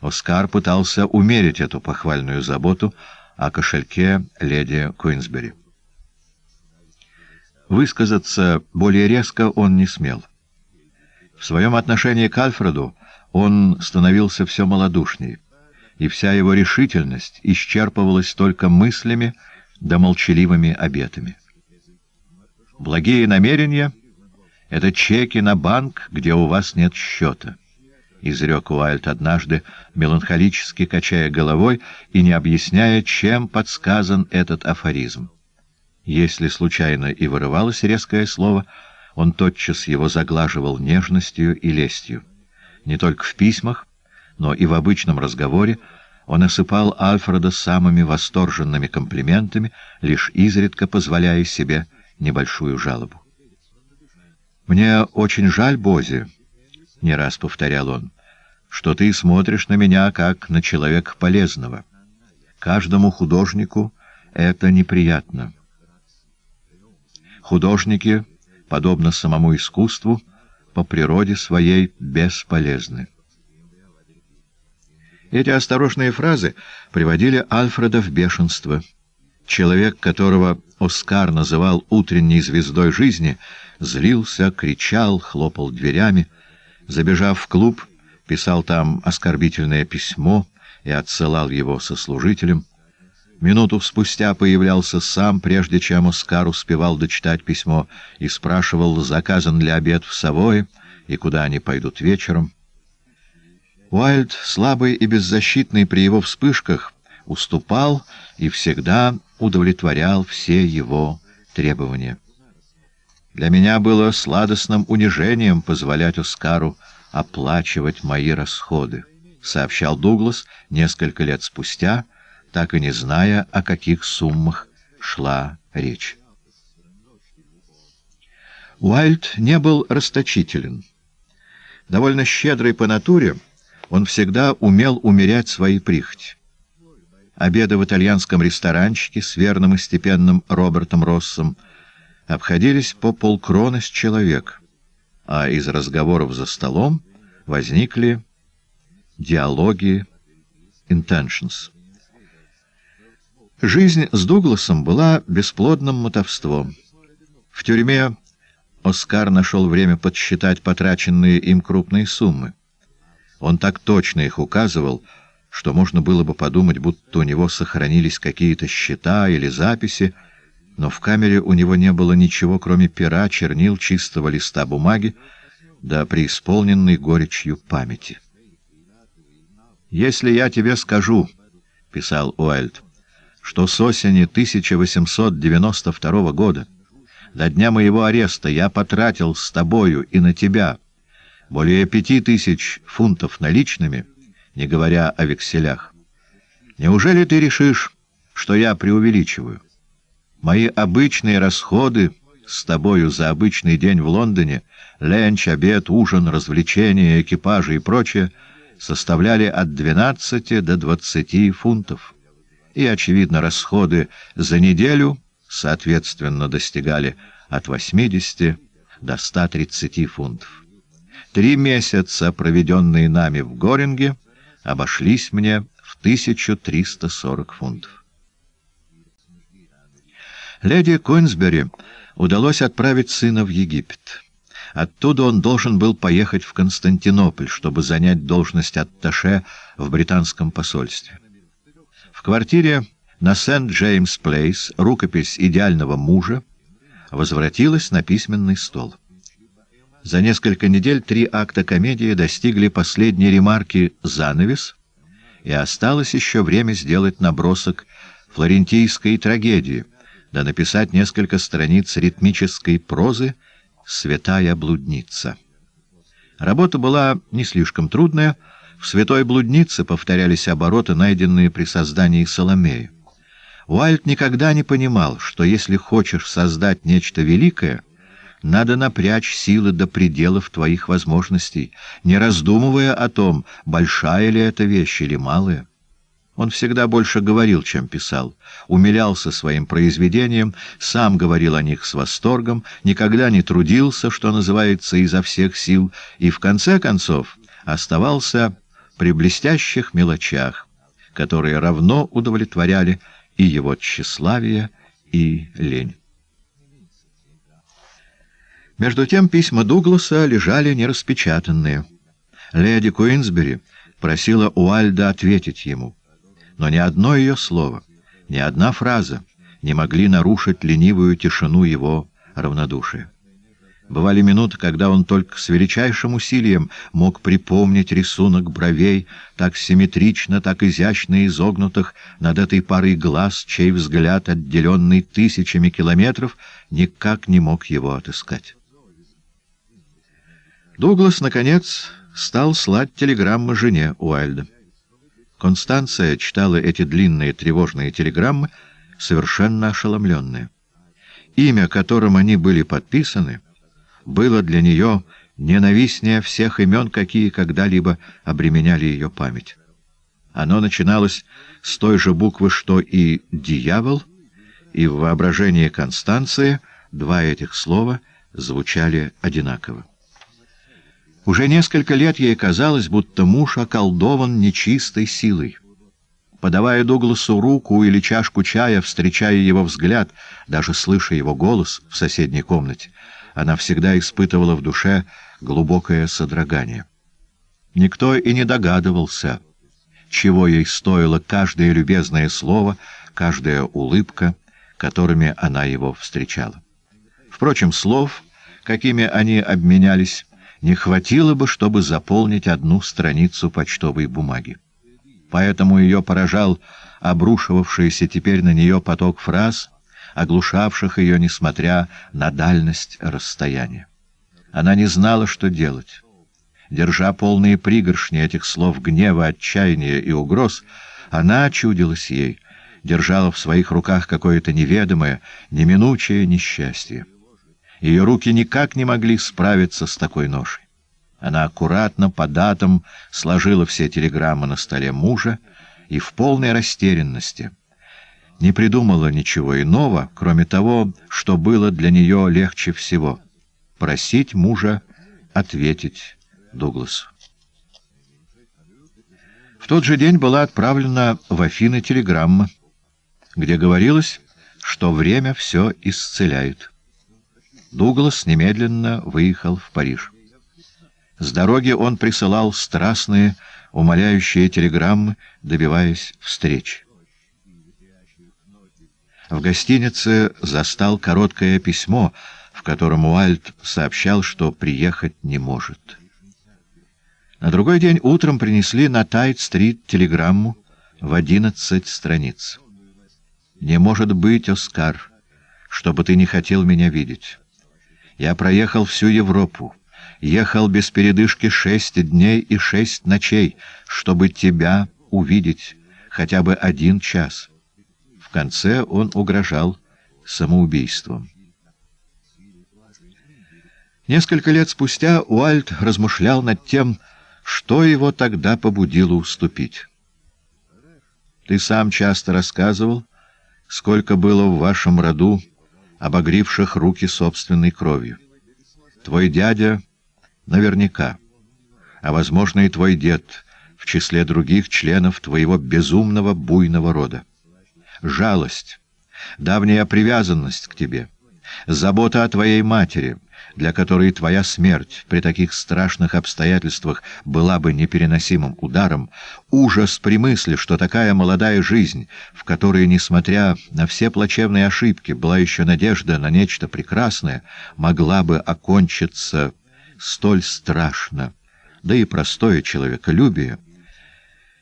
Оскар пытался умерить эту похвальную заботу о кошельке леди Куинсбери. Высказаться более резко он не смел. В своем отношении к Альфреду он становился все малодушней, и вся его решительность исчерпывалась только мыслями, да молчаливыми обетами. Благие намерения — это чеки на банк, где у вас нет счета. — изрек Уайльд однажды, меланхолически качая головой и не объясняя, чем подсказан этот афоризм. Если случайно и вырывалось резкое слово, он тотчас его заглаживал нежностью и лестью. Не только в письмах, но и в обычном разговоре он осыпал Альфреда самыми восторженными комплиментами, лишь изредка позволяя себе небольшую жалобу. «Мне очень жаль, Бози», — не раз повторял он, — «что ты смотришь на меня как на человека полезного. Каждому художнику это неприятно». Художники, подобно самому искусству, по природе своей бесполезны. Эти осторожные фразы приводили Альфреда в бешенство. Человек, которого Оскар называл утренней звездой жизни, злился, кричал, хлопал дверями. Забежав в клуб, писал там оскорбительное письмо и отсылал его со служителем. Минуту спустя появлялся сам, прежде чем Оскар успевал дочитать письмо, и спрашивал, заказан ли обед в Савое и куда они пойдут вечером. Уайльд, слабый и беззащитный при его вспышках, уступал и всегда удовлетворял все его требования. Для меня было сладостным унижением позволять Оскару оплачивать мои расходы, сообщал Дуглас несколько лет спустя, так и не зная, о каких суммах шла речь. Уайльд не был расточителен. Довольно щедрый по натуре, он всегда умел умерять свои прихоти. Обеды в итальянском ресторанчике с верным и степенным Робертом Россом обходились по полкроны с человек, а из разговоров за столом возникли диалоги «Intentions». Жизнь с Дугласом была бесплодным мотовством. В тюрьме Оскар нашел время подсчитать потраченные им крупные суммы. Он так точно их указывал, что можно было бы подумать, будто у него сохранились какие-то счета или записи, но в камере у него не было ничего, кроме пера, чернил, чистого листа бумаги, да преисполненной горечью памяти. «Если я тебе скажу», — писал Уайльд, — «что с осени 1892 года до дня моего ареста я потратил с тобою и на тебя более пяти тысяч фунтов наличными, не говоря о векселях. Неужели ты решишь, что я преувеличиваю? Мои обычные расходы с тобою за обычный день в Лондоне, ленч, обед, ужин, развлечения, экипажи и прочее, составляли от 12 до 20 фунтов. И, очевидно, расходы за неделю, соответственно, достигали от 80 до 130 фунтов. Три месяца, проведенные нами в Горинге, обошлись мне в 1340 фунтов. Леди Коинсбери удалось отправить сына в Египет. Оттуда он должен был поехать в Константинополь, чтобы занять должность атташе в британском посольстве. В квартире на Сент-Джеймс-Плейс рукопись идеального мужа возвратилась на письменный стол. За несколько недель три акта комедии достигли последней ремарки «Занавес», и осталось еще время сделать набросок флорентийской трагедии, да написать несколько страниц ритмической прозы «Святая блудница». Работа была не слишком трудная, в «Святой блуднице» повторялись обороты, найденные при создании «Соломеи». Уайльд никогда не понимал, что если хочешь создать нечто великое — надо напрячь силы до пределов твоих возможностей, не раздумывая о том, большая ли эта вещь или малая. Он всегда больше говорил, чем писал, умилялся своим произведением, сам говорил о них с восторгом, никогда не трудился, что называется, изо всех сил, и в конце концов оставался при блестящих мелочах, которые равно удовлетворяли и его тщеславие, и лень. Между тем письма Дугласа лежали нераспечатанные. Леди Куинсбери просила Уальда ответить ему. Но ни одно ее слово, ни одна фраза не могли нарушить ленивую тишину его равнодушия. Бывали минуты, когда он только с величайшим усилием мог припомнить рисунок бровей, так симметрично, так изящно изогнутых над этой парой глаз, чей взгляд, отделенный тысячами километров, никак не мог его отыскать. Дуглас, наконец, стал слать телеграммы жене Уайльда. Констанция читала эти длинные тревожные телеграммы, совершенно ошеломленная. Имя, которым они были подписаны, было для нее ненавистнее всех имен, какие когда-либо обременяли ее память. Оно начиналось с той же буквы, что и «дьявол», и в воображении Констанции два этих слова звучали одинаково. Уже несколько лет ей казалось, будто муж околдован нечистой силой. Подавая Дугласу руку или чашку чая, встречая его взгляд, даже слыша его голос в соседней комнате, она всегда испытывала в душе глубокое содрогание. Никто и не догадывался, чего ей стоило каждое любезное слово, каждая улыбка, которыми она его встречала. Впрочем, слов, какими они обменялись, не хватило бы, чтобы заполнить одну страницу почтовой бумаги. Поэтому ее поражал обрушивавшийся теперь на нее поток фраз, оглушавших ее, несмотря на дальность расстояния. Она не знала, что делать. Держа полные пригоршни этих слов гнева, отчаяния и угроз, она чудилась ей, держала в своих руках какое-то неведомое, неминучее несчастье. Ее руки никак не могли справиться с такой ношей. Она аккуратно по датам сложила все телеграммы на столе мужа и в полной растерянности. Не придумала ничего иного, кроме того, что было для нее легче всего — просить мужа ответить Дугласу. В тот же день была отправлена в Афины телеграмма, где говорилось, что время все исцеляет. Дуглас немедленно выехал в Париж. С дороги он присылал страстные, умоляющие телеграммы, добиваясь встреч. В гостинице застал короткое письмо, в котором Уальд сообщал, что приехать не может. На другой день утром принесли на Тайт-стрит телеграмму в одиннадцать страниц. «Не может быть, Оскар, чтобы ты не хотел меня видеть». Я проехал всю Европу, ехал без передышки шесть дней и шесть ночей, чтобы тебя увидеть хотя бы один час. В конце он угрожал самоубийством. Несколько лет спустя Уальд размышлял над тем, что его тогда побудило уступить. «Ты сам часто рассказывал, сколько было в вашем роду обогривших руки собственной кровью. Твой дядя наверняка, а, возможно, и твой дед в числе других членов твоего безумного буйного рода. Жалость, давняя привязанность к тебе, забота о твоей матери — для которой твоя смерть при таких страшных обстоятельствах была бы непереносимым ударом, ужас при мысли, что такая молодая жизнь, в которой, несмотря на все плачевные ошибки, была еще надежда на нечто прекрасное, могла бы окончиться столь страшно, да и простое человеколюбие.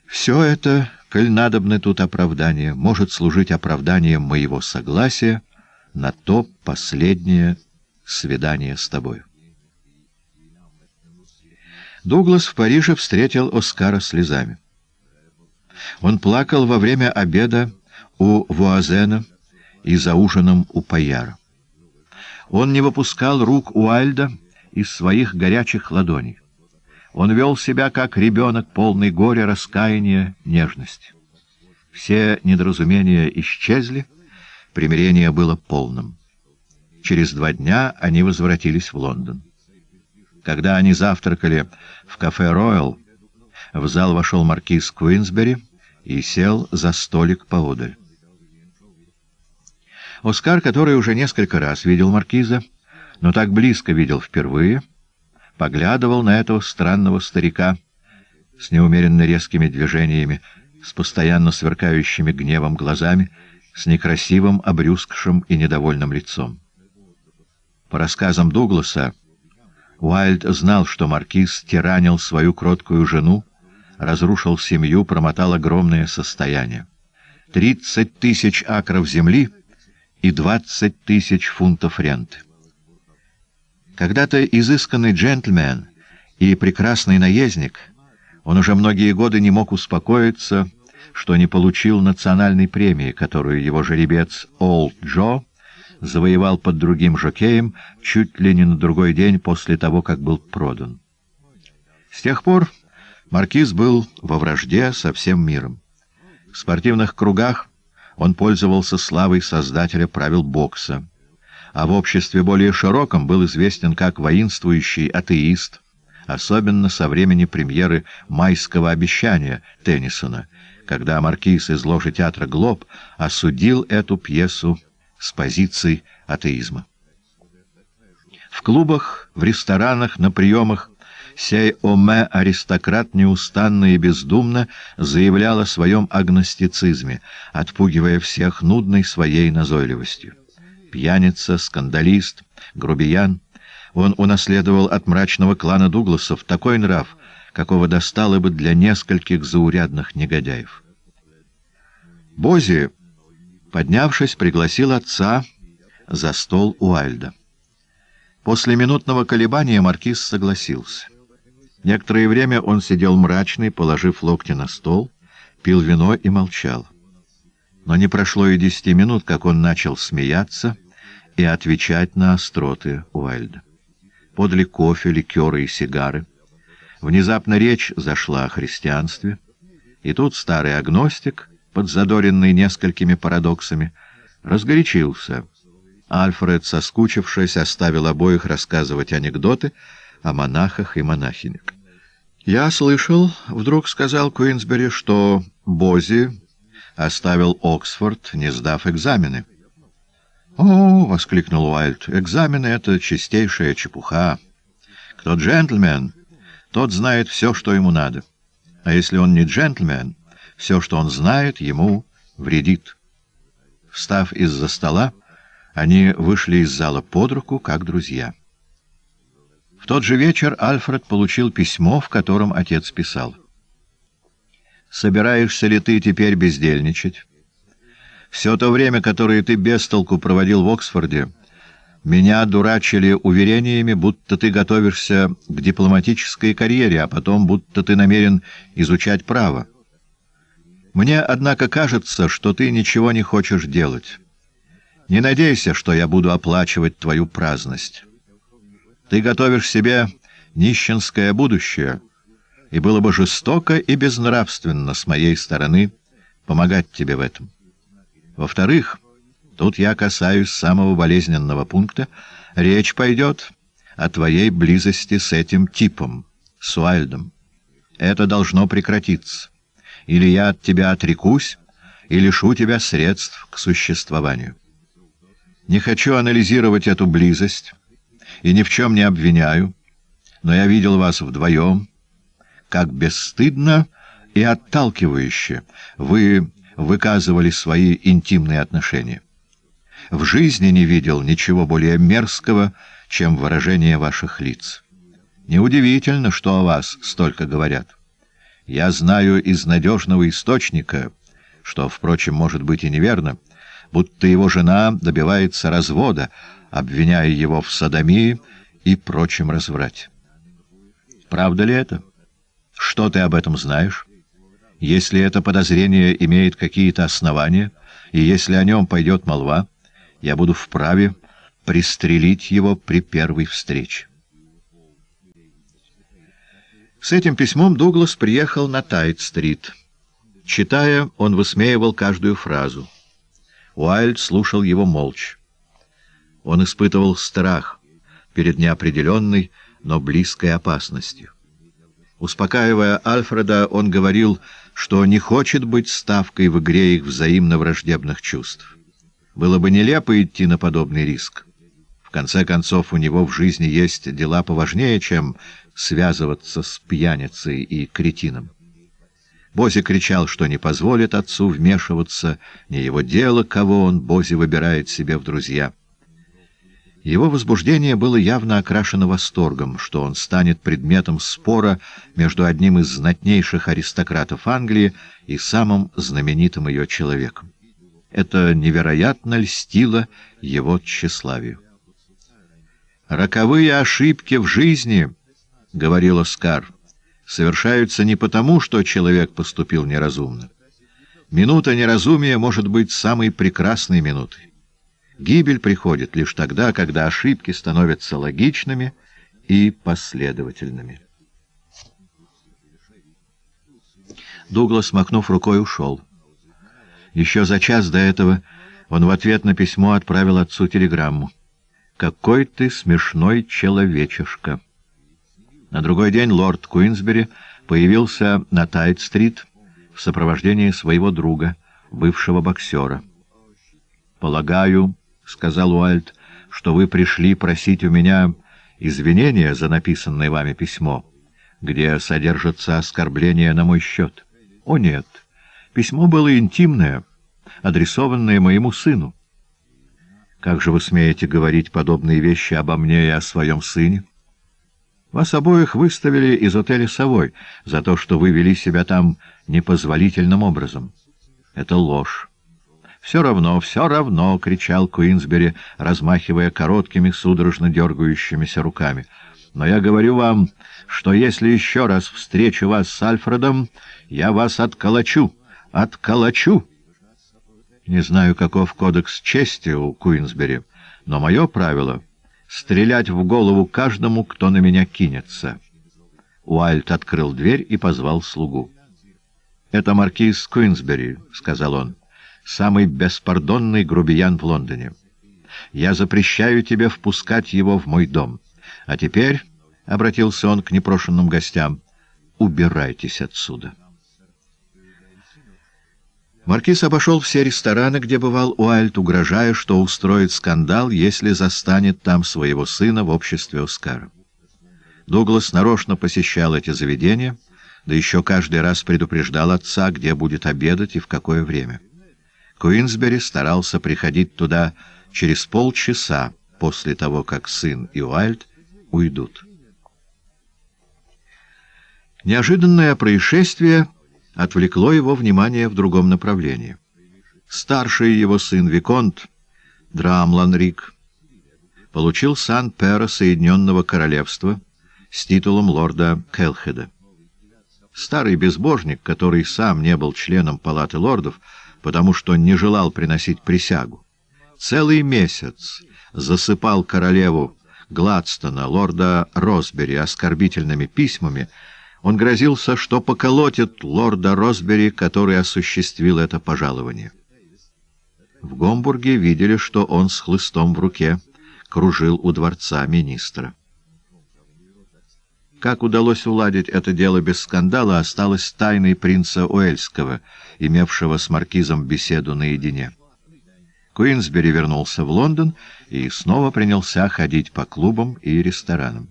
Все это, коль надобны тут оправдания, может служить оправданием моего согласия на то последнее свидание с тобой. Дуглас в Париже встретил Оскара слезами. Он плакал во время обеда у Вуазена и за ужином у Паяра. Он не выпускал рук у Альда из своих горячих ладоней. Он вел себя как ребенок, полный горя, раскаяния, нежности. Все недоразумения исчезли, примирение было полным. Через два дня они возвратились в Лондон. Когда они завтракали в кафе «Ройл», в зал вошел маркиз Куинсбери и сел за столик поодаль. Оскар, который уже несколько раз видел маркиза, но так близко видел впервые, поглядывал на этого странного старика с неумеренно резкими движениями, с постоянно сверкающими гневом глазами, с некрасивым, обрюзгшим и недовольным лицом. По рассказам Дугласа, Уайльд знал, что маркиз тиранил свою кроткую жену, разрушил семью, промотал огромное состояние. 30 тысяч акров земли и 20 тысяч фунтов ренты. Когда-то изысканный джентльмен и прекрасный наездник, он уже многие годы не мог успокоиться, что не получил национальной премии, которую его жеребец Олд Джо завоевал под другим жокеем чуть ли не на другой день после того, как был продан. С тех пор маркиз был во вражде со всем миром. В спортивных кругах он пользовался славой создателя правил бокса, а в обществе более широком был известен как воинствующий атеист, особенно со времени премьеры «Майского обещания» Теннисона, когда маркиз из ложи театра «Глоб» осудил эту пьесу с позиций атеизма. В клубах, в ресторанах, на приемах сей Оме аристократ неустанно и бездумно заявлял о своем агностицизме, отпугивая всех нудной своей назойливостью. Пьяница, скандалист, грубиян. Он унаследовал от мрачного клана Дугласов такой нрав, какого достало бы для нескольких заурядных негодяев. Бози поднявшись, пригласил отца за стол у Альда. После минутного колебания маркиз согласился. Некоторое время он сидел мрачный, положив локти на стол, пил вино и молчал. Но не прошло и десяти минут, как он начал смеяться и отвечать на остроты Уайльда. Подли кофе, ликеры и сигары. Внезапно речь зашла о христианстве. И тут старый агностик — подзадоренный несколькими парадоксами, разгорячился. Альфред, соскучившись, оставил обоих рассказывать анекдоты о монахах и монахинях. «Я слышал, — вдруг сказал Куинсбери, — что Бози оставил Оксфорд, не сдав экзамены». «О, — воскликнул Уайльд, — экзамены — это чистейшая чепуха. Кто джентльмен, тот знает все, что ему надо. А если он не джентльмен, — все, что он знает, ему вредит. Встав из-за стола, они вышли из зала под руку, как друзья. В тот же вечер Альфред получил письмо, в котором отец писал. «Собираешься ли ты теперь бездельничать? Все то время, которое ты без толку проводил в Оксфорде, меня дурачили уверениями, будто ты готовишься к дипломатической карьере, а потом будто ты намерен изучать право». Мне, однако, кажется, что ты ничего не хочешь делать. Не надейся, что я буду оплачивать твою праздность. Ты готовишь себе нищенское будущее, и было бы жестоко и безнравственно с моей стороны помогать тебе в этом. Во-вторых, тут я касаюсь самого болезненного пункта, речь пойдет о твоей близости с этим типом, Суальдом. Это должно прекратиться или я от тебя отрекусь, и лишу тебя средств к существованию. Не хочу анализировать эту близость и ни в чем не обвиняю, но я видел вас вдвоем, как бесстыдно и отталкивающе вы выказывали свои интимные отношения. В жизни не видел ничего более мерзкого, чем выражение ваших лиц. Неудивительно, что о вас столько говорят». Я знаю из надежного источника, что, впрочем, может быть и неверно, будто его жена добивается развода, обвиняя его в садомии и прочем разврате. Правда ли это? Что ты об этом знаешь? Если это подозрение имеет какие-то основания, и если о нем пойдет молва, я буду вправе пристрелить его при первой встрече. С этим письмом Дуглас приехал на Тайт-стрит. Читая, он высмеивал каждую фразу. Уайльд слушал его молча. Он испытывал страх перед неопределенной, но близкой опасностью. Успокаивая Альфреда, он говорил, что не хочет быть ставкой в игре их взаимно враждебных чувств. Было бы нелепо идти на подобный риск. В конце концов, у него в жизни есть дела поважнее, чем связываться с пьяницей и кретином. Бози кричал, что не позволит отцу вмешиваться, не его дело, кого он, Бози, выбирает себе в друзья. Его возбуждение было явно окрашено восторгом, что он станет предметом спора между одним из знатнейших аристократов Англии и самым знаменитым ее человеком. Это невероятно льстило его тщеславию. «Роковые ошибки в жизни!» — говорил Оскар, — совершаются не потому, что человек поступил неразумно. Минута неразумия может быть самой прекрасной минутой. Гибель приходит лишь тогда, когда ошибки становятся логичными и последовательными. Дуглас, махнув рукой, ушел. Еще за час до этого он в ответ на письмо отправил отцу телеграмму. «Какой ты смешной человечишка!» На другой день лорд Куинсбери появился на Тайт-стрит в сопровождении своего друга, бывшего боксера. «Полагаю, — сказал Уальд, — что вы пришли просить у меня извинения за написанное вами письмо, где содержится оскорбление на мой счет. О нет, письмо было интимное, адресованное моему сыну. Как же вы смеете говорить подобные вещи обо мне и о своем сыне?» Вас обоих выставили из отеля «Совой» за то, что вы вели себя там непозволительным образом. Это ложь. «Все равно, все равно!» — кричал Куинсбери, размахивая короткими, судорожно дергающимися руками. «Но я говорю вам, что если еще раз встречу вас с Альфредом, я вас отколочу! Отколочу!» Не знаю, каков кодекс чести у Куинсбери, но мое правило — стрелять в голову каждому, кто на меня кинется. Уайльд открыл дверь и позвал слугу. «Это маркиз Куинсбери», — сказал он, — «самый беспардонный грубиян в Лондоне. Я запрещаю тебе впускать его в мой дом. А теперь...» — обратился он к непрошенным гостям, — «убирайтесь отсюда». Маркиз обошел все рестораны, где бывал Уайльд, угрожая, что устроит скандал, если застанет там своего сына в обществе Оскара. Дуглас нарочно посещал эти заведения, да еще каждый раз предупреждал отца, где будет обедать и в какое время. Куинсбери старался приходить туда через полчаса после того, как сын и Уайльд уйдут. Неожиданное происшествие — отвлекло его внимание в другом направлении. Старший его сын Виконт, Драмланрик, получил сан пера Соединенного Королевства с титулом лорда Келхеда. Старый безбожник, который сам не был членом палаты лордов, потому что не желал приносить присягу, целый месяц засыпал королеву Гладстона, лорда Росбери, оскорбительными письмами, он грозился, что поколотит лорда Росбери, который осуществил это пожалование. В Гомбурге видели, что он с хлыстом в руке кружил у дворца министра. Как удалось уладить это дело без скандала, осталось тайной принца Уэльского, имевшего с маркизом беседу наедине. Куинсбери вернулся в Лондон и снова принялся ходить по клубам и ресторанам.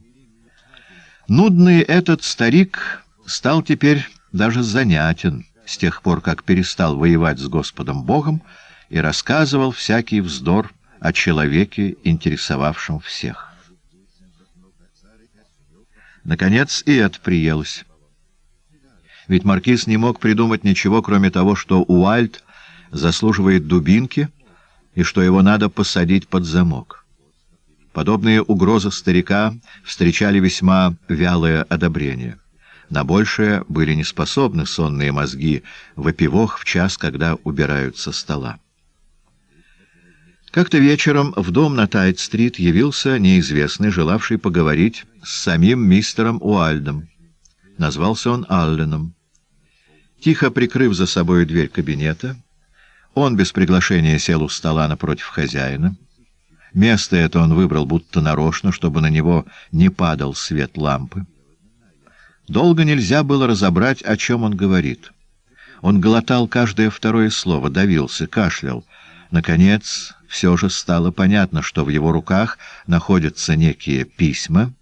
Нудный этот старик стал теперь даже занятен с тех пор, как перестал воевать с Господом Богом и рассказывал всякий вздор о человеке, интересовавшем всех. Наконец и это приелось. Ведь маркиз не мог придумать ничего, кроме того, что Уальд заслуживает дубинки и что его надо посадить под замок. Подобные угрозы старика встречали весьма вялое одобрение. На большее были не способны сонные мозги вопивох в час, когда убираются со стола. Как-то вечером в дом на Тайт-стрит явился неизвестный, желавший поговорить с самим мистером Уальдом. Назвался он Алленом. Тихо прикрыв за собой дверь кабинета, он без приглашения сел у стола напротив хозяина, Место это он выбрал будто нарочно, чтобы на него не падал свет лампы. Долго нельзя было разобрать, о чем он говорит. Он глотал каждое второе слово, давился, кашлял. Наконец, все же стало понятно, что в его руках находятся некие письма,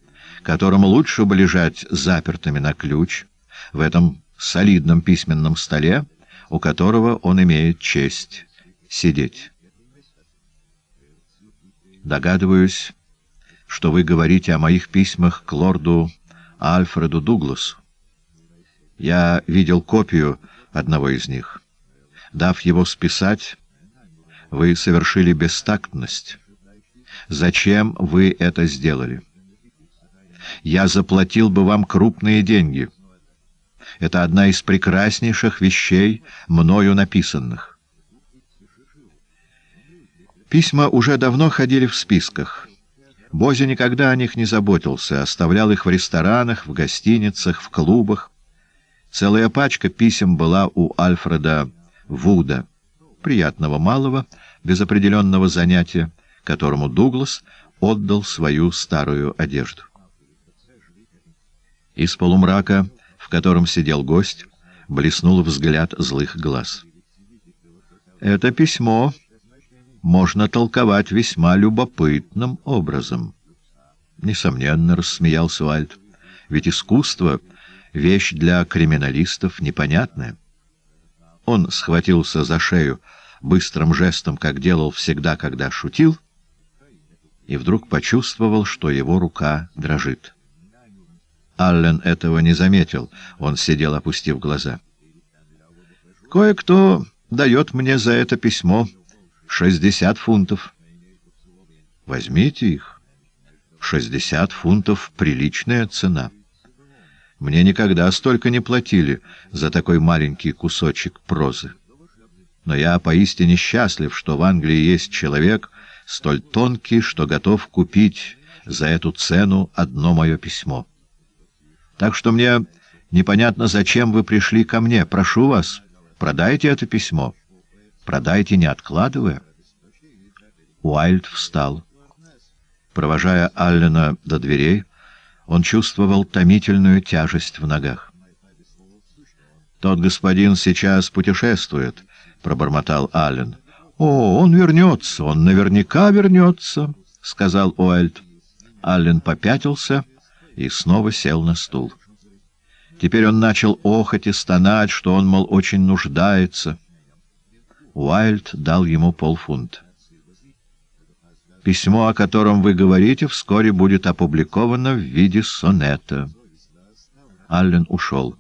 которым лучше бы лежать запертыми на ключ, в этом солидном письменном столе, у которого он имеет честь сидеть. Догадываюсь, что вы говорите о моих письмах к лорду Альфреду Дугласу. Я видел копию одного из них. Дав его списать, вы совершили бестактность. Зачем вы это сделали? Я заплатил бы вам крупные деньги. Это одна из прекраснейших вещей, мною написанных. Письма уже давно ходили в списках. Бози никогда о них не заботился, оставлял их в ресторанах, в гостиницах, в клубах. Целая пачка писем была у Альфреда Вуда, приятного малого, без определенного занятия, которому Дуглас отдал свою старую одежду. Из полумрака, в котором сидел гость, блеснул взгляд злых глаз. «Это письмо можно толковать весьма любопытным образом. Несомненно, рассмеялся Вальд, ведь искусство — вещь для криминалистов непонятная. Он схватился за шею быстрым жестом, как делал всегда, когда шутил, и вдруг почувствовал, что его рука дрожит. Аллен этого не заметил, он сидел, опустив глаза. «Кое-кто дает мне за это письмо», шестьдесят фунтов. Возьмите их. Шестьдесят фунтов — приличная цена. Мне никогда столько не платили за такой маленький кусочек прозы. Но я поистине счастлив, что в Англии есть человек столь тонкий, что готов купить за эту цену одно мое письмо. Так что мне непонятно, зачем вы пришли ко мне. Прошу вас, продайте это письмо». Продайте, не откладывая». Уайльд встал. Провожая Аллена до дверей, он чувствовал томительную тяжесть в ногах. «Тот господин сейчас путешествует», — пробормотал Аллен. «О, он вернется, он наверняка вернется», — сказал Уайльд. Аллен попятился и снова сел на стул. Теперь он начал охоть и стонать, что он, мол, очень нуждается. Уайльд дал ему полфунта. Письмо, о котором вы говорите, вскоре будет опубликовано в виде сонета. Аллен ушел.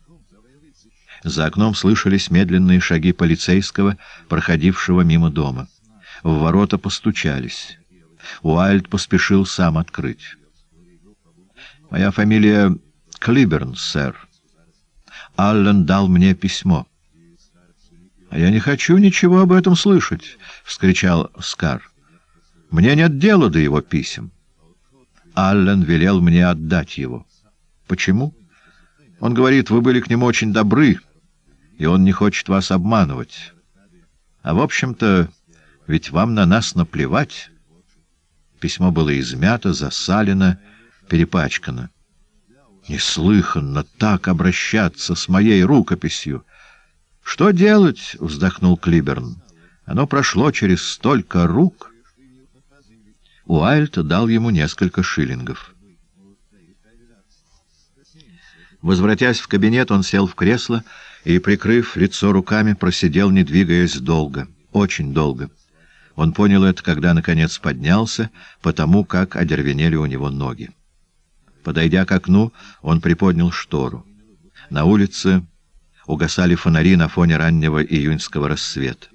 За окном слышались медленные шаги полицейского, проходившего мимо дома. В ворота постучались. Уайльд поспешил сам открыть. «Моя фамилия Клиберн, сэр. Аллен дал мне письмо». — А я не хочу ничего об этом слышать, — вскричал Скар. — Мне нет дела до его писем. Аллен велел мне отдать его. — Почему? — Он говорит, вы были к нему очень добры, и он не хочет вас обманывать. А в общем-то, ведь вам на нас наплевать. Письмо было измято, засалено, перепачкано. Неслыханно так обращаться с моей рукописью. «Что делать?» — вздохнул Клиберн. «Оно прошло через столько рук». Уайльд дал ему несколько шиллингов. Возвратясь в кабинет, он сел в кресло и, прикрыв лицо руками, просидел, не двигаясь, долго, очень долго. Он понял это, когда, наконец, поднялся, потому как одервенели у него ноги. Подойдя к окну, он приподнял штору. На улице угасали фонари на фоне раннего июньского рассвета.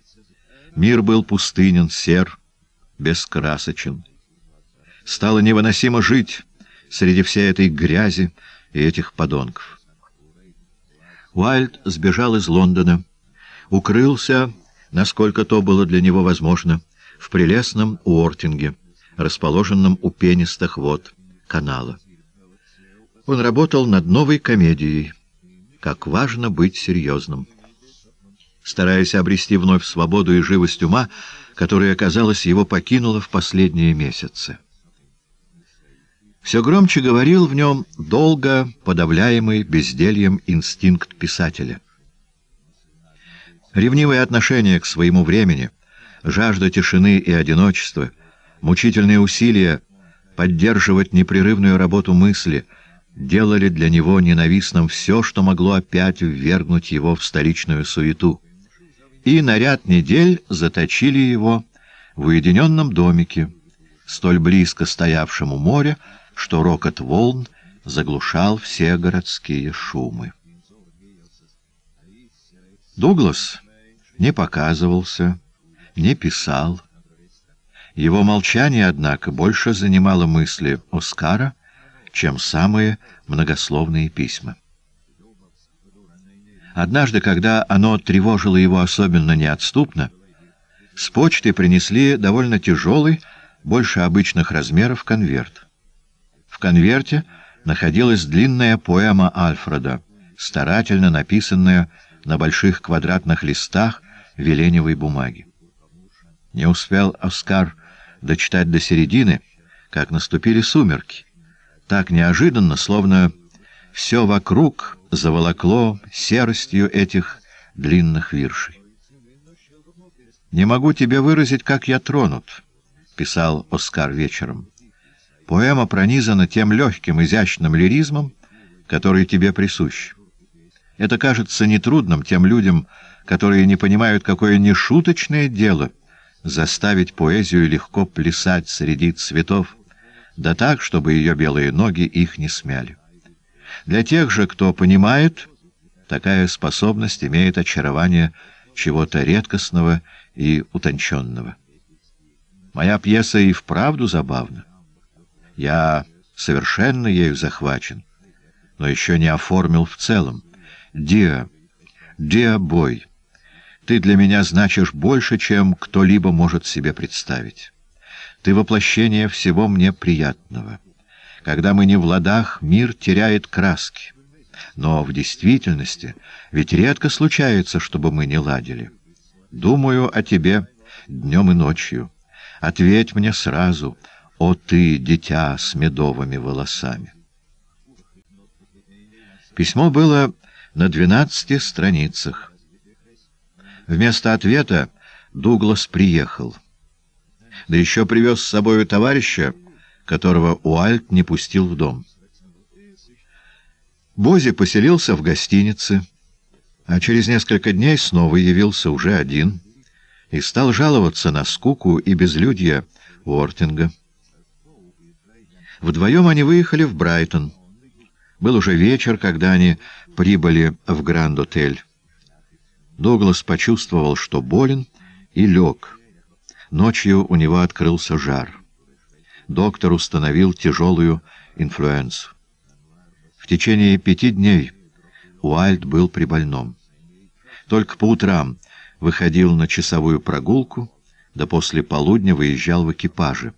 Мир был пустынен, сер, бескрасочен. Стало невыносимо жить среди всей этой грязи и этих подонков. Уайльд сбежал из Лондона, укрылся, насколько то было для него возможно, в прелестном Уортинге, расположенном у пенистых вод канала. Он работал над новой комедией — как важно быть серьезным. Стараясь обрести вновь свободу и живость ума, которая, казалось, его покинула в последние месяцы. Все громче говорил в нем долго подавляемый бездельем инстинкт писателя. Ревнивое отношение к своему времени, жажда тишины и одиночества, мучительные усилия поддерживать непрерывную работу мысли — делали для него ненавистным все, что могло опять ввергнуть его в столичную суету. И на ряд недель заточили его в уединенном домике, столь близко стоявшему море, что рокот волн заглушал все городские шумы. Дуглас не показывался, не писал. Его молчание, однако, больше занимало мысли Оскара — чем самые многословные письма. Однажды, когда оно тревожило его особенно неотступно, с почты принесли довольно тяжелый, больше обычных размеров, конверт. В конверте находилась длинная поэма Альфреда, старательно написанная на больших квадратных листах веленевой бумаги. Не успел Оскар дочитать до середины, как наступили сумерки, так неожиданно, словно все вокруг заволокло серостью этих длинных виршей. «Не могу тебе выразить, как я тронут», — писал Оскар вечером. «Поэма пронизана тем легким, изящным лиризмом, который тебе присущ. Это кажется нетрудным тем людям, которые не понимают, какое нешуточное дело заставить поэзию легко плясать среди цветов, да так, чтобы ее белые ноги их не смяли. Для тех же, кто понимает, такая способность имеет очарование чего-то редкостного и утонченного. Моя пьеса и вправду забавна. Я совершенно ею захвачен, но еще не оформил в целом. Диа, Диа-бой, ты для меня значишь больше, чем кто-либо может себе представить». Ты воплощение всего мне приятного. Когда мы не в ладах, мир теряет краски. Но в действительности ведь редко случается, чтобы мы не ладили. Думаю о тебе днем и ночью. Ответь мне сразу, о ты, дитя с медовыми волосами. Письмо было на двенадцати страницах. Вместо ответа Дуглас приехал да еще привез с собою товарища, которого Уальт не пустил в дом. Бози поселился в гостинице, а через несколько дней снова явился уже один и стал жаловаться на скуку и безлюдье Уортинга. Вдвоем они выехали в Брайтон. Был уже вечер, когда они прибыли в Гранд-отель. Дуглас почувствовал, что болен, и лег — Ночью у него открылся жар. Доктор установил тяжелую инфлюенсу. В течение пяти дней Уайльд был при больном. Только по утрам выходил на часовую прогулку, да после полудня выезжал в экипаже.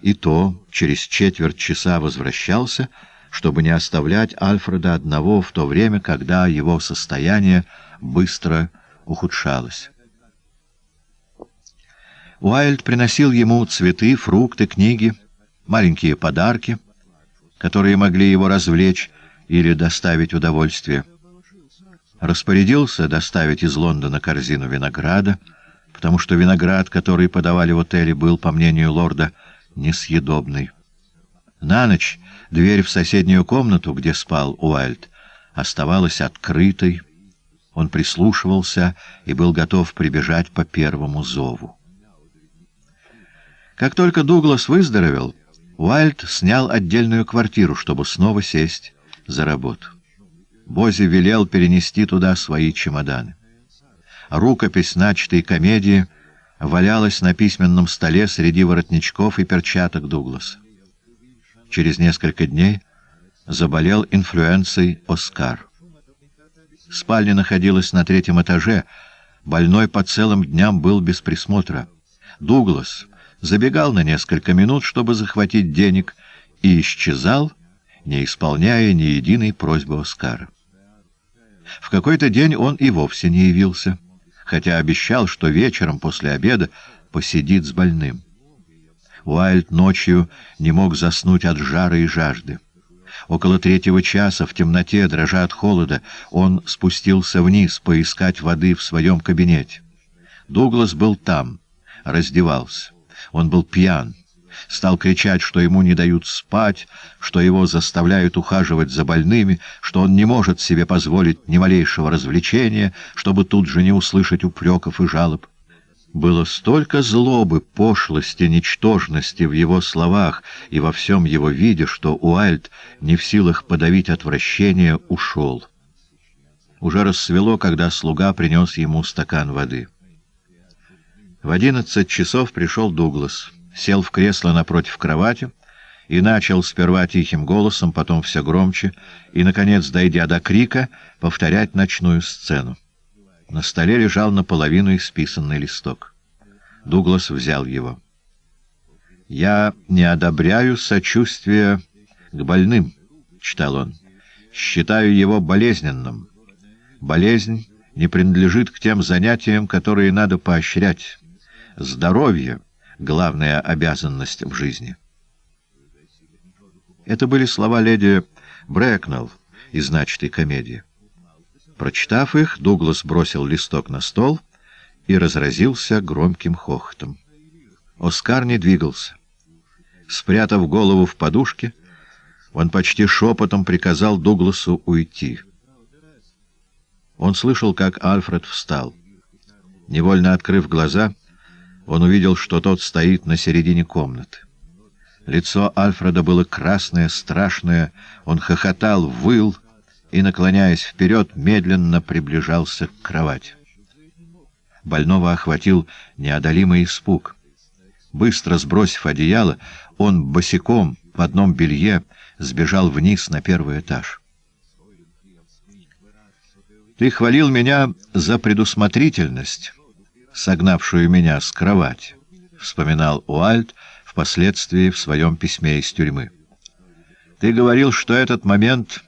И то через четверть часа возвращался, чтобы не оставлять Альфреда одного в то время, когда его состояние быстро ухудшалось. Уайльд приносил ему цветы, фрукты, книги, маленькие подарки, которые могли его развлечь или доставить удовольствие. Распорядился доставить из Лондона корзину винограда, потому что виноград, который подавали в отеле, был, по мнению лорда, несъедобный. На ночь дверь в соседнюю комнату, где спал Уайльд, оставалась открытой. Он прислушивался и был готов прибежать по первому зову. Как только Дуглас выздоровел, Уайльд снял отдельную квартиру, чтобы снова сесть за работу. Бози велел перенести туда свои чемоданы. Рукопись начатой комедии валялась на письменном столе среди воротничков и перчаток Дугласа. Через несколько дней заболел инфлюенцией Оскар. Спальня находилась на третьем этаже, больной по целым дням был без присмотра. Дуглас забегал на несколько минут, чтобы захватить денег, и исчезал, не исполняя ни единой просьбы Оскара. В какой-то день он и вовсе не явился, хотя обещал, что вечером после обеда посидит с больным. Уайльд ночью не мог заснуть от жары и жажды. Около третьего часа, в темноте, дрожа от холода, он спустился вниз поискать воды в своем кабинете. Дуглас был там, раздевался. Он был пьян, стал кричать, что ему не дают спать, что его заставляют ухаживать за больными, что он не может себе позволить ни малейшего развлечения, чтобы тут же не услышать упреков и жалоб. Было столько злобы, пошлости, ничтожности в его словах и во всем его виде, что Уальд, не в силах подавить отвращение, ушел. Уже рассвело, когда слуга принес ему стакан воды. В одиннадцать часов пришел Дуглас, сел в кресло напротив кровати и начал сперва тихим голосом, потом все громче, и, наконец, дойдя до крика, повторять ночную сцену. На столе лежал наполовину исписанный листок. Дуглас взял его. «Я не одобряю сочувствие к больным», — читал он. «Считаю его болезненным. Болезнь не принадлежит к тем занятиям, которые надо поощрять» здоровье — главная обязанность в жизни. Это были слова леди Брэкнелл из начатой комедии. Прочитав их, Дуглас бросил листок на стол и разразился громким хохотом. Оскар не двигался. Спрятав голову в подушке, он почти шепотом приказал Дугласу уйти. Он слышал, как Альфред встал. Невольно открыв глаза, он увидел, что тот стоит на середине комнаты. Лицо Альфреда было красное, страшное, он хохотал, выл и, наклоняясь вперед, медленно приближался к кровати. Больного охватил неодолимый испуг. Быстро сбросив одеяло, он босиком в одном белье сбежал вниз на первый этаж. «Ты хвалил меня за предусмотрительность» согнавшую меня с кровати», — вспоминал Уальд впоследствии в своем письме из тюрьмы. «Ты говорил, что этот момент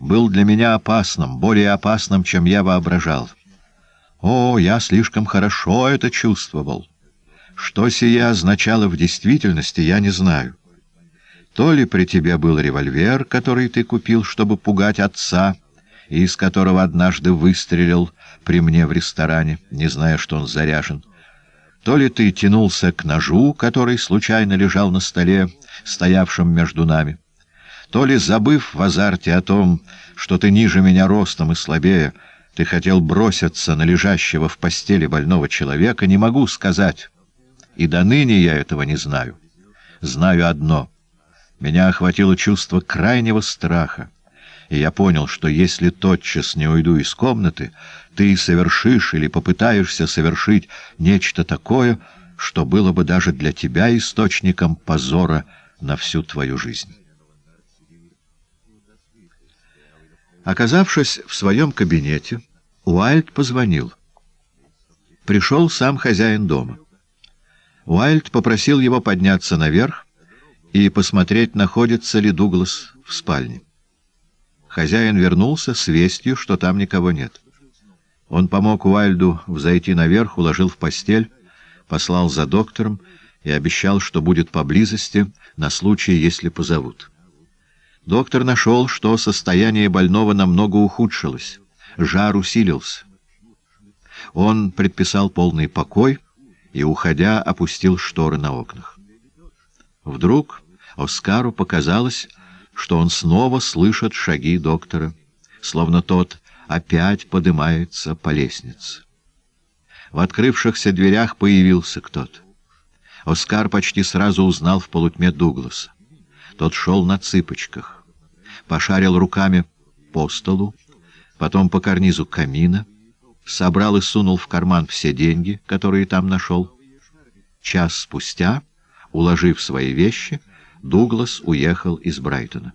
был для меня опасным, более опасным, чем я воображал. О, я слишком хорошо это чувствовал. Что сия означало в действительности, я не знаю. То ли при тебе был револьвер, который ты купил, чтобы пугать отца, — из которого однажды выстрелил при мне в ресторане, не зная, что он заряжен. То ли ты тянулся к ножу, который случайно лежал на столе, стоявшем между нами, то ли, забыв в азарте о том, что ты ниже меня ростом и слабее, ты хотел броситься на лежащего в постели больного человека, не могу сказать. И до ныне я этого не знаю. Знаю одно. Меня охватило чувство крайнего страха и я понял, что если тотчас не уйду из комнаты, ты совершишь или попытаешься совершить нечто такое, что было бы даже для тебя источником позора на всю твою жизнь. Оказавшись в своем кабинете, Уайльд позвонил. Пришел сам хозяин дома. Уайльд попросил его подняться наверх и посмотреть, находится ли Дуглас в спальне. Хозяин вернулся с вестью, что там никого нет. Он помог Уайльду взойти наверх, уложил в постель, послал за доктором и обещал, что будет поблизости на случай, если позовут. Доктор нашел, что состояние больного намного ухудшилось, жар усилился. Он предписал полный покой и, уходя, опустил шторы на окнах. Вдруг Оскару показалось, что он снова слышит шаги доктора, словно тот опять поднимается по лестнице. В открывшихся дверях появился кто-то. Оскар почти сразу узнал в полутьме Дугласа. Тот шел на цыпочках, пошарил руками по столу, потом по карнизу камина, собрал и сунул в карман все деньги, которые там нашел. Час спустя, уложив свои вещи, Дуглас уехал из Брайтона.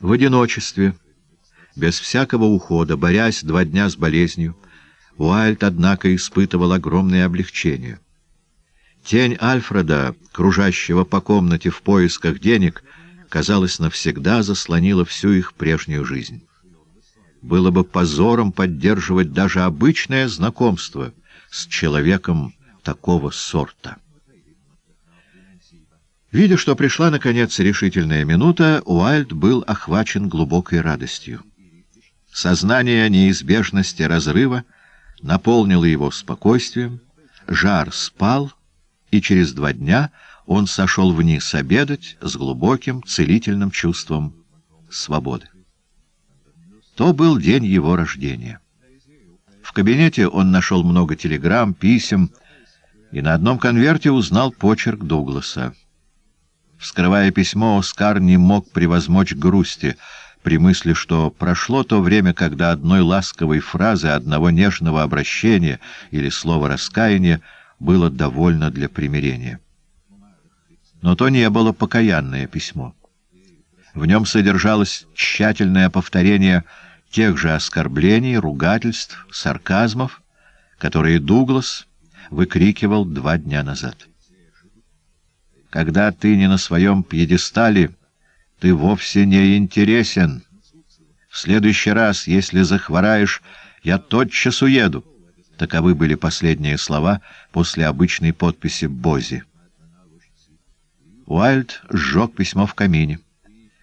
В одиночестве, без всякого ухода, борясь два дня с болезнью, Уайльд, однако, испытывал огромное облегчение. Тень Альфреда, кружащего по комнате в поисках денег, казалось, навсегда заслонила всю их прежнюю жизнь. Было бы позором поддерживать даже обычное знакомство с человеком такого сорта. Видя, что пришла, наконец, решительная минута, Уайльд был охвачен глубокой радостью. Сознание неизбежности разрыва наполнило его спокойствием, жар спал, и через два дня он сошел вниз обедать с глубоким целительным чувством свободы. То был день его рождения. В кабинете он нашел много телеграмм, писем, и на одном конверте узнал почерк Дугласа. Вскрывая письмо, Оскар не мог превозмочь грусти при мысли, что прошло то время, когда одной ласковой фразы, одного нежного обращения или слова раскаяния было довольно для примирения. Но то не было покаянное письмо. В нем содержалось тщательное повторение тех же оскорблений, ругательств, сарказмов, которые Дуглас выкрикивал два дня назад. Когда ты не на своем пьедестале, ты вовсе не интересен. В следующий раз, если захвораешь, я тотчас уеду. Таковы были последние слова после обычной подписи Бози. Уайльд сжег письмо в камине,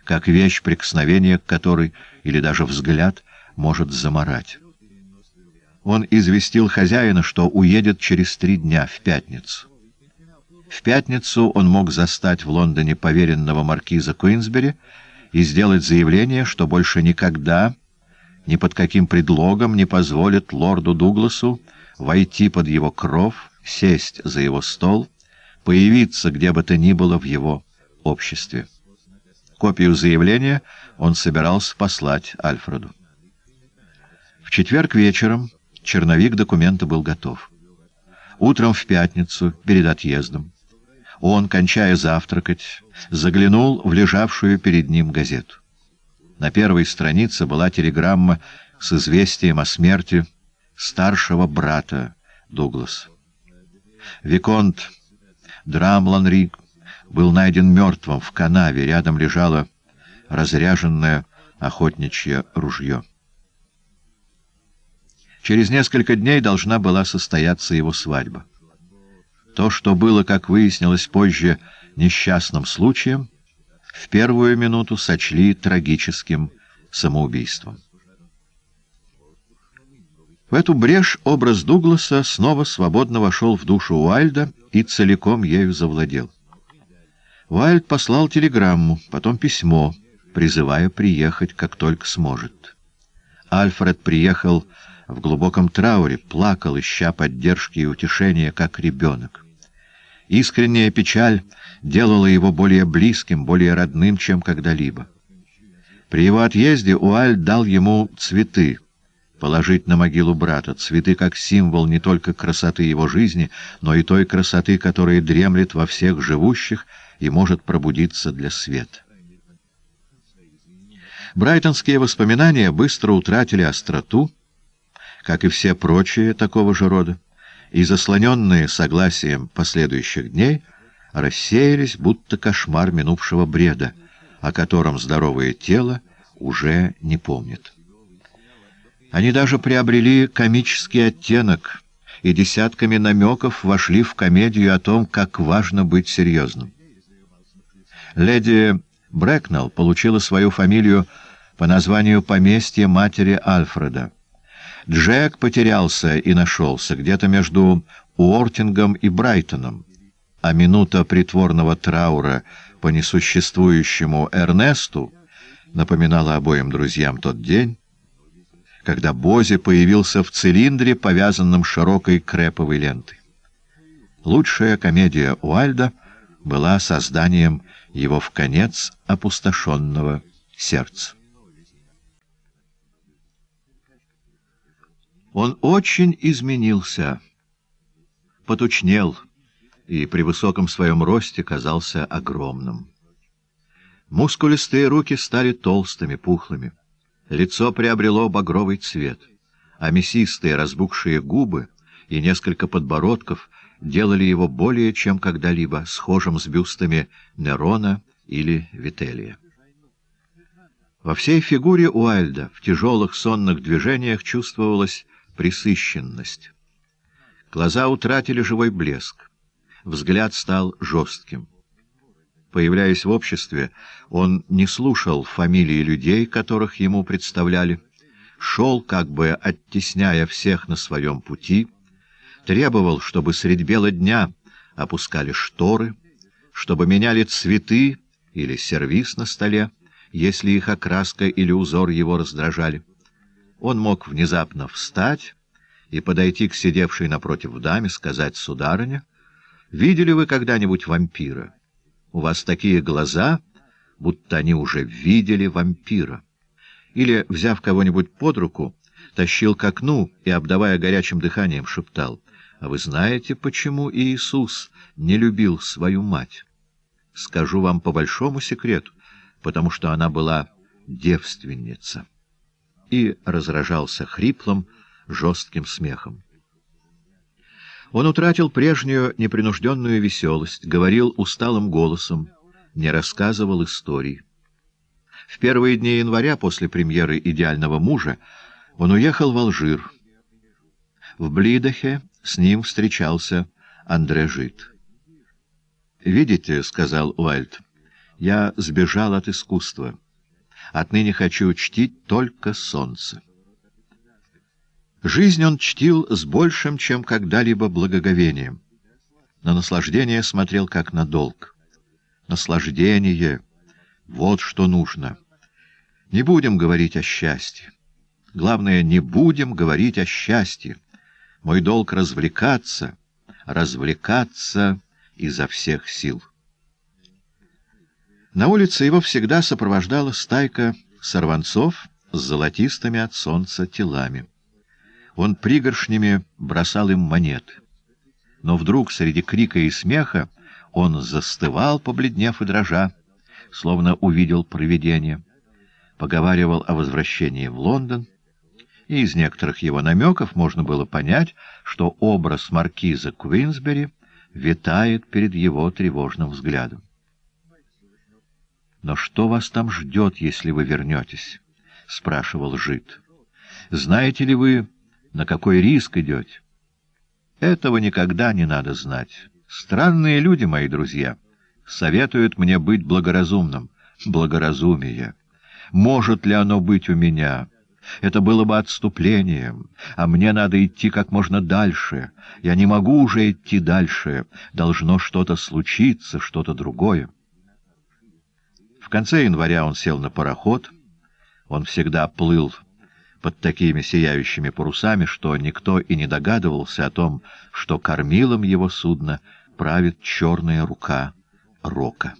как вещь, прикосновения к которой, или даже взгляд, может заморать. Он известил хозяина, что уедет через три дня, в пятницу. В пятницу он мог застать в Лондоне поверенного маркиза Куинсбери и сделать заявление, что больше никогда, ни под каким предлогом не позволит лорду Дугласу войти под его кров, сесть за его стол, появиться где бы то ни было в его обществе. Копию заявления он собирался послать Альфреду. В четверг вечером черновик документа был готов. Утром в пятницу, перед отъездом, он, кончая завтракать, заглянул в лежавшую перед ним газету. На первой странице была телеграмма с известием о смерти старшего брата Дуглас. Виконт Драмланри был найден мертвым в канаве, рядом лежало разряженное охотничье ружье. Через несколько дней должна была состояться его свадьба. То, что было, как выяснилось позже, несчастным случаем, в первую минуту сочли трагическим самоубийством. В эту брешь образ Дугласа снова свободно вошел в душу Уайльда и целиком ею завладел. Уайльд послал телеграмму, потом письмо, призывая приехать, как только сможет. Альфред приехал в глубоком трауре, плакал, ища поддержки и утешения, как ребенок. Искренняя печаль делала его более близким, более родным, чем когда-либо. При его отъезде Уальд дал ему цветы, положить на могилу брата, цветы как символ не только красоты его жизни, но и той красоты, которая дремлет во всех живущих и может пробудиться для света. Брайтонские воспоминания быстро утратили остроту, как и все прочие такого же рода и, заслоненные согласием последующих дней, рассеялись, будто кошмар минувшего бреда, о котором здоровое тело уже не помнит. Они даже приобрели комический оттенок и десятками намеков вошли в комедию о том, как важно быть серьезным. Леди Брэкнелл получила свою фамилию по названию поместья матери Альфреда. Джек потерялся и нашелся где-то между Уортингом и Брайтоном, а минута притворного траура по несуществующему Эрнесту напоминала обоим друзьям тот день, когда Бози появился в цилиндре, повязанном широкой креповой лентой. Лучшая комедия Уальда была созданием его в конец опустошенного сердца. Он очень изменился, потучнел и при высоком своем росте казался огромным. Мускулистые руки стали толстыми, пухлыми. Лицо приобрело багровый цвет, а мясистые разбухшие губы и несколько подбородков делали его более чем когда-либо схожим с бюстами Нерона или Вителия. Во всей фигуре Уайльда в тяжелых сонных движениях чувствовалось присыщенность. Глаза утратили живой блеск. Взгляд стал жестким. Появляясь в обществе, он не слушал фамилии людей, которых ему представляли, шел, как бы оттесняя всех на своем пути, требовал, чтобы средь бела дня опускали шторы, чтобы меняли цветы или сервиз на столе, если их окраска или узор его раздражали. Он мог внезапно встать и подойти к сидевшей напротив даме, сказать «Сударыня, видели вы когда-нибудь вампира? У вас такие глаза, будто они уже видели вампира». Или, взяв кого-нибудь под руку, тащил к окну и, обдавая горячим дыханием, шептал «А вы знаете, почему Иисус не любил свою мать?» «Скажу вам по большому секрету, потому что она была девственница» и разражался хриплым, жестким смехом. Он утратил прежнюю непринужденную веселость, говорил усталым голосом, не рассказывал историй. В первые дни января после премьеры «Идеального мужа» он уехал в Алжир. В Блидахе с ним встречался Андре Жит. «Видите, — сказал Уальд, — я сбежал от искусства». Отныне хочу чтить только солнце. Жизнь он чтил с большим, чем когда-либо благоговением. На наслаждение смотрел, как на долг. Наслаждение — вот что нужно. Не будем говорить о счастье. Главное, не будем говорить о счастье. Мой долг — развлекаться, развлекаться изо всех сил». На улице его всегда сопровождала стайка сорванцов с золотистыми от солнца телами. Он пригоршнями бросал им монет. Но вдруг среди крика и смеха он застывал, побледнев и дрожа, словно увидел провидение. Поговаривал о возвращении в Лондон, и из некоторых его намеков можно было понять, что образ маркиза Квинсбери витает перед его тревожным взглядом. «Но что вас там ждет, если вы вернетесь?» — спрашивал жид. «Знаете ли вы, на какой риск идете?» «Этого никогда не надо знать. Странные люди, мои друзья, советуют мне быть благоразумным. Благоразумие. Может ли оно быть у меня?» Это было бы отступлением, а мне надо идти как можно дальше. Я не могу уже идти дальше, должно что-то случиться, что-то другое конце января он сел на пароход. Он всегда плыл под такими сияющими парусами, что никто и не догадывался о том, что кормилом его судна правит черная рука Рока.